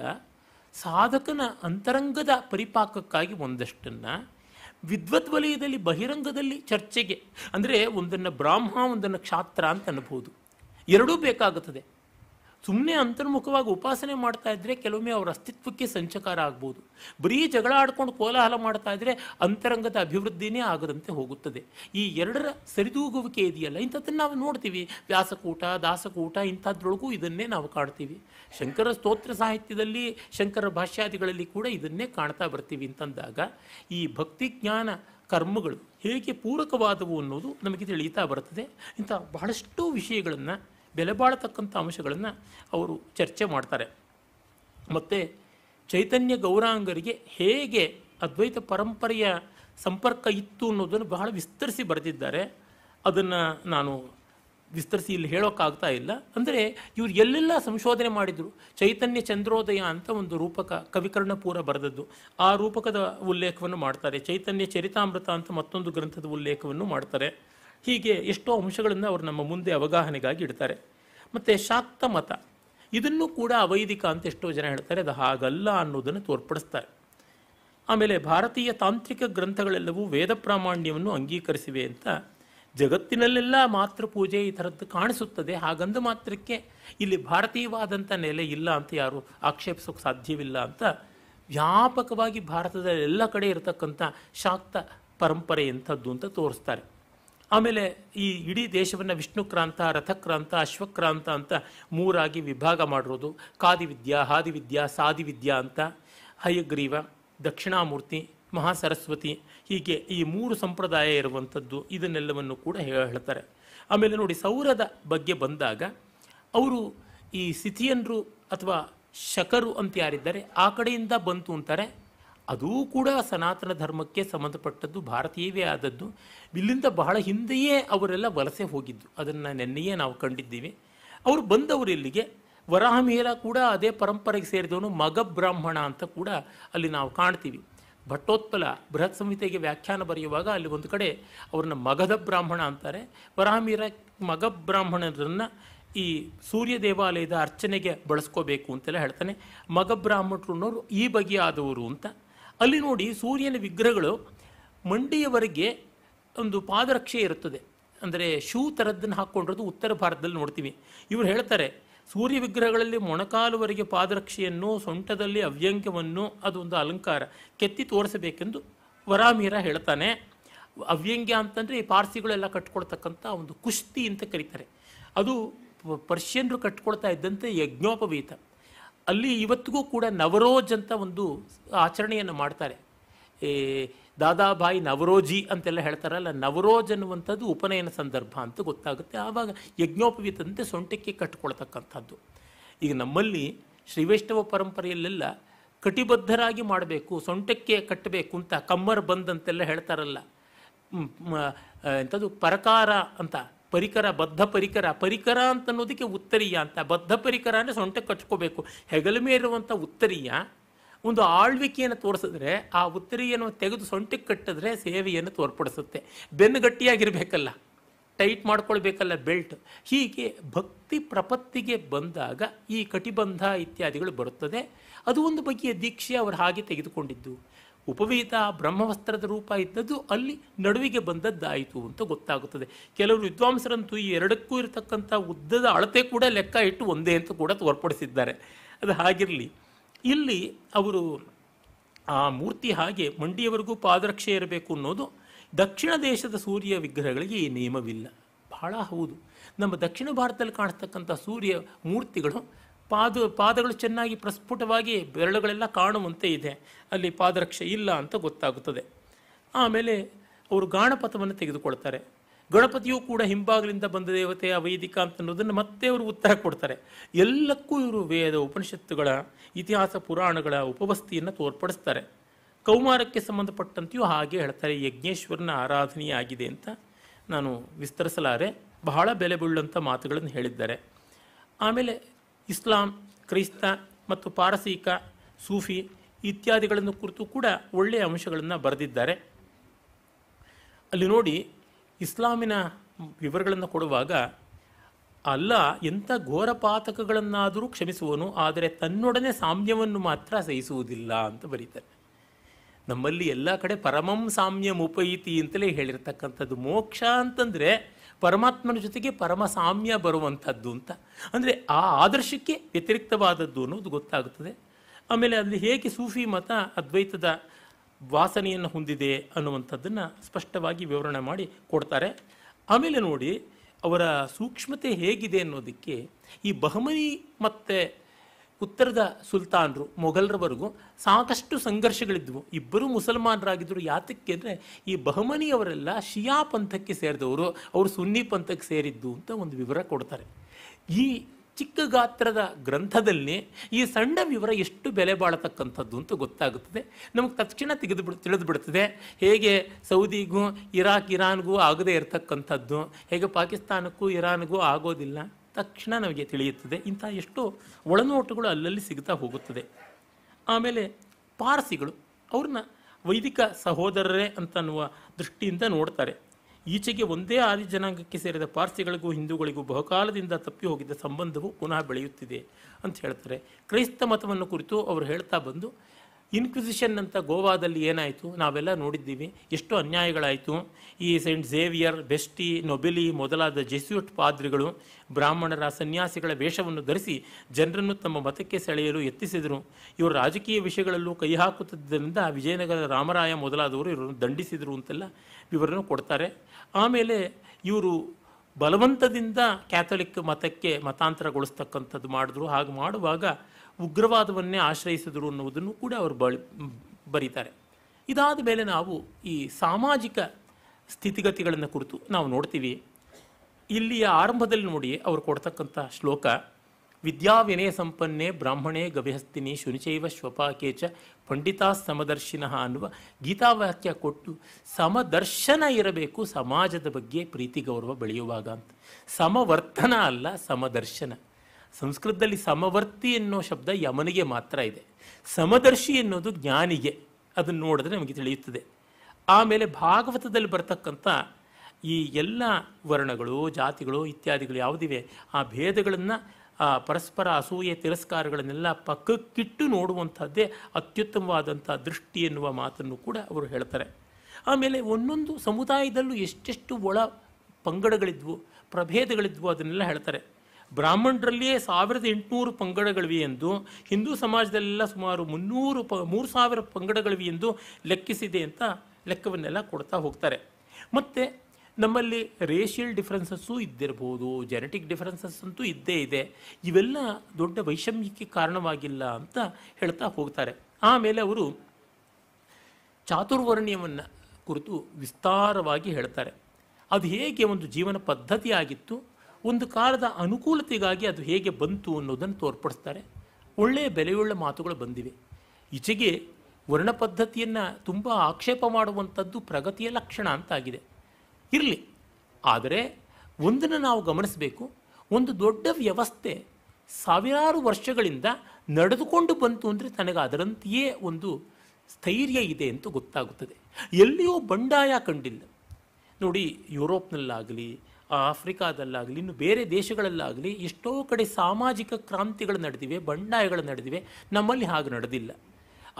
ಸಾಧಕನ ಅಂತರಂಗದ ಪರಿಪಾಕಕ್ಕಾಗಿ ಒಂದಷ್ಟನ್ನು ವಿದ್ವತ್ ವಲಯದಲ್ಲಿ ಬಹಿರಂಗದಲ್ಲಿ ಚರ್ಚೆಗೆ ಅಂದರೆ ಒಂದನ್ನು ಬ್ರಾಹ್ಮ ಒಂದನ್ನು ಕ್ಷಾತ್ರ ಅಂತ ಅನ್ಬೋದು ಎರಡೂ ಬೇಕಾಗುತ್ತದೆ ಸುಮ್ಮನೆ ಅಂತರ್ಮುಖವಾಗಿ ಉಪಾಸನೆ ಮಾಡ್ತಾ ಇದ್ದರೆ ಕೆಲವೊಮ್ಮೆ ಅವರ ಅಸ್ತಿತ್ವಕ್ಕೆ ಸಂಚಕಾರ ಆಗ್ಬೋದು ಬರೀ ಜಗಳ ಆಡ್ಕೊಂಡು ಕೋಲಾಹಲ ಮಾಡ್ತಾ ಇದ್ದರೆ ಅಂತರಂಗದ ಅಭಿವೃದ್ಧಿನೇ ಆಗದಂತೆ ಹೋಗುತ್ತದೆ ಈ ಎರಡರ ಸರಿದೂಗುವಿಕೆ ಇದೆಯಲ್ಲ ಇಂಥದ್ದನ್ನು ನಾವು ನೋಡ್ತೀವಿ ವ್ಯಾಸಕೂಟ ದಾಸಕೂಟ ಇಂಥದ್ರೊಳಗೂ ಇದನ್ನೇ ನಾವು ಕಾಣ್ತೀವಿ ಶಂಕರ ಸ್ತೋತ್ರ ಸಾಹಿತ್ಯದಲ್ಲಿ ಶಂಕರ ಭಾಷ್ಯಾದಿಗಳಲ್ಲಿ ಕೂಡ ಇದನ್ನೇ ಕಾಣ್ತಾ ಬರ್ತೀವಿ ಅಂತಂದಾಗ ಈ ಭಕ್ತಿ ಜ್ಞಾನ ಕರ್ಮಗಳು ಹೇಗೆ ಪೂರಕವಾದವು ಅನ್ನೋದು ನಮಗೆ ತಿಳಿಯುತ್ತಾ ಬರ್ತದೆ ಇಂಥ ಬಹಳಷ್ಟು ವಿಷಯಗಳನ್ನು ಬೆಲೆ ಬಾಳತಕ್ಕಂಥ ಅಂಶಗಳನ್ನು ಅವರು ಚರ್ಚೆ ಮಾಡ್ತಾರೆ ಮತ್ತು ಚೈತನ್ಯ ಗೌರಾಂಗರಿಗೆ ಹೇಗೆ ಅದ್ವೈತ ಪರಂಪರೆಯ ಸಂಪರ್ಕ ಇತ್ತು ಅನ್ನೋದನ್ನು ಬಹಳ ವಿಸ್ತರಿಸಿ ಬರೆದಿದ್ದಾರೆ ಅದನ್ನು ನಾನು ವಿಸ್ತರಿಸಿ ಇಲ್ಲಿ ಹೇಳೋಕ್ಕಾಗ್ತಾ ಇಲ್ಲ ಅಂದರೆ ಇವರು ಎಲ್ಲೆಲ್ಲ ಸಂಶೋಧನೆ ಮಾಡಿದರು ಚೈತನ್ಯ ಚಂದ್ರೋದಯ ಅಂತ ಒಂದು ರೂಪಕ ಕವಿಕರ್ಣ ಪೂರ ಬರೆದದ್ದು ಆ ರೂಪಕದ ಉಲ್ಲೇಖವನ್ನು ಮಾಡ್ತಾರೆ ಚೈತನ್ಯ ಚರಿತಾಮೃತ ಅಂತ ಮತ್ತೊಂದು ಗ್ರಂಥದ ಉಲ್ಲೇಖವನ್ನು ಮಾಡ್ತಾರೆ ಹೀಗೆ ಎಷ್ಟೋ ಅಂಶಗಳನ್ನು ಅವರು ನಮ್ಮ ಮುಂದೆ ಅವಗಾಹನೆಗಾಗಿ ಇಡ್ತಾರೆ ಮತ್ತು ಶಾಕ್ತ ಮತ ಇದನ್ನು ಕೂಡ ಅವೈದಿಕ ಅಂತ ಎಷ್ಟೋ ಜನ ಹೇಳ್ತಾರೆ ಅದು ಹಾಗಲ್ಲ ಅನ್ನೋದನ್ನು ತೋರ್ಪಡಿಸ್ತಾರೆ ಆಮೇಲೆ ಭಾರತೀಯ ತಾಂತ್ರಿಕ ಗ್ರಂಥಗಳೆಲ್ಲವೂ ವೇದ ಪ್ರಾಮಾಣ್ಯವನ್ನು ಅಂಗೀಕರಿಸಿವೆ ಅಂತ ಜಗತ್ತಿನಲ್ಲೆಲ್ಲ ಮಾತೃಪೂಜೆ ಈ ಥರದ್ದು ಕಾಣಿಸುತ್ತದೆ ಹಾಗಂದು ಮಾತ್ರಕ್ಕೆ ಇಲ್ಲಿ ಭಾರತೀಯವಾದಂಥ ನೆಲೆ ಇಲ್ಲ ಅಂತ ಯಾರು ಆಕ್ಷೇಪಿಸೋಕೆ ಸಾಧ್ಯವಿಲ್ಲ ಅಂತ ವ್ಯಾಪಕವಾಗಿ ಭಾರತದ ಎಲ್ಲ ಕಡೆ ಇರತಕ್ಕಂಥ ಶಾಕ್ತ ಪರಂಪರೆ ಎಂಥದ್ದು ಅಂತ ತೋರಿಸ್ತಾರೆ ಆಮೇಲೆ ಈ ಇಡೀ ದೇಶವನ್ನು ವಿಷ್ಣುಕ್ರಾಂತ ರಥಕ್ರಾಂತ ಅಶ್ವಕ್ರಾಂತ ಅಂತ ಮೂರಾಗಿ ವಿಭಾಗ ಮಾಡಿರೋದು ಕಾದಿವಿದ್ಯಾ ಹಾದಿವಿದ್ಯಾ ಸಾದಿವಿದ್ಯಾ ಅಂತ ಹಯಗ್ರೀವ ದಕ್ಷಿಣಾಮೂರ್ತಿ ಮಹಾಸರಸ್ವತಿ ಹೀಗೆ ಈ ಮೂರು ಸಂಪ್ರದಾಯ ಇರುವಂಥದ್ದು ಇದನ್ನೆಲ್ಲವನ್ನು ಕೂಡ ಹೇಳ್ತಾರೆ ಆಮೇಲೆ ನೋಡಿ ಸೌರದ ಬಗ್ಗೆ ಬಂದಾಗ ಅವರು ಈ ಸಿಥಿಯನ್ರು ಅಥವಾ ಶಕರು ಅಂತ ಯಾರಿದ್ದಾರೆ ಆ ಕಡೆಯಿಂದ ಬಂತು ಅಂತಾರೆ ಅದೂ ಕೂಡ ಸನಾತನ ಧರ್ಮಕ್ಕೆ ಸಂಬಂಧಪಟ್ಟದ್ದು ಭಾರತೀಯವೇ ಆದದ್ದು ಇಲ್ಲಿಂದ ಬಹಳ ಹಿಂದೆಯೇ ಅವರೆಲ್ಲ ವಲಸೆ ಹೋಗಿದ್ದು ಅದನ್ನು ನೆನ್ನೆಯೇ ನಾವು ಕಂಡಿದ್ದೀವಿ ಅವರು ಬಂದವರು ಇಲ್ಲಿಗೆ ವರಾಹಮಿಹಿರ ಕೂಡ ಅದೇ ಪರಂಪರೆಗೆ ಸೇರಿದವನು ಮಗ ಬ್ರಾಹ್ಮಣ ಅಂತ ಕೂಡ ಅಲ್ಲಿ ನಾವು ಕಾಣ್ತೀವಿ ಭಟ್ಟೋತ್ಪಲ ಬೃಹತ್ ಸಂಹಿತೆಗೆ ವ್ಯಾಖ್ಯಾನ ಬರೆಯುವಾಗ ಅಲ್ಲಿ ಒಂದು ಕಡೆ ಅವ್ರನ್ನ ಮಗದ ಬ್ರಾಹ್ಮಣ ಅಂತಾರೆ ವರಾಹಮಿಹಿರ ಮಗ ಬ್ರಾಹ್ಮಣರನ್ನು ಈ ಸೂರ್ಯ ದೇವಾಲಯದ ಅರ್ಚನೆಗೆ ಬಳಸ್ಕೋಬೇಕು ಅಂತೆಲ್ಲ ಹೇಳ್ತಾನೆ ಮಗ ಬ್ರಾಹ್ಮಣರು ಈ ಬಗೆಯಾದವರು ಅಂತ ಅಲ್ಲಿ ನೋಡಿ ಸೂರ್ಯನ ವಿಗ್ರಹಗಳು ಮಂಡಿಯವರೆಗೆ ಒಂದು ಪಾದರಕ್ಷೆ ಇರುತ್ತದೆ ಅಂದರೆ ಶೂ ಥರದ್ದನ್ನು ಹಾಕ್ಕೊಂಡಿರೋದು ಉತ್ತರ ಭಾರತದಲ್ಲಿ ನೋಡ್ತೀವಿ ಇವರು ಹೇಳ್ತಾರೆ ಸೂರ್ಯ ವಿಗ್ರಹಗಳಲ್ಲಿ ಮೊಣಕಾಲುವರೆಗೆ ಪಾದರಕ್ಷೆಯನ್ನು ಸೊಂಟದಲ್ಲಿ ಅವ್ಯಂಗ್ಯವನ್ನು ಅದೊಂದು ಅಲಂಕಾರ ಕೆತ್ತಿ ತೋರಿಸಬೇಕೆಂದು ವರಾಮೀರ ಹೇಳ್ತಾನೆ ಅವ್ಯಂಗ್ಯ ಅಂತಂದರೆ ಈ ಪಾರ್ಸಿಗಳೆಲ್ಲ ಕಟ್ಕೊಳ್ತಕ್ಕಂಥ ಒಂದು ಕುಸ್ತಿ ಅಂತ ಕರೀತಾರೆ ಅದು ಪರ್ಷಿಯನ್ರು ಕಟ್ಕೊಳ್ತಾ ಇದ್ದಂತೆ ಯಜ್ಞೋಪವೀತ ಅಲ್ಲಿ ಇವತ್ತಿಗೂ ಕೂಡ ನವರೋಜ್ ಅಂತ ಒಂದು ಆಚರಣೆಯನ್ನು ಮಾಡ್ತಾರೆ ಈ ದಾದಾಬಾಯಿ ನವರೋಜಿ ಅಂತೆಲ್ಲ ಹೇಳ್ತಾರಲ್ಲ ನವರೋಜ್ ಅನ್ನುವಂಥದ್ದು ಉಪನಯನ ಸಂದರ್ಭ ಅಂತ ಗೊತ್ತಾಗುತ್ತೆ ಆವಾಗ ಯಜ್ಞೋಪವೀತಂತೆ ಸೊಂಟಕ್ಕೆ ಕಟ್ಟಿಕೊಳ್ತಕ್ಕಂಥದ್ದು ಈಗ ನಮ್ಮಲ್ಲಿ ಶ್ರೀ ವೈಷ್ಣವ ಪರಂಪರೆಯಲ್ಲೆಲ್ಲ ಕಟಿಬದ್ಧರಾಗಿ ಮಾಡಬೇಕು ಸೊಂಟಕ್ಕೆ ಕಟ್ಟಬೇಕು ಅಂತ ಕಮ್ಮರ್ ಬಂದಂತೆಲ್ಲ ಹೇಳ್ತಾರಲ್ಲ ಎಂಥದ್ದು ಪರಕಾರ ಅಂತ ಪರಿಕರ ಬದ್ಧ ಪರಿಕರ ಪರಿಕರ ಅಂತ ಅನ್ನೋದಕ್ಕೆ ಉತ್ತರೀಯ ಅಂತ ಬದ್ಧ ಪರಿಕರ ಅಂದರೆ ಸೊಂಟ ಕಟ್ಕೋಬೇಕು ಹೆಗಲ ಇರುವಂಥ ಉತ್ತರೀಯ ಒಂದು ಆಳ್ವಿಕೆಯನ್ನು ತೋರಿಸಿದ್ರೆ ಆ ಉತ್ತರಿಯನ್ನು ತೆಗೆದು ಸೊಂಟಕ್ಕೆ ಕಟ್ಟಿದ್ರೆ ಸೇವೆಯನ್ನು ತೋರ್ಪಡಿಸುತ್ತೆ ಬೆನ್ನು ಗಟ್ಟಿಯಾಗಿರಬೇಕಲ್ಲ ಟೈಟ್ ಮಾಡ್ಕೊಳ್ಬೇಕಲ್ಲ ಬೆಲ್ಟ್ ಹೀಗೆ ಭಕ್ತಿ ಪ್ರಪತ್ತಿಗೆ ಬಂದಾಗ ಈ ಕಟಿಬಂಧ ಇತ್ಯಾದಿಗಳು ಬರುತ್ತದೆ ಅದು ಒಂದು ಬಗೆಯ ದೀಕ್ಷೆ ಅವರು ಹಾಗೆ ತೆಗೆದುಕೊಂಡಿದ್ದು ಉಪವೀತ ಬ್ರಹ್ಮವಸ್ತ್ರದ ರೂಪ ಇದ್ದದ್ದು ಅಲ್ಲಿ ನಡುವಿಗೆ ಬಂದದ್ದಾಯಿತು ಅಂತ ಗೊತ್ತಾಗುತ್ತದೆ ಕೆಲವರು ವಿದ್ವಾಂಸರಂತೂ ಈ ಎರಡಕ್ಕೂ ಇರತಕ್ಕಂಥ ಉದ್ದದ ಅಳತೆ ಕೂಡ ಲೆಕ್ಕ ಇಟ್ಟು ಒಂದೇ ಅಂತ ಕೂಡ ತೋರ್ಪಡಿಸಿದ್ದಾರೆ ಅದು ಹಾಗಿರಲಿ ಇಲ್ಲಿ ಅವರು ಆ ಮೂರ್ತಿ ಹಾಗೆ ಮಂಡಿಯವರೆಗೂ ಪಾದರಕ್ಷೆ ಇರಬೇಕು ಅನ್ನೋದು ದಕ್ಷಿಣ ದೇಶದ ಸೂರ್ಯ ವಿಗ್ರಹಗಳಿಗೆ ಈ ನಿಯಮವಿಲ್ಲ ಬಹಳ ಹೌದು ನಮ್ಮ ದಕ್ಷಿಣ ಭಾರತದಲ್ಲಿ ಕಾಣಿಸ್ತಕ್ಕಂಥ ಸೂರ್ಯ ಮೂರ್ತಿಗಳು ಪಾದ ಪಾದಗಳು ಚೆನ್ನಾಗಿ ಪ್ರಸ್ಫುಟವಾಗಿ ಬೆರಳುಗಳೆಲ್ಲ ಕಾಣುವಂತೆ ಇದೆ ಅಲ್ಲಿ ಪಾದರಕ್ಷೆ ಇಲ್ಲ ಅಂತ ಗೊತ್ತಾಗುತ್ತದೆ ಆಮೇಲೆ ಅವರು ಗಾಣಪಥವನ್ನು ತೆಗೆದುಕೊಳ್ತಾರೆ ಗಣಪತಿಯೂ ಕೂಡ ಹಿಂಭಾಗಲಿಂದ ಬಂದ ದೇವತೆ ಆ ವೈದಿಕ ಅಂತ ಅನ್ನೋದನ್ನು ಮತ್ತೆ ಅವರು ಉತ್ತರ ಕೊಡ್ತಾರೆ ಎಲ್ಲಕ್ಕೂ ಇವರು ವೇದ ಉಪನಿಷತ್ತುಗಳ ಇತಿಹಾಸ ಪುರಾಣಗಳ ಉಪವಸ್ತಿಯನ್ನು ತೋರ್ಪಡಿಸ್ತಾರೆ ಕೌಮಾರಕ್ಕೆ ಸಂಬಂಧಪಟ್ಟಂತೆಯೂ ಹಾಗೆ ಹೇಳ್ತಾರೆ ಯಜ್ಞೇಶ್ವರನ ಆರಾಧನೆಯಾಗಿದೆ ಅಂತ ನಾನು ವಿಸ್ತರಿಸಲಾರೆ ಬಹಳ ಬೆಲೆ ಬೀಳುವಂಥ ಮಾತುಗಳನ್ನು ಹೇಳಿದ್ದಾರೆ ಆಮೇಲೆ ಇಸ್ಲಾಂ ಕ್ರೈಸ್ತ ಮತ್ತು ಪಾರಸೀಕ ಸೂಫಿ ಇತ್ಯಾದಿಗಳನ್ನು ಕುರಿತು ಕೂಡ ಒಳ್ಳೆಯ ಅಂಶಗಳನ್ನು ಬರೆದಿದ್ದಾರೆ ಅಲ್ಲಿ ನೋಡಿ ಇಸ್ಲಾಮಿನ ವಿವರಗಳನ್ನು ಕೊಡುವಾಗ ಅಲ್ಲ ಎಂಥ ಘೋರಪಾತಕಗಳನ್ನಾದರೂ ಕ್ಷಮಿಸುವನು ಆದರೆ ತನ್ನೊಡನೆ ಸಾಮ್ಯವನ್ನು ಮಾತ್ರ ಸಹಿಸುವುದಿಲ್ಲ ಅಂತ ಬರೀತಾರೆ ನಮ್ಮಲ್ಲಿ ಎಲ್ಲ ಕಡೆ ಪರಮಂ ಸಾಮ್ಯ ಮುಪೈತಿ ಅಂತಲೇ ಹೇಳಿರ್ತಕ್ಕಂಥದ್ದು ಮೋಕ್ಷ ಅಂತಂದರೆ ಪರಮಾತ್ಮನ ಜೊತೆಗೆ ಪರಮ ಸಾಮ್ಯ ಬರುವಂಥದ್ದು ಅಂತ ಅಂದರೆ ಆ ಆದರ್ಶಕ್ಕೆ ವ್ಯತಿರಿಕ್ತವಾದದ್ದು ಅನ್ನೋದು ಗೊತ್ತಾಗುತ್ತದೆ ಆಮೇಲೆ ಅಲ್ಲಿ ಹೇಗೆ ಸೂಫಿ ಮತ ಅದ್ವೈತದ ವಾಸನೆಯನ್ನು ಹೊಂದಿದೆ ಅನ್ನುವಂಥದ್ದನ್ನು ಸ್ಪಷ್ಟವಾಗಿ ವಿವರಣೆ ಮಾಡಿ ಕೊಡ್ತಾರೆ ಆಮೇಲೆ ನೋಡಿ ಅವರ ಸೂಕ್ಷ್ಮತೆ ಹೇಗಿದೆ ಅನ್ನೋದಕ್ಕೆ ಈ ಬಹಮನಿ ಮತ್ತು ಉತ್ತರದ ಸುಲ್ತಾನರು ಮೊಘಲರವರೆಗೂ ಸಾಕಷ್ಟು ಸಂಘರ್ಷಗಳಿದ್ವು ಇಬ್ಬರು ಮುಸಲ್ಮಾನರಾಗಿದ್ದರು ಯಾತಕ್ಕೆ ಅಂದರೆ ಈ ಬಹಮನಿಯವರೆಲ್ಲ ಶಿಯಾ ಪಂಥಕ್ಕೆ ಸೇರಿದವರು ಅವರು ಸುನ್ನಿ ಪಂಥಕ್ಕೆ ಸೇರಿದ್ದು ಅಂತ ಒಂದು ವಿವರ ಕೊಡ್ತಾರೆ ಈ ಚಿಕ್ಕ ಗಾತ್ರದ ಗ್ರಂಥದಲ್ಲಿ ಈ ಸಣ್ಣ ವಿವರ ಎಷ್ಟು ಬೆಲೆ ಬಾಳತಕ್ಕಂಥದ್ದು ಅಂತ ಗೊತ್ತಾಗುತ್ತದೆ ನಮಗೆ ತಕ್ಷಣ ತೆಗೆದು ಬಿಡ್ ತಿಳಿದು ಬಿಡ್ತದೆ ಹೇಗೆ ಸೌದಿಗೂ ಇರಾಕ್ ಇರಾನ್ಗೂ ಆಗದೇ ಇರತಕ್ಕಂಥದ್ದು ಹೇಗೆ ಪಾಕಿಸ್ತಾನಕ್ಕೂ ಇರಾನ್ಗೂ ಆಗೋದಿಲ್ಲ ತಕ್ಷಣ ನಮಗೆ ತಿಳಿಯುತ್ತದೆ ಇಂಥ ಎಷ್ಟೋ ಒಳನೋಟಗಳು ಅಲ್ಲಲ್ಲಿ ಸಿಗ್ತಾ ಹೋಗುತ್ತದೆ ಆಮೇಲೆ ಪಾರ್ಸಿಗಳು ಅವ್ರನ್ನ ವೈದಿಕ ಸಹೋದರರೇ ಅಂತನ್ನುವ ದೃಷ್ಟಿಯಿಂದ ನೋಡ್ತಾರೆ ಈಚೆಗೆ ಒಂದೇ ಆದಿ ಜನಾಂಗಕ್ಕೆ ಸೇರಿದ ಪಾರ್ಸಿಗಳಿಗೂ ಹಿಂದೂಗಳಿಗೂ ಬಹುಕಾಲದಿಂದ ತಪ್ಪಿ ಹೋಗಿದ್ದ ಸಂಬಂಧವು ಪುನಃ ಬೆಳೆಯುತ್ತಿದೆ ಅಂತ ಹೇಳ್ತಾರೆ ಕ್ರೈಸ್ತ ಮತವನ್ನು ಕುರಿತು ಅವರು ಹೇಳ್ತಾ ಬಂದು ಇನ್ಕ್ವಿಸಿಷನ್ ಅಂತ ಗೋವಾದಲ್ಲಿ ಏನಾಯಿತು ನಾವೆಲ್ಲ ನೋಡಿದ್ದೀವಿ ಎಷ್ಟು ಅನ್ಯಾಯಗಳಾಯಿತು ಈ ಸೈಂಟ್ ಝೇವಿಯರ್ ಬೆಸ್ಟಿ ನೊಬೆಲಿ ಮೊದಲಾದ ಜೆಸ್ಯೂಟ್ ಪಾದ್ರಿಗಳು ಬ್ರಾಹ್ಮಣರ ಸನ್ಯಾಸಿಗಳ ವೇಷವನ್ನು ಧರಿಸಿ ಜನರನ್ನು ತಮ್ಮ ಮತಕ್ಕೆ ಸೆಳೆಯಲು ಯತ್ನಿಸಿದರು ಇವರು ರಾಜಕೀಯ ವಿಷಯಗಳಲ್ಲೂ ಕೈ ಹಾಕುತ್ತಿದ್ದರಿಂದ ವಿಜಯನಗರ ರಾಮರಾಯ ಮೊದಲಾದವರು ಇವರನ್ನು ದಂಡಿಸಿದರು ಅಂತೆಲ್ಲ ವಿವರನು ಕೊಡ್ತಾರೆ ಆಮೇಲೆ ಇವರು ಬಲವಂತದಿಂದ ಕ್ಯಾಥೊಲಿಕ್ ಮತಕ್ಕೆ ಮತಾಂತರಗೊಳಿಸ್ತಕ್ಕಂಥದ್ದು ಮಾಡಿದ್ರು ಹಾಗೆ ಮಾಡುವಾಗ ಉಗ್ರವಾದವನ್ನೇ ಆಶ್ರಯಿಸಿದರು ಅನ್ನುವುದನ್ನು ಕೂಡ ಅವರು ಬಳಿ ಬರೀತಾರೆ ಇದಾದ ಮೇಲೆ ನಾವು ಈ ಸಾಮಾಜಿಕ ಸ್ಥಿತಿಗತಿಗಳನ್ನು ಕುರಿತು ನಾವು ನೋಡ್ತೀವಿ ಇಲ್ಲಿಯ ಆರಂಭದಲ್ಲಿ ನೋಡಿ ಅವರು ಕೊಡ್ತಕ್ಕಂಥ ಶ್ಲೋಕ ವಿದ್ಯಾವಿನಯ ಸಂಪನ್ನೆ ಬ್ರಾಹ್ಮಣೇ ಗವಿಹಸ್ತಿನಿ ಶುನಿಚೈವ ಶ್ವಪಾಕೇಚ ಪಂಡಿತಾ ಸಮದರ್ಶಿನ ಅನ್ನುವ ಗೀತಾವಾಕ್ಯ ಕೊಟ್ಟು ಸಮದರ್ಶನ ಇರಬೇಕು ಸಮಾಜದ ಬಗ್ಗೆ ಪ್ರೀತಿ ಗೌರವ ಬೆಳೆಯುವಾಗ ಅಂತ ಸಮವರ್ತನ ಅಲ್ಲ ಸಮದರ್ಶನ ಸಂಸ್ಕೃತದಲ್ಲಿ ಸಮವರ್ತಿ ಎನ್ನುವ ಶಬ್ದ ಯಮನಿಗೆ ಮಾತ್ರ ಇದೆ ಸಮದರ್ಶಿ ಎನ್ನುವುದು ಜ್ಞಾನಿಗೆ ಅದನ್ನು ನೋಡಿದ್ರೆ ನಮಗೆ ತಿಳಿಯುತ್ತದೆ ಆಮೇಲೆ ಭಾಗವತದಲ್ಲಿ ಬರ್ತಕ್ಕಂಥ ಈ ಎಲ್ಲ ವರ್ಣಗಳು ಜಾತಿಗಳು ಇತ್ಯಾದಿಗಳು ಯಾವುದಿವೆ ಆ ಭೇದಗಳನ್ನು ಆ ಪರಸ್ಪರ ಅಸೂಯೆ ತಿರಸ್ಕಾರಗಳನ್ನೆಲ್ಲ ಪಕ್ಕಕ್ಕಿಟ್ಟು ನೋಡುವಂಥದ್ದೇ ಅತ್ಯುತ್ತಮವಾದಂಥ ದೃಷ್ಟಿ ಎನ್ನುವ ಮಾತನ್ನು ಕೂಡ ಅವರು ಹೇಳ್ತಾರೆ ಆಮೇಲೆ ಒಂದೊಂದು ಸಮುದಾಯದಲ್ಲೂ ಎಷ್ಟೆಷ್ಟು ಒಳ ಪಂಗಡಗಳಿದ್ವು ಪ್ರಭೇದಗಳಿದ್ವು ಅದನ್ನೆಲ್ಲ ಹೇಳ್ತಾರೆ ಬ್ರಾಹ್ಮಣರಲ್ಲಿಯೇ ಸಾವಿರದ ಎಂಟುನೂರು ಪಂಗಡಗಳಿವೆ ಎಂದು ಹಿಂದೂ ಸಮಾಜದಲ್ಲೆಲ್ಲ ಸುಮಾರು ಮುನ್ನೂರು ಪ ಮೂರು ಸಾವಿರ ಪಂಗಡಗಳಿವೆ ಎಂದು ಲೆಕ್ಕಿಸಿದೆ ಅಂತ ಲೆಕ್ಕವನ್ನೆಲ್ಲ ಕೊಡ್ತಾ ಹೋಗ್ತಾರೆ ಮತ್ತು ನಮ್ಮಲ್ಲಿ ರೇಷಿಯಲ್ ಡಿಫ್ರೆನ್ಸಸ್ಸು ಇದ್ದಿರಬಹುದು ಜೆನೆಟಿಕ್ ಡಿಫ್ರೆನ್ಸಸ್ ಅಂತೂ ಇದ್ದೇ ಇದೆ ಇವೆಲ್ಲ ದೊಡ್ಡ ವೈಷಮ್ಯಕ್ಕೆ ಕಾರಣವಾಗಿಲ್ಲ ಅಂತ ಹೇಳ್ತಾ ಹೋಗ್ತಾರೆ ಆಮೇಲೆ ಅವರು ಚಾತುರ್ವರ್ಣ್ಯವನ್ನು ಕುರಿತು ವಿಸ್ತಾರವಾಗಿ ಹೇಳ್ತಾರೆ ಅದು ಹೇಗೆ ಒಂದು ಜೀವನ ಪದ್ಧತಿ ಆಗಿತ್ತು ಒಂದು ಕಾಲದ ಅನುಕೂಲತೆಗಾಗಿ ಅದು ಹೇಗೆ ಬಂತು ಅನ್ನೋದನ್ನು ತೋರ್ಪಡಿಸ್ತಾರೆ ಒಳ್ಳೆಯ ಬೆಲೆಯುಳ್ಳ ಮಾತುಗಳು ಬಂದಿವೆ ಈಚೆಗೆ ವರ್ಣ ಪದ್ಧತಿಯನ್ನು ತುಂಬ ಆಕ್ಷೇಪ ಮಾಡುವಂಥದ್ದು ಪ್ರಗತಿಯ ಲಕ್ಷಣ ಅಂತಾಗಿದೆ ಇರಲಿ ಆದರೆ ಒಂದನ್ನು ನಾವು ಗಮನಿಸಬೇಕು ಒಂದು ದೊಡ್ಡ ವ್ಯವಸ್ಥೆ ಸಾವಿರಾರು ವರ್ಷಗಳಿಂದ ನಡೆದುಕೊಂಡು ಬಂತು ಅಂದರೆ ತನಗೆ ಅದರಂತೆಯೇ ಒಂದು ಸ್ಥೈರ್ಯ ಇದೆ ಅಂತ ಗೊತ್ತಾಗುತ್ತದೆ ಎಲ್ಲಿಯೂ ಬಂಡಾಯ ಕಂಡಿಲ್ಲ ನೋಡಿ ಯುರೋಪ್ನಲ್ಲಾಗಲಿ ಆಫ್ರಿಕಾದಲ್ಲಾಗಲಿ ಇನ್ನು ಬೇರೆ ದೇಶಗಳಲ್ಲಾಗಲಿ ಎಷ್ಟೋ ಕಡೆ ಸಾಮಾಜಿಕ ಕ್ರಾಂತಿಗಳು ನಡೆದಿವೆ ಬಂಡಾಯಗಳು ನಡೆದಿವೆ ನಮ್ಮಲ್ಲಿ ಹಾಗೆ ನಡೆದಿಲ್ಲ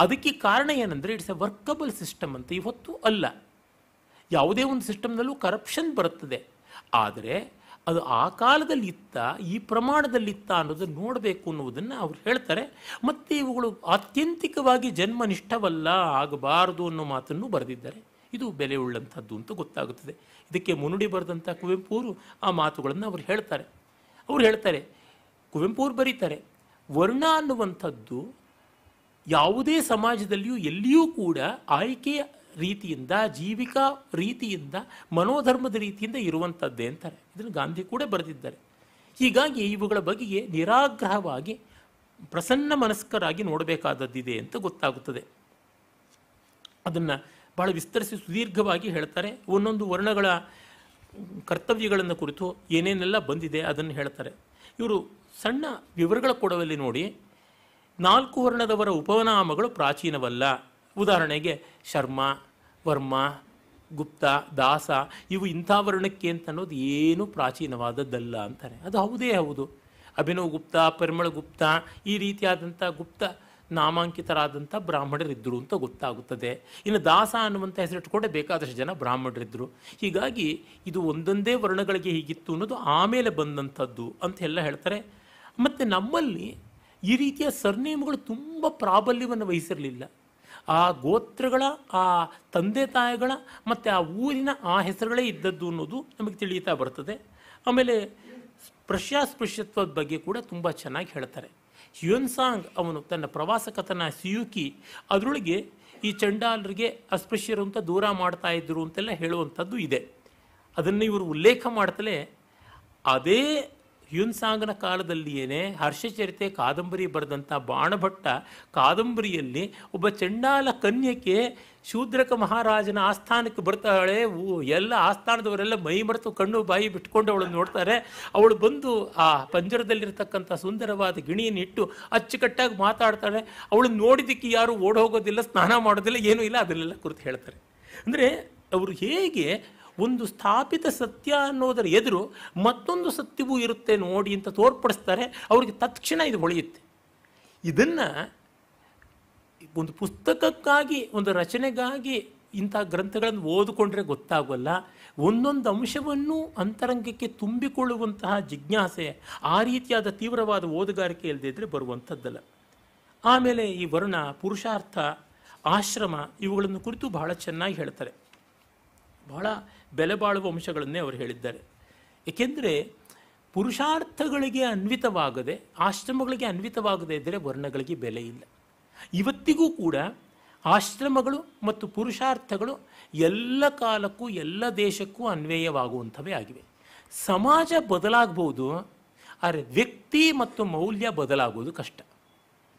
ಅದಕ್ಕೆ ಕಾರಣ ಏನಂದರೆ ಇಟ್ಸ್ ಎ ವರ್ಕಬಲ್ ಸಿಸ್ಟಮ್ ಅಂತ ಇವತ್ತು ಅಲ್ಲ ಯಾವುದೇ ಒಂದು ಸಿಸ್ಟಮ್ನಲ್ಲೂ ಕರಪ್ಷನ್ ಬರುತ್ತದೆ ಆದರೆ ಅದು ಆ ಕಾಲದಲ್ಲಿ ಇತ್ತ ಈ ಪ್ರಮಾಣದಲ್ಲಿತ್ತ ಅನ್ನೋದನ್ನು ನೋಡಬೇಕು ಅನ್ನುವುದನ್ನು ಅವ್ರು ಹೇಳ್ತಾರೆ ಮತ್ತು ಇವುಗಳು ಆತ್ಯಂತಿಕವಾಗಿ ಜನ್ಮನಿಷ್ಠವಲ್ಲ ಆಗಬಾರದು ಅನ್ನೋ ಮಾತನ್ನು ಬರೆದಿದ್ದಾರೆ ಇದು ಬೆಲೆ ಉಳ್ಳಂಥದ್ದು ಅಂತ ಗೊತ್ತಾಗುತ್ತದೆ ಇದಕ್ಕೆ ಮುನ್ನುಡಿ ಬರೆದಂಥ ಕುವೆಂಪು ಅವರು ಆ ಮಾತುಗಳನ್ನು ಅವರು ಹೇಳ್ತಾರೆ ಅವರು ಹೇಳ್ತಾರೆ ಕುವೆಂಪು ಅವ್ರು ಬರೀತಾರೆ ವರ್ಣ ಅನ್ನುವಂಥದ್ದು ಯಾವುದೇ ಸಮಾಜದಲ್ಲಿಯೂ ಎಲ್ಲಿಯೂ ಕೂಡ ಆಯ್ಕೆಯ ರೀತಿಯಿಂದ ಜೀವಿಕಾ ರೀತಿಯಿಂದ ಮನೋಧರ್ಮದ ರೀತಿಯಿಂದ ಇರುವಂಥದ್ದೇ ಅಂತಾರೆ ಇದನ್ನು ಗಾಂಧಿ ಕೂಡ ಬರೆದಿದ್ದಾರೆ ಹೀಗಾಗಿ ಇವುಗಳ ಬಗೆಗೆ ನಿರಾಗ್ರಹವಾಗಿ ಪ್ರಸನ್ನ ಮನಸ್ಕರಾಗಿ ನೋಡಬೇಕಾದದ್ದಿದೆ ಅಂತ ಗೊತ್ತಾಗುತ್ತದೆ ಅದನ್ನು ಬಹಳ ವಿಸ್ತರಿಸಿ ಸುದೀರ್ಘವಾಗಿ ಹೇಳ್ತಾರೆ ಒಂದೊಂದು ವರ್ಣಗಳ ಕರ್ತವ್ಯಗಳನ್ನು ಕುರಿತು ಏನೇನೆಲ್ಲ ಬಂದಿದೆ ಅದನ್ನು ಹೇಳ್ತಾರೆ ಇವರು ಸಣ್ಣ ವಿವರಗಳ ಕೊಡುವಲ್ಲಿ ನೋಡಿ ನಾಲ್ಕು ವರ್ಣದವರ ಉಪನಾಮಗಳು ಪ್ರಾಚೀನವಲ್ಲ ಉದಾಹರಣೆಗೆ ಶರ್ಮ ವರ್ಮ ಗುಪ್ತ ದಾಸ ಇವು ಇಂಥ ವರ್ಣಕ್ಕೆ ಅಂತ ಅನ್ನೋದು ಏನೂ ಪ್ರಾಚೀನವಾದದ್ದಲ್ಲ ಅಂತಾರೆ ಅದು ಹೌದೇ ಹೌದು ಅಭಿನವ್ ಗುಪ್ತ ಪರಿಮಳ ಗುಪ್ತ ಈ ರೀತಿಯಾದಂಥ ಗುಪ್ತ ನಾಮಾಂಕಿತರಾದಂಥ ಬ್ರಾಹ್ಮಣರಿದ್ದರು ಅಂತ ಗೊತ್ತಾಗುತ್ತದೆ ಇನ್ನು ದಾಸ ಅನ್ನುವಂಥ ಹೆಸರಿಟ್ಟುಕೊಂಡೆ ಬೇಕಾದಷ್ಟು ಜನ ಬ್ರಾಹ್ಮಣರಿದ್ದರು ಹೀಗಾಗಿ ಇದು ಒಂದೊಂದೇ ವರ್ಣಗಳಿಗೆ ಹೀಗಿತ್ತು ಅನ್ನೋದು ಆಮೇಲೆ ಬಂದಂಥದ್ದು ಅಂತ ಎಲ್ಲ ಹೇಳ್ತಾರೆ ಮತ್ತು ನಮ್ಮಲ್ಲಿ ಈ ರೀತಿಯ ಸರ್ನೇಮ್ಗಳು ತುಂಬ ಪ್ರಾಬಲ್ಯವನ್ನು ವಹಿಸಿರಲಿಲ್ಲ ಆ ಗೋತ್ರಗಳ ಆ ತಂದೆ ತಾಯಿಗಳ ಮತ್ತು ಆ ಊರಿನ ಆ ಹೆಸರುಗಳೇ ಇದ್ದದ್ದು ಅನ್ನೋದು ನಮಗೆ ತಿಳಿಯುತ್ತಾ ಬರ್ತದೆ ಆಮೇಲೆ ಸ್ಪೃಶ್ಯಾಸ್ಪೃಶ್ಯತ್ವದ ಬಗ್ಗೆ ಕೂಡ ತುಂಬ ಚೆನ್ನಾಗಿ ಹೇಳ್ತಾರೆ ಸಾಂಗ್ ಅವನು ತನ್ನ ಪ್ರವಾಸ ಕಥನ ಸಿಯುಕಿ ಅದರೊಳಗೆ ಈ ಚಂಡಾಲರಿಗೆ ಅಂತ ದೂರ ಮಾಡ್ತಾ ಇದ್ರು ಅಂತೆಲ್ಲ ಹೇಳುವಂಥದ್ದು ಇದೆ ಅದನ್ನು ಇವರು ಉಲ್ಲೇಖ ಮಾಡ್ತಲೇ ಅದೇ ಯುನ್ಸಾಂಗನ ಕಾಲದಲ್ಲಿಯೇ ಹರ್ಷಚರಿತೆ ಕಾದಂಬರಿ ಬರೆದಂಥ ಬಾಣಭಟ್ಟ ಕಾದಂಬರಿಯಲ್ಲಿ ಒಬ್ಬ ಚಂಡಾಲ ಕನ್ಯಕ್ಕೆ ಶೂದ್ರಕ ಮಹಾರಾಜನ ಆಸ್ಥಾನಕ್ಕೆ ಬರ್ತಾಳೆ ಎಲ್ಲ ಆಸ್ಥಾನದವರೆಲ್ಲ ಮೈ ಮರೆತು ಕಣ್ಣು ಬಾಯಿ ಬಿಟ್ಕೊಂಡು ಅವಳನ್ನು ನೋಡ್ತಾರೆ ಅವಳು ಬಂದು ಆ ಪಂಜರದಲ್ಲಿರ್ತಕ್ಕಂಥ ಸುಂದರವಾದ ಗಿಣಿಯನ್ನು ಇಟ್ಟು ಅಚ್ಚುಕಟ್ಟಾಗಿ ಮಾತಾಡ್ತಾಳೆ ಅವಳನ್ನು ನೋಡಿದ್ದಕ್ಕೆ ಯಾರೂ ಓಡೋಗೋದಿಲ್ಲ ಸ್ನಾನ ಮಾಡೋದಿಲ್ಲ ಏನೂ ಇಲ್ಲ ಅದನ್ನೆಲ್ಲ ಕುರಿತು ಹೇಳ್ತಾರೆ ಅಂದರೆ ಅವರು ಹೇಗೆ ಒಂದು ಸ್ಥಾಪಿತ ಸತ್ಯ ಅನ್ನೋದರ ಎದುರು ಮತ್ತೊಂದು ಸತ್ಯವೂ ಇರುತ್ತೆ ನೋಡಿ ಅಂತ ತೋರ್ಪಡಿಸ್ತಾರೆ ಅವರಿಗೆ ತಕ್ಷಣ ಇದು ಹೊಳೆಯುತ್ತೆ ಇದನ್ನು ಒಂದು ಪುಸ್ತಕಕ್ಕಾಗಿ ಒಂದು ರಚನೆಗಾಗಿ ಇಂಥ ಗ್ರಂಥಗಳನ್ನು ಓದಿಕೊಂಡ್ರೆ ಗೊತ್ತಾಗಲ್ಲ ಒಂದೊಂದು ಅಂಶವನ್ನು ಅಂತರಂಗಕ್ಕೆ ತುಂಬಿಕೊಳ್ಳುವಂತಹ ಜಿಜ್ಞಾಸೆ ಆ ರೀತಿಯಾದ ತೀವ್ರವಾದ ಓದುಗಾರಿಕೆ ಇಲ್ಲದೆ ಇದ್ದರೆ ಬರುವಂಥದ್ದಲ್ಲ ಆಮೇಲೆ ಈ ವರ್ಣ ಪುರುಷಾರ್ಥ ಆಶ್ರಮ ಇವುಗಳನ್ನು ಕುರಿತು ಬಹಳ ಚೆನ್ನಾಗಿ ಹೇಳ್ತಾರೆ ಬಹಳ ಬೆಲೆ ಬಾಳುವ ಅಂಶಗಳನ್ನೇ ಅವರು ಹೇಳಿದ್ದಾರೆ ಏಕೆಂದರೆ ಪುರುಷಾರ್ಥಗಳಿಗೆ ಅನ್ವಿತವಾಗದೆ ಆಶ್ರಮಗಳಿಗೆ ಅನ್ವಿತವಾಗದೇ ಇದ್ದರೆ ವರ್ಣಗಳಿಗೆ ಬೆಲೆ ಇಲ್ಲ ಇವತ್ತಿಗೂ ಕೂಡ ಆಶ್ರಮಗಳು ಮತ್ತು ಪುರುಷಾರ್ಥಗಳು ಎಲ್ಲ ಕಾಲಕ್ಕೂ ಎಲ್ಲ ದೇಶಕ್ಕೂ ಅನ್ವಯವಾಗುವಂಥವೇ ಆಗಿವೆ ಸಮಾಜ ಬದಲಾಗಬಹುದು ಆದರೆ ವ್ಯಕ್ತಿ ಮತ್ತು ಮೌಲ್ಯ ಬದಲಾಗುವುದು ಕಷ್ಟ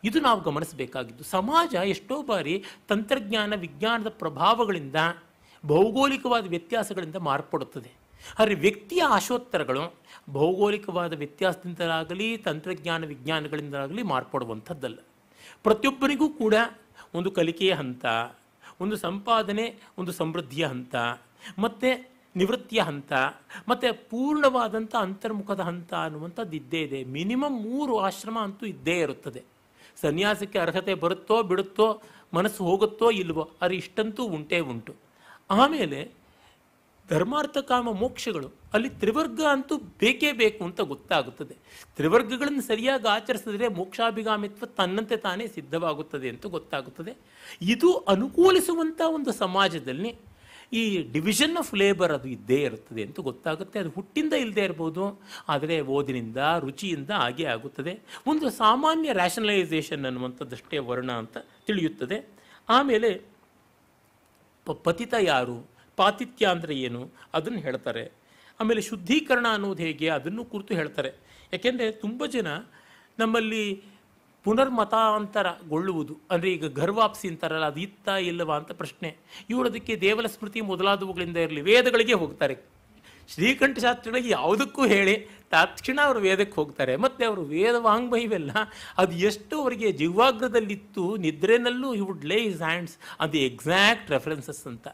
ಇದು ನಾವು ಗಮನಿಸಬೇಕಾಗಿದ್ದು ಸಮಾಜ ಎಷ್ಟೋ ಬಾರಿ ತಂತ್ರಜ್ಞಾನ ವಿಜ್ಞಾನದ ಪ್ರಭಾವಗಳಿಂದ ಭೌಗೋಳಿಕವಾದ ವ್ಯತ್ಯಾಸಗಳಿಂದ ಮಾರ್ಪಡುತ್ತದೆ ಆದರೆ ವ್ಯಕ್ತಿಯ ಆಶೋತ್ತರಗಳು ಭೌಗೋಳಿಕವಾದ ವ್ಯತ್ಯಾಸದಿಂದಲಾಗಲಿ ತಂತ್ರಜ್ಞಾನ ವಿಜ್ಞಾನಗಳಿಂದಲಾಗಲಿ ಮಾರ್ಪಡುವಂಥದ್ದಲ್ಲ ಪ್ರತಿಯೊಬ್ಬರಿಗೂ ಕೂಡ ಒಂದು ಕಲಿಕೆಯ ಹಂತ ಒಂದು ಸಂಪಾದನೆ ಒಂದು ಸಮೃದ್ಧಿಯ ಹಂತ ಮತ್ತು ನಿವೃತ್ತಿಯ ಹಂತ ಮತ್ತು ಪೂರ್ಣವಾದಂಥ ಅಂತರ್ಮುಖದ ಹಂತ ಅನ್ನುವಂಥದ್ದು ಇದ್ದೇ ಇದೆ ಮಿನಿಮಮ್ ಮೂರು ಆಶ್ರಮ ಅಂತೂ ಇದ್ದೇ ಇರುತ್ತದೆ ಸನ್ಯಾಸಕ್ಕೆ ಅರ್ಹತೆ ಬರುತ್ತೋ ಬಿಡುತ್ತೋ ಮನಸ್ಸು ಹೋಗುತ್ತೋ ಇಲ್ವೋ ಅದು ಇಷ್ಟಂತೂ ಉಂಟೇ ಉಂಟು ಆಮೇಲೆ ಧರ್ಮಾರ್ಥ ಕಾಮ ಮೋಕ್ಷಗಳು ಅಲ್ಲಿ ತ್ರಿವರ್ಗ ಅಂತೂ ಬೇಕೇ ಬೇಕು ಅಂತ ಗೊತ್ತಾಗುತ್ತದೆ ತ್ರಿವರ್ಗಗಳನ್ನು ಸರಿಯಾಗಿ ಆಚರಿಸಿದ್ರೆ ಮೋಕ್ಷಾಭಿಗಾಮಿತ್ವ ತನ್ನಂತೆ ತಾನೇ ಸಿದ್ಧವಾಗುತ್ತದೆ ಅಂತ ಗೊತ್ತಾಗುತ್ತದೆ ಇದು ಅನುಕೂಲಿಸುವಂಥ ಒಂದು ಸಮಾಜದಲ್ಲಿ ಈ ಡಿವಿಷನ್ ಆಫ್ ಲೇಬರ್ ಅದು ಇದ್ದೇ ಇರುತ್ತದೆ ಅಂತ ಗೊತ್ತಾಗುತ್ತೆ ಅದು ಹುಟ್ಟಿಂದ ಇಲ್ಲದೇ ಇರ್ಬೋದು ಆದರೆ ಓದಿನಿಂದ ರುಚಿಯಿಂದ ಹಾಗೆ ಆಗುತ್ತದೆ ಒಂದು ಸಾಮಾನ್ಯ ರ್ಯಾಷನಲೈಸೇಷನ್ ಅನ್ನುವಂಥದ್ದಷ್ಟೇ ವರ್ಣ ಅಂತ ತಿಳಿಯುತ್ತದೆ ಆಮೇಲೆ ಪತಿತ ಯಾರು ಪಾತಿತ್ಯ ಅಂದರೆ ಏನು ಅದನ್ನು ಹೇಳ್ತಾರೆ ಆಮೇಲೆ ಶುದ್ಧೀಕರಣ ಅನ್ನೋದು ಹೇಗೆ ಅದನ್ನು ಕುರಿತು ಹೇಳ್ತಾರೆ ಯಾಕೆಂದರೆ ತುಂಬ ಜನ ನಮ್ಮಲ್ಲಿ ಪುನರ್ಮತಾಂತರಗೊಳ್ಳುವುದು ಅಂದರೆ ಈಗ ಗರ್ವಾಪ್ಸಿ ಅಂತಾರಲ್ಲ ಅದು ಇತ್ತಾ ಇಲ್ಲವಾ ಅಂತ ಪ್ರಶ್ನೆ ಇವಳದಕ್ಕೆ ಅದಕ್ಕೆ ದೇವಲ ಸ್ಮೃತಿ ಮೊದಲಾದವುಗಳಿಂದ ಇರಲಿ ವೇದಗಳಿಗೆ ಹೋಗ್ತಾರೆ ಶ್ರೀಕಂಠಶಾಸ್ತ್ರಿಗಳಿಗೆ ಯಾವುದಕ್ಕೂ ಹೇಳಿ ತಕ್ಷಣ ಅವರು ವೇದಕ್ಕೆ ಹೋಗ್ತಾರೆ ಮತ್ತು ಅವರು ವೇದ ಅದು ಎಷ್ಟು ಅವರಿಗೆ ಜೀವಾಗ್ರದಲ್ಲಿತ್ತು ನಿದ್ರೆನಲ್ಲೂ ಈ would lay his hands on exact references ಅಂತ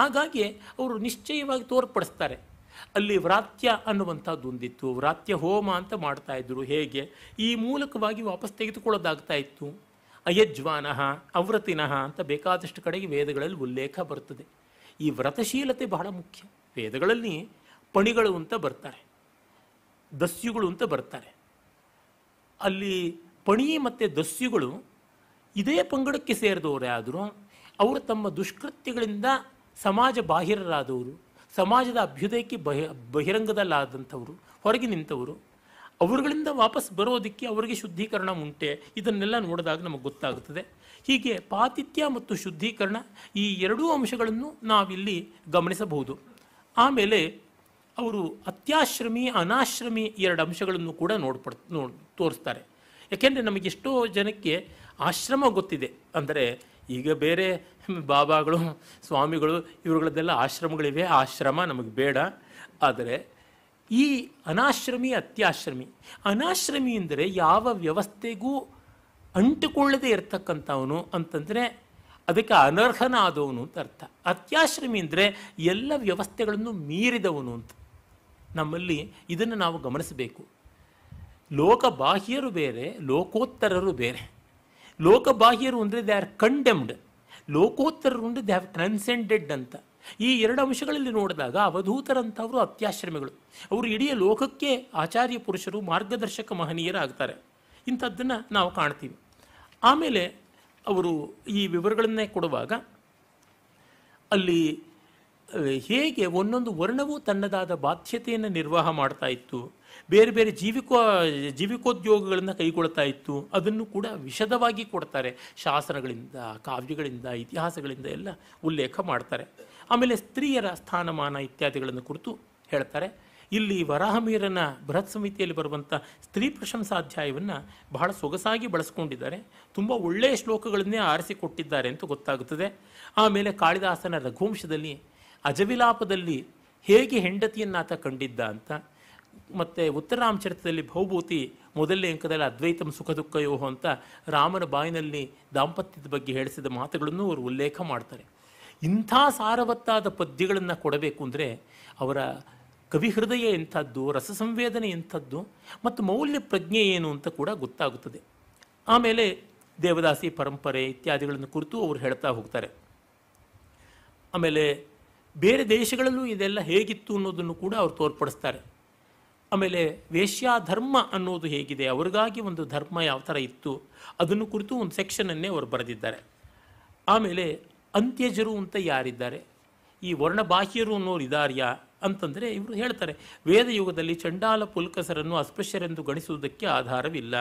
ಹಾಗಾಗಿ ಅವರು ನಿಶ್ಚಯವಾಗಿ ತೋರ್ಪಡಿಸ್ತಾರೆ ಅಲ್ಲಿ ವ್ರಾತ್ಯ ಅನ್ನುವಂಥದ್ದು ಒಂದಿತ್ತು ವ್ರಾತ್ಯ ಹೋಮ ಅಂತ ಮಾಡ್ತಾ ಇದ್ರು ಹೇಗೆ ಈ ಮೂಲಕವಾಗಿ ವಾಪಸ್ ತೆಗೆದುಕೊಳ್ಳೋದಾಗ್ತಾ ಇತ್ತು ಅಯಜ್ವಾನಃ ಅವ್ರತಿನಃ ಅಂತ ಬೇಕಾದಷ್ಟು ಕಡೆಗೆ ವೇದಗಳಲ್ಲಿ ಉಲ್ಲೇಖ ಬರ್ತದೆ ಈ ವ್ರತಶೀಲತೆ ಬಹಳ ಮುಖ್ಯ ವೇದಗಳಲ್ಲಿ ಪಣಿಗಳು ಅಂತ ಬರ್ತಾರೆ ದಸ್ಯುಗಳು ಅಂತ ಬರ್ತಾರೆ ಅಲ್ಲಿ ಪಣಿ ಮತ್ತು ದಸ್ಯುಗಳು ಇದೇ ಪಂಗಡಕ್ಕೆ ಸೇರಿದವರೇ ಆದರೂ ಅವರು ತಮ್ಮ ದುಷ್ಕೃತ್ಯಗಳಿಂದ ಸಮಾಜ ಬಾಹಿರರಾದವರು ಸಮಾಜದ ಅಭ್ಯುದಯಕ್ಕೆ ಬಹಿ ಬಹಿರಂಗದಲ್ಲಾದಂಥವರು ಹೊರಗೆ ನಿಂತವರು ಅವರುಗಳಿಂದ ವಾಪಸ್ ಬರೋದಕ್ಕೆ ಅವರಿಗೆ ಶುದ್ಧೀಕರಣ ಉಂಟೆ ಇದನ್ನೆಲ್ಲ ನೋಡಿದಾಗ ನಮಗೆ ಗೊತ್ತಾಗುತ್ತದೆ ಹೀಗೆ ಪಾತಿಥ್ಯ ಮತ್ತು ಶುದ್ಧೀಕರಣ ಈ ಎರಡೂ ಅಂಶಗಳನ್ನು ನಾವಿಲ್ಲಿ ಗಮನಿಸಬಹುದು ಆಮೇಲೆ ಅವರು ಅತ್ಯಾಶ್ರಮಿ ಅನಾಶ್ರಮಿ ಎರಡು ಅಂಶಗಳನ್ನು ಕೂಡ ನೋಡ್ಪಡ್ ನೋಡ್ ತೋರಿಸ್ತಾರೆ ಯಾಕೆಂದರೆ ಎಷ್ಟೋ ಜನಕ್ಕೆ ಆಶ್ರಮ ಗೊತ್ತಿದೆ ಅಂದರೆ ಈಗ ಬೇರೆ ಬಾಬಾಗಳು ಸ್ವಾಮಿಗಳು ಇವರುಗಳದ್ದೆಲ್ಲ ಆಶ್ರಮಗಳಿವೆ ಆಶ್ರಮ ನಮಗೆ ಬೇಡ ಆದರೆ ಈ ಅನಾಶ್ರಮಿ ಅತ್ಯಾಶ್ರಮಿ ಅನಾಶ್ರಮಿ ಅಂದರೆ ಯಾವ ವ್ಯವಸ್ಥೆಗೂ ಅಂಟಿಕೊಳ್ಳದೆ ಇರತಕ್ಕಂಥವನು ಅಂತಂದರೆ ಅದಕ್ಕೆ ಅನರ್ಹನಾದವನು ಅಂತ ಅರ್ಥ ಅತ್ಯಾಶ್ರಮಿ ಅಂದರೆ ಎಲ್ಲ ವ್ಯವಸ್ಥೆಗಳನ್ನು ಮೀರಿದವನು ಅಂತ ನಮ್ಮಲ್ಲಿ ಇದನ್ನು ನಾವು ಗಮನಿಸಬೇಕು ಲೋಕಬಾಹ್ಯರು ಬೇರೆ ಲೋಕೋತ್ತರರು ಬೇರೆ ಲೋಕಬಾಹ್ಯರು ಅಂದರೆ ದೇ ಆರ್ ಕಂಡೆಮ್ಡ್ ಲೋಕೋತ್ತರರು ಅಂದರೆ ದೇ ಹ್ಯಾವ್ ಟ್ರಾನ್ಸೆಂಡೆಡ್ ಅಂತ ಈ ಎರಡು ಅಂಶಗಳಲ್ಲಿ ನೋಡಿದಾಗ ಅವಧೂತರಂಥವರು ಅತ್ಯಾಶ್ರಮಿಗಳು ಅವರು ಇಡೀ ಲೋಕಕ್ಕೆ ಆಚಾರ್ಯ ಪುರುಷರು ಮಾರ್ಗದರ್ಶಕ ಮಹನೀಯರಾಗ್ತಾರೆ ಇಂಥದ್ದನ್ನು ನಾವು ಕಾಣ್ತೀವಿ ಆಮೇಲೆ ಅವರು ಈ ವಿವರಗಳನ್ನೇ ಕೊಡುವಾಗ ಅಲ್ಲಿ ಹೇಗೆ ಒಂದೊಂದು ವರ್ಣವು ತನ್ನದಾದ ಬಾಧ್ಯತೆಯನ್ನು ನಿರ್ವಾಹ ಮಾಡ್ತಾ ಇತ್ತು ಬೇರೆ ಬೇರೆ ಜೀವಿಕೋ ಜೀವಿಕೋದ್ಯೋಗಗಳನ್ನು ಕೈಗೊಳ್ತಾ ಇತ್ತು ಅದನ್ನು ಕೂಡ ವಿಷದವಾಗಿ ಕೊಡ್ತಾರೆ ಶಾಸನಗಳಿಂದ ಕಾವ್ಯಗಳಿಂದ ಇತಿಹಾಸಗಳಿಂದ ಎಲ್ಲ ಉಲ್ಲೇಖ ಮಾಡ್ತಾರೆ ಆಮೇಲೆ ಸ್ತ್ರೀಯರ ಸ್ಥಾನಮಾನ ಇತ್ಯಾದಿಗಳನ್ನು ಕುರಿತು ಹೇಳ್ತಾರೆ ಇಲ್ಲಿ ವರಾಹಮೀರನ ಬೃಹತ್ ಸಮಿತಿಯಲ್ಲಿ ಬರುವಂಥ ಸ್ತ್ರೀ ಪ್ರಶಂಸಾಧ್ಯಾಯವನ್ನು ಬಹಳ ಸೊಗಸಾಗಿ ಬಳಸ್ಕೊಂಡಿದ್ದಾರೆ ತುಂಬ ಒಳ್ಳೆಯ ಶ್ಲೋಕಗಳನ್ನೇ ಆರಿಸಿಕೊಟ್ಟಿದ್ದಾರೆ ಅಂತ ಗೊತ್ತಾಗುತ್ತದೆ ಆಮೇಲೆ ಕಾಳಿದಾಸನ ರಘುವಂಶದಲ್ಲಿ ಅಜವಿಲಾಪದಲ್ಲಿ ಹೇಗೆ ಹೆಂಡತಿಯನ್ನಾತ ಕಂಡಿದ್ದ ಅಂತ ಮತ್ತು ಉತ್ತರಾಮಚರಿತದಲ್ಲಿ ಭೌಭೂತಿ ಮೊದಲನೇ ಅಂಕದಲ್ಲಿ ಅದ್ವೈತಂ ಸುಖ ದುಃಖ ಅಂತ ರಾಮನ ಬಾಯಿನಲ್ಲಿ ದಾಂಪತ್ಯದ ಬಗ್ಗೆ ಹೇಳಿಸಿದ ಮಾತುಗಳನ್ನು ಅವರು ಉಲ್ಲೇಖ ಮಾಡ್ತಾರೆ ಇಂಥ ಸಾರವತ್ತಾದ ಪದ್ಯಗಳನ್ನು ಕೊಡಬೇಕು ಅಂದರೆ ಅವರ ಕವಿಹೃದಯ ಎಂಥದ್ದು ಸಂವೇದನೆ ಎಂಥದ್ದು ಮತ್ತು ಮೌಲ್ಯ ಪ್ರಜ್ಞೆ ಏನು ಅಂತ ಕೂಡ ಗೊತ್ತಾಗುತ್ತದೆ ಆಮೇಲೆ ದೇವದಾಸಿ ಪರಂಪರೆ ಇತ್ಯಾದಿಗಳನ್ನು ಕುರಿತು ಅವರು ಹೇಳ್ತಾ ಹೋಗ್ತಾರೆ ಆಮೇಲೆ ಬೇರೆ ದೇಶಗಳಲ್ಲೂ ಇದೆಲ್ಲ ಹೇಗಿತ್ತು ಅನ್ನೋದನ್ನು ಕೂಡ ಅವರು ತೋರ್ಪಡಿಸ್ತಾರೆ ಆಮೇಲೆ ವೇಶ್ಯಾಧರ್ಮ ಅನ್ನೋದು ಹೇಗಿದೆ ಅವರಿಗಾಗಿ ಒಂದು ಧರ್ಮ ಯಾವ ಥರ ಇತ್ತು ಅದನ್ನು ಕುರಿತು ಒಂದು ಸೆಕ್ಷನನ್ನೇ ಅವರು ಬರೆದಿದ್ದಾರೆ ಆಮೇಲೆ ಅಂತ್ಯಜರು ಅಂತ ಯಾರಿದ್ದಾರೆ ಈ ವರ್ಣಬಾಹ್ಯರು ಅನ್ನೋರು ಇದಾರ್ಯಾ ಅಂತಂದರೆ ಇವರು ಹೇಳ್ತಾರೆ ವೇದಯುಗದಲ್ಲಿ ಚಂಡಾಲ ಪುಲ್ಕಸರನ್ನು ಅಸ್ಪೃಶ್ಯರೆಂದು ಗಣಿಸುವುದಕ್ಕೆ ಆಧಾರವಿಲ್ಲ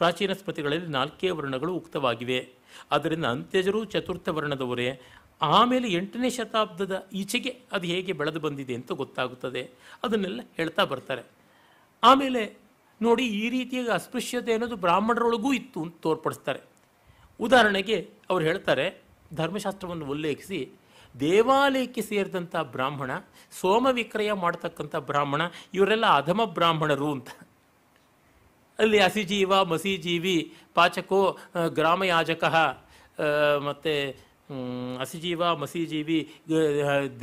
ಪ್ರಾಚೀನ ಸ್ಮೃತಿಗಳಲ್ಲಿ ನಾಲ್ಕೇ ವರ್ಣಗಳು ಉಕ್ತವಾಗಿವೆ ಆದ್ದರಿಂದ ಅಂತ್ಯಜರು ಚತುರ್ಥ ವರ್ಣದವರೇ ಆಮೇಲೆ ಎಂಟನೇ ಶತಾಬ್ದದ ಈಚೆಗೆ ಅದು ಹೇಗೆ ಬೆಳೆದು ಬಂದಿದೆ ಅಂತ ಗೊತ್ತಾಗುತ್ತದೆ ಅದನ್ನೆಲ್ಲ ಹೇಳ್ತಾ ಬರ್ತಾರೆ ಆಮೇಲೆ ನೋಡಿ ಈ ರೀತಿಯಾಗಿ ಅಸ್ಪೃಶ್ಯತೆ ಅನ್ನೋದು ಬ್ರಾಹ್ಮಣರೊಳಗೂ ಇತ್ತು ಅಂತ ತೋರ್ಪಡಿಸ್ತಾರೆ ಉದಾಹರಣೆಗೆ ಅವ್ರು ಹೇಳ್ತಾರೆ ಧರ್ಮಶಾಸ್ತ್ರವನ್ನು ಉಲ್ಲೇಖಿಸಿ ದೇವಾಲಯಕ್ಕೆ ಸೇರಿದಂಥ ಬ್ರಾಹ್ಮಣ ಸೋಮ ವಿಕ್ರಯ ಮಾಡತಕ್ಕಂಥ ಬ್ರಾಹ್ಮಣ ಇವರೆಲ್ಲ ಅಧಮ ಬ್ರಾಹ್ಮಣರು ಅಂತ ಅಲ್ಲಿ ಅಸಿಜೀವ ಮಸಿಜೀವಿ ಪಾಚಕೋ ಗ್ರಾಮಯಾಜಕ ಮತ್ತು ಅಸಿಜೀವ ಮಸಿಜೀವಿ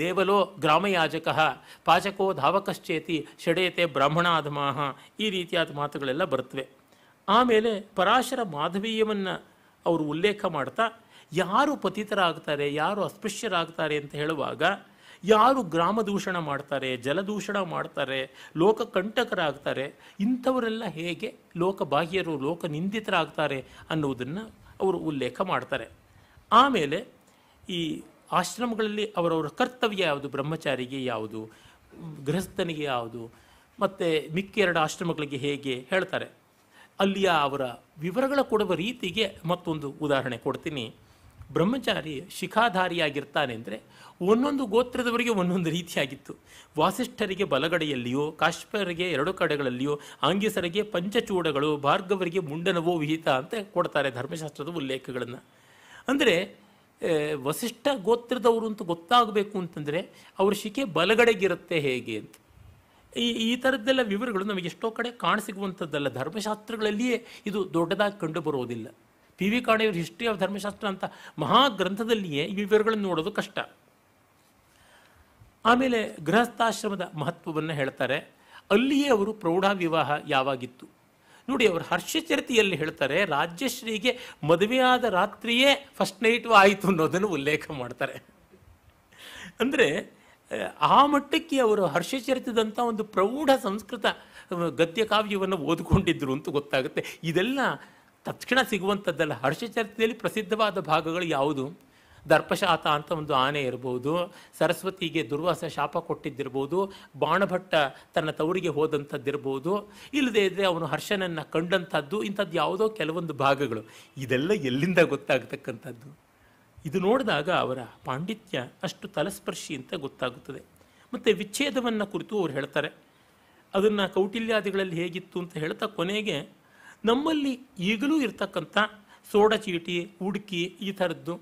ದೇವಲೋ ಗ್ರಾಮಯಾಜಕ ಪಾಚಕೋ ಧಾವಕಶ್ಚೇತಿ ಷಡೇತೆ ಬ್ರಾಹ್ಮಣಾಧಮಾಹ ಈ ರೀತಿಯಾದ ಮಾತುಗಳೆಲ್ಲ ಬರ್ತವೆ ಆಮೇಲೆ ಪರಾಶರ ಮಾಧವೀಯವನ್ನು ಅವರು ಉಲ್ಲೇಖ ಮಾಡ್ತಾ ಯಾರು ಪತಿತರಾಗ್ತಾರೆ ಯಾರು ಅಸ್ಪೃಶ್ಯರಾಗ್ತಾರೆ ಅಂತ ಹೇಳುವಾಗ ಯಾರು ಗ್ರಾಮ ದೂಷಣ ಮಾಡ್ತಾರೆ ಜಲದೂಷಣ ಮಾಡ್ತಾರೆ ಲೋಕ ಕಂಟಕರಾಗ್ತಾರೆ ಇಂಥವರೆಲ್ಲ ಹೇಗೆ ಲೋಕ ಬಾಹ್ಯರು ಲೋಕ ನಿಂದಿತರಾಗ್ತಾರೆ ಅನ್ನುವುದನ್ನು ಅವರು ಉಲ್ಲೇಖ ಮಾಡ್ತಾರೆ ಆಮೇಲೆ ಈ ಆಶ್ರಮಗಳಲ್ಲಿ ಅವರವರ ಕರ್ತವ್ಯ ಯಾವುದು ಬ್ರಹ್ಮಚಾರಿಗೆ ಯಾವುದು ಗೃಹಸ್ಥನಿಗೆ ಯಾವುದು ಮತ್ತು ಎರಡು ಆಶ್ರಮಗಳಿಗೆ ಹೇಗೆ ಹೇಳ್ತಾರೆ ಅಲ್ಲಿಯ ಅವರ ವಿವರಗಳ ಕೊಡುವ ರೀತಿಗೆ ಮತ್ತೊಂದು ಉದಾಹರಣೆ ಕೊಡ್ತೀನಿ ಬ್ರಹ್ಮಚಾರಿ ಶಿಖಾಧಾರಿಯಾಗಿರ್ತಾನೆ ಅಂದರೆ ಒಂದೊಂದು ಗೋತ್ರದವರಿಗೆ ಒಂದೊಂದು ರೀತಿಯಾಗಿತ್ತು ವಾಸಿಷ್ಠರಿಗೆ ಬಲಗಡೆಯಲ್ಲಿಯೋ ಕಾಶ್ಮೀರಿಗೆ ಎರಡು ಕಡೆಗಳಲ್ಲಿಯೋ ಆಂಗಿಸರಿಗೆ ಪಂಚಚೂಡಗಳು ಭಾರ್ಗವರಿಗೆ ಮುಂಡನವೋ ವಿಹಿತ ಅಂತ ಕೊಡ್ತಾರೆ ಧರ್ಮಶಾಸ್ತ್ರದ ಉಲ್ಲೇಖಗಳನ್ನು ಅಂದರೆ ವಸಿಷ್ಠ ಗೋತ್ರದವರು ಅಂತ ಗೊತ್ತಾಗಬೇಕು ಅಂತಂದರೆ ಅವರ ಶಿಕೆ ಬಲಗಡೆಗಿರುತ್ತೆ ಹೇಗೆ ಅಂತ ಈ ಈ ಥರದ್ದೆಲ್ಲ ವಿವರಗಳು ನಮಗೆ ಎಷ್ಟೋ ಕಡೆ ಕಾಣಸಿಗುವಂಥದ್ದಲ್ಲ ಧರ್ಮಶಾಸ್ತ್ರಗಳಲ್ಲಿಯೇ ಇದು ದೊಡ್ಡದಾಗಿ ಕಂಡು ಬರೋದಿಲ್ಲ ಪಿ ವಿ ಕಾಣೆಯವ್ರ ಹಿಸ್ಟ್ರಿ ಆಫ್ ಧರ್ಮಶಾಸ್ತ್ರ ಅಂತ ಮಹಾ ಗ್ರಂಥದಲ್ಲಿಯೇ ಈ ವಿವರಗಳನ್ನು ನೋಡೋದು ಕಷ್ಟ ಆಮೇಲೆ ಗೃಹಸ್ಥಾಶ್ರಮದ ಮಹತ್ವವನ್ನು ಹೇಳ್ತಾರೆ ಅಲ್ಲಿಯೇ ಅವರು ಪ್ರೌಢ ವಿವಾಹ ಯಾವಾಗಿತ್ತು ನೋಡಿ ಅವರು ಹರ್ಷಚರಿತೆಯಲ್ಲಿ ಹೇಳ್ತಾರೆ ರಾಜ್ಯಶ್ರೀಗೆ ಮದುವೆಯಾದ ರಾತ್ರಿಯೇ ಫಸ್ಟ್ ನೈಟು ಆಯಿತು ಅನ್ನೋದನ್ನು ಉಲ್ಲೇಖ ಮಾಡ್ತಾರೆ ಅಂದರೆ ಆ ಮಟ್ಟಕ್ಕೆ ಅವರು ಹರ್ಷಚರಿತದಂಥ ಒಂದು ಪ್ರೌಢ ಸಂಸ್ಕೃತ ಗದ್ಯ ಕಾವ್ಯವನ್ನು ಓದಿಕೊಂಡಿದ್ರು ಅಂತ ಗೊತ್ತಾಗುತ್ತೆ ಇದೆಲ್ಲ ತಕ್ಷಣ ಸಿಗುವಂಥದ್ದಲ್ಲ ಹರ್ಷಚರಿತೆಯಲ್ಲಿ ಪ್ರಸಿದ್ಧವಾದ ಭಾಗಗಳು ಯಾವುದು ದರ್ಪಶಾತ ಅಂತ ಒಂದು ಆನೆ ಇರ್ಬೋದು ಸರಸ್ವತಿಗೆ ದುರ್ವಾಸ ಶಾಪ ಕೊಟ್ಟಿದ್ದಿರ್ಬೋದು ಬಾಣಭಟ್ಟ ತನ್ನ ತವರಿಗೆ ಹೋದಂಥದ್ದಿರ್ಬೋದು ಇಲ್ಲದೇ ಇದ್ದರೆ ಅವನು ಹರ್ಷನನ್ನು ಕಂಡಂಥದ್ದು ಇಂಥದ್ದು ಯಾವುದೋ ಕೆಲವೊಂದು ಭಾಗಗಳು ಇದೆಲ್ಲ ಎಲ್ಲಿಂದ ಗೊತ್ತಾಗತಕ್ಕಂಥದ್ದು ಇದು ನೋಡಿದಾಗ ಅವರ ಪಾಂಡಿತ್ಯ ಅಷ್ಟು ತಲಸ್ಪರ್ಶಿ ಅಂತ ಗೊತ್ತಾಗುತ್ತದೆ ಮತ್ತು ವಿಚ್ಛೇದವನ್ನು ಕುರಿತು ಅವ್ರು ಹೇಳ್ತಾರೆ ಅದನ್ನು ಕೌಟಿಲ್ಯಾದಿಗಳಲ್ಲಿ ಹೇಗಿತ್ತು ಅಂತ ಹೇಳ್ತಾ ಕೊನೆಗೆ ನಮ್ಮಲ್ಲಿ ಈಗಲೂ ಇರ್ತಕ್ಕಂಥ ಸೋಡಚೀಟಿ ಹುಡುಕಿ ಈ ಥರದ್ದು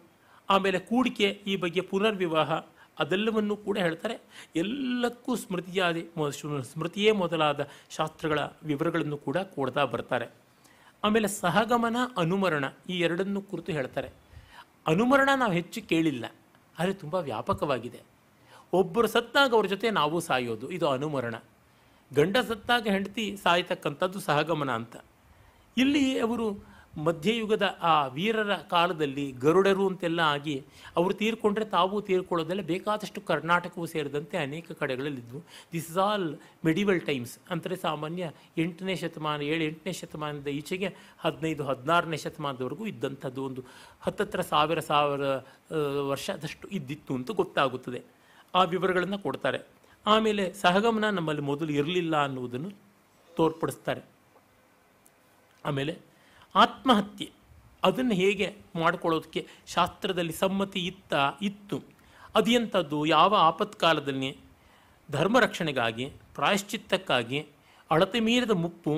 ಆಮೇಲೆ ಕೂಡಿಕೆ ಈ ಬಗ್ಗೆ ಪುನರ್ವಿವಾಹ ಅದೆಲ್ಲವನ್ನು ಕೂಡ ಹೇಳ್ತಾರೆ ಎಲ್ಲಕ್ಕೂ ಸ್ಮೃತಿಯಾದಿ ಸ್ಮೃತಿಯೇ ಮೊದಲಾದ ಶಾಸ್ತ್ರಗಳ ವಿವರಗಳನ್ನು ಕೂಡ ಕೊಡ್ತಾ ಬರ್ತಾರೆ ಆಮೇಲೆ ಸಹಗಮನ ಅನುಮರಣ ಈ ಎರಡನ್ನು ಕುರಿತು ಹೇಳ್ತಾರೆ ಅನುಮರಣ ನಾವು ಹೆಚ್ಚು ಕೇಳಿಲ್ಲ ಆದರೆ ತುಂಬ ವ್ಯಾಪಕವಾಗಿದೆ ಒಬ್ಬರು ಸತ್ತಾಗ ಅವ್ರ ಜೊತೆ ನಾವು ಸಾಯೋದು ಇದು ಅನುಮರಣ ಗಂಡ ಸತ್ತಾಗ ಹೆಂಡತಿ ಸಾಯ್ತಕ್ಕಂಥದ್ದು ಸಹಗಮನ ಅಂತ ಇಲ್ಲಿ ಅವರು ಮಧ್ಯಯುಗದ ಆ ವೀರರ ಕಾಲದಲ್ಲಿ ಗರುಡರು ಅಂತೆಲ್ಲ ಆಗಿ ಅವರು ತೀರ್ಕೊಂಡ್ರೆ ತಾವು ತೀರ್ಕೊಳ್ಳೋದೆಲ್ಲ ಬೇಕಾದಷ್ಟು ಕರ್ನಾಟಕವೂ ಸೇರಿದಂತೆ ಅನೇಕ ಕಡೆಗಳಲ್ಲಿದ್ದವು this is all medieval times ಅಂದರೆ ಸಾಮಾನ್ಯ ಎಂಟನೇ ಶತಮಾನ ಏಳು ಎಂಟನೇ ಶತಮಾನದ ಈಚೆಗೆ ಹದಿನೈದು ಹದಿನಾರನೇ ಶತಮಾನದವರೆಗೂ ಇದ್ದಂಥದ್ದು ಒಂದು ಹತ್ತತ್ರ ಸಾವಿರ ಸಾವಿರ ವರ್ಷದಷ್ಟು ಇದ್ದಿತ್ತು ಅಂತ ಗೊತ್ತಾಗುತ್ತದೆ ಆ ವಿವರಗಳನ್ನು ಕೊಡ್ತಾರೆ ಆಮೇಲೆ ಸಹಗಮನ ನಮ್ಮಲ್ಲಿ ಮೊದಲು ಇರಲಿಲ್ಲ ಅನ್ನುವುದನ್ನು ತೋರ್ಪಡಿಸ್ತಾರೆ ಆಮೇಲೆ ಆತ್ಮಹತ್ಯೆ ಅದನ್ನು ಹೇಗೆ ಮಾಡಿಕೊಳ್ಳೋದಕ್ಕೆ ಶಾಸ್ತ್ರದಲ್ಲಿ ಸಮ್ಮತಿ ಇತ್ತ ಇತ್ತು ಅದು ಎಂಥದ್ದು ಯಾವ ಆಪತ್ಕಾಲದಲ್ಲಿ ಧರ್ಮರಕ್ಷಣೆಗಾಗಿ ಪ್ರಾಯಶ್ಚಿತ್ತಕ್ಕಾಗಿ ಅಳತೆ ಮೀರಿದ ಮುಪ್ಪು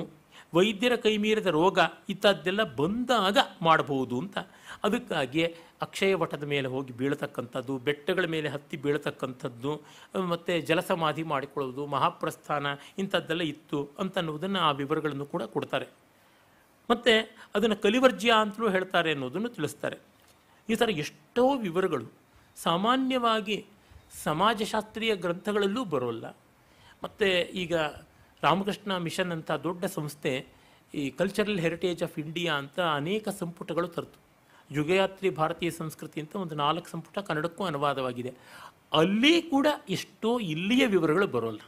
ವೈದ್ಯರ ಕೈ ಮೀರಿದ ರೋಗ ಇಂಥದ್ದೆಲ್ಲ ಬಂದಾಗ ಮಾಡಬಹುದು ಅಂತ ಅದಕ್ಕಾಗಿ ಅಕ್ಷಯ ವಟದ ಮೇಲೆ ಹೋಗಿ ಬೀಳತಕ್ಕಂಥದ್ದು ಬೆಟ್ಟಗಳ ಮೇಲೆ ಹತ್ತಿ ಬೀಳತಕ್ಕಂಥದ್ದು ಮತ್ತು ಜಲಸಮಾಧಿ ಮಾಡಿಕೊಳ್ಳೋದು ಮಹಾಪ್ರಸ್ಥಾನ ಇಂಥದ್ದೆಲ್ಲ ಇತ್ತು ಅಂತನ್ನುವುದನ್ನು ಆ ವಿವರಗಳನ್ನು ಕೂಡ ಕೊಡ್ತಾರೆ ಮತ್ತು ಅದನ್ನು ಕಲಿವರ್ಜ್ಯ ಅಂತಲೂ ಹೇಳ್ತಾರೆ ಅನ್ನೋದನ್ನು ತಿಳಿಸ್ತಾರೆ ಈ ಥರ ಎಷ್ಟೋ ವಿವರಗಳು ಸಾಮಾನ್ಯವಾಗಿ ಸಮಾಜಶಾಸ್ತ್ರೀಯ ಗ್ರಂಥಗಳಲ್ಲೂ ಬರೋಲ್ಲ ಮತ್ತು ಈಗ ರಾಮಕೃಷ್ಣ ಮಿಷನ್ ಅಂತ ದೊಡ್ಡ ಸಂಸ್ಥೆ ಈ ಕಲ್ಚರಲ್ ಹೆರಿಟೇಜ್ ಆಫ್ ಇಂಡಿಯಾ ಅಂತ ಅನೇಕ ಸಂಪುಟಗಳು ತರ್ತು ಯುಗಯಾತ್ರಿ ಭಾರತೀಯ ಸಂಸ್ಕೃತಿ ಅಂತ ಒಂದು ನಾಲ್ಕು ಸಂಪುಟ ಕನ್ನಡಕ್ಕೂ ಅನುವಾದವಾಗಿದೆ ಅಲ್ಲಿ ಕೂಡ ಎಷ್ಟೋ ಇಲ್ಲಿಯ ವಿವರಗಳು ಬರೋಲ್ಲ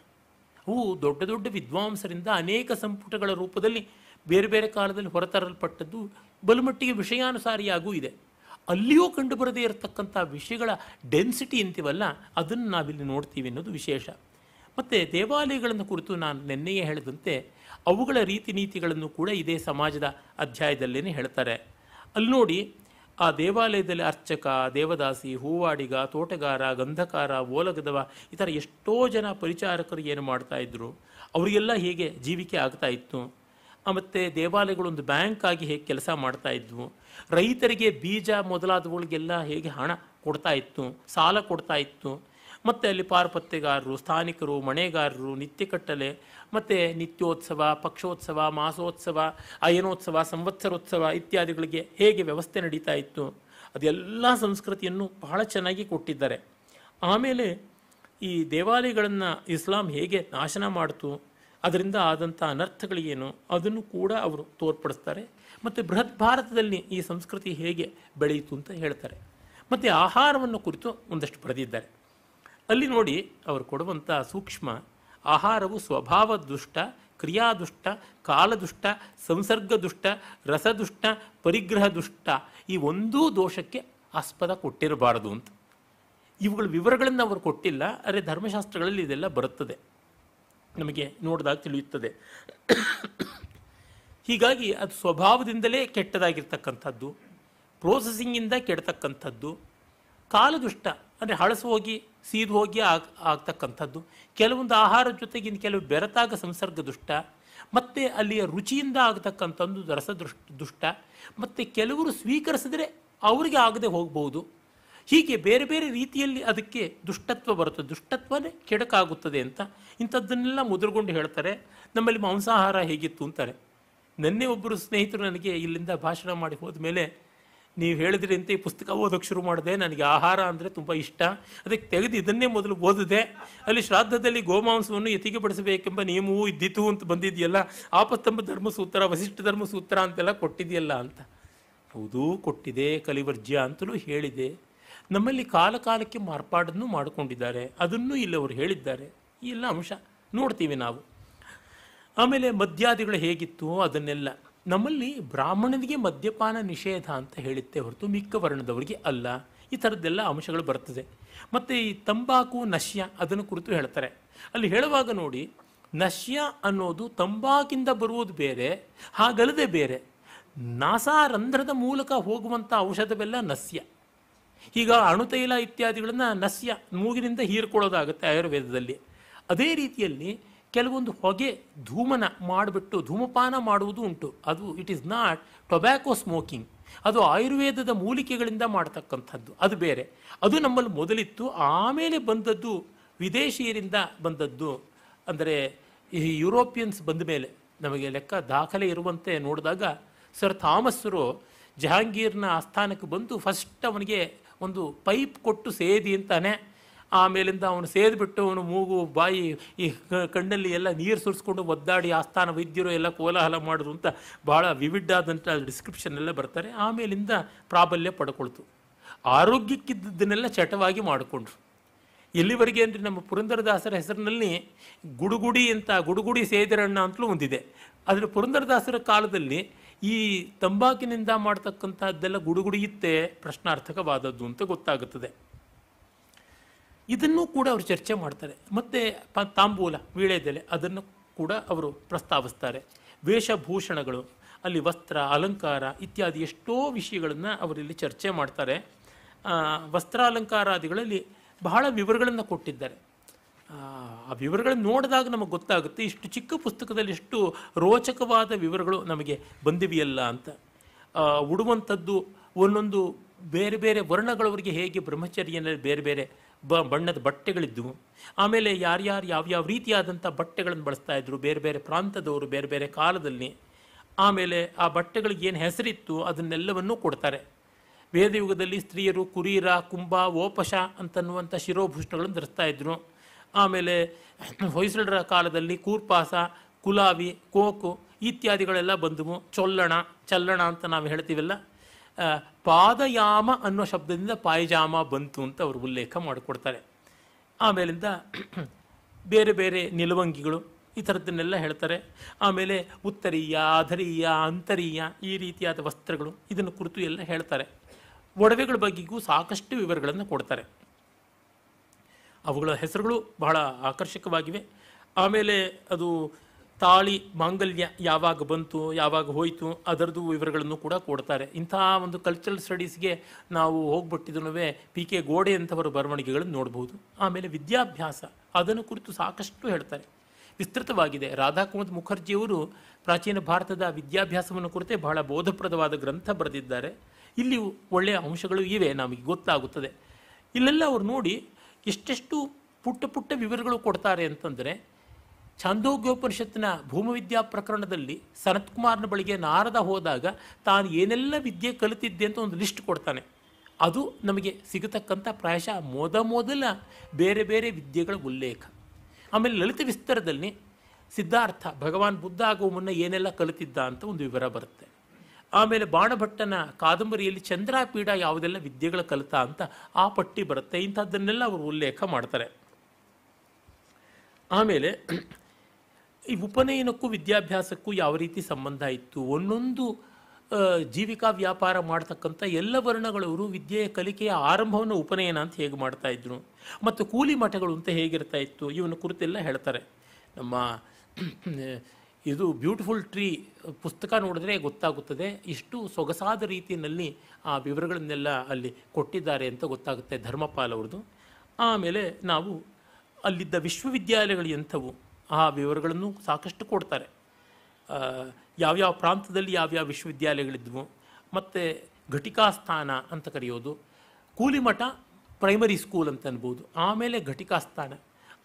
ಅವು ದೊಡ್ಡ ದೊಡ್ಡ ವಿದ್ವಾಂಸರಿಂದ ಅನೇಕ ಸಂಪುಟಗಳ ರೂಪದಲ್ಲಿ ಬೇರೆ ಬೇರೆ ಕಾಲದಲ್ಲಿ ಹೊರತರಲ್ಪಟ್ಟದ್ದು ಬಲುಮಟ್ಟಿಗೆ ವಿಷಯಾನುಸಾರಿಯಾಗೂ ಇದೆ ಅಲ್ಲಿಯೂ ಕಂಡುಬರದೇ ಇರತಕ್ಕಂಥ ವಿಷಯಗಳ ಡೆನ್ಸಿಟಿ ಅಂತೀವಲ್ಲ ಅದನ್ನು ನಾವಿಲ್ಲಿ ನೋಡ್ತೀವಿ ಅನ್ನೋದು ವಿಶೇಷ ಮತ್ತು ದೇವಾಲಯಗಳನ್ನು ಕುರಿತು ನಾನು ನಿನ್ನೆಯೇ ಹೇಳಿದಂತೆ ಅವುಗಳ ರೀತಿ ನೀತಿಗಳನ್ನು ಕೂಡ ಇದೇ ಸಮಾಜದ ಅಧ್ಯಾಯದಲ್ಲೇ ಹೇಳ್ತಾರೆ ಅಲ್ಲಿ ನೋಡಿ ಆ ದೇವಾಲಯದಲ್ಲಿ ಅರ್ಚಕ ದೇವದಾಸಿ ಹೂವಾಡಿಗ ತೋಟಗಾರ ಗಂಧಕಾರ ಓಲಗದವ ಈ ಥರ ಎಷ್ಟೋ ಜನ ಪರಿಚಾರಕರು ಏನು ಮಾಡ್ತಾಯಿದ್ರು ಅವರಿಗೆಲ್ಲ ಹೇಗೆ ಜೀವಿಕೆ ಆಗ್ತಾ ಇತ್ತು ಮತ್ತು ದೇವಾಲಯಗಳೊಂದು ಬ್ಯಾಂಕ್ ಆಗಿ ಹೇಗೆ ಕೆಲಸ ಮಾಡ್ತಾ ಇದ್ವು ರೈತರಿಗೆ ಬೀಜ ಮೊದಲಾದವುಗಳಿಗೆಲ್ಲ ಹೇಗೆ ಹಣ ಕೊಡ್ತಾ ಇತ್ತು ಸಾಲ ಕೊಡ್ತಾ ಇತ್ತು ಮತ್ತು ಅಲ್ಲಿ ಪಾರ್ಪತ್ತೆಗಾರರು ಸ್ಥಾನಿಕರು ಮಣೆಗಾರರು ಕಟ್ಟಲೆ ಮತ್ತು ನಿತ್ಯೋತ್ಸವ ಪಕ್ಷೋತ್ಸವ ಮಾಸೋತ್ಸವ ಅಯನೋತ್ಸವ ಸಂವತ್ಸರೋತ್ಸವ ಇತ್ಯಾದಿಗಳಿಗೆ ಹೇಗೆ ವ್ಯವಸ್ಥೆ ನಡೀತಾ ಇತ್ತು ಅದೆಲ್ಲ ಸಂಸ್ಕೃತಿಯನ್ನು ಬಹಳ ಚೆನ್ನಾಗಿ ಕೊಟ್ಟಿದ್ದಾರೆ ಆಮೇಲೆ ಈ ದೇವಾಲಯಗಳನ್ನು ಇಸ್ಲಾಂ ಹೇಗೆ ನಾಶನ ಮಾಡಿತು ಅದರಿಂದ ಆದಂಥ ಅನರ್ಥಗಳೇನು ಅದನ್ನು ಕೂಡ ಅವರು ತೋರ್ಪಡಿಸ್ತಾರೆ ಮತ್ತು ಬೃಹತ್ ಭಾರತದಲ್ಲಿ ಈ ಸಂಸ್ಕೃತಿ ಹೇಗೆ ಬೆಳೆಯಿತು ಅಂತ ಹೇಳ್ತಾರೆ ಮತ್ತು ಆಹಾರವನ್ನು ಕುರಿತು ಒಂದಷ್ಟು ಬರೆದಿದ್ದಾರೆ ಅಲ್ಲಿ ನೋಡಿ ಅವರು ಕೊಡುವಂಥ ಸೂಕ್ಷ್ಮ ಆಹಾರವು ಸ್ವಭಾವ ದುಷ್ಟ ಕ್ರಿಯಾದುಷ್ಟ ಕಾಲದುಷ್ಟ ಸಂಸರ್ಗದುಷ್ಟ ರಸದುಷ್ಟ ಪರಿಗ್ರಹ ದುಷ್ಟ ಈ ಒಂದೂ ದೋಷಕ್ಕೆ ಆಸ್ಪದ ಕೊಟ್ಟಿರಬಾರದು ಅಂತ ಇವುಗಳ ವಿವರಗಳನ್ನು ಅವರು ಕೊಟ್ಟಿಲ್ಲ ಆದರೆ ಧರ್ಮಶಾಸ್ತ್ರಗಳಲ್ಲಿ ಇದೆಲ್ಲ ಬರುತ್ತದೆ ನಮಗೆ ನೋಡಿದಾಗ ತಿಳಿಯುತ್ತದೆ ಹೀಗಾಗಿ ಅದು ಸ್ವಭಾವದಿಂದಲೇ ಕೆಟ್ಟದಾಗಿರ್ತಕ್ಕಂಥದ್ದು ಪ್ರೋಸೆಸಿಂಗಿಂದ ಕೆಡ್ತಕ್ಕಂಥದ್ದು ಕಾಲದುಷ್ಟ ಅಂದರೆ ಹಳಸು ಹೋಗಿ ಸೀದು ಹೋಗಿ ಆಗ್ ಆಗ್ತಕ್ಕಂಥದ್ದು ಕೆಲವೊಂದು ಆಹಾರದ ಜೊತೆಗಿನ ಕೆಲವು ಬೆರೆತಾಗ ಸಂಸರ್ಗ ದುಷ್ಟ ಮತ್ತು ಅಲ್ಲಿಯ ರುಚಿಯಿಂದ ಆಗತಕ್ಕಂಥದ್ದು ರಸದೃಷ್ಟ ದುಷ್ಟ ಮತ್ತು ಕೆಲವರು ಸ್ವೀಕರಿಸಿದ್ರೆ ಅವರಿಗೆ ಆಗದೆ ಹೋಗ್ಬೋದು ಹೀಗೆ ಬೇರೆ ಬೇರೆ ರೀತಿಯಲ್ಲಿ ಅದಕ್ಕೆ ದುಷ್ಟತ್ವ ಬರುತ್ತೆ ದುಷ್ಟತ್ವನೇ ಕೆಡಕಾಗುತ್ತದೆ ಅಂತ ಇಂಥದ್ದನ್ನೆಲ್ಲ ಮುದ್ರಗೊಂಡು ಹೇಳ್ತಾರೆ ನಮ್ಮಲ್ಲಿ ಮಾಂಸಾಹಾರ ಹೇಗಿತ್ತು ಅಂತಾರೆ ನನ್ನೇ ಒಬ್ಬರು ಸ್ನೇಹಿತರು ನನಗೆ ಇಲ್ಲಿಂದ ಭಾಷಣ ಮಾಡಿ ಹೋದ ಮೇಲೆ ನೀವು ಹೇಳಿದ್ರಿ ಅಂತ ಈ ಪುಸ್ತಕ ಓದೋಕ್ಕೆ ಶುರು ಮಾಡಿದೆ ನನಗೆ ಆಹಾರ ಅಂದರೆ ತುಂಬ ಇಷ್ಟ ಅದಕ್ಕೆ ತೆಗೆದು ಇದನ್ನೇ ಮೊದಲು ಓದಿದೆ ಅಲ್ಲಿ ಶ್ರಾದ್ದದಲ್ಲಿ ಗೋಮಾಂಸವನ್ನು ಎತ್ತಿಗೆ ಪಡಿಸಬೇಕೆಂಬ ನಿಯಮವೂ ಇದ್ದಿತು ಅಂತ ಬಂದಿದೆಯಲ್ಲ ಆಪತ್ತಂಬ ಧರ್ಮಸೂತ್ರ ವಸಿಷ್ಠ ಧರ್ಮಸೂತ್ರ ಅಂತೆಲ್ಲ ಕೊಟ್ಟಿದೆಯಲ್ಲ ಅಂತ ಹೌದು ಕೊಟ್ಟಿದೆ ಕಲಿವರ್ಜ್ಯ ಅಂತಲೂ ಹೇಳಿದೆ ನಮ್ಮಲ್ಲಿ ಕಾಲ ಕಾಲಕ್ಕೆ ಮಾರ್ಪಾಡನ್ನು ಮಾಡಿಕೊಂಡಿದ್ದಾರೆ ಅದನ್ನು ಇಲ್ಲಿ ಅವರು ಹೇಳಿದ್ದಾರೆ ಈ ಎಲ್ಲ ಅಂಶ ನೋಡ್ತೀವಿ ನಾವು ಆಮೇಲೆ ಮದ್ಯಾದಿಗಳು ಹೇಗಿತ್ತು ಅದನ್ನೆಲ್ಲ ನಮ್ಮಲ್ಲಿ ಬ್ರಾಹ್ಮಣನಿಗೆ ಮದ್ಯಪಾನ ನಿಷೇಧ ಅಂತ ಹೇಳುತ್ತೆ ಹೊರತು ಮಿಕ್ಕ ವರ್ಣದವರಿಗೆ ಅಲ್ಲ ಈ ಥರದ್ದೆಲ್ಲ ಅಂಶಗಳು ಬರ್ತದೆ ಮತ್ತು ಈ ತಂಬಾಕು ನಶ್ಯ ಅದನ್ನು ಕುರಿತು ಹೇಳ್ತಾರೆ ಅಲ್ಲಿ ಹೇಳುವಾಗ ನೋಡಿ ನಶ್ಯ ಅನ್ನೋದು ತಂಬಾಕಿಂದ ಬರುವುದು ಬೇರೆ ಹಾಗಲ್ಲದೆ ಬೇರೆ ನಾಸಾರಂಧ್ರದ ಮೂಲಕ ಹೋಗುವಂಥ ಔಷಧವೆಲ್ಲ ನಸ್ಯ ಈಗ ಅಣುತೈಲ ಇತ್ಯಾದಿಗಳನ್ನು ನಸ್ಯ ಮೂಗಿನಿಂದ ಹೀರ್ಕೊಳ್ಳೋದಾಗುತ್ತೆ ಆಯುರ್ವೇದದಲ್ಲಿ ಅದೇ ರೀತಿಯಲ್ಲಿ ಕೆಲವೊಂದು ಹೊಗೆ ಧೂಮನ ಮಾಡಿಬಿಟ್ಟು ಧೂಮಪಾನ ಮಾಡುವುದು ಉಂಟು ಅದು it is not tobacco smoking ಅದು ಆಯುರ್ವೇದದ ಮೂಲಿಕೆಗಳಿಂದ ಮಾಡತಕ್ಕಂಥದ್ದು ಅದು ಬೇರೆ ಅದು ನಮ್ಮಲ್ಲಿ ಮೊದಲಿತ್ತು ಆಮೇಲೆ ಬಂದದ್ದು ವಿದೇಶಿಯರಿಂದ ಬಂದದ್ದು ಅಂದರೆ ಈ ಯುರೋಪಿಯನ್ಸ್ ಬಂದ ಮೇಲೆ ನಮಗೆ ಲೆಕ್ಕ ದಾಖಲೆ ಇರುವಂತೆ ನೋಡಿದಾಗ ಸರ್ ಥಾಮಸ್ರು ಜಹಾಂಗೀರ್ನ ಆಸ್ಥಾನಕ್ಕೆ ಬಂದು ಫಸ್ಟ್ ಅವನಿಗೆ ಒಂದು ಪೈಪ್ ಕೊಟ್ಟು ಸೇದಿ ಅಂತಾನೆ ಆಮೇಲಿಂದ ಅವನು ಸೇದ್ಬಿಟ್ಟು ಅವನು ಮೂಗು ಬಾಯಿ ಈ ಕಣ್ಣಲ್ಲಿ ಎಲ್ಲ ನೀರು ಸುರಿಸ್ಕೊಂಡು ಒದ್ದಾಡಿ ಆಸ್ಥಾನ ವೈದ್ಯರು ಎಲ್ಲ ಕೋಲಾಹಲ ಮಾಡಿದ್ರು ಅಂತ ಭಾಳ ವಿವಿಡ್ಡಾದಂಥ ಡಿಸ್ಕ್ರಿಪ್ಷನ್ ಎಲ್ಲ ಬರ್ತಾರೆ ಆಮೇಲಿಂದ ಪ್ರಾಬಲ್ಯ ಪಡ್ಕೊಳ್ತು ಆರೋಗ್ಯಕ್ಕಿದ್ದನ್ನೆಲ್ಲ ಚಟವಾಗಿ ಮಾಡಿಕೊಂಡ್ರು ಎಲ್ಲಿವರೆಗೆ ಅಂದರೆ ನಮ್ಮ ಪುರಂದರದಾಸರ ಹೆಸರಿನಲ್ಲಿ ಗುಡುಗುಡಿ ಅಂತ ಗುಡುಗುಡಿ ಸೇದಿರಣ್ಣ ಅಂತಲೂ ಒಂದಿದೆ ಆದರೆ ಪುರಂದರದಾಸರ ಕಾಲದಲ್ಲಿ ಈ ತಂಬಾಕಿನಿಂದ ಮಾಡ್ತಕ್ಕಂಥದ್ದೆಲ್ಲ ಗುಡುಗುಡಿಯುತ್ತೆ ಪ್ರಶ್ನಾರ್ಥಕವಾದದ್ದು ಅಂತ ಗೊತ್ತಾಗುತ್ತದೆ ಇದನ್ನು ಕೂಡ ಅವರು ಚರ್ಚೆ ಮಾಡ್ತಾರೆ ಮತ್ತೆ ತಾಂಬೂಲ ವೀಳೆದೆಲೆ ಅದನ್ನು ಕೂಡ ಅವರು ಪ್ರಸ್ತಾವಿಸ್ತಾರೆ ವೇಷಭೂಷಣಗಳು ಅಲ್ಲಿ ವಸ್ತ್ರ ಅಲಂಕಾರ ಇತ್ಯಾದಿ ಎಷ್ಟೋ ವಿಷಯಗಳನ್ನು ಅವರಲ್ಲಿ ಚರ್ಚೆ ಮಾಡ್ತಾರೆ ವಸ್ತ್ರಾಲಂಕಾರಾದಿಗಳಲ್ಲಿ ಬಹಳ ವಿವರಗಳನ್ನು ಕೊಟ್ಟಿದ್ದಾರೆ ಆ ವಿವರಗಳನ್ನು ನೋಡಿದಾಗ ನಮಗೆ ಗೊತ್ತಾಗುತ್ತೆ ಇಷ್ಟು ಚಿಕ್ಕ ಪುಸ್ತಕದಲ್ಲಿ ಇಷ್ಟು ರೋಚಕವಾದ ವಿವರಗಳು ನಮಗೆ ಬಂದಿವೆಯಲ್ಲ ಅಂತ ಉಡುವಂಥದ್ದು ಒಂದೊಂದು ಬೇರೆ ಬೇರೆ ವರ್ಣಗಳವರಿಗೆ ಹೇಗೆ ಬ್ರಹ್ಮಚರ್ಯನಲ್ಲಿ ಬೇರೆ ಬೇರೆ ಬ ಬಣ್ಣದ ಬಟ್ಟೆಗಳಿದ್ದವು ಆಮೇಲೆ ಯಾರ್ಯಾರು ಯಾವ್ಯಾವ ರೀತಿಯಾದಂಥ ಬಟ್ಟೆಗಳನ್ನು ಬಳಸ್ತಾ ಇದ್ರು ಬೇರೆ ಬೇರೆ ಪ್ರಾಂತದವರು ಬೇರೆ ಬೇರೆ ಕಾಲದಲ್ಲಿ ಆಮೇಲೆ ಆ ಬಟ್ಟೆಗಳಿಗೆ ಏನು ಹೆಸರಿತ್ತು ಅದನ್ನೆಲ್ಲವನ್ನೂ ಕೊಡ್ತಾರೆ ವೇದಯುಗದಲ್ಲಿ ಸ್ತ್ರೀಯರು ಕುರೀರ ಕುಂಭ ಓಪಶ ಅಂತನ್ನುವಂಥ ಶಿರೋಭೂಷಣಗಳನ್ನು ಧರಿಸ್ತಾ ಇದ್ರು ಆಮೇಲೆ ಹೊಯ್ಸಳರ ಕಾಲದಲ್ಲಿ ಕೂರ್ಪಾಸ ಕುಲಾವಿ ಕೋಕು ಇತ್ಯಾದಿಗಳೆಲ್ಲ ಬಂದವು ಚೊಲ್ಲಣ ಚಲ್ಲಣ ಅಂತ ನಾವು ಹೇಳ್ತೀವಲ್ಲ ಪಾದಯಾಮ ಅನ್ನೋ ಶಬ್ದದಿಂದ ಪಾಯಜಾಮ ಬಂತು ಅಂತ ಅವರು ಉಲ್ಲೇಖ ಮಾಡಿಕೊಡ್ತಾರೆ ಆಮೇಲಿಂದ ಬೇರೆ ಬೇರೆ ನಿಲುವಂಗಿಗಳು ಈ ಥರದ್ದನ್ನೆಲ್ಲ ಹೇಳ್ತಾರೆ ಆಮೇಲೆ ಉತ್ತರೀಯ ಆಧರೀಯ ಅಂತರೀಯ ಈ ರೀತಿಯಾದ ವಸ್ತ್ರಗಳು ಇದನ್ನು ಕುರಿತು ಎಲ್ಲ ಹೇಳ್ತಾರೆ ಒಡವೆಗಳ ಬಗ್ಗೆಗೂ ಸಾಕಷ್ಟು ವಿವರಗಳನ್ನು ಕೊಡ್ತಾರೆ ಅವುಗಳ ಹೆಸರುಗಳು ಬಹಳ ಆಕರ್ಷಕವಾಗಿವೆ ಆಮೇಲೆ ಅದು ತಾಳಿ ಮಾಂಗಲ್ಯ ಯಾವಾಗ ಬಂತು ಯಾವಾಗ ಹೋಯಿತು ಅದರದ್ದು ವಿವರಗಳನ್ನು ಕೂಡ ಕೊಡ್ತಾರೆ ಇಂಥ ಒಂದು ಕಲ್ಚರಲ್ ಸ್ಟಡೀಸ್ಗೆ ನಾವು ಹೋಗ್ಬಿಟ್ಟಿದ್ದನೂ ಪಿ ಕೆ ಗೋಡೆ ಅಂತವರ ಬರವಣಿಗೆಗಳನ್ನು ನೋಡ್ಬೋದು ಆಮೇಲೆ ವಿದ್ಯಾಭ್ಯಾಸ ಅದನ್ನು ಕುರಿತು ಸಾಕಷ್ಟು ಹೇಳ್ತಾರೆ ವಿಸ್ತೃತವಾಗಿದೆ ರಾಧಾಕುಮತ್ ಮುಖರ್ಜಿಯವರು ಪ್ರಾಚೀನ ಭಾರತದ ವಿದ್ಯಾಭ್ಯಾಸವನ್ನು ಕುರಿತೇ ಬಹಳ ಬೋಧಪ್ರದವಾದ ಗ್ರಂಥ ಬರೆದಿದ್ದಾರೆ ಇಲ್ಲಿಯೂ ಒಳ್ಳೆಯ ಅಂಶಗಳು ಇವೆ ನಮಗೆ ಗೊತ್ತಾಗುತ್ತದೆ ಇಲ್ಲೆಲ್ಲ ಅವರು ನೋಡಿ ಇಷ್ಟೆಷ್ಟು ಪುಟ್ಟ ಪುಟ್ಟ ವಿವರಗಳು ಕೊಡ್ತಾರೆ ಅಂತಂದರೆ ಛಾಂದೋಗ್ಯೋಪನಿಷತ್ತಿನ ಭೂಮವಿದ್ಯಾ ಪ್ರಕರಣದಲ್ಲಿ ಕುಮಾರ್ನ ಬಳಿಗೆ ನಾರದ ಹೋದಾಗ ತಾನು ಏನೆಲ್ಲ ವಿದ್ಯೆ ಕಲಿತಿದ್ದೆ ಅಂತ ಒಂದು ಲಿಸ್ಟ್ ಕೊಡ್ತಾನೆ ಅದು ನಮಗೆ ಸಿಗತಕ್ಕಂಥ ಪ್ರಾಯಶಃ ಮೊದ ಮೊದಲ ಬೇರೆ ಬೇರೆ ವಿದ್ಯೆಗಳ ಉಲ್ಲೇಖ ಆಮೇಲೆ ಲಲಿತ ವಿಸ್ತಾರದಲ್ಲಿ ಸಿದ್ಧಾರ್ಥ ಭಗವಾನ್ ಬುದ್ಧ ಆಗುವ ಮುನ್ನ ಏನೆಲ್ಲ ಕಲಿತಿದ್ದ ಅಂತ ಒಂದು ವಿವರ ಬರುತ್ತೆ ಆಮೇಲೆ ಬಾಣಭಟ್ಟನ ಕಾದಂಬರಿಯಲ್ಲಿ ಚಂದ್ರಾಪೀಡ ಯಾವುದೆಲ್ಲ ವಿದ್ಯೆಗಳ ಕಲಿತ ಅಂತ ಆ ಪಟ್ಟಿ ಬರುತ್ತೆ ಇಂಥದ್ದನ್ನೆಲ್ಲ ಅವರು ಉಲ್ಲೇಖ ಮಾಡ್ತಾರೆ ಆಮೇಲೆ ಈ ಉಪನಯನಕ್ಕೂ ವಿದ್ಯಾಭ್ಯಾಸಕ್ಕೂ ಯಾವ ರೀತಿ ಸಂಬಂಧ ಇತ್ತು ಒಂದೊಂದು ಜೀವಿಕಾ ವ್ಯಾಪಾರ ಮಾಡ್ತಕ್ಕಂಥ ಎಲ್ಲ ವರ್ಣಗಳವರು ವಿದ್ಯೆಯ ಕಲಿಕೆಯ ಆರಂಭವನ್ನು ಉಪನಯನ ಅಂತ ಹೇಗೆ ಮಾಡ್ತಾ ಇದ್ರು ಮತ್ತು ಕೂಲಿ ಮಠಗಳು ಅಂತ ಹೇಗಿರ್ತಾ ಇತ್ತು ಇವನ ಕುರಿತೆಲ್ಲ ಹೇಳ್ತಾರೆ ನಮ್ಮ ಇದು ಬ್ಯೂಟಿಫುಲ್ ಟ್ರೀ ಪುಸ್ತಕ ನೋಡಿದ್ರೆ ಗೊತ್ತಾಗುತ್ತದೆ ಇಷ್ಟು ಸೊಗಸಾದ ರೀತಿಯಲ್ಲಿ ಆ ವಿವರಗಳನ್ನೆಲ್ಲ ಅಲ್ಲಿ ಕೊಟ್ಟಿದ್ದಾರೆ ಅಂತ ಗೊತ್ತಾಗುತ್ತೆ ಧರ್ಮಪಾಲ್ ಅವ್ರದ್ದು ಆಮೇಲೆ ನಾವು ಅಲ್ಲಿದ್ದ ವಿಶ್ವವಿದ್ಯಾಲಯಗಳು ಎಂಥವು ಆ ವಿವರಗಳನ್ನು ಸಾಕಷ್ಟು ಕೊಡ್ತಾರೆ ಯಾವ್ಯಾವ ಪ್ರಾಂತದಲ್ಲಿ ಯಾವ್ಯಾವ ವಿಶ್ವವಿದ್ಯಾಲಯಗಳಿದ್ವು ಮತ್ತು ಘಟಿಕಾಸ್ಥಾನ ಅಂತ ಕರೆಯೋದು ಕೂಲಿಮಠ ಪ್ರೈಮರಿ ಸ್ಕೂಲ್ ಅಂತ ಅನ್ಬೋದು ಆಮೇಲೆ ಘಟಿಕಾಸ್ಥಾನ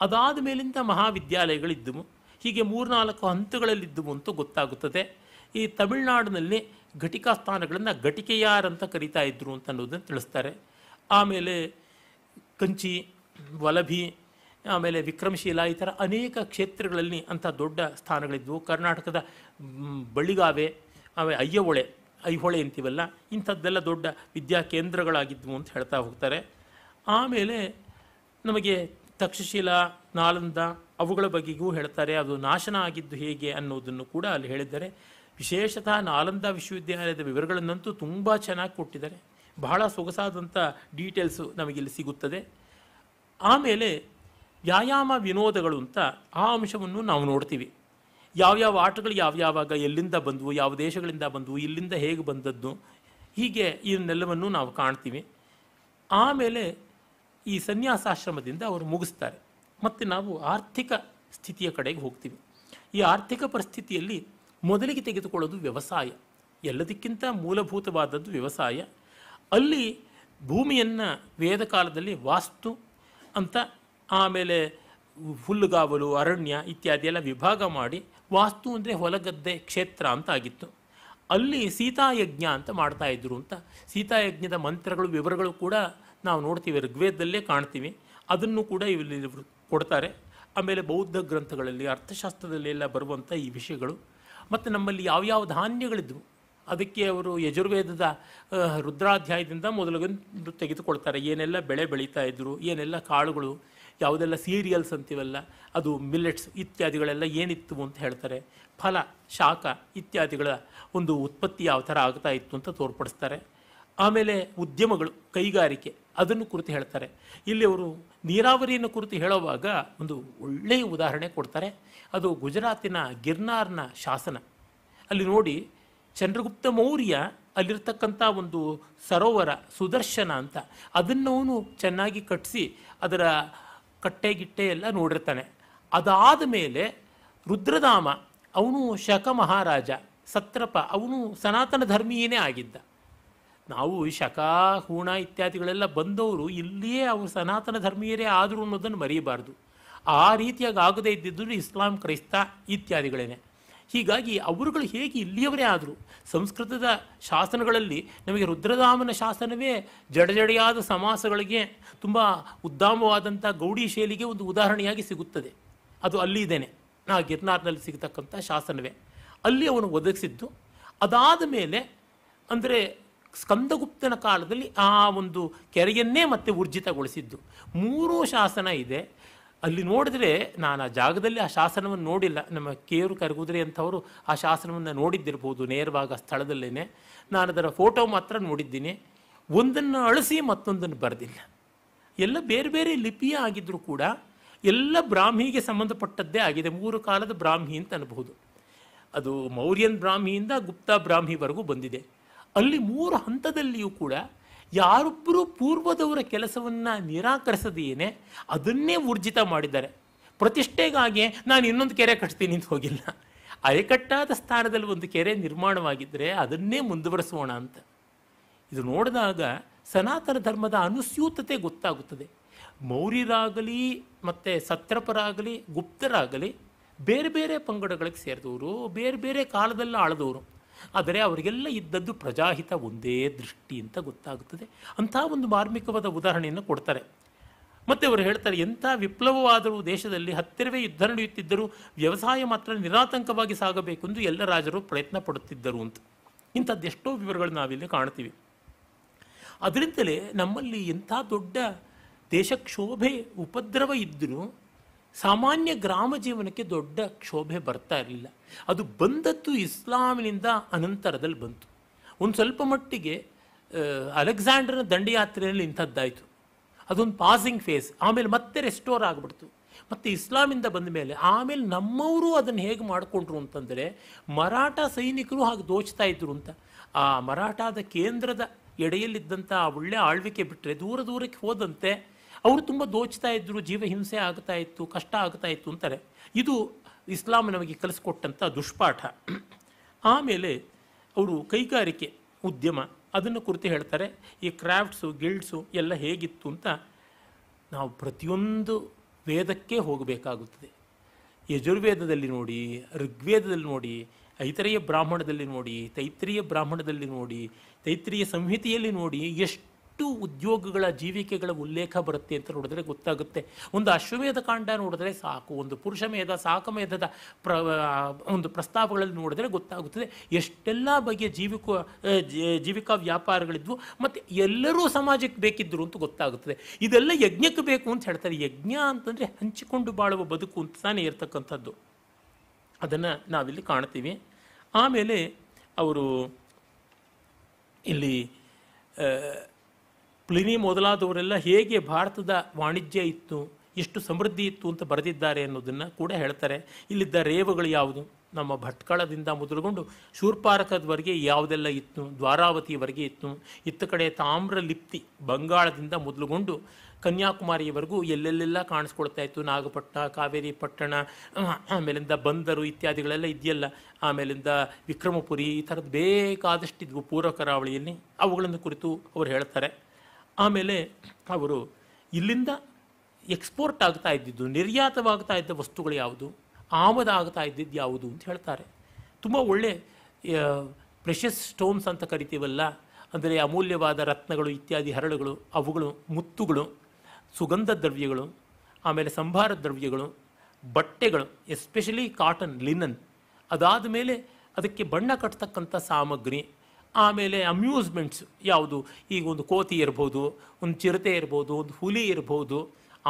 ಅದಾದ ಮೇಲಿಂದ ಮಹಾವಿದ್ಯಾಲಯಗಳಿದ್ದವು ಹೀಗೆ ಮೂರ್ನಾಲ್ಕು ಹಂತಗಳಲ್ಲಿದ್ದುವು ಅಂತೂ ಗೊತ್ತಾಗುತ್ತದೆ ಈ ತಮಿಳುನಾಡಿನಲ್ಲಿ ಘಟಿಕಾ ಸ್ಥಾನಗಳನ್ನು ಅಂತ ಕರಿತಾ ಇದ್ರು ಅಂತ ಅನ್ನೋದನ್ನು ತಿಳಿಸ್ತಾರೆ ಆಮೇಲೆ ಕಂಚಿ ವಲಭಿ ಆಮೇಲೆ ವಿಕ್ರಮಶೀಲ ಈ ಥರ ಅನೇಕ ಕ್ಷೇತ್ರಗಳಲ್ಲಿ ಅಂಥ ದೊಡ್ಡ ಸ್ಥಾನಗಳಿದ್ವು ಕರ್ನಾಟಕದ ಬಳಿಗಾವೆ ಆಮೇಲೆ ಅಯ್ಯಹೊಳೆ ಐಹೊಳೆ ಅಂತೀವಲ್ಲ ಇಂಥದ್ದೆಲ್ಲ ದೊಡ್ಡ ವಿದ್ಯಾ ಅಂತ ಹೇಳ್ತಾ ಹೋಗ್ತಾರೆ ಆಮೇಲೆ ನಮಗೆ ತಕ್ಷಶೀಲ ನಾಲಂದ ಅವುಗಳ ಬಗೆಗೂ ಹೇಳ್ತಾರೆ ಅದು ನಾಶನ ಆಗಿದ್ದು ಹೇಗೆ ಅನ್ನೋದನ್ನು ಕೂಡ ಅಲ್ಲಿ ಹೇಳಿದ್ದಾರೆ ವಿಶೇಷತಃ ನಾಲಂದ ವಿಶ್ವವಿದ್ಯಾಲಯದ ವಿವರಗಳನ್ನಂತೂ ತುಂಬ ಚೆನ್ನಾಗಿ ಕೊಟ್ಟಿದ್ದಾರೆ ಬಹಳ ಸೊಗಸಾದಂಥ ಡೀಟೇಲ್ಸು ನಮಗಿಲ್ಲಿ ಸಿಗುತ್ತದೆ ಆಮೇಲೆ ವ್ಯಾಯಾಮ ವಿನೋದಗಳು ಅಂತ ಆ ಅಂಶವನ್ನು ನಾವು ನೋಡ್ತೀವಿ ಯಾವ್ಯಾವ ಆಟಗಳು ಯಾವ್ಯಾವಾಗ ಎಲ್ಲಿಂದ ಬಂದವು ಯಾವ ದೇಶಗಳಿಂದ ಬಂದವು ಇಲ್ಲಿಂದ ಹೇಗೆ ಬಂದದ್ದು ಹೀಗೆ ಇದನ್ನೆಲ್ಲವನ್ನು ನಾವು ಕಾಣ್ತೀವಿ ಆಮೇಲೆ ಈ ಸನ್ಯಾಸಾಶ್ರಮದಿಂದ ಅವರು ಮುಗಿಸ್ತಾರೆ ಮತ್ತು ನಾವು ಆರ್ಥಿಕ ಸ್ಥಿತಿಯ ಕಡೆಗೆ ಹೋಗ್ತೀವಿ ಈ ಆರ್ಥಿಕ ಪರಿಸ್ಥಿತಿಯಲ್ಲಿ ಮೊದಲಿಗೆ ತೆಗೆದುಕೊಳ್ಳೋದು ವ್ಯವಸಾಯ ಎಲ್ಲದಕ್ಕಿಂತ ಮೂಲಭೂತವಾದದ್ದು ವ್ಯವಸಾಯ ಅಲ್ಲಿ ಭೂಮಿಯನ್ನು ವೇದ ಕಾಲದಲ್ಲಿ ವಾಸ್ತು ಅಂತ ಆಮೇಲೆ ಹುಲ್ಲುಗಾವಲು ಅರಣ್ಯ ಇತ್ಯಾದಿ ಎಲ್ಲ ವಿಭಾಗ ಮಾಡಿ ವಾಸ್ತು ಅಂದರೆ ಹೊಲಗದ್ದೆ ಕ್ಷೇತ್ರ ಅಂತ ಆಗಿತ್ತು ಅಲ್ಲಿ ಸೀತಾಯಜ್ಞ ಅಂತ ಮಾಡ್ತಾ ಇದ್ರು ಅಂತ ಸೀತಾಯಜ್ಞದ ಮಂತ್ರಗಳು ವಿವರಗಳು ಕೂಡ ನಾವು ನೋಡ್ತೀವಿ ಋಗ್ವೇದದಲ್ಲೇ ಕಾಣ್ತೀವಿ ಅದನ್ನು ಕೂಡ ಇಲ್ಲಿ ಕೊಡ್ತಾರೆ ಆಮೇಲೆ ಬೌದ್ಧ ಗ್ರಂಥಗಳಲ್ಲಿ ಅರ್ಥಶಾಸ್ತ್ರದಲ್ಲಿ ಎಲ್ಲ ಬರುವಂಥ ಈ ವಿಷಯಗಳು ಮತ್ತು ನಮ್ಮಲ್ಲಿ ಯಾವ್ಯಾವ ಧಾನ್ಯಗಳಿದ್ವು ಅದಕ್ಕೆ ಅವರು ಯಜುರ್ವೇದದ ರುದ್ರಾಧ್ಯಾಯದಿಂದ ಮೊದಲಗೊಂಡು ತೆಗೆದುಕೊಳ್ತಾರೆ ಏನೆಲ್ಲ ಬೆಳೆ ಬೆಳೀತಾ ಇದ್ದರು ಏನೆಲ್ಲ ಕಾಳುಗಳು ಯಾವುದೆಲ್ಲ ಸೀರಿಯಲ್ಸ್ ಅಂತೀವಲ್ಲ ಅದು ಮಿಲ್ಲೆಟ್ಸ್ ಇತ್ಯಾದಿಗಳೆಲ್ಲ ಏನಿತ್ತು ಅಂತ ಹೇಳ್ತಾರೆ ಫಲ ಶಾಖ ಇತ್ಯಾದಿಗಳ ಒಂದು ಉತ್ಪತ್ತಿ ಯಾವ ಥರ ಆಗ್ತಾ ಇತ್ತು ಅಂತ ತೋರ್ಪಡಿಸ್ತಾರೆ ಆಮೇಲೆ ಉದ್ಯಮಗಳು ಕೈಗಾರಿಕೆ ಅದನ್ನು ಕುರಿತು ಹೇಳ್ತಾರೆ ಇಲ್ಲಿ ಅವರು ನೀರಾವರಿಯನ್ನು ಕುರಿತು ಹೇಳುವಾಗ ಒಂದು ಒಳ್ಳೆಯ ಉದಾಹರಣೆ ಕೊಡ್ತಾರೆ ಅದು ಗುಜರಾತಿನ ಗಿರ್ನಾರ್ನ ಶಾಸನ ಅಲ್ಲಿ ನೋಡಿ ಚಂದ್ರಗುಪ್ತ ಮೌರ್ಯ ಅಲ್ಲಿರ್ತಕ್ಕಂಥ ಒಂದು ಸರೋವರ ಸುದರ್ಶನ ಅಂತ ಅದನ್ನವನು ಚೆನ್ನಾಗಿ ಕಟ್ಟಿಸಿ ಅದರ ಕಟ್ಟೆ ಗಿಟ್ಟೆ ಎಲ್ಲ ನೋಡಿರ್ತಾನೆ ಅದಾದ ಮೇಲೆ ರುದ್ರಧಾಮ ಅವನು ಶಕ ಮಹಾರಾಜ ಸತ್ರಪ ಅವನು ಸನಾತನ ಧರ್ಮೀಯನೇ ಆಗಿದ್ದ ನಾವು ಶಕ ಹೂಣ ಇತ್ಯಾದಿಗಳೆಲ್ಲ ಬಂದವರು ಇಲ್ಲಿಯೇ ಅವರು ಸನಾತನ ಧರ್ಮೀಯರೇ ಆದರು ಅನ್ನೋದನ್ನು ಮರೆಯಬಾರ್ದು ಆ ರೀತಿಯಾಗಿ ಆಗದೇ ಇದ್ದಿದ್ದರು ಇಸ್ಲಾಂ ಕ್ರೈಸ್ತ ಇತ್ಯಾದಿಗಳೇನೆ ಹೀಗಾಗಿ ಅವರುಗಳು ಹೇಗೆ ಇಲ್ಲಿಯವರೇ ಆದರು ಸಂಸ್ಕೃತದ ಶಾಸನಗಳಲ್ಲಿ ನಮಗೆ ರುದ್ರಧಾಮನ ಶಾಸನವೇ ಜಡಜಡೆಯಾದ ಸಮಾಸಗಳಿಗೆ ತುಂಬ ಉದ್ದಾಮವಾದಂಥ ಗೌಡಿ ಶೈಲಿಗೆ ಒಂದು ಉದಾಹರಣೆಯಾಗಿ ಸಿಗುತ್ತದೆ ಅದು ಅಲ್ಲಿ ಇದ್ದೇನೆ ನಾ ಗಿರ್ನಾರ್ನಲ್ಲಿ ಸಿಗತಕ್ಕಂಥ ಶಾಸನವೇ ಅಲ್ಲಿ ಅವನು ಒದಗಿಸಿದ್ದು ಅದಾದ ಮೇಲೆ ಅಂದರೆ ಸ್ಕಂದಗುಪ್ತನ ಕಾಲದಲ್ಲಿ ಆ ಒಂದು ಕೆರೆಯನ್ನೇ ಮತ್ತೆ ಊರ್ಜಿತಗೊಳಿಸಿದ್ದು ಮೂರೂ ಶಾಸನ ಇದೆ ಅಲ್ಲಿ ನೋಡಿದ್ರೆ ನಾನು ಆ ಜಾಗದಲ್ಲಿ ಆ ಶಾಸನವನ್ನು ನೋಡಿಲ್ಲ ನಮ್ಮ ಕೇರು ಕರಗುದ್ರೆ ಅಂಥವರು ಆ ಶಾಸನವನ್ನು ನೋಡಿದ್ದಿರ್ಬೋದು ನೇರವಾಗ ಆ ಸ್ಥಳದಲ್ಲೇ ನಾನು ಅದರ ಫೋಟೋ ಮಾತ್ರ ನೋಡಿದ್ದೀನಿ ಒಂದನ್ನು ಅಳಿಸಿ ಮತ್ತೊಂದನ್ನು ಬರೆದಿಲ್ಲ ಎಲ್ಲ ಬೇರೆ ಬೇರೆ ಲಿಪಿಯ ಆಗಿದ್ದರೂ ಕೂಡ ಎಲ್ಲ ಬ್ರಾಹ್ಮಿಗೆ ಸಂಬಂಧಪಟ್ಟದ್ದೇ ಆಗಿದೆ ಮೂರು ಕಾಲದ ಬ್ರಾಹ್ಮಿ ಅಂತ ಅನ್ಬೋದು ಅದು ಮೌರ್ಯನ್ ಬ್ರಾಹ್ಮಿಯಿಂದ ಗುಪ್ತಾ ಬ್ರಾಹ್ಮಿವರೆಗೂ ಬಂದಿದೆ ಅಲ್ಲಿ ಮೂರು ಹಂತದಲ್ಲಿಯೂ ಕೂಡ ಯಾರೊಬ್ಬರೂ ಪೂರ್ವದವರ ಕೆಲಸವನ್ನು ನಿರಾಕರಿಸದೇನೆ ಅದನ್ನೇ ಊರ್ಜಿತ ಮಾಡಿದ್ದಾರೆ ಪ್ರತಿಷ್ಠೆಗಾಗಿ ನಾನು ಇನ್ನೊಂದು ಕೆರೆ ಕಟ್ತೀನಿ ಅಂತ ಹೋಗಿಲ್ಲ ಅರೆಕಟ್ಟಾದ ಸ್ಥಾನದಲ್ಲಿ ಒಂದು ಕೆರೆ ನಿರ್ಮಾಣವಾಗಿದ್ದರೆ ಅದನ್ನೇ ಮುಂದುವರೆಸೋಣ ಅಂತ ಇದು ನೋಡಿದಾಗ ಸನಾತನ ಧರ್ಮದ ಅನುಸ್ಯೂತತೆ ಗೊತ್ತಾಗುತ್ತದೆ ಮೌರ್ಯರಾಗಲಿ ಮತ್ತು ಸತ್ರಪರಾಗಲಿ ಗುಪ್ತರಾಗಲಿ ಬೇರೆ ಬೇರೆ ಪಂಗಡಗಳಿಗೆ ಸೇರಿದವರು ಬೇರೆ ಬೇರೆ ಕಾಲದಲ್ಲಿ ಆಳದವರು ಆದರೆ ಅವರಿಗೆಲ್ಲ ಇದ್ದದ್ದು ಪ್ರಜಾಹಿತ ಒಂದೇ ದೃಷ್ಟಿ ಅಂತ ಗೊತ್ತಾಗುತ್ತದೆ ಅಂಥ ಒಂದು ಮಾರ್ಮಿಕವಾದ ಉದಾಹರಣೆಯನ್ನು ಕೊಡ್ತಾರೆ ಮತ್ತೆ ಅವರು ಹೇಳ್ತಾರೆ ಎಂಥ ವಿಪ್ಲವವಾದರೂ ದೇಶದಲ್ಲಿ ಹತ್ತಿರವೇ ಯುದ್ಧ ನಡೆಯುತ್ತಿದ್ದರೂ ವ್ಯವಸಾಯ ಮಾತ್ರ ನಿರಾತಂಕವಾಗಿ ಸಾಗಬೇಕು ಎಂದು ಎಲ್ಲ ರಾಜರು ಪ್ರಯತ್ನ ಪಡುತ್ತಿದ್ದರು ಅಂತ ಇಂಥದ್ದೆಷ್ಟೋ ವಿವರಗಳು ನಾವಿಲ್ಲಿ ಕಾಣ್ತೀವಿ ಅದರಿಂದಲೇ ನಮ್ಮಲ್ಲಿ ಎಂಥ ದೊಡ್ಡ ದೇಶಕ್ಷೋಭೆ ಉಪದ್ರವ ಇದ್ದರೂ ಸಾಮಾನ್ಯ ಗ್ರಾಮ ಜೀವನಕ್ಕೆ ದೊಡ್ಡ ಕ್ಷೋಭೆ ಬರ್ತಾ ಇರಲಿಲ್ಲ ಅದು ಬಂದದ್ದು ಇಸ್ಲಾಮಿನಿಂದ ಅನಂತರದಲ್ಲಿ ಬಂತು ಒಂದು ಸ್ವಲ್ಪ ಮಟ್ಟಿಗೆ ಅಲೆಕ್ಸಾಂಡ್ರನ ದಂಡಯಾತ್ರೆಯಲ್ಲಿ ಇಂಥದ್ದಾಯಿತು ಅದೊಂದು ಪಾಸಿಂಗ್ ಫೇಸ್ ಆಮೇಲೆ ಮತ್ತೆ ರೆಸ್ಟೋರ್ ಆಗಿಬಿಡ್ತು ಮತ್ತು ಇಸ್ಲಾಮಿಂದ ಬಂದ ಮೇಲೆ ಆಮೇಲೆ ನಮ್ಮವರು ಅದನ್ನು ಹೇಗೆ ಮಾಡಿಕೊಂಡ್ರು ಅಂತಂದರೆ ಮರಾಠ ಸೈನಿಕರು ಹಾಗೆ ದೋಚ್ತಾ ಇದ್ರು ಅಂತ ಆ ಮರಾಠದ ಕೇಂದ್ರದ ಎಡೆಯಲ್ಲಿದ್ದಂಥ ಆ ಒಳ್ಳೆ ಆಳ್ವಿಕೆ ಬಿಟ್ಟರೆ ದೂರ ದೂರಕ್ಕೆ ಹೋದಂತೆ ಅವರು ತುಂಬ ದೋಚ್ತಾ ಇದ್ದರು ಜೀವ ಹಿಂಸೆ ಆಗ್ತಾ ಇತ್ತು ಕಷ್ಟ ಆಗ್ತಾ ಇತ್ತು ಅಂತಾರೆ ಇದು ಇಸ್ಲಾಂ ನಮಗೆ ಕಲಿಸ್ಕೊಟ್ಟಂಥ ದುಷ್ಪಾಠ ಆಮೇಲೆ ಅವರು ಕೈಗಾರಿಕೆ ಉದ್ಯಮ ಅದನ್ನು ಕುರಿತು ಹೇಳ್ತಾರೆ ಈ ಕ್ರಾಫ್ಟ್ಸು ಗಿಲ್ಡ್ಸು ಎಲ್ಲ ಹೇಗಿತ್ತು ಅಂತ ನಾವು ಪ್ರತಿಯೊಂದು ವೇದಕ್ಕೆ ಹೋಗಬೇಕಾಗುತ್ತದೆ ಯಜುರ್ವೇದದಲ್ಲಿ ನೋಡಿ ಋಗ್ವೇದದಲ್ಲಿ ನೋಡಿ ಐತರೇಯ ಬ್ರಾಹ್ಮಣದಲ್ಲಿ ನೋಡಿ ತೈತ್ರಿಯ ಬ್ರಾಹ್ಮಣದಲ್ಲಿ ನೋಡಿ ತೈತ್ರಿಯ ಸಂಹಿತೆಯಲ್ಲಿ ನೋಡಿ ಎಷ್ಟು ಎಷ್ಟು ಉದ್ಯೋಗಗಳ ಜೀವಿಕೆಗಳ ಉಲ್ಲೇಖ ಬರುತ್ತೆ ಅಂತ ನೋಡಿದ್ರೆ ಗೊತ್ತಾಗುತ್ತೆ ಒಂದು ಅಶ್ವಮೇಧ ಕಾಂಡ ನೋಡಿದ್ರೆ ಸಾಕು ಒಂದು ಪುರುಷ ಮೇಧ ಸಾಕಮೇಧದ ಪ್ರ ಒಂದು ಪ್ರಸ್ತಾಪಗಳಲ್ಲಿ ನೋಡಿದ್ರೆ ಗೊತ್ತಾಗುತ್ತದೆ ಎಷ್ಟೆಲ್ಲ ಬಗೆಯ ಜೀವಿಕ ಜೀವಿಕಾ ವ್ಯಾಪಾರಗಳಿದ್ವು ಮತ್ತು ಎಲ್ಲರೂ ಸಮಾಜಕ್ಕೆ ಬೇಕಿದ್ದರು ಅಂತ ಗೊತ್ತಾಗುತ್ತದೆ ಇದೆಲ್ಲ ಯಜ್ಞಕ್ಕೆ ಬೇಕು ಅಂತ ಹೇಳ್ತಾರೆ ಯಜ್ಞ ಅಂತಂದರೆ ಹಂಚಿಕೊಂಡು ಬಾಳುವ ಬದುಕು ಅಂತಾನೆ ಇರತಕ್ಕಂಥದ್ದು ಅದನ್ನು ನಾವಿಲ್ಲಿ ಕಾಣ್ತೀವಿ ಆಮೇಲೆ ಅವರು ಇಲ್ಲಿ ಪ್ಲಿನಿ ಮೊದಲಾದವರೆಲ್ಲ ಹೇಗೆ ಭಾರತದ ವಾಣಿಜ್ಯ ಇತ್ತು ಎಷ್ಟು ಸಮೃದ್ಧಿ ಇತ್ತು ಅಂತ ಬರೆದಿದ್ದಾರೆ ಅನ್ನೋದನ್ನು ಕೂಡ ಹೇಳ್ತಾರೆ ಇಲ್ಲಿದ್ದ ರೇವುಗಳು ಯಾವುದು ನಮ್ಮ ಭಟ್ಕಳದಿಂದ ಮೊದಲುಗೊಂಡು ಶೂರ್ಪಾರಕದವರೆಗೆ ಯಾವುದೆಲ್ಲ ಇತ್ತು ದ್ವಾರಾವತಿಯವರೆಗೆ ಇತ್ತು ಇತ್ತ ಕಡೆ ತಾಮ್ರಲಿಪ್ತಿ ಬಂಗಾಳದಿಂದ ಮೊದಲುಗೊಂಡು ಕನ್ಯಾಕುಮಾರಿಯವರೆಗೂ ಎಲ್ಲೆಲ್ಲೆಲ್ಲ ಕಾಣಿಸ್ಕೊಳ್ತಾ ಇತ್ತು ನಾಗಪಟ್ಟಣ ಕಾವೇರಿ ಪಟ್ಟಣ ಆಮೇಲಿಂದ ಬಂದರು ಇತ್ಯಾದಿಗಳೆಲ್ಲ ಇದೆಯಲ್ಲ ಆಮೇಲಿಂದ ವಿಕ್ರಮಪುರಿ ಈ ಥರದ್ದು ಬೇಕಾದಷ್ಟಿದ್ವು ಪೂರ್ವ ಕರಾವಳಿಯಲ್ಲಿ ಅವುಗಳನ್ನು ಕುರಿತು ಅವರು ಹೇಳ್ತಾರೆ ಆಮೇಲೆ ಅವರು ಇಲ್ಲಿಂದ ಎಕ್ಸ್ಪೋರ್ಟ್ ಆಗ್ತಾ ಇದ್ದಿದ್ದು ನಿರ್ಯಾತವಾಗ್ತಾ ಇದ್ದ ವಸ್ತುಗಳು ಯಾವುದು ಆಮದ ಆಗ್ತಾ ಇದ್ದಿದ್ದು ಯಾವುದು ಅಂತ ಹೇಳ್ತಾರೆ ತುಂಬ ಒಳ್ಳೆ ಪ್ರೆಷಸ್ ಸ್ಟೋನ್ಸ್ ಅಂತ ಕರಿತೀವಲ್ಲ ಅಂದರೆ ಅಮೂಲ್ಯವಾದ ರತ್ನಗಳು ಇತ್ಯಾದಿ ಹರಳುಗಳು ಅವುಗಳು ಮುತ್ತುಗಳು ಸುಗಂಧ ದ್ರವ್ಯಗಳು ಆಮೇಲೆ ಸಂಭಾರ ದ್ರವ್ಯಗಳು ಬಟ್ಟೆಗಳು ಎಸ್ಪೆಷಲಿ ಕಾಟನ್ ಲಿನನ್ ಅದಾದ ಮೇಲೆ ಅದಕ್ಕೆ ಬಣ್ಣ ಕಟ್ತಕ್ಕಂಥ ಸಾಮಗ್ರಿ ಆಮೇಲೆ ಅಮ್ಯೂಸ್ಮೆಂಟ್ಸ್ ಯಾವುದು ಈಗ ಒಂದು ಕೋತಿ ಇರ್ಬೋದು ಒಂದು ಚಿರತೆ ಇರ್ಬೋದು ಒಂದು ಹುಲಿ ಇರ್ಬೋದು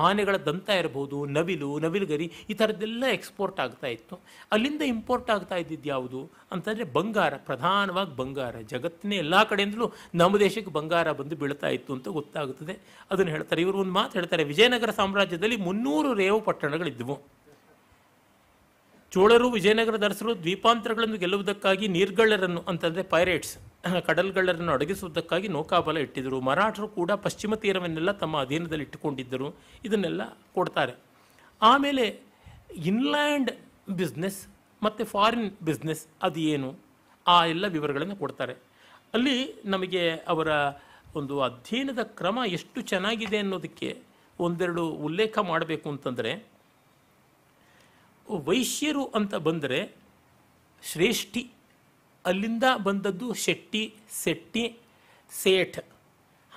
ಆನೆಗಳ ದಂತ ಇರ್ಬೋದು ನವಿಲು ನವಿಲುಗರಿ ಈ ಥರದ್ದೆಲ್ಲ ಎಕ್ಸ್ಪೋರ್ಟ್ ಆಗ್ತಾ ಇತ್ತು ಅಲ್ಲಿಂದ ಇಂಪೋರ್ಟ್ ಆಗ್ತಾ ಇದ್ದಿದ್ದು ಯಾವುದು ಅಂತಂದರೆ ಬಂಗಾರ ಪ್ರಧಾನವಾಗಿ ಬಂಗಾರ ಜಗತ್ತಿನ ಎಲ್ಲ ಕಡೆಯಿಂದಲೂ ನಮ್ಮ ದೇಶಕ್ಕೆ ಬಂಗಾರ ಬಂದು ಬೀಳ್ತಾ ಇತ್ತು ಅಂತ ಗೊತ್ತಾಗುತ್ತದೆ ಅದನ್ನು ಹೇಳ್ತಾರೆ ಇವರು ಒಂದು ಮಾತು ಹೇಳ್ತಾರೆ ವಿಜಯನಗರ ಸಾಮ್ರಾಜ್ಯದಲ್ಲಿ ಮುನ್ನೂರು ರೇವು ಪಟ್ಟಣಗಳಿದ್ದವು ಚೋಳರು ವಿಜಯನಗರ ಅರಸರು ದ್ವೀಪಾಂತರಗಳನ್ನು ಗೆಲ್ಲುವುದಕ್ಕಾಗಿ ನೀರ್ಗಳ್ಳರನ್ನು ಅಂತಂದರೆ ಪೈರೇಟ್ಸ್ ಕಡಲ್ಗಳನ್ನು ಅಡಗಿಸುವುದಕ್ಕಾಗಿ ನೌಕಾಬಲ ಇಟ್ಟಿದ್ದರು ಮರಾಠರು ಕೂಡ ಪಶ್ಚಿಮ ತೀರವನ್ನೆಲ್ಲ ತಮ್ಮ ಅಧೀನದಲ್ಲಿ ಇಟ್ಟುಕೊಂಡಿದ್ದರು ಇದನ್ನೆಲ್ಲ ಕೊಡ್ತಾರೆ ಆಮೇಲೆ ಇನ್ಲ್ಯಾಂಡ್ ಬಿಸ್ನೆಸ್ ಮತ್ತು ಫಾರಿನ್ ಬಿಸ್ನೆಸ್ ಅದು ಏನು ಆ ಎಲ್ಲ ವಿವರಗಳನ್ನು ಕೊಡ್ತಾರೆ ಅಲ್ಲಿ ನಮಗೆ ಅವರ ಒಂದು ಅಧ್ಯಯನದ ಕ್ರಮ ಎಷ್ಟು ಚೆನ್ನಾಗಿದೆ ಅನ್ನೋದಕ್ಕೆ ಒಂದೆರಡು ಉಲ್ಲೇಖ ಮಾಡಬೇಕು ಅಂತಂದರೆ ವೈಶ್ಯರು ಅಂತ ಬಂದರೆ ಶ್ರೇಷ್ಠಿ ಅಲ್ಲಿಂದ ಬಂದದ್ದು ಶೆಟ್ಟಿ ಶೆಟ್ಟಿ ಸೇಠ್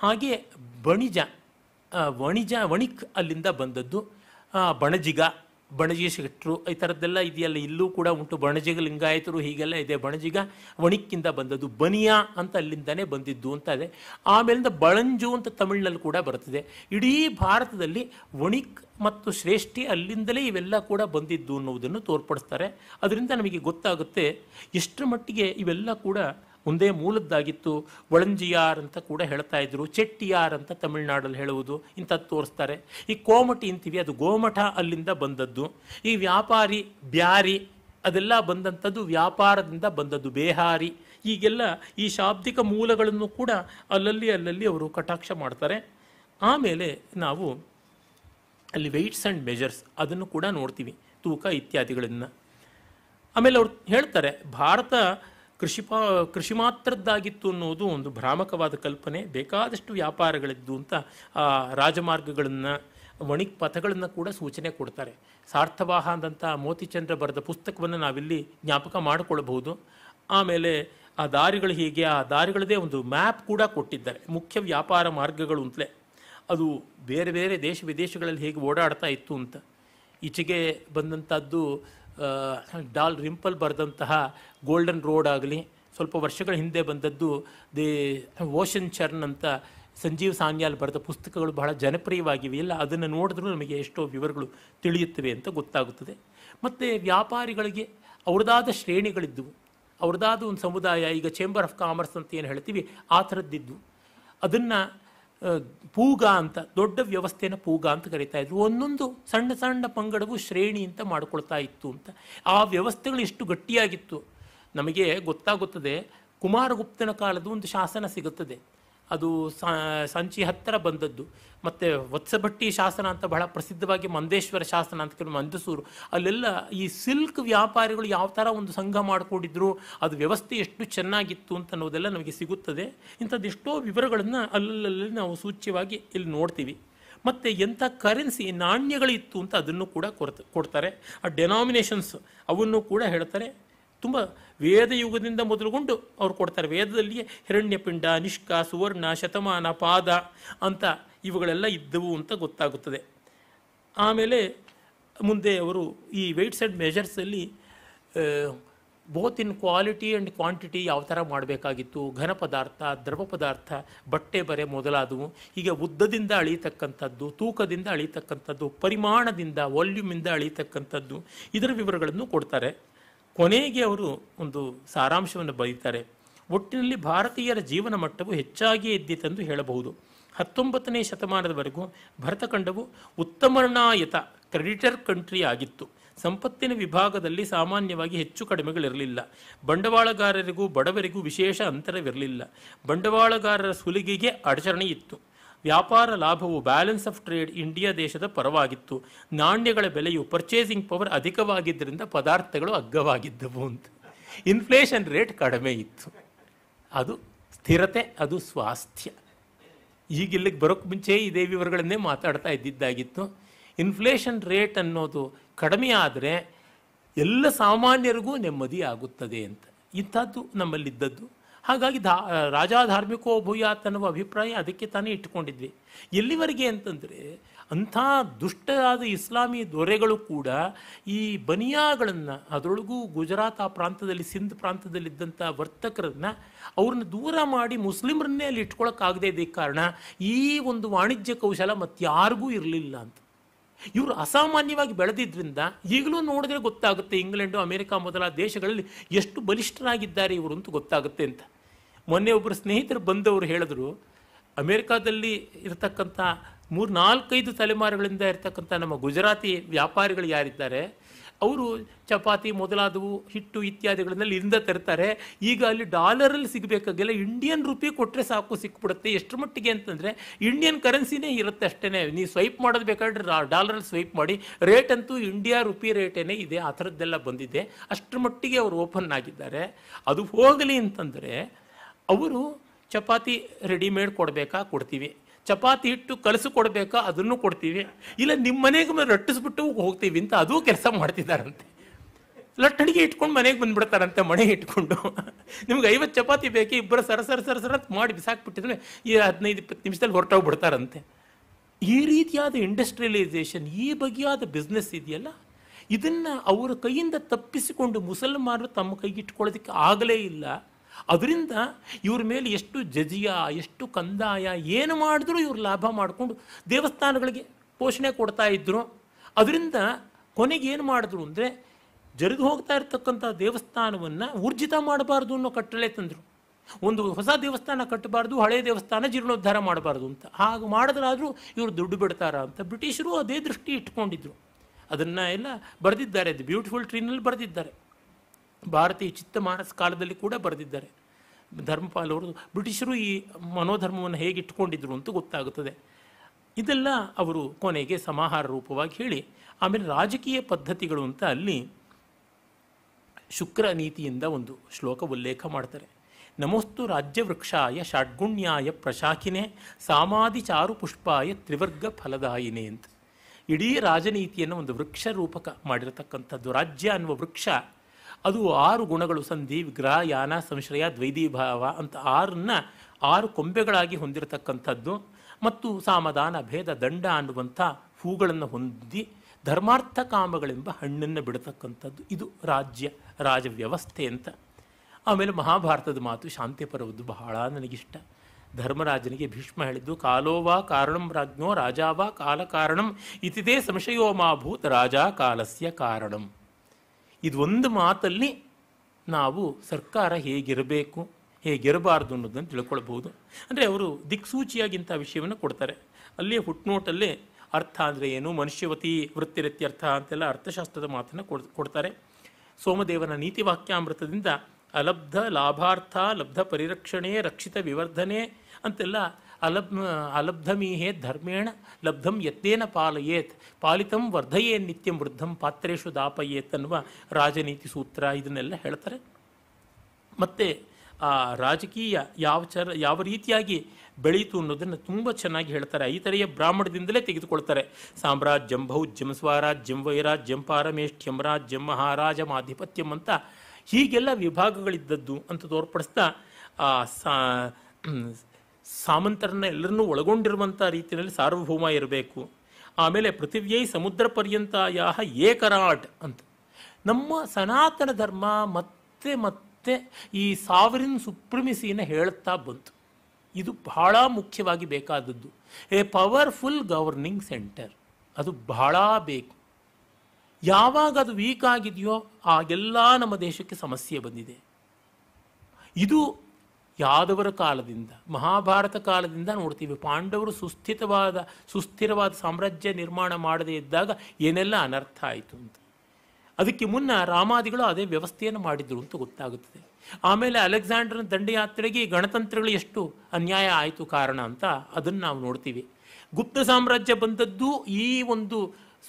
ಹಾಗೆ ಬಣಿಜ ವಣಿಜ ವಣಿಕ್ ಅಲ್ಲಿಂದ ಬಂದದ್ದು ಬಣಜಿಗ ಬಣಜಿ ಶೆಟ್ಟರು ಈ ಥರದ್ದೆಲ್ಲ ಇದೆಯಲ್ಲ ಇಲ್ಲೂ ಕೂಡ ಉಂಟು ಬಣಜಿಗ ಲಿಂಗಾಯತರು ಹೀಗೆಲ್ಲ ಇದೆ ಬಣಜಿಗ ವಣಿಕ್ಕಿಂದ ಬಂದದ್ದು ಬನಿಯಾ ಅಂತ ಅಲ್ಲಿಂದನೇ ಬಂದಿದ್ದು ಅಂತ ಇದೆ ಆಮೇಲಿಂದ ಬಳಂಜು ಅಂತ ತಮಿಳಿನಲ್ಲಿ ಕೂಡ ಬರ್ತದೆ ಇಡೀ ಭಾರತದಲ್ಲಿ ವಣಿಕ್ ಮತ್ತು ಶ್ರೇಷ್ಠಿ ಅಲ್ಲಿಂದಲೇ ಇವೆಲ್ಲ ಕೂಡ ಬಂದಿದ್ದು ಅನ್ನುವುದನ್ನು ತೋರ್ಪಡಿಸ್ತಾರೆ ಅದರಿಂದ ನಮಗೆ ಗೊತ್ತಾಗುತ್ತೆ ಎಷ್ಟರ ಮಟ್ಟಿಗೆ ಇವೆಲ್ಲ ಕೂಡ ಒಂದೇ ಮೂಲದ್ದಾಗಿತ್ತು ಒಳಂಜಿಯಾರ್ ಅಂತ ಕೂಡ ಹೇಳ್ತಾ ಇದ್ರು ಚೆಟ್ಟಿಯಾರ್ ಅಂತ ತಮಿಳ್ನಾಡಲ್ಲಿ ಹೇಳುವುದು ಇಂಥದ್ದು ತೋರಿಸ್ತಾರೆ ಈ ಕೋಮಟಿ ಅಂತೀವಿ ಅದು ಗೋಮಠ ಅಲ್ಲಿಂದ ಬಂದದ್ದು ಈ ವ್ಯಾಪಾರಿ ಬ್ಯಾರಿ ಅದೆಲ್ಲ ಬಂದಂಥದ್ದು ವ್ಯಾಪಾರದಿಂದ ಬಂದದ್ದು ಬೇಹಾರಿ ಈಗೆಲ್ಲ ಈ ಶಾಬ್ದಿಕ ಮೂಲಗಳನ್ನು ಕೂಡ ಅಲ್ಲಲ್ಲಿ ಅಲ್ಲಲ್ಲಿ ಅವರು ಕಟಾಕ್ಷ ಮಾಡ್ತಾರೆ ಆಮೇಲೆ ನಾವು ಅಲ್ಲಿ ವೆಯ್ಟ್ಸ್ ಆ್ಯಂಡ್ ಮೆಜರ್ಸ್ ಅದನ್ನು ಕೂಡ ನೋಡ್ತೀವಿ ತೂಕ ಇತ್ಯಾದಿಗಳನ್ನು ಆಮೇಲೆ ಅವ್ರು ಹೇಳ್ತಾರೆ ಭಾರತ ಕೃಷಿ ಕೃಷಿ ಮಾತ್ರದ್ದಾಗಿತ್ತು ಅನ್ನೋದು ಒಂದು ಭ್ರಾಮಕವಾದ ಕಲ್ಪನೆ ಬೇಕಾದಷ್ಟು ವ್ಯಾಪಾರಗಳಿದ್ದು ಅಂತ ಆ ರಾಜಮಾರ್ಗಗಳನ್ನು ವಣಿಕ್ ಪಥಗಳನ್ನು ಕೂಡ ಸೂಚನೆ ಕೊಡ್ತಾರೆ ಸಾರ್ಥವಾಹ ಅಂದಂಥ ಮೋತಿಚಂದ್ರ ಬರೆದ ಪುಸ್ತಕವನ್ನು ನಾವಿಲ್ಲಿ ಜ್ಞಾಪಕ ಮಾಡಿಕೊಳ್ಳಬಹುದು ಆಮೇಲೆ ಆ ದಾರಿಗಳು ಹೀಗೆ ಆ ದಾರಿಗಳದೇ ಒಂದು ಮ್ಯಾಪ್ ಕೂಡ ಕೊಟ್ಟಿದ್ದಾರೆ ಮುಖ್ಯ ವ್ಯಾಪಾರ ಮಾರ್ಗಗಳು ಅಂತಲೇ ಅದು ಬೇರೆ ಬೇರೆ ದೇಶ ವಿದೇಶಗಳಲ್ಲಿ ಹೇಗೆ ಓಡಾಡ್ತಾ ಇತ್ತು ಅಂತ ಈಚೆಗೆ ಬಂದಂಥದ್ದು ಡಾಲ್ ರಿಂಪಲ್ ಬರೆದಂತಹ ಗೋಲ್ಡನ್ ರೋಡ್ ಆಗಲಿ ಸ್ವಲ್ಪ ವರ್ಷಗಳ ಹಿಂದೆ ಬಂದದ್ದು ದಿ ಓಷನ್ ಚರ್ನ್ ಅಂತ ಸಂಜೀವ್ ಸಾನ್ಯಾಲ್ ಬರೆದ ಪುಸ್ತಕಗಳು ಬಹಳ ಜನಪ್ರಿಯವಾಗಿವೆ ಇಲ್ಲ ಅದನ್ನು ನೋಡಿದ್ರೂ ನಮಗೆ ಎಷ್ಟೋ ವಿವರಗಳು ತಿಳಿಯುತ್ತವೆ ಅಂತ ಗೊತ್ತಾಗುತ್ತದೆ ಮತ್ತು ವ್ಯಾಪಾರಿಗಳಿಗೆ ಅವ್ರದ್ದಾದ ಶ್ರೇಣಿಗಳಿದ್ದವು ಅವ್ರದ್ದಾದ ಒಂದು ಸಮುದಾಯ ಈಗ ಚೇಂಬರ್ ಆಫ್ ಕಾಮರ್ಸ್ ಅಂತ ಏನು ಹೇಳ್ತೀವಿ ಆ ಥರದ್ದಿದ್ದು ಅದನ್ನು ಪೂಗ ಅಂತ ದೊಡ್ಡ ವ್ಯವಸ್ಥೆನ ಪೂಗ ಅಂತ ಕರಿತಾ ಇದ್ರು ಒಂದೊಂದು ಸಣ್ಣ ಸಣ್ಣ ಪಂಗಡವು ಶ್ರೇಣಿ ಅಂತ ಮಾಡಿಕೊಳ್ತಾ ಇತ್ತು ಅಂತ ಆ ವ್ಯವಸ್ಥೆಗಳು ಎಷ್ಟು ಗಟ್ಟಿಯಾಗಿತ್ತು ನಮಗೆ ಗೊತ್ತಾಗುತ್ತದೆ ಕುಮಾರಗುಪ್ತನ ಕಾಲದ ಒಂದು ಶಾಸನ ಸಿಗುತ್ತದೆ ಅದು ಸಂಚಿ ಹತ್ತಿರ ಬಂದದ್ದು ಮತ್ತು ವತ್ಸಭಟ್ಟಿ ಶಾಸನ ಅಂತ ಬಹಳ ಪ್ರಸಿದ್ಧವಾಗಿ ಮಂದೇಶ್ವರ ಶಾಸನ ಅಂತ ಕೆಲವು ಮಂದಸೂರು ಅಲ್ಲೆಲ್ಲ ಈ ಸಿಲ್ಕ್ ವ್ಯಾಪಾರಿಗಳು ಯಾವ ಥರ ಒಂದು ಸಂಘ ಮಾಡಿಕೊಂಡಿದ್ರು ಅದು ವ್ಯವಸ್ಥೆ ಎಷ್ಟು ಚೆನ್ನಾಗಿತ್ತು ಅಂತ ಅನ್ನೋದೆಲ್ಲ ನಮಗೆ ಸಿಗುತ್ತದೆ ಇಂಥದ್ದೆಷ್ಟೋ ವಿವರಗಳನ್ನು ಅಲ್ಲಲ್ಲಿ ನಾವು ಸೂಚ್ಯವಾಗಿ ಇಲ್ಲಿ ನೋಡ್ತೀವಿ ಮತ್ತು ಎಂಥ ಕರೆನ್ಸಿ ನಾಣ್ಯಗಳಿತ್ತು ಅಂತ ಅದನ್ನು ಕೂಡ ಕೊಡ್ತಾರೆ ಆ ಡೆನಾಮಿನೇಷನ್ಸ್ ಅವನ್ನು ಕೂಡ ಹೇಳ್ತಾರೆ ತುಂಬ ವೇದ ಯುಗದಿಂದ ಮೊದಲುಗೊಂಡು ಅವ್ರು ಕೊಡ್ತಾರೆ ವೇದದಲ್ಲಿಯೇ ಹಿರಣ್ಯಪಿಂಡ ನಿಷ್ಕ ಸುವರ್ಣ ಶತಮಾನ ಪಾದ ಅಂತ ಇವುಗಳೆಲ್ಲ ಇದ್ದವು ಅಂತ ಗೊತ್ತಾಗುತ್ತದೆ ಆಮೇಲೆ ಮುಂದೆ ಅವರು ಈ ವೆಯ್ಟ್ಸ್ ಆ್ಯಂಡ್ ಮೆಷರ್ಸಲ್ಲಿ both in quality and quantity ಯಾವ ಥರ ಮಾಡಬೇಕಾಗಿತ್ತು ಘನ ಪದಾರ್ಥ ದ್ರವ ಪದಾರ್ಥ ಬಟ್ಟೆ ಬರೆ ಮೊದಲಾದವು ಹೀಗೆ ಉದ್ದದಿಂದ ಅಳೀತಕ್ಕಂಥದ್ದು ತೂಕದಿಂದ ಅಳೀತಕ್ಕಂಥದ್ದು ಪರಿಮಾಣದಿಂದ ವಾಲ್ಯೂಮಿಂದ ಅಳೀತಕ್ಕಂಥದ್ದು ಇದರ ವಿವರಗಳನ್ನು ಕೊಡ್ತಾರೆ ಕೊನೆಗೆ ಅವರು ಒಂದು ಸಾರಾಂಶವನ್ನು ಬರೀತಾರೆ ಒಟ್ಟಿನಲ್ಲಿ ಭಾರತೀಯರ ಜೀವನ ಮಟ್ಟವು ಹೆಚ್ಚಾಗಿಯೇ ಇದ್ದಿತ್ತೆಂದು ಹೇಳಬಹುದು ಹತ್ತೊಂಬತ್ತನೇ ಶತಮಾನದವರೆಗೂ ಭರತಖಂಡವು ಉತ್ತಮರ್ಣಾಯತ ಕ್ರೆಡಿಟರ್ ಕಂಟ್ರಿ ಆಗಿತ್ತು ಸಂಪತ್ತಿನ ವಿಭಾಗದಲ್ಲಿ ಸಾಮಾನ್ಯವಾಗಿ ಹೆಚ್ಚು ಕಡಿಮೆಗಳಿರಲಿಲ್ಲ ಬಂಡವಾಳಗಾರರಿಗೂ ಬಡವರಿಗೂ ವಿಶೇಷ ಅಂತರವಿರಲಿಲ್ಲ ಬಂಡವಾಳಗಾರರ ಸುಲಿಗೆಗೆ ಅಡಚಣೆ ಇತ್ತು ವ್ಯಾಪಾರ ಲಾಭವು ಬ್ಯಾಲೆನ್ಸ್ ಆಫ್ ಟ್ರೇಡ್ ಇಂಡಿಯಾ ದೇಶದ ಪರವಾಗಿತ್ತು ನಾಣ್ಯಗಳ ಬೆಲೆಯು ಪರ್ಚೇಸಿಂಗ್ ಪವರ್ ಅಧಿಕವಾಗಿದ್ದರಿಂದ ಪದಾರ್ಥಗಳು ಅಗ್ಗವಾಗಿದ್ದವು ಅಂತ ಇನ್ಫ್ಲೇಷನ್ ರೇಟ್ ಕಡಿಮೆ ಇತ್ತು ಅದು ಸ್ಥಿರತೆ ಅದು ಸ್ವಾಸ್ಥ್ಯ ಈಗ ಇಲ್ಲಿಗೆ ಬರೋಕ್ಕೆ ಮುಂಚೆ ಈ ವಿವರಗಳನ್ನೇ ಮಾತಾಡ್ತಾ ಇದ್ದಿದ್ದಾಗಿತ್ತು ಇನ್ಫ್ಲೇಷನ್ ರೇಟ್ ಅನ್ನೋದು ಕಡಿಮೆ ಆದರೆ ಎಲ್ಲ ಸಾಮಾನ್ಯರಿಗೂ ನೆಮ್ಮದಿ ಆಗುತ್ತದೆ ಅಂತ ಇಂಥದ್ದು ನಮ್ಮಲ್ಲಿದ್ದದ್ದು ಹಾಗಾಗಿ ಧಾ ಧಾರ್ಮಿಕೋ ಭೂಯಾತ್ ಅನ್ನುವ ಅಭಿಪ್ರಾಯ ಅದಕ್ಕೆ ತಾನೇ ಇಟ್ಟುಕೊಂಡಿದ್ವಿ ಎಲ್ಲಿವರೆಗೆ ಅಂತಂದರೆ ಅಂಥ ದುಷ್ಟವಾದ ಇಸ್ಲಾಮಿ ದೊರೆಗಳು ಕೂಡ ಈ ಬನಿಯಾಗಳನ್ನು ಅದರೊಳಗೂ ಗುಜರಾತ್ ಆ ಪ್ರಾಂತದಲ್ಲಿ ಸಿಂಧ್ ಪ್ರಾಂತದಲ್ಲಿದ್ದಂಥ ವರ್ತಕರನ್ನು ಅವ್ರನ್ನ ದೂರ ಮಾಡಿ ಮುಸ್ಲಿಮ್ರನ್ನೇ ಅಲ್ಲಿ ಇಟ್ಕೊಳಕ್ಕಾಗದೇ ಇದ್ದ ಕಾರಣ ಈ ಒಂದು ವಾಣಿಜ್ಯ ಕೌಶಲ ಮತ್ತಾರಿಗೂ ಇರಲಿಲ್ಲ ಅಂತ ಇವರು ಅಸಾಮಾನ್ಯವಾಗಿ ಬೆಳೆದಿದ್ದರಿಂದ ಈಗಲೂ ನೋಡಿದ್ರೆ ಗೊತ್ತಾಗುತ್ತೆ ಇಂಗ್ಲೆಂಡು ಅಮೇರಿಕಾ ಮೊದಲ ದೇಶಗಳಲ್ಲಿ ಎಷ್ಟು ಬಲಿಷ್ಠರಾಗಿದ್ದಾರೆ ಇವರು ಅಂತೂ ಗೊತ್ತಾಗುತ್ತೆ ಅಂತ ಮೊನ್ನೆ ಒಬ್ಬರು ಸ್ನೇಹಿತರು ಬಂದವರು ಹೇಳಿದ್ರು ಅಮೆರಿಕಾದಲ್ಲಿ ಇರತಕ್ಕಂಥ ಮೂರು ನಾಲ್ಕೈದು ತಲೆಮಾರುಗಳಿಂದ ಇರತಕ್ಕಂಥ ನಮ್ಮ ಗುಜರಾತಿ ವ್ಯಾಪಾರಿಗಳು ಯಾರಿದ್ದಾರೆ ಅವರು ಚಪಾತಿ ಮೊದಲಾದವು ಹಿಟ್ಟು ಇತ್ಯಾದಿಗಳನ್ನೆಲ್ಲ ಇಂದ ತರ್ತಾರೆ ಈಗ ಅಲ್ಲಿ ಡಾಲರಲ್ಲಿ ಸಿಗಬೇಕಾಗಿಲ್ಲ ಇಂಡಿಯನ್ ರುಪಿ ಕೊಟ್ಟರೆ ಸಾಕು ಸಿಕ್ಬಿಡುತ್ತೆ ಎಷ್ಟು ಮಟ್ಟಿಗೆ ಅಂತಂದರೆ ಇಂಡಿಯನ್ ಕರೆನ್ಸಿನೇ ಇರುತ್ತೆ ಅಷ್ಟೇ ನೀವು ಸ್ವೈಪ್ ಮಾಡೋದು ಬೇಕಾದ್ರೆ ಡಾಲರಲ್ಲಿ ಸ್ವೈಪ್ ಮಾಡಿ ರೇಟ್ ಅಂತೂ ಇಂಡಿಯಾ ರುಪಿ ರೇಟೇನೆ ಇದೆ ಆ ಥರದ್ದೆಲ್ಲ ಬಂದಿದೆ ಅಷ್ಟರ ಮಟ್ಟಿಗೆ ಅವರು ಓಪನ್ ಆಗಿದ್ದಾರೆ ಅದು ಹೋಗಲಿ ಅಂತಂದರೆ ಅವರು ಚಪಾತಿ ರೆಡಿಮೇಡ್ ಕೊಡಬೇಕಾ ಕೊಡ್ತೀವಿ ಚಪಾತಿ ಇಟ್ಟು ಕಲಸು ಕೊಡಬೇಕಾ ಅದನ್ನು ಕೊಡ್ತೀವಿ ಇಲ್ಲ ನಿಮ್ಮ ಮನೆಗೆ ರಟ್ಟಿಸ್ಬಿಟ್ಟು ಹೋಗ್ತೀವಿ ಅಂತ ಅದೂ ಕೆಲಸ ಮಾಡ್ತಿದ್ದಾರಂತೆ ಲಟ್ಟಣಿಗೆ ಇಟ್ಕೊಂಡು ಮನೆಗೆ ಬಂದ್ಬಿಡ್ತಾರಂತೆ ಮನೆ ಇಟ್ಕೊಂಡು ನಿಮ್ಗೆ ಐವತ್ತು ಚಪಾತಿ ಬೇಕು ಇಬ್ಬರು ಸರ ಸರ ಸರ ಸರ ಮಾಡಿ ಬಿಸಾಕ್ಬಿಟ್ಟಿದ್ರೆ ಈ ಹದಿನೈದು ಇಪ್ಪತ್ತು ನಿಮಿಷದಲ್ಲಿ ಹೊರಟೋಗ್ಬಿಡ್ತಾರಂತೆ ಈ ರೀತಿಯಾದ ಇಂಡಸ್ಟ್ರಿಯಲೈಸೇಷನ್ ಈ ಬಗೆಯಾದ ಬಿಸ್ನೆಸ್ ಇದೆಯಲ್ಲ ಇದನ್ನು ಅವರ ಕೈಯಿಂದ ತಪ್ಪಿಸಿಕೊಂಡು ಮುಸಲ್ಮಾನರು ತಮ್ಮ ಕೈಗಿಟ್ಕೊಳ್ಳೋದಕ್ಕೆ ಆಗಲೇ ಇಲ್ಲ ಅದರಿಂದ ಇವ್ರ ಮೇಲೆ ಎಷ್ಟು ಜಜಿಯ ಎಷ್ಟು ಕಂದಾಯ ಏನು ಮಾಡಿದ್ರೂ ಇವ್ರು ಲಾಭ ಮಾಡಿಕೊಂಡು ದೇವಸ್ಥಾನಗಳಿಗೆ ಪೋಷಣೆ ಕೊಡ್ತಾ ಇದ್ರು ಅದರಿಂದ ಕೊನೆಗೆ ಏನು ಮಾಡಿದ್ರು ಅಂದರೆ ಜರಿದು ಹೋಗ್ತಾ ಇರ್ತಕ್ಕಂಥ ದೇವಸ್ಥಾನವನ್ನು ಊರ್ಜಿತ ಮಾಡಬಾರ್ದು ಅನ್ನೋ ಕಟ್ಟಳೆ ತಂದರು ಒಂದು ಹೊಸ ದೇವಸ್ಥಾನ ಕಟ್ಟಬಾರ್ದು ಹಳೆಯ ದೇವಸ್ಥಾನ ಜೀರ್ಣೋದ್ಧಾರ ಮಾಡಬಾರ್ದು ಅಂತ ಹಾಗೆ ಮಾಡಿದ್ರಾದರೂ ಇವರು ದುಡ್ಡು ಬಿಡ್ತಾರ ಅಂತ ಬ್ರಿಟಿಷರು ಅದೇ ದೃಷ್ಟಿ ಇಟ್ಕೊಂಡಿದ್ರು ಅದನ್ನು ಎಲ್ಲ ಬರೆದಿದ್ದಾರೆ ಅದು ಬ್ಯೂಟಿಫುಲ್ ಟ್ರೀನಲ್ಲಿ ಬರೆದಿದ್ದಾರೆ ಭಾರತೀಯ ಚಿತ್ತಮಾನಸ ಕಾಲದಲ್ಲಿ ಕೂಡ ಬರೆದಿದ್ದಾರೆ ಧರ್ಮಪಾಲ್ ಅವರು ಬ್ರಿಟಿಷರು ಈ ಮನೋಧರ್ಮವನ್ನು ಹೇಗೆ ಇಟ್ಟುಕೊಂಡಿದ್ರು ಅಂತ ಗೊತ್ತಾಗುತ್ತದೆ ಇದೆಲ್ಲ ಅವರು ಕೊನೆಗೆ ಸಮಾಹಾರ ರೂಪವಾಗಿ ಹೇಳಿ ಆಮೇಲೆ ರಾಜಕೀಯ ಪದ್ಧತಿಗಳು ಅಂತ ಅಲ್ಲಿ ಶುಕ್ರ ನೀತಿಯಿಂದ ಒಂದು ಶ್ಲೋಕ ಉಲ್ಲೇಖ ಮಾಡ್ತಾರೆ ನಮೋಸ್ತು ರಾಜ್ಯವೃಕ್ಷಾಯ ಷಡ್ಗುಣ್ಯಾಯ ಪ್ರಶಾಖಿನೇ ಸಾಮಾಧಿ ಚಾರು ಪುಷ್ಪಾಯ ತ್ರಿವರ್ಗ ಫಲದಾಯಿನೇ ಅಂತ ಇಡೀ ರಾಜನೀತಿಯನ್ನು ಒಂದು ವೃಕ್ಷ ರೂಪಕ ಮಾಡಿರತಕ್ಕಂಥದ್ದು ರಾಜ್ಯ ಅನ್ನುವ ವೃಕ್ಷ ಅದು ಆರು ಗುಣಗಳು ಸಂಧಿ ವಿಗ್ರಹ ಯಾನ ಸಂಶ್ರಯ ದ್ವೈದೀಭಾವ ಅಂತ ಆರನ್ನ ಆರು ಕೊಂಬೆಗಳಾಗಿ ಹೊಂದಿರತಕ್ಕಂಥದ್ದು ಮತ್ತು ಸಾಮದಾನ ಭೇದ ದಂಡ ಅನ್ನುವಂಥ ಹೂಗಳನ್ನು ಹೊಂದಿ ಧರ್ಮಾರ್ಥ ಕಾಮಗಳೆಂಬ ಹಣ್ಣನ್ನು ಬಿಡತಕ್ಕಂಥದ್ದು ಇದು ರಾಜ್ಯ ವ್ಯವಸ್ಥೆ ಅಂತ ಆಮೇಲೆ ಮಹಾಭಾರತದ ಮಾತು ಶಾಂತಿಪರವದ್ದು ಬಹಳ ನನಗಿಷ್ಟ ಧರ್ಮರಾಜನಿಗೆ ಭೀಷ್ಮ ಹೇಳಿದ್ದು ಕಾಲೋವಾ ಕಾರಣಂ ರಾಜ್ಞೋ ರಾಜಾವಾ ಕಾಲ ಕಾರಣಂ ಇತಿದೇ ಸಂಶಯೋ ಮಾಭೂತ್ ರಾಜ ಕಾಲಸ್ಯ ಕಾರಣಂ ಇದೊಂದು ಮಾತಲ್ಲಿ ನಾವು ಸರ್ಕಾರ ಹೇಗಿರಬೇಕು ಹೇಗಿರಬಾರ್ದು ಅನ್ನೋದನ್ನು ತಿಳ್ಕೊಳ್ಬಹುದು ಅಂದರೆ ಅವರು ದಿಕ್ಸೂಚಿಯಾಗಿ ವಿಷಯವನ್ನು ಕೊಡ್ತಾರೆ ಅಲ್ಲಿಯೇ ಹುಟ್ನೋಟಲ್ಲೇ ಅರ್ಥ ಅಂದರೆ ಏನು ಮನುಷ್ಯವತಿ ವೃತ್ತಿರತ್ಯರ್ಥ ಅಂತೆಲ್ಲ ಅರ್ಥಶಾಸ್ತ್ರದ ಮಾತನ್ನು ಕೊಡ್ ಕೊಡ್ತಾರೆ ಸೋಮದೇವನ ನೀತಿ ವಾಕ್ಯಾಮೃತದಿಂದ ಅಲಬ್ಧ ಲಾಭಾರ್ಥ ಲಬ್ಧ ಪರಿರಕ್ಷಣೆ ರಕ್ಷಿತ ವಿವರ್ಧನೆ ಅಂತೆಲ್ಲ ಅಲಬ್ ಅಲಬ್ಧಮೀಹೇ ಧರ್ಮೇಣ ಲಬ್ಧಂ ಎತ್ತೇನ ಪಾಲಯೇತ್ ಪಾಲಿತಂ ವರ್ಧಯೇ ನಿತ್ಯಂ ವೃದ್ಧಂ ಪಾತ್ರೇಶು ದಾಪಯೇತ್ ಅನ್ನುವ ರಾಜನೀತಿ ಸೂತ್ರ ಇದನ್ನೆಲ್ಲ ಹೇಳ್ತಾರೆ ಮತ್ತು ಆ ರಾಜಕೀಯ ಯಾವ ಚರ ಯಾವ ರೀತಿಯಾಗಿ ಬೆಳೀತು ಅನ್ನೋದನ್ನು ತುಂಬ ಚೆನ್ನಾಗಿ ಹೇಳ್ತಾರೆ ಐತರೆಯ ಬ್ರಾಹ್ಮಣದಿಂದಲೇ ತೆಗೆದುಕೊಳ್ತಾರೆ ಸಾಮ್ರಾಜ್ಯಂ ಜಂಭೌ ಜಂ ಸ್ವರಾಜ್ಯಂ ವೈರಾಜ್ಯಂ ಪಾರಮೇಷ್ಠ್ಯಂ ರಾಜ್ಯಂ ಮಹಾರಾಜಂ ಆಧಿಪತ್ಯಂ ಅಂತ ಹೀಗೆಲ್ಲ ವಿಭಾಗಗಳಿದ್ದದ್ದು ಅಂತ ತೋರ್ಪಡಿಸ್ತಾ ಸಾ ಸಾಮಂತರನ್ನ ಎಲ್ಲರನ್ನೂ ಒಳಗೊಂಡಿರುವಂಥ ರೀತಿಯಲ್ಲಿ ಸಾರ್ವಭೌಮ ಇರಬೇಕು ಆಮೇಲೆ ಪೃಥಿವ್ಯೈ ಸಮುದ್ರ ಪರ್ಯಂತ ಯಾಹ ಏಕರಾಟ್ ಅಂತ ನಮ್ಮ ಸನಾತನ ಧರ್ಮ ಮತ್ತೆ ಮತ್ತೆ ಈ ಸಾವಿರಿನ ಸುಪ್ರಿಮಿಸಿನ ಹೇಳುತ್ತಾ ಬಂತು ಇದು ಬಹಳ ಮುಖ್ಯವಾಗಿ ಬೇಕಾದದ್ದು ಎ ಪವರ್ಫುಲ್ ಗವರ್ನಿಂಗ್ ಸೆಂಟರ್ ಅದು ಬಹಳ ಬೇಕು ಯಾವಾಗ ಅದು ವೀಕ್ ಆಗಿದೆಯೋ ಆಗೆಲ್ಲ ನಮ್ಮ ದೇಶಕ್ಕೆ ಸಮಸ್ಯೆ ಬಂದಿದೆ ಇದು ಯಾದವರ ಕಾಲದಿಂದ ಮಹಾಭಾರತ ಕಾಲದಿಂದ ನೋಡ್ತೀವಿ ಪಾಂಡವರು ಸುಸ್ಥಿತವಾದ ಸುಸ್ಥಿರವಾದ ಸಾಮ್ರಾಜ್ಯ ನಿರ್ಮಾಣ ಮಾಡದೇ ಇದ್ದಾಗ ಏನೆಲ್ಲ ಅನರ್ಥ ಆಯಿತು ಅಂತ ಅದಕ್ಕೆ ಮುನ್ನ ರಾಮಾದಿಗಳು ಅದೇ ವ್ಯವಸ್ಥೆಯನ್ನು ಮಾಡಿದ್ರು ಅಂತ ಗೊತ್ತಾಗುತ್ತದೆ ಆಮೇಲೆ ಅಲೆಕ್ಸಾಂಡರ್ನ ದಂಡಯಾತ್ರೆಗೆ ಗಣತಂತ್ರಗಳು ಎಷ್ಟು ಅನ್ಯಾಯ ಆಯಿತು ಕಾರಣ ಅಂತ ಅದನ್ನು ನಾವು ನೋಡ್ತೀವಿ ಗುಪ್ತ ಸಾಮ್ರಾಜ್ಯ ಬಂದದ್ದು ಈ ಒಂದು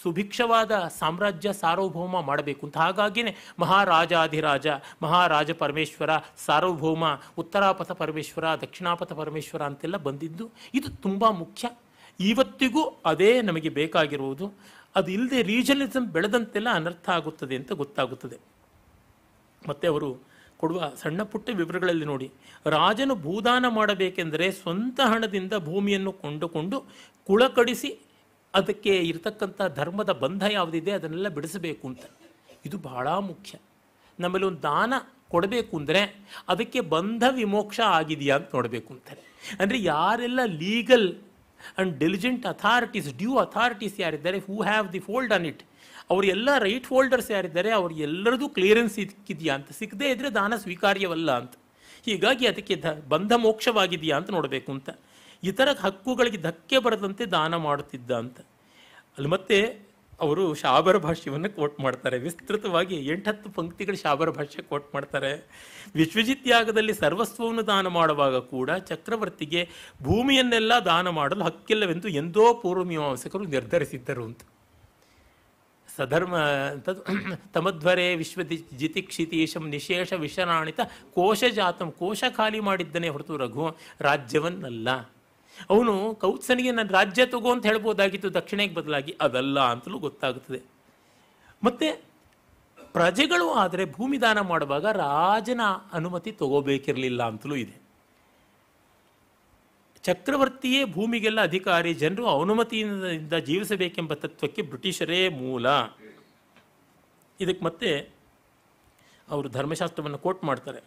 ಸುಭಿಕ್ಷವಾದ ಸಾಮ್ರಾಜ್ಯ ಸಾರ್ವಭೌಮ ಮಾಡಬೇಕು ಅಂತ ಹಾಗಾಗಿಯೇ ಮಹಾರಾಜಾಧಿರಾಜ ಮಹಾರಾಜ ಪರಮೇಶ್ವರ ಸಾರ್ವಭೌಮ ಉತ್ತರಾಪಥ ಪರಮೇಶ್ವರ ದಕ್ಷಿಣಾಪಥ ಪರಮೇಶ್ವರ ಅಂತೆಲ್ಲ ಬಂದಿದ್ದು ಇದು ತುಂಬ ಮುಖ್ಯ ಇವತ್ತಿಗೂ ಅದೇ ನಮಗೆ ಬೇಕಾಗಿರುವುದು ಅದು ಇಲ್ಲದೆ ಬೆಳೆದಂತೆಲ್ಲ ಅನರ್ಥ ಆಗುತ್ತದೆ ಅಂತ ಗೊತ್ತಾಗುತ್ತದೆ ಮತ್ತು ಅವರು ಕೊಡುವ ಸಣ್ಣ ಪುಟ್ಟ ವಿವರಗಳಲ್ಲಿ ನೋಡಿ ರಾಜನು ಭೂದಾನ ಮಾಡಬೇಕೆಂದರೆ ಸ್ವಂತ ಹಣದಿಂದ ಭೂಮಿಯನ್ನು ಕೊಂಡುಕೊಂಡು ಕುಳಕಡಿಸಿ ಅದಕ್ಕೆ ಇರತಕ್ಕಂಥ ಧರ್ಮದ ಬಂಧ ಯಾವುದಿದೆ ಅದನ್ನೆಲ್ಲ ಬಿಡಿಸಬೇಕು ಅಂತ ಇದು ಬಹಳ ಮುಖ್ಯ ನಮ್ಮಲ್ಲಿ ಒಂದು ದಾನ ಕೊಡಬೇಕು ಅಂದರೆ ಅದಕ್ಕೆ ಬಂಧ ವಿಮೋಕ್ಷ ಆಗಿದೆಯಾ ಅಂತ ನೋಡಬೇಕು ಅಂತಾರೆ ಅಂದರೆ ಯಾರೆಲ್ಲ legal and diligent authorities due authorities ಯಾರಿದ್ದಾರೆ who have the fold on it ಅವರೆಲ್ಲ ರೈಟ್ ಹೋಲ್ಡರ್ಸ್ ಯಾರಿದ್ದಾರೆ ಎಲ್ಲರದು ಕ್ಲಿಯರೆನ್ಸ್ ಸಿಕ್ಕಿದೆಯಾ ಅಂತ ಸಿಕ್ಕದೇ ಇದ್ದರೆ ದಾನ ಸ್ವೀಕಾರ್ಯವಲ್ಲ ಅಂತ ಹೀಗಾಗಿ ಅದಕ್ಕೆ ಬಂಧ ಮೋಕ್ಷವಾಗಿದೆಯಾ ಅಂತ ನೋಡಬೇಕು ಅಂತ ಇತರ ಹಕ್ಕುಗಳಿಗೆ ಧಕ್ಕೆ ಬರದಂತೆ ದಾನ ಮಾಡುತ್ತಿದ್ದ ಅಂತ ಅಲ್ಲಿ ಮತ್ತೆ ಅವರು ಶಾಬರ ಭಾಷ್ಯವನ್ನು ಕೋಟ್ ಮಾಡ್ತಾರೆ ವಿಸ್ತೃತವಾಗಿ ಎಂಟತ್ತು ಪಂಕ್ತಿಗಳು ಶಾಬರ ಭಾಷ್ಯ ಕೋಟ್ ಮಾಡ್ತಾರೆ ವಿಶ್ವಜಿತ್ ಯಾಗದಲ್ಲಿ ಸರ್ವಸ್ವವನ್ನು ದಾನ ಮಾಡುವಾಗ ಕೂಡ ಚಕ್ರವರ್ತಿಗೆ ಭೂಮಿಯನ್ನೆಲ್ಲ ದಾನ ಮಾಡಲು ಹಕ್ಕಿಲ್ಲವೆಂದು ಎಂದೋ ಪೂರ್ವಮೀಮಾಂಸಕರು ನಿರ್ಧರಿಸಿದ್ದರು ಅಂತ ಸಧರ್ಮ ಅಂತ <clears throat> ತಮಧ್ವರೆ ವಿಶ್ವ ಜಿತಿಕ್ಷಿತೀಶಂ ನಿಶೇಷ ವಿಷರಾಣಿತ ಕೋಶ ಜಾತಂ ಕೋಶ ಖಾಲಿ ಮಾಡಿದ್ದನೇ ಹೊರತು ರಘು ರಾಜ್ಯವನ್ನಲ್ಲ ಅವನು ಕೌತ್ಸನಿಗೆ ನನ್ನ ರಾಜ್ಯ ತಗೋ ಅಂತ ಹೇಳ್ಬೋದಾಗಿತ್ತು ದಕ್ಷಿಣಕ್ಕೆ ಬದಲಾಗಿ ಅದಲ್ಲ ಅಂತಲೂ ಗೊತ್ತಾಗುತ್ತದೆ ಮತ್ತೆ ಪ್ರಜೆಗಳು ಆದರೆ ಭೂಮಿದಾನ ಮಾಡುವಾಗ ರಾಜನ ಅನುಮತಿ ತಗೋಬೇಕಿರಲಿಲ್ಲ ಅಂತಲೂ ಇದೆ ಚಕ್ರವರ್ತಿಯೇ ಭೂಮಿಗೆಲ್ಲ ಅಧಿಕಾರಿ ಜನರು ಅನುಮತಿಯಿಂದ ಜೀವಿಸಬೇಕೆಂಬ ತತ್ವಕ್ಕೆ ಬ್ರಿಟಿಷರೇ ಮೂಲ ಇದಕ್ಕೆ ಮತ್ತೆ ಅವರು ಧರ್ಮಶಾಸ್ತ್ರವನ್ನು ಕೋಟ್ ಮಾಡ್ತಾರೆ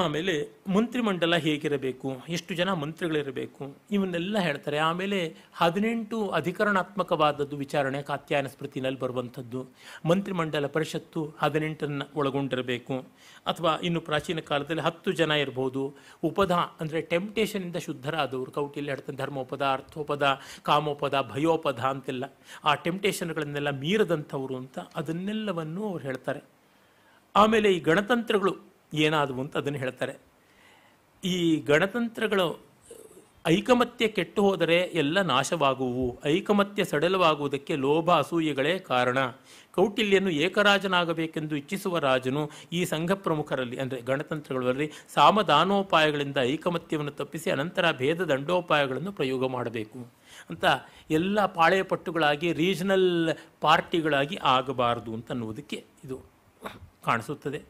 ಆಮೇಲೆ ಮಂತ್ರಿಮಂಡಲ ಹೇಗಿರಬೇಕು ಎಷ್ಟು ಜನ ಮಂತ್ರಿಗಳಿರಬೇಕು ಇವನ್ನೆಲ್ಲ ಹೇಳ್ತಾರೆ ಆಮೇಲೆ ಹದಿನೆಂಟು ಅಧಿಕರಣಾತ್ಮಕವಾದದ್ದು ವಿಚಾರಣೆ ಕಾತ್ಯಾಯನ ಸ್ಮೃತಿನಲ್ಲಿ ಬರುವಂಥದ್ದು ಮಂತ್ರಿಮಂಡಲ ಪರಿಷತ್ತು ಹದಿನೆಂಟನ್ನು ಒಳಗೊಂಡಿರಬೇಕು ಅಥವಾ ಇನ್ನು ಪ್ರಾಚೀನ ಕಾಲದಲ್ಲಿ ಹತ್ತು ಜನ ಇರ್ಬೋದು ಉಪದ ಅಂದರೆ ಟೆಂಪ್ಟೇಷನಿಂದ ಶುದ್ಧರಾದವರು ಕೌಟಿಲ್ಯ ಹೇಳ್ತಾರೆ ಧರ್ಮೋಪದ ಅರ್ಥೋಪದ ಕಾಮೋಪದ ಭಯೋಪದ ಅಂತೆಲ್ಲ ಆ ಟೆಂಪ್ಟೇಷನ್ಗಳನ್ನೆಲ್ಲ ಮೀರದಂಥವ್ರು ಅಂತ ಅದನ್ನೆಲ್ಲವನ್ನು ಅವ್ರು ಹೇಳ್ತಾರೆ ಆಮೇಲೆ ಈ ಗಣತಂತ್ರಗಳು ಏನಾದವು ಅಂತ ಅದನ್ನು ಹೇಳ್ತಾರೆ ಈ ಗಣತಂತ್ರಗಳು ಐಕಮತ್ಯ ಕೆಟ್ಟು ಹೋದರೆ ಎಲ್ಲ ನಾಶವಾಗುವು ಐಕಮತ್ಯ ಸಡಲವಾಗುವುದಕ್ಕೆ ಲೋಭ ಅಸೂಯೆಗಳೇ ಕಾರಣ ಕೌಟಿಲ್ಯನು ಏಕರಾಜನಾಗಬೇಕೆಂದು ಇಚ್ಛಿಸುವ ರಾಜನು ಈ ಸಂಘ ಪ್ರಮುಖರಲ್ಲಿ ಅಂದರೆ ಗಣತಂತ್ರಗಳಲ್ಲಿ ಸಾಮದಾನೋಪಾಯಗಳಿಂದ ಐಕಮತ್ಯವನ್ನು ತಪ್ಪಿಸಿ ಅನಂತರ ಭೇದ ದಂಡೋಪಾಯಗಳನ್ನು ಪ್ರಯೋಗ ಮಾಡಬೇಕು ಅಂತ ಎಲ್ಲ ಪಾಳೆಯಪಟ್ಟುಗಳಾಗಿ ರೀಜನಲ್ ಪಾರ್ಟಿಗಳಾಗಿ ಆಗಬಾರದು ಅಂತನ್ನುವುದಕ್ಕೆ ಇದು ಕಾಣಿಸುತ್ತದೆ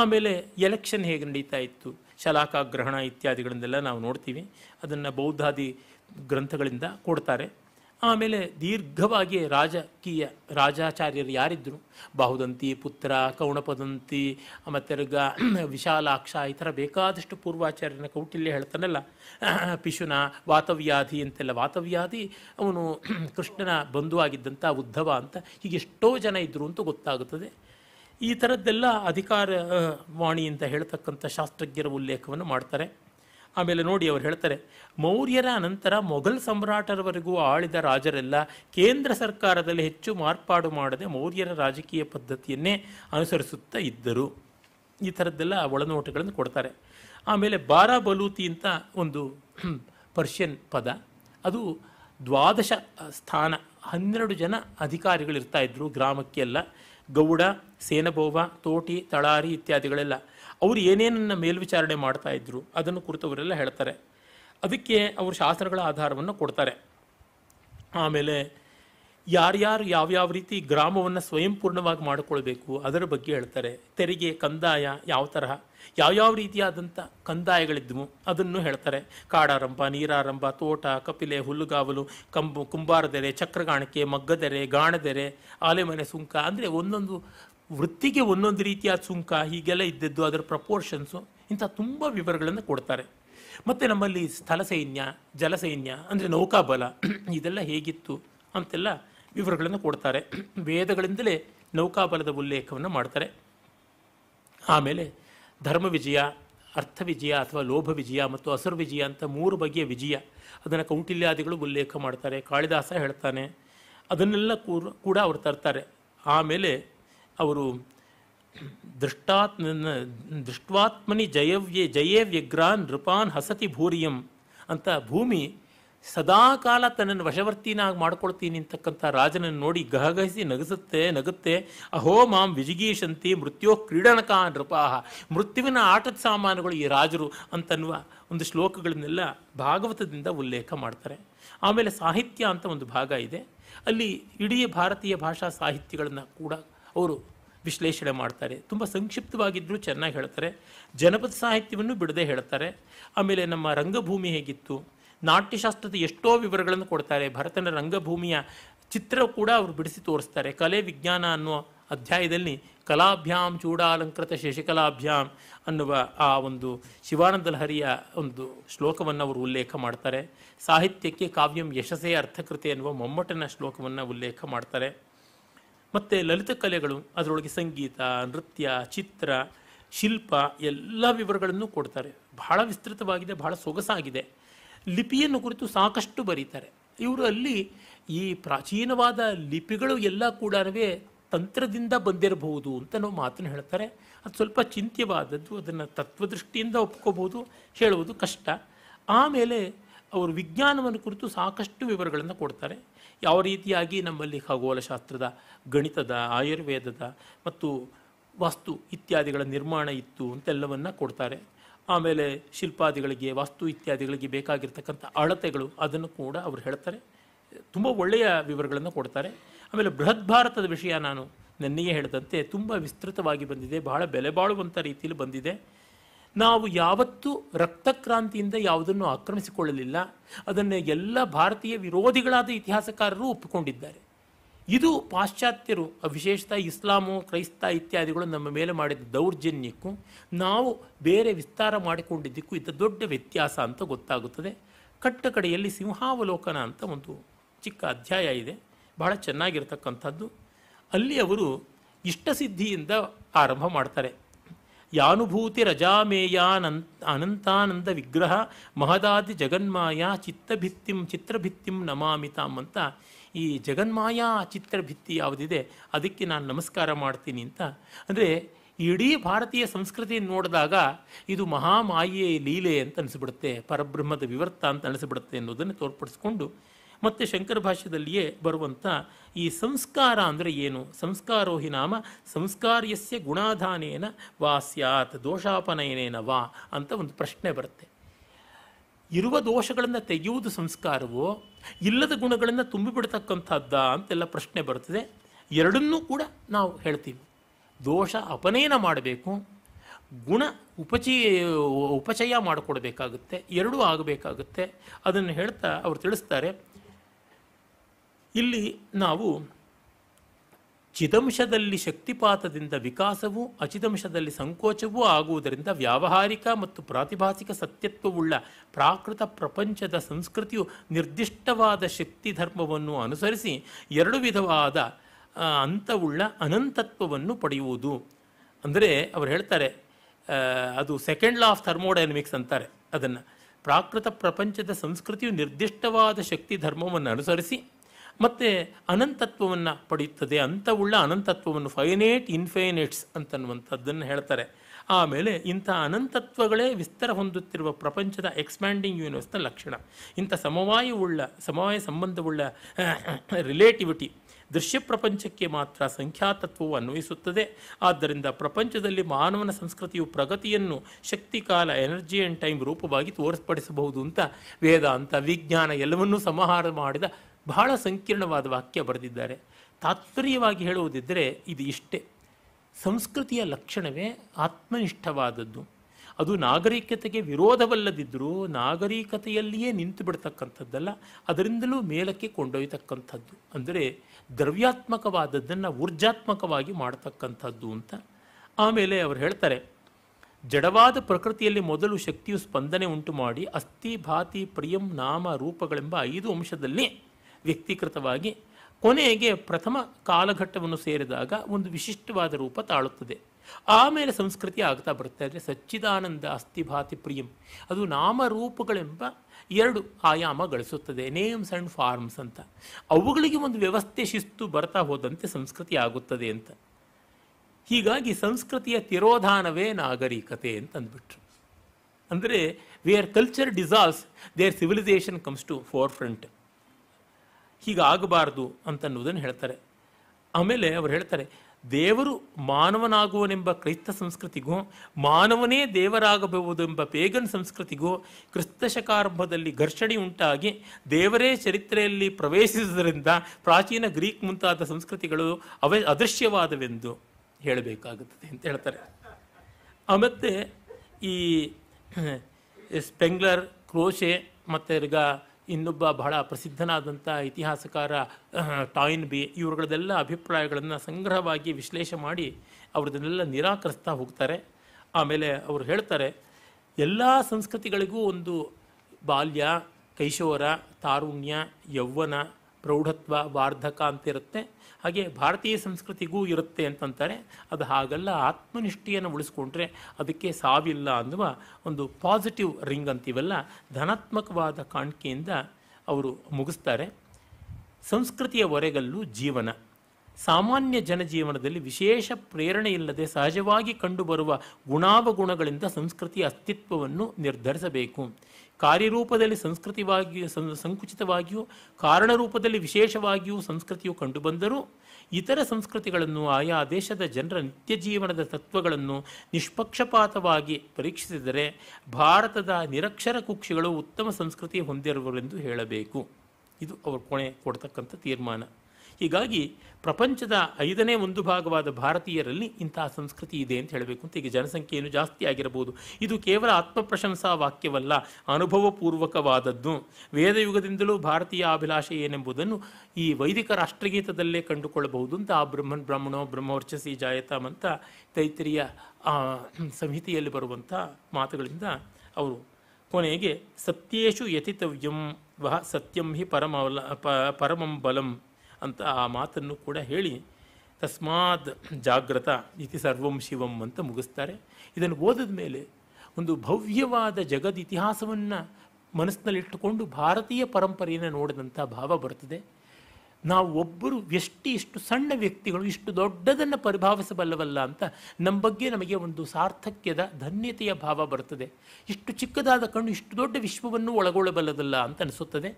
ಆಮೇಲೆ ಎಲೆಕ್ಷನ್ ಹೇಗೆ ನಡೀತಾ ಇತ್ತು ಶಲಾಕ ಗ್ರಹಣ ಇತ್ಯಾದಿಗಳನ್ನೆಲ್ಲ ನಾವು ನೋಡ್ತೀವಿ ಅದನ್ನು ಬೌದ್ಧಾದಿ ಗ್ರಂಥಗಳಿಂದ ಕೊಡ್ತಾರೆ ಆಮೇಲೆ ದೀರ್ಘವಾಗಿ ರಾಜಕೀಯ ರಾಜಾಚಾರ್ಯರು ಯಾರಿದ್ದರು ಬಾಹುದಂತಿ ಪುತ್ರ ಕೌಣಪದಂತಿ ಮತ್ತೆ <clears throat> ವಿಶಾಲಾಕ್ಷ ಈ ಥರ ಬೇಕಾದಷ್ಟು ಪೂರ್ವಾಚಾರ್ಯನ ಕೌಟಿಲ್ಯ ಹೇಳ್ತಾನಲ್ಲ <clears throat> ಪಿಶುನ ವಾತವ್ಯಾಧಿ ಅಂತೆಲ್ಲ ವಾತವ್ಯಾಧಿ ಅವನು <clears throat> ಕೃಷ್ಣನ ಬಂಧುವಾಗಿದ್ದಂಥ ಉದ್ಧವ ಅಂತ ಹೀಗೆಷ್ಟೋ ಜನ ಇದ್ದರು ಅಂತೂ ಗೊತ್ತಾಗುತ್ತದೆ ಈ ಥರದ್ದೆಲ್ಲ ಅಧಿಕಾರ ವಾಣಿ ಅಂತ ಹೇಳ್ತಕ್ಕಂಥ ಶಾಸ್ತ್ರಜ್ಞರ ಉಲ್ಲೇಖವನ್ನು ಮಾಡ್ತಾರೆ ಆಮೇಲೆ ನೋಡಿ ಅವರು ಹೇಳ್ತಾರೆ ಮೌರ್ಯರ ನಂತರ ಮೊಘಲ್ ಸಮ್ರಾಟರವರೆಗೂ ಆಳಿದ ರಾಜರೆಲ್ಲ ಕೇಂದ್ರ ಸರ್ಕಾರದಲ್ಲಿ ಹೆಚ್ಚು ಮಾರ್ಪಾಡು ಮಾಡದೆ ಮೌರ್ಯರ ರಾಜಕೀಯ ಪದ್ಧತಿಯನ್ನೇ ಅನುಸರಿಸುತ್ತಾ ಇದ್ದರು ಈ ಥರದ್ದೆಲ್ಲ ಒಳನೋಟಗಳನ್ನು ಕೊಡ್ತಾರೆ ಆಮೇಲೆ ಬಾರಾ ಬಲೂತಿ ಅಂತ ಒಂದು ಪರ್ಷಿಯನ್ ಪದ ಅದು ದ್ವಾದಶ ಸ್ಥಾನ ಹನ್ನೆರಡು ಜನ ಅಧಿಕಾರಿಗಳಿರ್ತಾ ಇದ್ದರು ಗ್ರಾಮಕ್ಕೆಲ್ಲ ಗೌಡ ಸೇನಭೋವ ತೋಟಿ ತಳಾರಿ ಇತ್ಯಾದಿಗಳೆಲ್ಲ ಅವರು ಏನೇನನ್ನು ಮೇಲ್ವಿಚಾರಣೆ ಮಾಡ್ತಾ ಇದ್ರು ಅದನ್ನು ಕುರಿತವರೆಲ್ಲ ಹೇಳ್ತಾರೆ ಅದಕ್ಕೆ ಅವರು ಶಾಸ್ತ್ರಗಳ ಆಧಾರವನ್ನು ಕೊಡ್ತಾರೆ ಆಮೇಲೆ ಯಾರ್ಯಾರು ಯಾವ್ಯಾವ ರೀತಿ ಗ್ರಾಮವನ್ನು ಸ್ವಯಂಪೂರ್ಣವಾಗಿ ಮಾಡಿಕೊಳ್ಬೇಕು ಅದರ ಬಗ್ಗೆ ಹೇಳ್ತಾರೆ ತೆರಿಗೆ ಕಂದಾಯ ಯಾವ ತರಹ ಯಾವ್ಯಾವ ರೀತಿಯಾದಂಥ ಕಂದಾಯಗಳಿದ್ದವು ಅದನ್ನು ಹೇಳ್ತಾರೆ ಕಾಡಾರಂಭ ನೀರಾರಂಭ ತೋಟ ಕಪಿಲೆ ಹುಲ್ಲುಗಾವಲು ಕಂಬು ಕುಂಬಾರದೆರೆ ಚಕ್ರಗಾಣಿಕೆ ಮಗ್ಗದೆರೆ ಗಾಣದೆರೆ ಆಲೆಮನೆ ಸುಂಕ ಅಂದರೆ ಒಂದೊಂದು ವೃತ್ತಿಗೆ ಒಂದೊಂದು ರೀತಿಯಾದ ಸುಂಕ ಹೀಗೆಲ್ಲ ಇದ್ದದ್ದು ಅದರ ಪ್ರಪೋರ್ಷನ್ಸು ಇಂಥ ತುಂಬ ವಿವರಗಳನ್ನು ಕೊಡ್ತಾರೆ ಮತ್ತು ನಮ್ಮಲ್ಲಿ ಸ್ಥಳ ಸೈನ್ಯ ಜಲಸೈನ್ಯ ಅಂದರೆ ನೌಕಾಬಲ ಇದೆಲ್ಲ ಹೇಗಿತ್ತು ಅಂತೆಲ್ಲ ವಿವರಗಳನ್ನು ಕೊಡ್ತಾರೆ ವೇದಗಳಿಂದಲೇ ನೌಕಾಬಲದ ಉಲ್ಲೇಖವನ್ನು ಮಾಡ್ತಾರೆ ಆಮೇಲೆ ಧರ್ಮ ವಿಜಯ ಅರ್ಥ ವಿಜಯ ಅಥವಾ ಲೋಭ ವಿಜಯ ಮತ್ತು ಅಸುರ ವಿಜಯ ಅಂತ ಮೂರು ಬಗೆಯ ವಿಜಯ ಅದನ್ನು ಕೌಟಿಲ್ಯಾದಿಗಳು ಉಲ್ಲೇಖ ಮಾಡ್ತಾರೆ ಕಾಳಿದಾಸ ಹೇಳ್ತಾನೆ ಅದನ್ನೆಲ್ಲ ಕೂಡ ಅವರು ತರ್ತಾರೆ ಆಮೇಲೆ ಅವರು ದೃಷ್ಟಾತ್ ದೃಷ್ಟ್ವಾತ್ಮನಿ ಜಯವ್ಯ ಜಯೇ ವ್ಯಗ್ರಾನ್ ನೃಪಾನ್ ಹಸತಿ ಭೂರಿಯಂ ಅಂತ ಭೂಮಿ ಸದಾಕಾಲ ತನ್ನನ್ನು ವಶವರ್ತಿನಾಗಿ ಮಾಡ್ಕೊಳ್ತೀನಿ ಅಂತಕ್ಕಂಥ ರಾಜನನ್ನು ನೋಡಿ ಗಹಗಹಿಸಿ ನಗಿಸುತ್ತೆ ನಗುತ್ತೆ ಅಹೋ ಮಾಂ ವಿಜಿಗೀಶಂತಿ ಮೃತ್ಯೋ ಕ್ರೀಡನಕ ನೃಪಾಹ ಮೃತ್ಯುವಿನ ಆಟದ ಸಾಮಾನುಗಳು ಈ ರಾಜರು ಅಂತನ್ನುವ ಒಂದು ಶ್ಲೋಕಗಳನ್ನೆಲ್ಲ ಭಾಗವತದಿಂದ ಉಲ್ಲೇಖ ಮಾಡ್ತಾರೆ ಆಮೇಲೆ ಸಾಹಿತ್ಯ ಅಂತ ಒಂದು ಭಾಗ ಇದೆ ಅಲ್ಲಿ ಇಡೀ ಭಾರತೀಯ ಭಾಷಾ ಸಾಹಿತ್ಯಗಳನ್ನು ಕೂಡ ಅವರು ವಿಶ್ಲೇಷಣೆ ಮಾಡ್ತಾರೆ ತುಂಬ ಸಂಕ್ಷಿಪ್ತವಾಗಿದ್ದರೂ ಚೆನ್ನಾಗಿ ಹೇಳ್ತಾರೆ ಜನಪದ ಸಾಹಿತ್ಯವನ್ನು ಬಿಡದೆ ಹೇಳ್ತಾರೆ ಆಮೇಲೆ ನಮ್ಮ ರಂಗಭೂಮಿ ಹೇಗಿತ್ತು ನಾಟ್ಯಶಾಸ್ತ್ರದ ಎಷ್ಟೋ ವಿವರಗಳನ್ನು ಕೊಡ್ತಾರೆ ಭರತನ ರಂಗಭೂಮಿಯ ಚಿತ್ರ ಕೂಡ ಅವರು ಬಿಡಿಸಿ ತೋರಿಸ್ತಾರೆ ಕಲೆ ವಿಜ್ಞಾನ ಅನ್ನುವ ಅಧ್ಯಾಯದಲ್ಲಿ ಕಲಾಭ್ಯಾಮ್ ಚೂಡಾಲಂಕೃತ ಶಶಿಕಲಾಭ್ಯಾಮ್ ಅನ್ನುವ ಆ ಒಂದು ಶಿವಾನಂದಲಹರಿಯ ಒಂದು ಶ್ಲೋಕವನ್ನು ಅವರು ಉಲ್ಲೇಖ ಮಾಡ್ತಾರೆ ಸಾಹಿತ್ಯಕ್ಕೆ ಕಾವ್ಯಂ ಯಶಸ್ಸೇ ಅರ್ಥಕೃತಿ ಎನ್ನುವ ಮೊಮ್ಮಟನ ಶ್ಲೋಕವನ್ನು ಉಲ್ಲೇಖ ಮಾಡ್ತಾರೆ ಮತ್ತು ಲಲಿತ ಕಲೆಗಳು ಅದರೊಳಗೆ ಸಂಗೀತ ನೃತ್ಯ ಚಿತ್ರ ಶಿಲ್ಪ ಎಲ್ಲ ವಿವರಗಳನ್ನು ಕೊಡ್ತಾರೆ ಬಹಳ ವಿಸ್ತೃತವಾಗಿದೆ ಬಹಳ ಸೊಗಸಾಗಿದೆ ಲಿಪಿಯನ್ನು ಕುರಿತು ಸಾಕಷ್ಟು ಬರೀತಾರೆ ಇವರು ಅಲ್ಲಿ ಈ ಪ್ರಾಚೀನವಾದ ಲಿಪಿಗಳು ಎಲ್ಲ ಕೂಡ ತಂತ್ರದಿಂದ ಬಂದಿರಬಹುದು ಅಂತ ನಾವು ಮಾತನ್ನು ಹೇಳ್ತಾರೆ ಅದು ಸ್ವಲ್ಪ ಚಿಂತ್ಯವಾದದ್ದು ಅದನ್ನು ತತ್ವದೃಷ್ಟಿಯಿಂದ ಒಪ್ಕೋಬಹುದು ಹೇಳುವುದು ಕಷ್ಟ ಆಮೇಲೆ ಅವರು ವಿಜ್ಞಾನವನ್ನು ಕುರಿತು ಸಾಕಷ್ಟು ವಿವರಗಳನ್ನು ಕೊಡ್ತಾರೆ ಯಾವ ರೀತಿಯಾಗಿ ನಮ್ಮಲ್ಲಿ ಖಗೋಳಶಾಸ್ತ್ರದ ಗಣಿತದ ಆಯುರ್ವೇದದ ಮತ್ತು ವಾಸ್ತು ಇತ್ಯಾದಿಗಳ ನಿರ್ಮಾಣ ಇತ್ತು ಅಂತೆಲ್ಲವನ್ನು ಕೊಡ್ತಾರೆ ಆಮೇಲೆ ಶಿಲ್ಪಾದಿಗಳಿಗೆ ವಾಸ್ತು ಇತ್ಯಾದಿಗಳಿಗೆ ಬೇಕಾಗಿರ್ತಕ್ಕಂಥ ಅಳತೆಗಳು ಅದನ್ನು ಕೂಡ ಅವರು ಹೇಳ್ತಾರೆ ತುಂಬ ಒಳ್ಳೆಯ ವಿವರಗಳನ್ನು ಕೊಡ್ತಾರೆ ಆಮೇಲೆ ಬೃಹತ್ ಭಾರತದ ವಿಷಯ ನಾನು ನೆನ್ನೆಯೇ ಹೇಳಿದಂತೆ ತುಂಬ ವಿಸ್ತೃತವಾಗಿ ಬಂದಿದೆ ಬಹಳ ಬೆಲೆ ಬಾಳುವಂಥ ರೀತಿಯಲ್ಲಿ ಬಂದಿದೆ ನಾವು ಯಾವತ್ತೂ ರಕ್ತಕ್ರಾಂತಿಯಿಂದ ಯಾವುದನ್ನು ಆಕ್ರಮಿಸಿಕೊಳ್ಳಲಿಲ್ಲ ಅದನ್ನು ಎಲ್ಲ ಭಾರತೀಯ ವಿರೋಧಿಗಳಾದ ಇತಿಹಾಸಕಾರರು ಒಪ್ಪಿಕೊಂಡಿದ್ದಾರೆ ಇದು ಪಾಶ್ಚಾತ್ಯರು ವಿಶೇಷತಃ ಇಸ್ಲಾಮು ಕ್ರೈಸ್ತ ಇತ್ಯಾದಿಗಳು ನಮ್ಮ ಮೇಲೆ ಮಾಡಿದ ದೌರ್ಜನ್ಯಕ್ಕೂ ನಾವು ಬೇರೆ ವಿಸ್ತಾರ ಮಾಡಿಕೊಂಡಿದ್ದಕ್ಕೂ ಇದ್ದ ದೊಡ್ಡ ವ್ಯತ್ಯಾಸ ಅಂತ ಗೊತ್ತಾಗುತ್ತದೆ ಕಡೆಯಲ್ಲಿ ಸಿಂಹಾವಲೋಕನ ಅಂತ ಒಂದು ಚಿಕ್ಕ ಅಧ್ಯಾಯ ಇದೆ ಬಹಳ ಚೆನ್ನಾಗಿರ್ತಕ್ಕಂಥದ್ದು ಅಲ್ಲಿ ಅವರು ಇಷ್ಟಸಿದ್ಧಿಯಿಂದ ಆರಂಭ ಮಾಡ್ತಾರೆ ಯಾನುಭೂತಿ ರಜಾಮೇಯಾನಂತ ಅನಂತಾನಂದ ವಿಗ್ರಹ ಮಹದಾದಿ ಜಗನ್ಮಾಯ ಚಿತ್ತಭಿತ್ತಿಂ ಚಿತ್ರಭಿತ್ತಿಂ ನಮಾಮಿತಾಂ ಅಂತ ಈ ಜಗನ್ಮಾಯಾ ಚಿತ್ರಭಿತ್ತಿ ಯಾವುದಿದೆ ಅದಕ್ಕೆ ನಾನು ನಮಸ್ಕಾರ ಮಾಡ್ತೀನಿ ಅಂತ ಅಂದರೆ ಇಡೀ ಭಾರತೀಯ ಸಂಸ್ಕೃತಿಯನ್ನು ನೋಡಿದಾಗ ಇದು ಮಹಾಮಾಯೆ ಲೀಲೆ ಅಂತ ಅನಿಸ್ಬಿಡುತ್ತೆ ಪರಬ್ರಹ್ಮದ ವಿವರ್ತ ಅಂತ ಅನಿಸ್ಬಿಡುತ್ತೆ ಅನ್ನೋದನ್ನು ತೋರ್ಪಡಿಸ್ಕೊಂಡು ಮತ್ತು ಶಂಕರ ಭಾಷ್ಯದಲ್ಲಿಯೇ ಬರುವಂಥ ಈ ಸಂಸ್ಕಾರ ಅಂದರೆ ಏನು ಸಂಸ್ಕಾರೋಹಿ ನಾಮ ಸಂಸ್ಕಾರ್ಯಸ್ಯ ಗುಣಾಧಾನೇನ ವಾ ಸ್ಯಾತ್ ದೋಷಾಪನಯನೇನ ವಾ ಅಂತ ಒಂದು ಪ್ರಶ್ನೆ ಬರುತ್ತೆ ಇರುವ ದೋಷಗಳನ್ನು ತೆಗೆಯುವುದು ಸಂಸ್ಕಾರವೋ ಇಲ್ಲದ ಗುಣಗಳನ್ನು ತುಂಬಿಬಿಡ್ತಕ್ಕಂಥದ್ದ ಅಂತೆಲ್ಲ ಪ್ರಶ್ನೆ ಬರ್ತದೆ ಎರಡನ್ನೂ ಕೂಡ ನಾವು ಹೇಳ್ತೀವಿ ದೋಷ ಅಪನಯನ ಮಾಡಬೇಕು ಗುಣ ಉಪಚಯ ಉಪಚಯ ಮಾಡಿಕೊಡ್ಬೇಕಾಗುತ್ತೆ ಎರಡೂ ಆಗಬೇಕಾಗುತ್ತೆ ಅದನ್ನು ಹೇಳ್ತಾ ಅವರು ತಿಳಿಸ್ತಾರೆ ಇಲ್ಲಿ ನಾವು ಚಿದಂಶದಲ್ಲಿ ಶಕ್ತಿಪಾತದಿಂದ ವಿಕಾಸವೂ ಅಚಿದಂಶದಲ್ಲಿ ಸಂಕೋಚವೂ ಆಗುವುದರಿಂದ ವ್ಯಾವಹಾರಿಕ ಮತ್ತು ಪ್ರಾತಿಭಾಸಿಕ ಸತ್ಯತ್ವವುಳ್ಳ ಪ್ರಾಕೃತ ಪ್ರಪಂಚದ ಸಂಸ್ಕೃತಿಯು ನಿರ್ದಿಷ್ಟವಾದ ಶಕ್ತಿ ಧರ್ಮವನ್ನು ಅನುಸರಿಸಿ ಎರಡು ವಿಧವಾದ ಅಂತವುಳ್ಳ ಅನಂತತ್ವವನ್ನು ಪಡೆಯುವುದು ಅಂದರೆ ಅವರು ಹೇಳ್ತಾರೆ ಅದು ಸೆಕೆಂಡ್ ಲಾ ಆಫ್ ಥರ್ಮೋಡೈನಮಿಕ್ಸ್ ಅಂತಾರೆ ಅದನ್ನು ಪ್ರಾಕೃತ ಪ್ರಪಂಚದ ಸಂಸ್ಕೃತಿಯು ನಿರ್ದಿಷ್ಟವಾದ ಶಕ್ತಿ ಧರ್ಮವನ್ನು ಅನುಸರಿಸಿ ಮತ್ತು ಅನಂತತ್ವವನ್ನು ಪಡೆಯುತ್ತದೆ ಅಂಥವುಳ್ಳ ಅನಂತತ್ವವನ್ನು ಫೈನೇಟ್ ಇನ್ಫೈನೇಟ್ಸ್ ಅಂತನ್ನುವಂಥದ್ದನ್ನು ಹೇಳ್ತಾರೆ ಆಮೇಲೆ ಇಂಥ ಅನಂತತ್ವಗಳೇ ವಿಸ್ತಾರ ಹೊಂದುತ್ತಿರುವ ಪ್ರಪಂಚದ ಎಕ್ಸ್ಪ್ಯಾಂಡಿಂಗ್ ಯೂನಿವರ್ಸ್ನ ಲಕ್ಷಣ ಇಂಥ ಸಮವಾಯವುಳ್ಳ ಸಮವಾಯ ಸಂಬಂಧವುಳ್ಳ ರಿಲೇಟಿವಿಟಿ ದೃಶ್ಯ ಪ್ರಪಂಚಕ್ಕೆ ಮಾತ್ರ ಸಂಖ್ಯಾತತ್ವವು ಅನ್ವಯಿಸುತ್ತದೆ ಆದ್ದರಿಂದ ಪ್ರಪಂಚದಲ್ಲಿ ಮಾನವನ ಸಂಸ್ಕೃತಿಯು ಪ್ರಗತಿಯನ್ನು ಶಕ್ತಿ ಕಾಲ ಎನರ್ಜಿ ಆ್ಯಂಡ್ ಟೈಮ್ ರೂಪವಾಗಿ ತೋರಿಸ್ಪಡಿಸಬಹುದು ಅಂತ ವೇದಾಂತ ವಿಜ್ಞಾನ ಎಲ್ಲವನ್ನೂ ಸಮಹಾರ ಮಾಡಿದ ಬಹಳ ಸಂಕೀರ್ಣವಾದ ವಾಕ್ಯ ಬರೆದಿದ್ದಾರೆ ತಾತ್ಪರ್ಯವಾಗಿ ಹೇಳುವುದಿದ್ದರೆ ಇದು ಇಷ್ಟೇ ಸಂಸ್ಕೃತಿಯ ಲಕ್ಷಣವೇ ಆತ್ಮನಿಷ್ಠವಾದದ್ದು ಅದು ನಾಗರಿಕತೆಗೆ ವಿರೋಧವಲ್ಲದಿದ್ದರೂ ನಾಗರಿಕತೆಯಲ್ಲಿಯೇ ನಿಂತು ಬಿಡ್ತಕ್ಕಂಥದ್ದಲ್ಲ ಅದರಿಂದಲೂ ಮೇಲಕ್ಕೆ ಕೊಂಡೊಯ್ತಕ್ಕಂಥದ್ದು ಅಂದರೆ ದ್ರವ್ಯಾತ್ಮಕವಾದದ್ದನ್ನು ಊರ್ಜಾತ್ಮಕವಾಗಿ ಮಾಡತಕ್ಕಂಥದ್ದು ಅಂತ ಆಮೇಲೆ ಅವರು ಹೇಳ್ತಾರೆ ಜಡವಾದ ಪ್ರಕೃತಿಯಲ್ಲಿ ಮೊದಲು ಶಕ್ತಿಯು ಸ್ಪಂದನೆ ಉಂಟು ಮಾಡಿ ಅಸ್ಥಿ ಭಾತಿ ಪ್ರಿಯಂ ನಾಮ ರೂಪಗಳೆಂಬ ಐದು ಅಂಶದಲ್ಲಿ ವ್ಯಕ್ತೀಕೃತವಾಗಿ ಕೊನೆಗೆ ಪ್ರಥಮ ಕಾಲಘಟ್ಟವನ್ನು ಸೇರಿದಾಗ ಒಂದು ವಿಶಿಷ್ಟವಾದ ರೂಪ ತಾಳುತ್ತದೆ ಆಮೇಲೆ ಸಂಸ್ಕೃತಿ ಆಗ್ತಾ ಬರುತ್ತೆ ಅಂದರೆ ಸಚ್ಚಿದಾನಂದ ಅಸ್ಥಿಭಾತಿ ಪ್ರಿಯಂ ಅದು ನಾಮರೂಪಗಳೆಂಬ ಎರಡು ಆಯಾಮ ಗಳಿಸುತ್ತದೆ ನೇಮ್ಸ್ ಆ್ಯಂಡ್ ಫಾರ್ಮ್ಸ್ ಅಂತ ಅವುಗಳಿಗೆ ಒಂದು ವ್ಯವಸ್ಥೆ ಶಿಸ್ತು ಬರ್ತಾ ಹೋದಂತೆ ಸಂಸ್ಕೃತಿ ಆಗುತ್ತದೆ ಅಂತ ಹೀಗಾಗಿ ಸಂಸ್ಕೃತಿಯ ತಿರೋಧಾನವೇ ನಾಗರಿಕತೆ ಅಂತ ಅಂದ್ಬಿಟ್ರು ಅಂದರೆ or culture dissolves there civilisation comes to forefront ಹೀಗಾಗಬಾರ್ದು ಅಂತನ್ನುವುದನ್ನು ಹೇಳ್ತಾರೆ ಆಮೇಲೆ ಅವರು ಹೇಳ್ತಾರೆ ದೇವರು ಮಾನವನಾಗುವನೆಂಬ ಕ್ರೈಸ್ತ ಸಂಸ್ಕೃತಿಗೂ ಮಾನವನೇ ದೇವರಾಗಬಹುದೆಂಬ ಪೇಗನ್ ಸಂಸ್ಕೃತಿಗೂ ಶಕಾರಂಭದಲ್ಲಿ ಘರ್ಷಣೆ ಉಂಟಾಗಿ ದೇವರೇ ಚರಿತ್ರೆಯಲ್ಲಿ ಪ್ರವೇಶಿಸುವುದರಿಂದ ಪ್ರಾಚೀನ ಗ್ರೀಕ್ ಮುಂತಾದ ಸಂಸ್ಕೃತಿಗಳು ಅವ ಅದೃಶ್ಯವಾದವೆಂದು ಹೇಳಬೇಕಾಗುತ್ತದೆ ಅಂತ ಹೇಳ್ತಾರೆ ಮತ್ತು ಈ ಸ್ಪೆಂಗ್ಲರ್ ಕ್ರೋಶೆ ಮತ್ತು ಈಗ ಇನ್ನೊಬ್ಬ ಬಹಳ ಪ್ರಸಿದ್ಧನಾದಂಥ ಇತಿಹಾಸಕಾರ ಟಾಯಿನ್ ಬಿ ಇವರುಗಳದೆಲ್ಲ ಅಭಿಪ್ರಾಯಗಳನ್ನು ಸಂಗ್ರಹವಾಗಿ ವಿಶ್ಲೇಷ ಮಾಡಿ ಅವ್ರದನ್ನೆಲ್ಲ ನಿರಾಕರಿಸ್ತಾ ಹೋಗ್ತಾರೆ ಆಮೇಲೆ ಅವರು ಹೇಳ್ತಾರೆ ಎಲ್ಲ ಸಂಸ್ಕೃತಿಗಳಿಗೂ ಒಂದು ಬಾಲ್ಯ ಕೈಶೋರ ತಾರುಣ್ಯ ಯೌವನ ಪ್ರೌಢತ್ವ ವಾರ್ಧಕ ಅಂತಿರುತ್ತೆ ಹಾಗೆ ಭಾರತೀಯ ಸಂಸ್ಕೃತಿಗೂ ಇರುತ್ತೆ ಅಂತಂತಾರೆ ಅದು ಹಾಗೆಲ್ಲ ಆತ್ಮನಿಷ್ಠೆಯನ್ನು ಉಳಿಸ್ಕೊಂಡ್ರೆ ಅದಕ್ಕೆ ಸಾವಿಲ್ಲ ಅನ್ನುವ ಒಂದು ಪಾಸಿಟಿವ್ ರಿಂಗ್ ಅಂತೀವಲ್ಲ ಧನಾತ್ಮಕವಾದ ಕಾಣಿಕೆಯಿಂದ ಅವರು ಮುಗಿಸ್ತಾರೆ ಸಂಸ್ಕೃತಿಯ ಹೊರೆಗಲ್ಲು ಜೀವನ ಸಾಮಾನ್ಯ ಜನಜೀವನದಲ್ಲಿ ವಿಶೇಷ ಪ್ರೇರಣೆ ಇಲ್ಲದೆ ಸಹಜವಾಗಿ ಕಂಡುಬರುವ ಗುಣಾವಗುಣಗಳಿಂದ ಸಂಸ್ಕೃತಿಯ ಅಸ್ತಿತ್ವವನ್ನು ನಿರ್ಧರಿಸಬೇಕು ಕಾರ್ಯರೂಪದಲ್ಲಿ ಸಂಸ್ಕೃತಿವಾಗಿ ಸಂಕುಚಿತವಾಗಿಯೂ ಕಾರಣರೂಪದಲ್ಲಿ ವಿಶೇಷವಾಗಿಯೂ ಸಂಸ್ಕೃತಿಯು ಕಂಡುಬಂದರೂ ಇತರ ಸಂಸ್ಕೃತಿಗಳನ್ನು ಆಯಾ ದೇಶದ ಜನರ ನಿತ್ಯ ಜೀವನದ ತತ್ವಗಳನ್ನು ನಿಷ್ಪಕ್ಷಪಾತವಾಗಿ ಪರೀಕ್ಷಿಸಿದರೆ ಭಾರತದ ನಿರಕ್ಷರ ಕುಕ್ಷಿಗಳು ಉತ್ತಮ ಸಂಸ್ಕೃತಿ ಹೊಂದಿರುವರೆಂದು ಹೇಳಬೇಕು ಇದು ಅವರು ಕೊನೆ ಕೊಡ್ತಕ್ಕಂಥ ತೀರ್ಮಾನ ಹೀಗಾಗಿ ಪ್ರಪಂಚದ ಐದನೇ ಒಂದು ಭಾಗವಾದ ಭಾರತೀಯರಲ್ಲಿ ಇಂತಹ ಸಂಸ್ಕೃತಿ ಇದೆ ಅಂತ ಹೇಳಬೇಕು ಅಂತ ಈಗ ಜನಸಂಖ್ಯೆಯನ್ನು ಜಾಸ್ತಿ ಆಗಿರಬಹುದು ಇದು ಕೇವಲ ಆತ್ಮಪ್ರಶಂಸಾ ವಾಕ್ಯವಲ್ಲ ಅನುಭವಪೂರ್ವಕವಾದದ್ದು ವೇದಯುಗದಿಂದಲೂ ಭಾರತೀಯ ಅಭಿಲಾಷೆ ಏನೆಂಬುದನ್ನು ಈ ವೈದಿಕ ರಾಷ್ಟ್ರಗೀತದಲ್ಲೇ ಕಂಡುಕೊಳ್ಳಬಹುದು ಅಂತ ಆ ಬ್ರಹ್ಮನ್ ಬ್ರಾಹ್ಮಣೋ ಬ್ರಹ್ಮವರ್ಚಸಿ ಜಾಯತಾಮ್ ಅಂತ ತೈತರಿಯ ಸಂಹಿತೆಯಲ್ಲಿ ಬರುವಂಥ ಮಾತುಗಳಿಂದ ಅವರು ಕೊನೆಗೆ ಸತ್ಯೇಶು ಯತಿತವ್ಯಂ ವಹ ಸತ್ಯಂ ಹಿ ಪರಮ ಪರಮಂ ಬಲಂ ಅಂತ ಆ ಮಾತನ್ನು ಕೂಡ ಹೇಳಿ ತಸ್ಮಾತ್ ಜಾಗ್ರತ ಇತಿ ಸರ್ವಂ ಶಿವಂ ಅಂತ ಮುಗಿಸ್ತಾರೆ ಇದನ್ನು ಓದಿದ ಮೇಲೆ ಒಂದು ಭವ್ಯವಾದ ಜಗದ್ ಇತಿಹಾಸವನ್ನು ಮನಸ್ಸಿನಲ್ಲಿಟ್ಟುಕೊಂಡು ಭಾರತೀಯ ಪರಂಪರೆಯನ್ನು ನೋಡಿದಂಥ ಭಾವ ಬರ್ತದೆ ನಾವು ಒಬ್ಬರು ಎಷ್ಟು ಇಷ್ಟು ಸಣ್ಣ ವ್ಯಕ್ತಿಗಳು ಇಷ್ಟು ದೊಡ್ಡದನ್ನು ಪರಿಭಾವಿಸಬಲ್ಲವಲ್ಲ ಅಂತ ನಮ್ಮ ಬಗ್ಗೆ ನಮಗೆ ಒಂದು ಸಾರ್ಥಕ್ಯದ ಧನ್ಯತೆಯ ಭಾವ ಬರ್ತದೆ ಇಷ್ಟು ಚಿಕ್ಕದಾದ ಕಣ್ಣು ಇಷ್ಟು ದೊಡ್ಡ ವಿಶ್ವವನ್ನು ಒಳಗೊಳ್ಳಬಲ್ಲದಲ್ಲ ಅಂತ ಅನಿಸುತ್ತದೆ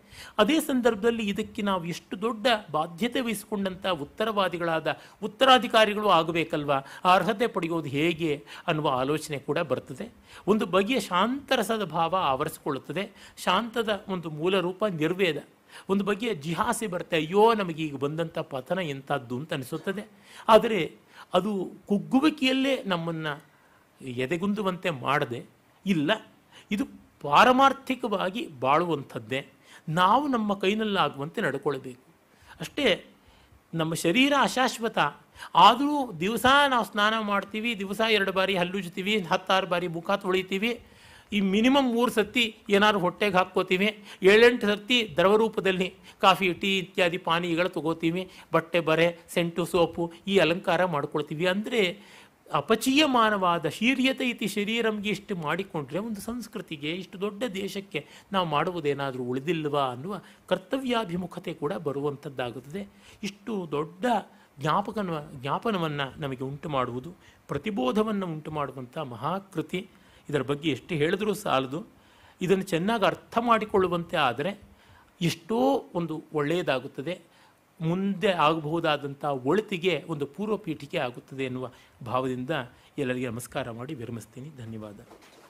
ಅದೇ ಸಂದರ್ಭದಲ್ಲಿ ಇದಕ್ಕೆ ನಾವು ಎಷ್ಟು ದೊಡ್ಡ ಬಾಧ್ಯತೆ ವಹಿಸಿಕೊಂಡಂಥ ಉತ್ತರವಾದಿಗಳಾದ ಉತ್ತರಾಧಿಕಾರಿಗಳು ಆಗಬೇಕಲ್ವಾ ಅರ್ಹತೆ ಪಡೆಯೋದು ಹೇಗೆ ಅನ್ನುವ ಆಲೋಚನೆ ಕೂಡ ಬರ್ತದೆ ಒಂದು ಬಗೆಯ ಶಾಂತರಸದ ಭಾವ ಆವರಿಸಿಕೊಳ್ಳುತ್ತದೆ ಶಾಂತದ ಒಂದು ಮೂಲ ರೂಪ ನಿರ್ವೇದ ಒಂದು ಬಗೆಯ ಜಿಹಾಸೆ ಬರುತ್ತೆ ಅಯ್ಯೋ ನಮಗೀಗ ಬಂದಂಥ ಪತನ ಎಂಥದ್ದು ಅಂತ ಅನಿಸುತ್ತದೆ ಆದರೆ ಅದು ಕುಗ್ಗುವಿಕೆಯಲ್ಲೇ ನಮ್ಮನ್ನು ಎದೆಗುಂದುವಂತೆ ಮಾಡದೆ ಇಲ್ಲ ಇದು ಪಾರಮಾರ್ಥಿಕವಾಗಿ ಬಾಳುವಂಥದ್ದೇ ನಾವು ನಮ್ಮ ಕೈನಲ್ಲಾಗುವಂತೆ ನಡ್ಕೊಳ್ಬೇಕು ಅಷ್ಟೇ ನಮ್ಮ ಶರೀರ ಅಶಾಶ್ವತ ಆದರೂ ದಿವಸ ನಾವು ಸ್ನಾನ ಮಾಡ್ತೀವಿ ದಿವಸ ಎರಡು ಬಾರಿ ಹಲ್ಲುಜ್ತೀವಿ ಹತ್ತಾರು ಬಾರಿ ಮುಖ ತೊಳಿತೀವಿ ಈ ಮಿನಿಮಮ್ ಮೂರು ಸತಿ ಏನಾದ್ರು ಹೊಟ್ಟೆಗೆ ಹಾಕ್ಕೋತೀವಿ ಏಳೆಂಟು ಸರ್ತಿ ದ್ರವ ರೂಪದಲ್ಲಿ ಕಾಫಿ ಟೀ ಇತ್ಯಾದಿ ಪಾನೀಯಗಳು ತಗೋತೀವಿ ಬಟ್ಟೆ ಬರೆ ಸೆಂಟು ಸೋಪು ಈ ಅಲಂಕಾರ ಮಾಡ್ಕೊಳ್ತೀವಿ ಅಂದರೆ ಅಪಚೀಯಮಾನವಾದ ಶೀರ್ಯತೆ ಇತಿ ಶರೀರಂಗೆ ಇಷ್ಟು ಮಾಡಿಕೊಂಡ್ರೆ ಒಂದು ಸಂಸ್ಕೃತಿಗೆ ಇಷ್ಟು ದೊಡ್ಡ ದೇಶಕ್ಕೆ ನಾವು ಮಾಡುವುದೇನಾದರೂ ಉಳಿದಿಲ್ಲವಾ ಅನ್ನುವ ಕರ್ತವ್ಯಾಭಿಮುಖತೆ ಕೂಡ ಬರುವಂಥದ್ದಾಗುತ್ತದೆ ಇಷ್ಟು ದೊಡ್ಡ ಜ್ಞಾಪಕನ ಜ್ಞಾಪನವನ್ನು ನಮಗೆ ಉಂಟು ಮಾಡುವುದು ಪ್ರತಿಬೋಧವನ್ನು ಉಂಟು ಮಾಡುವಂಥ ಮಹಾಕೃತಿ ಇದರ ಬಗ್ಗೆ ಎಷ್ಟು ಹೇಳಿದ್ರೂ ಸಾಲದು ಇದನ್ನು ಚೆನ್ನಾಗಿ ಅರ್ಥ ಮಾಡಿಕೊಳ್ಳುವಂತೆ ಆದರೆ ಎಷ್ಟೋ ಒಂದು ಒಳ್ಳೆಯದಾಗುತ್ತದೆ ಮುಂದೆ ಆಗಬಹುದಾದಂಥ ಒಳಿತಿಗೆ ಒಂದು ಪೂರ್ವ ಪೀಠಿಕೆ ಆಗುತ್ತದೆ ಎನ್ನುವ ಭಾವದಿಂದ ಎಲ್ಲರಿಗೆ ನಮಸ್ಕಾರ ಮಾಡಿ ವಿರಮಿಸ್ತೀನಿ ಧನ್ಯವಾದ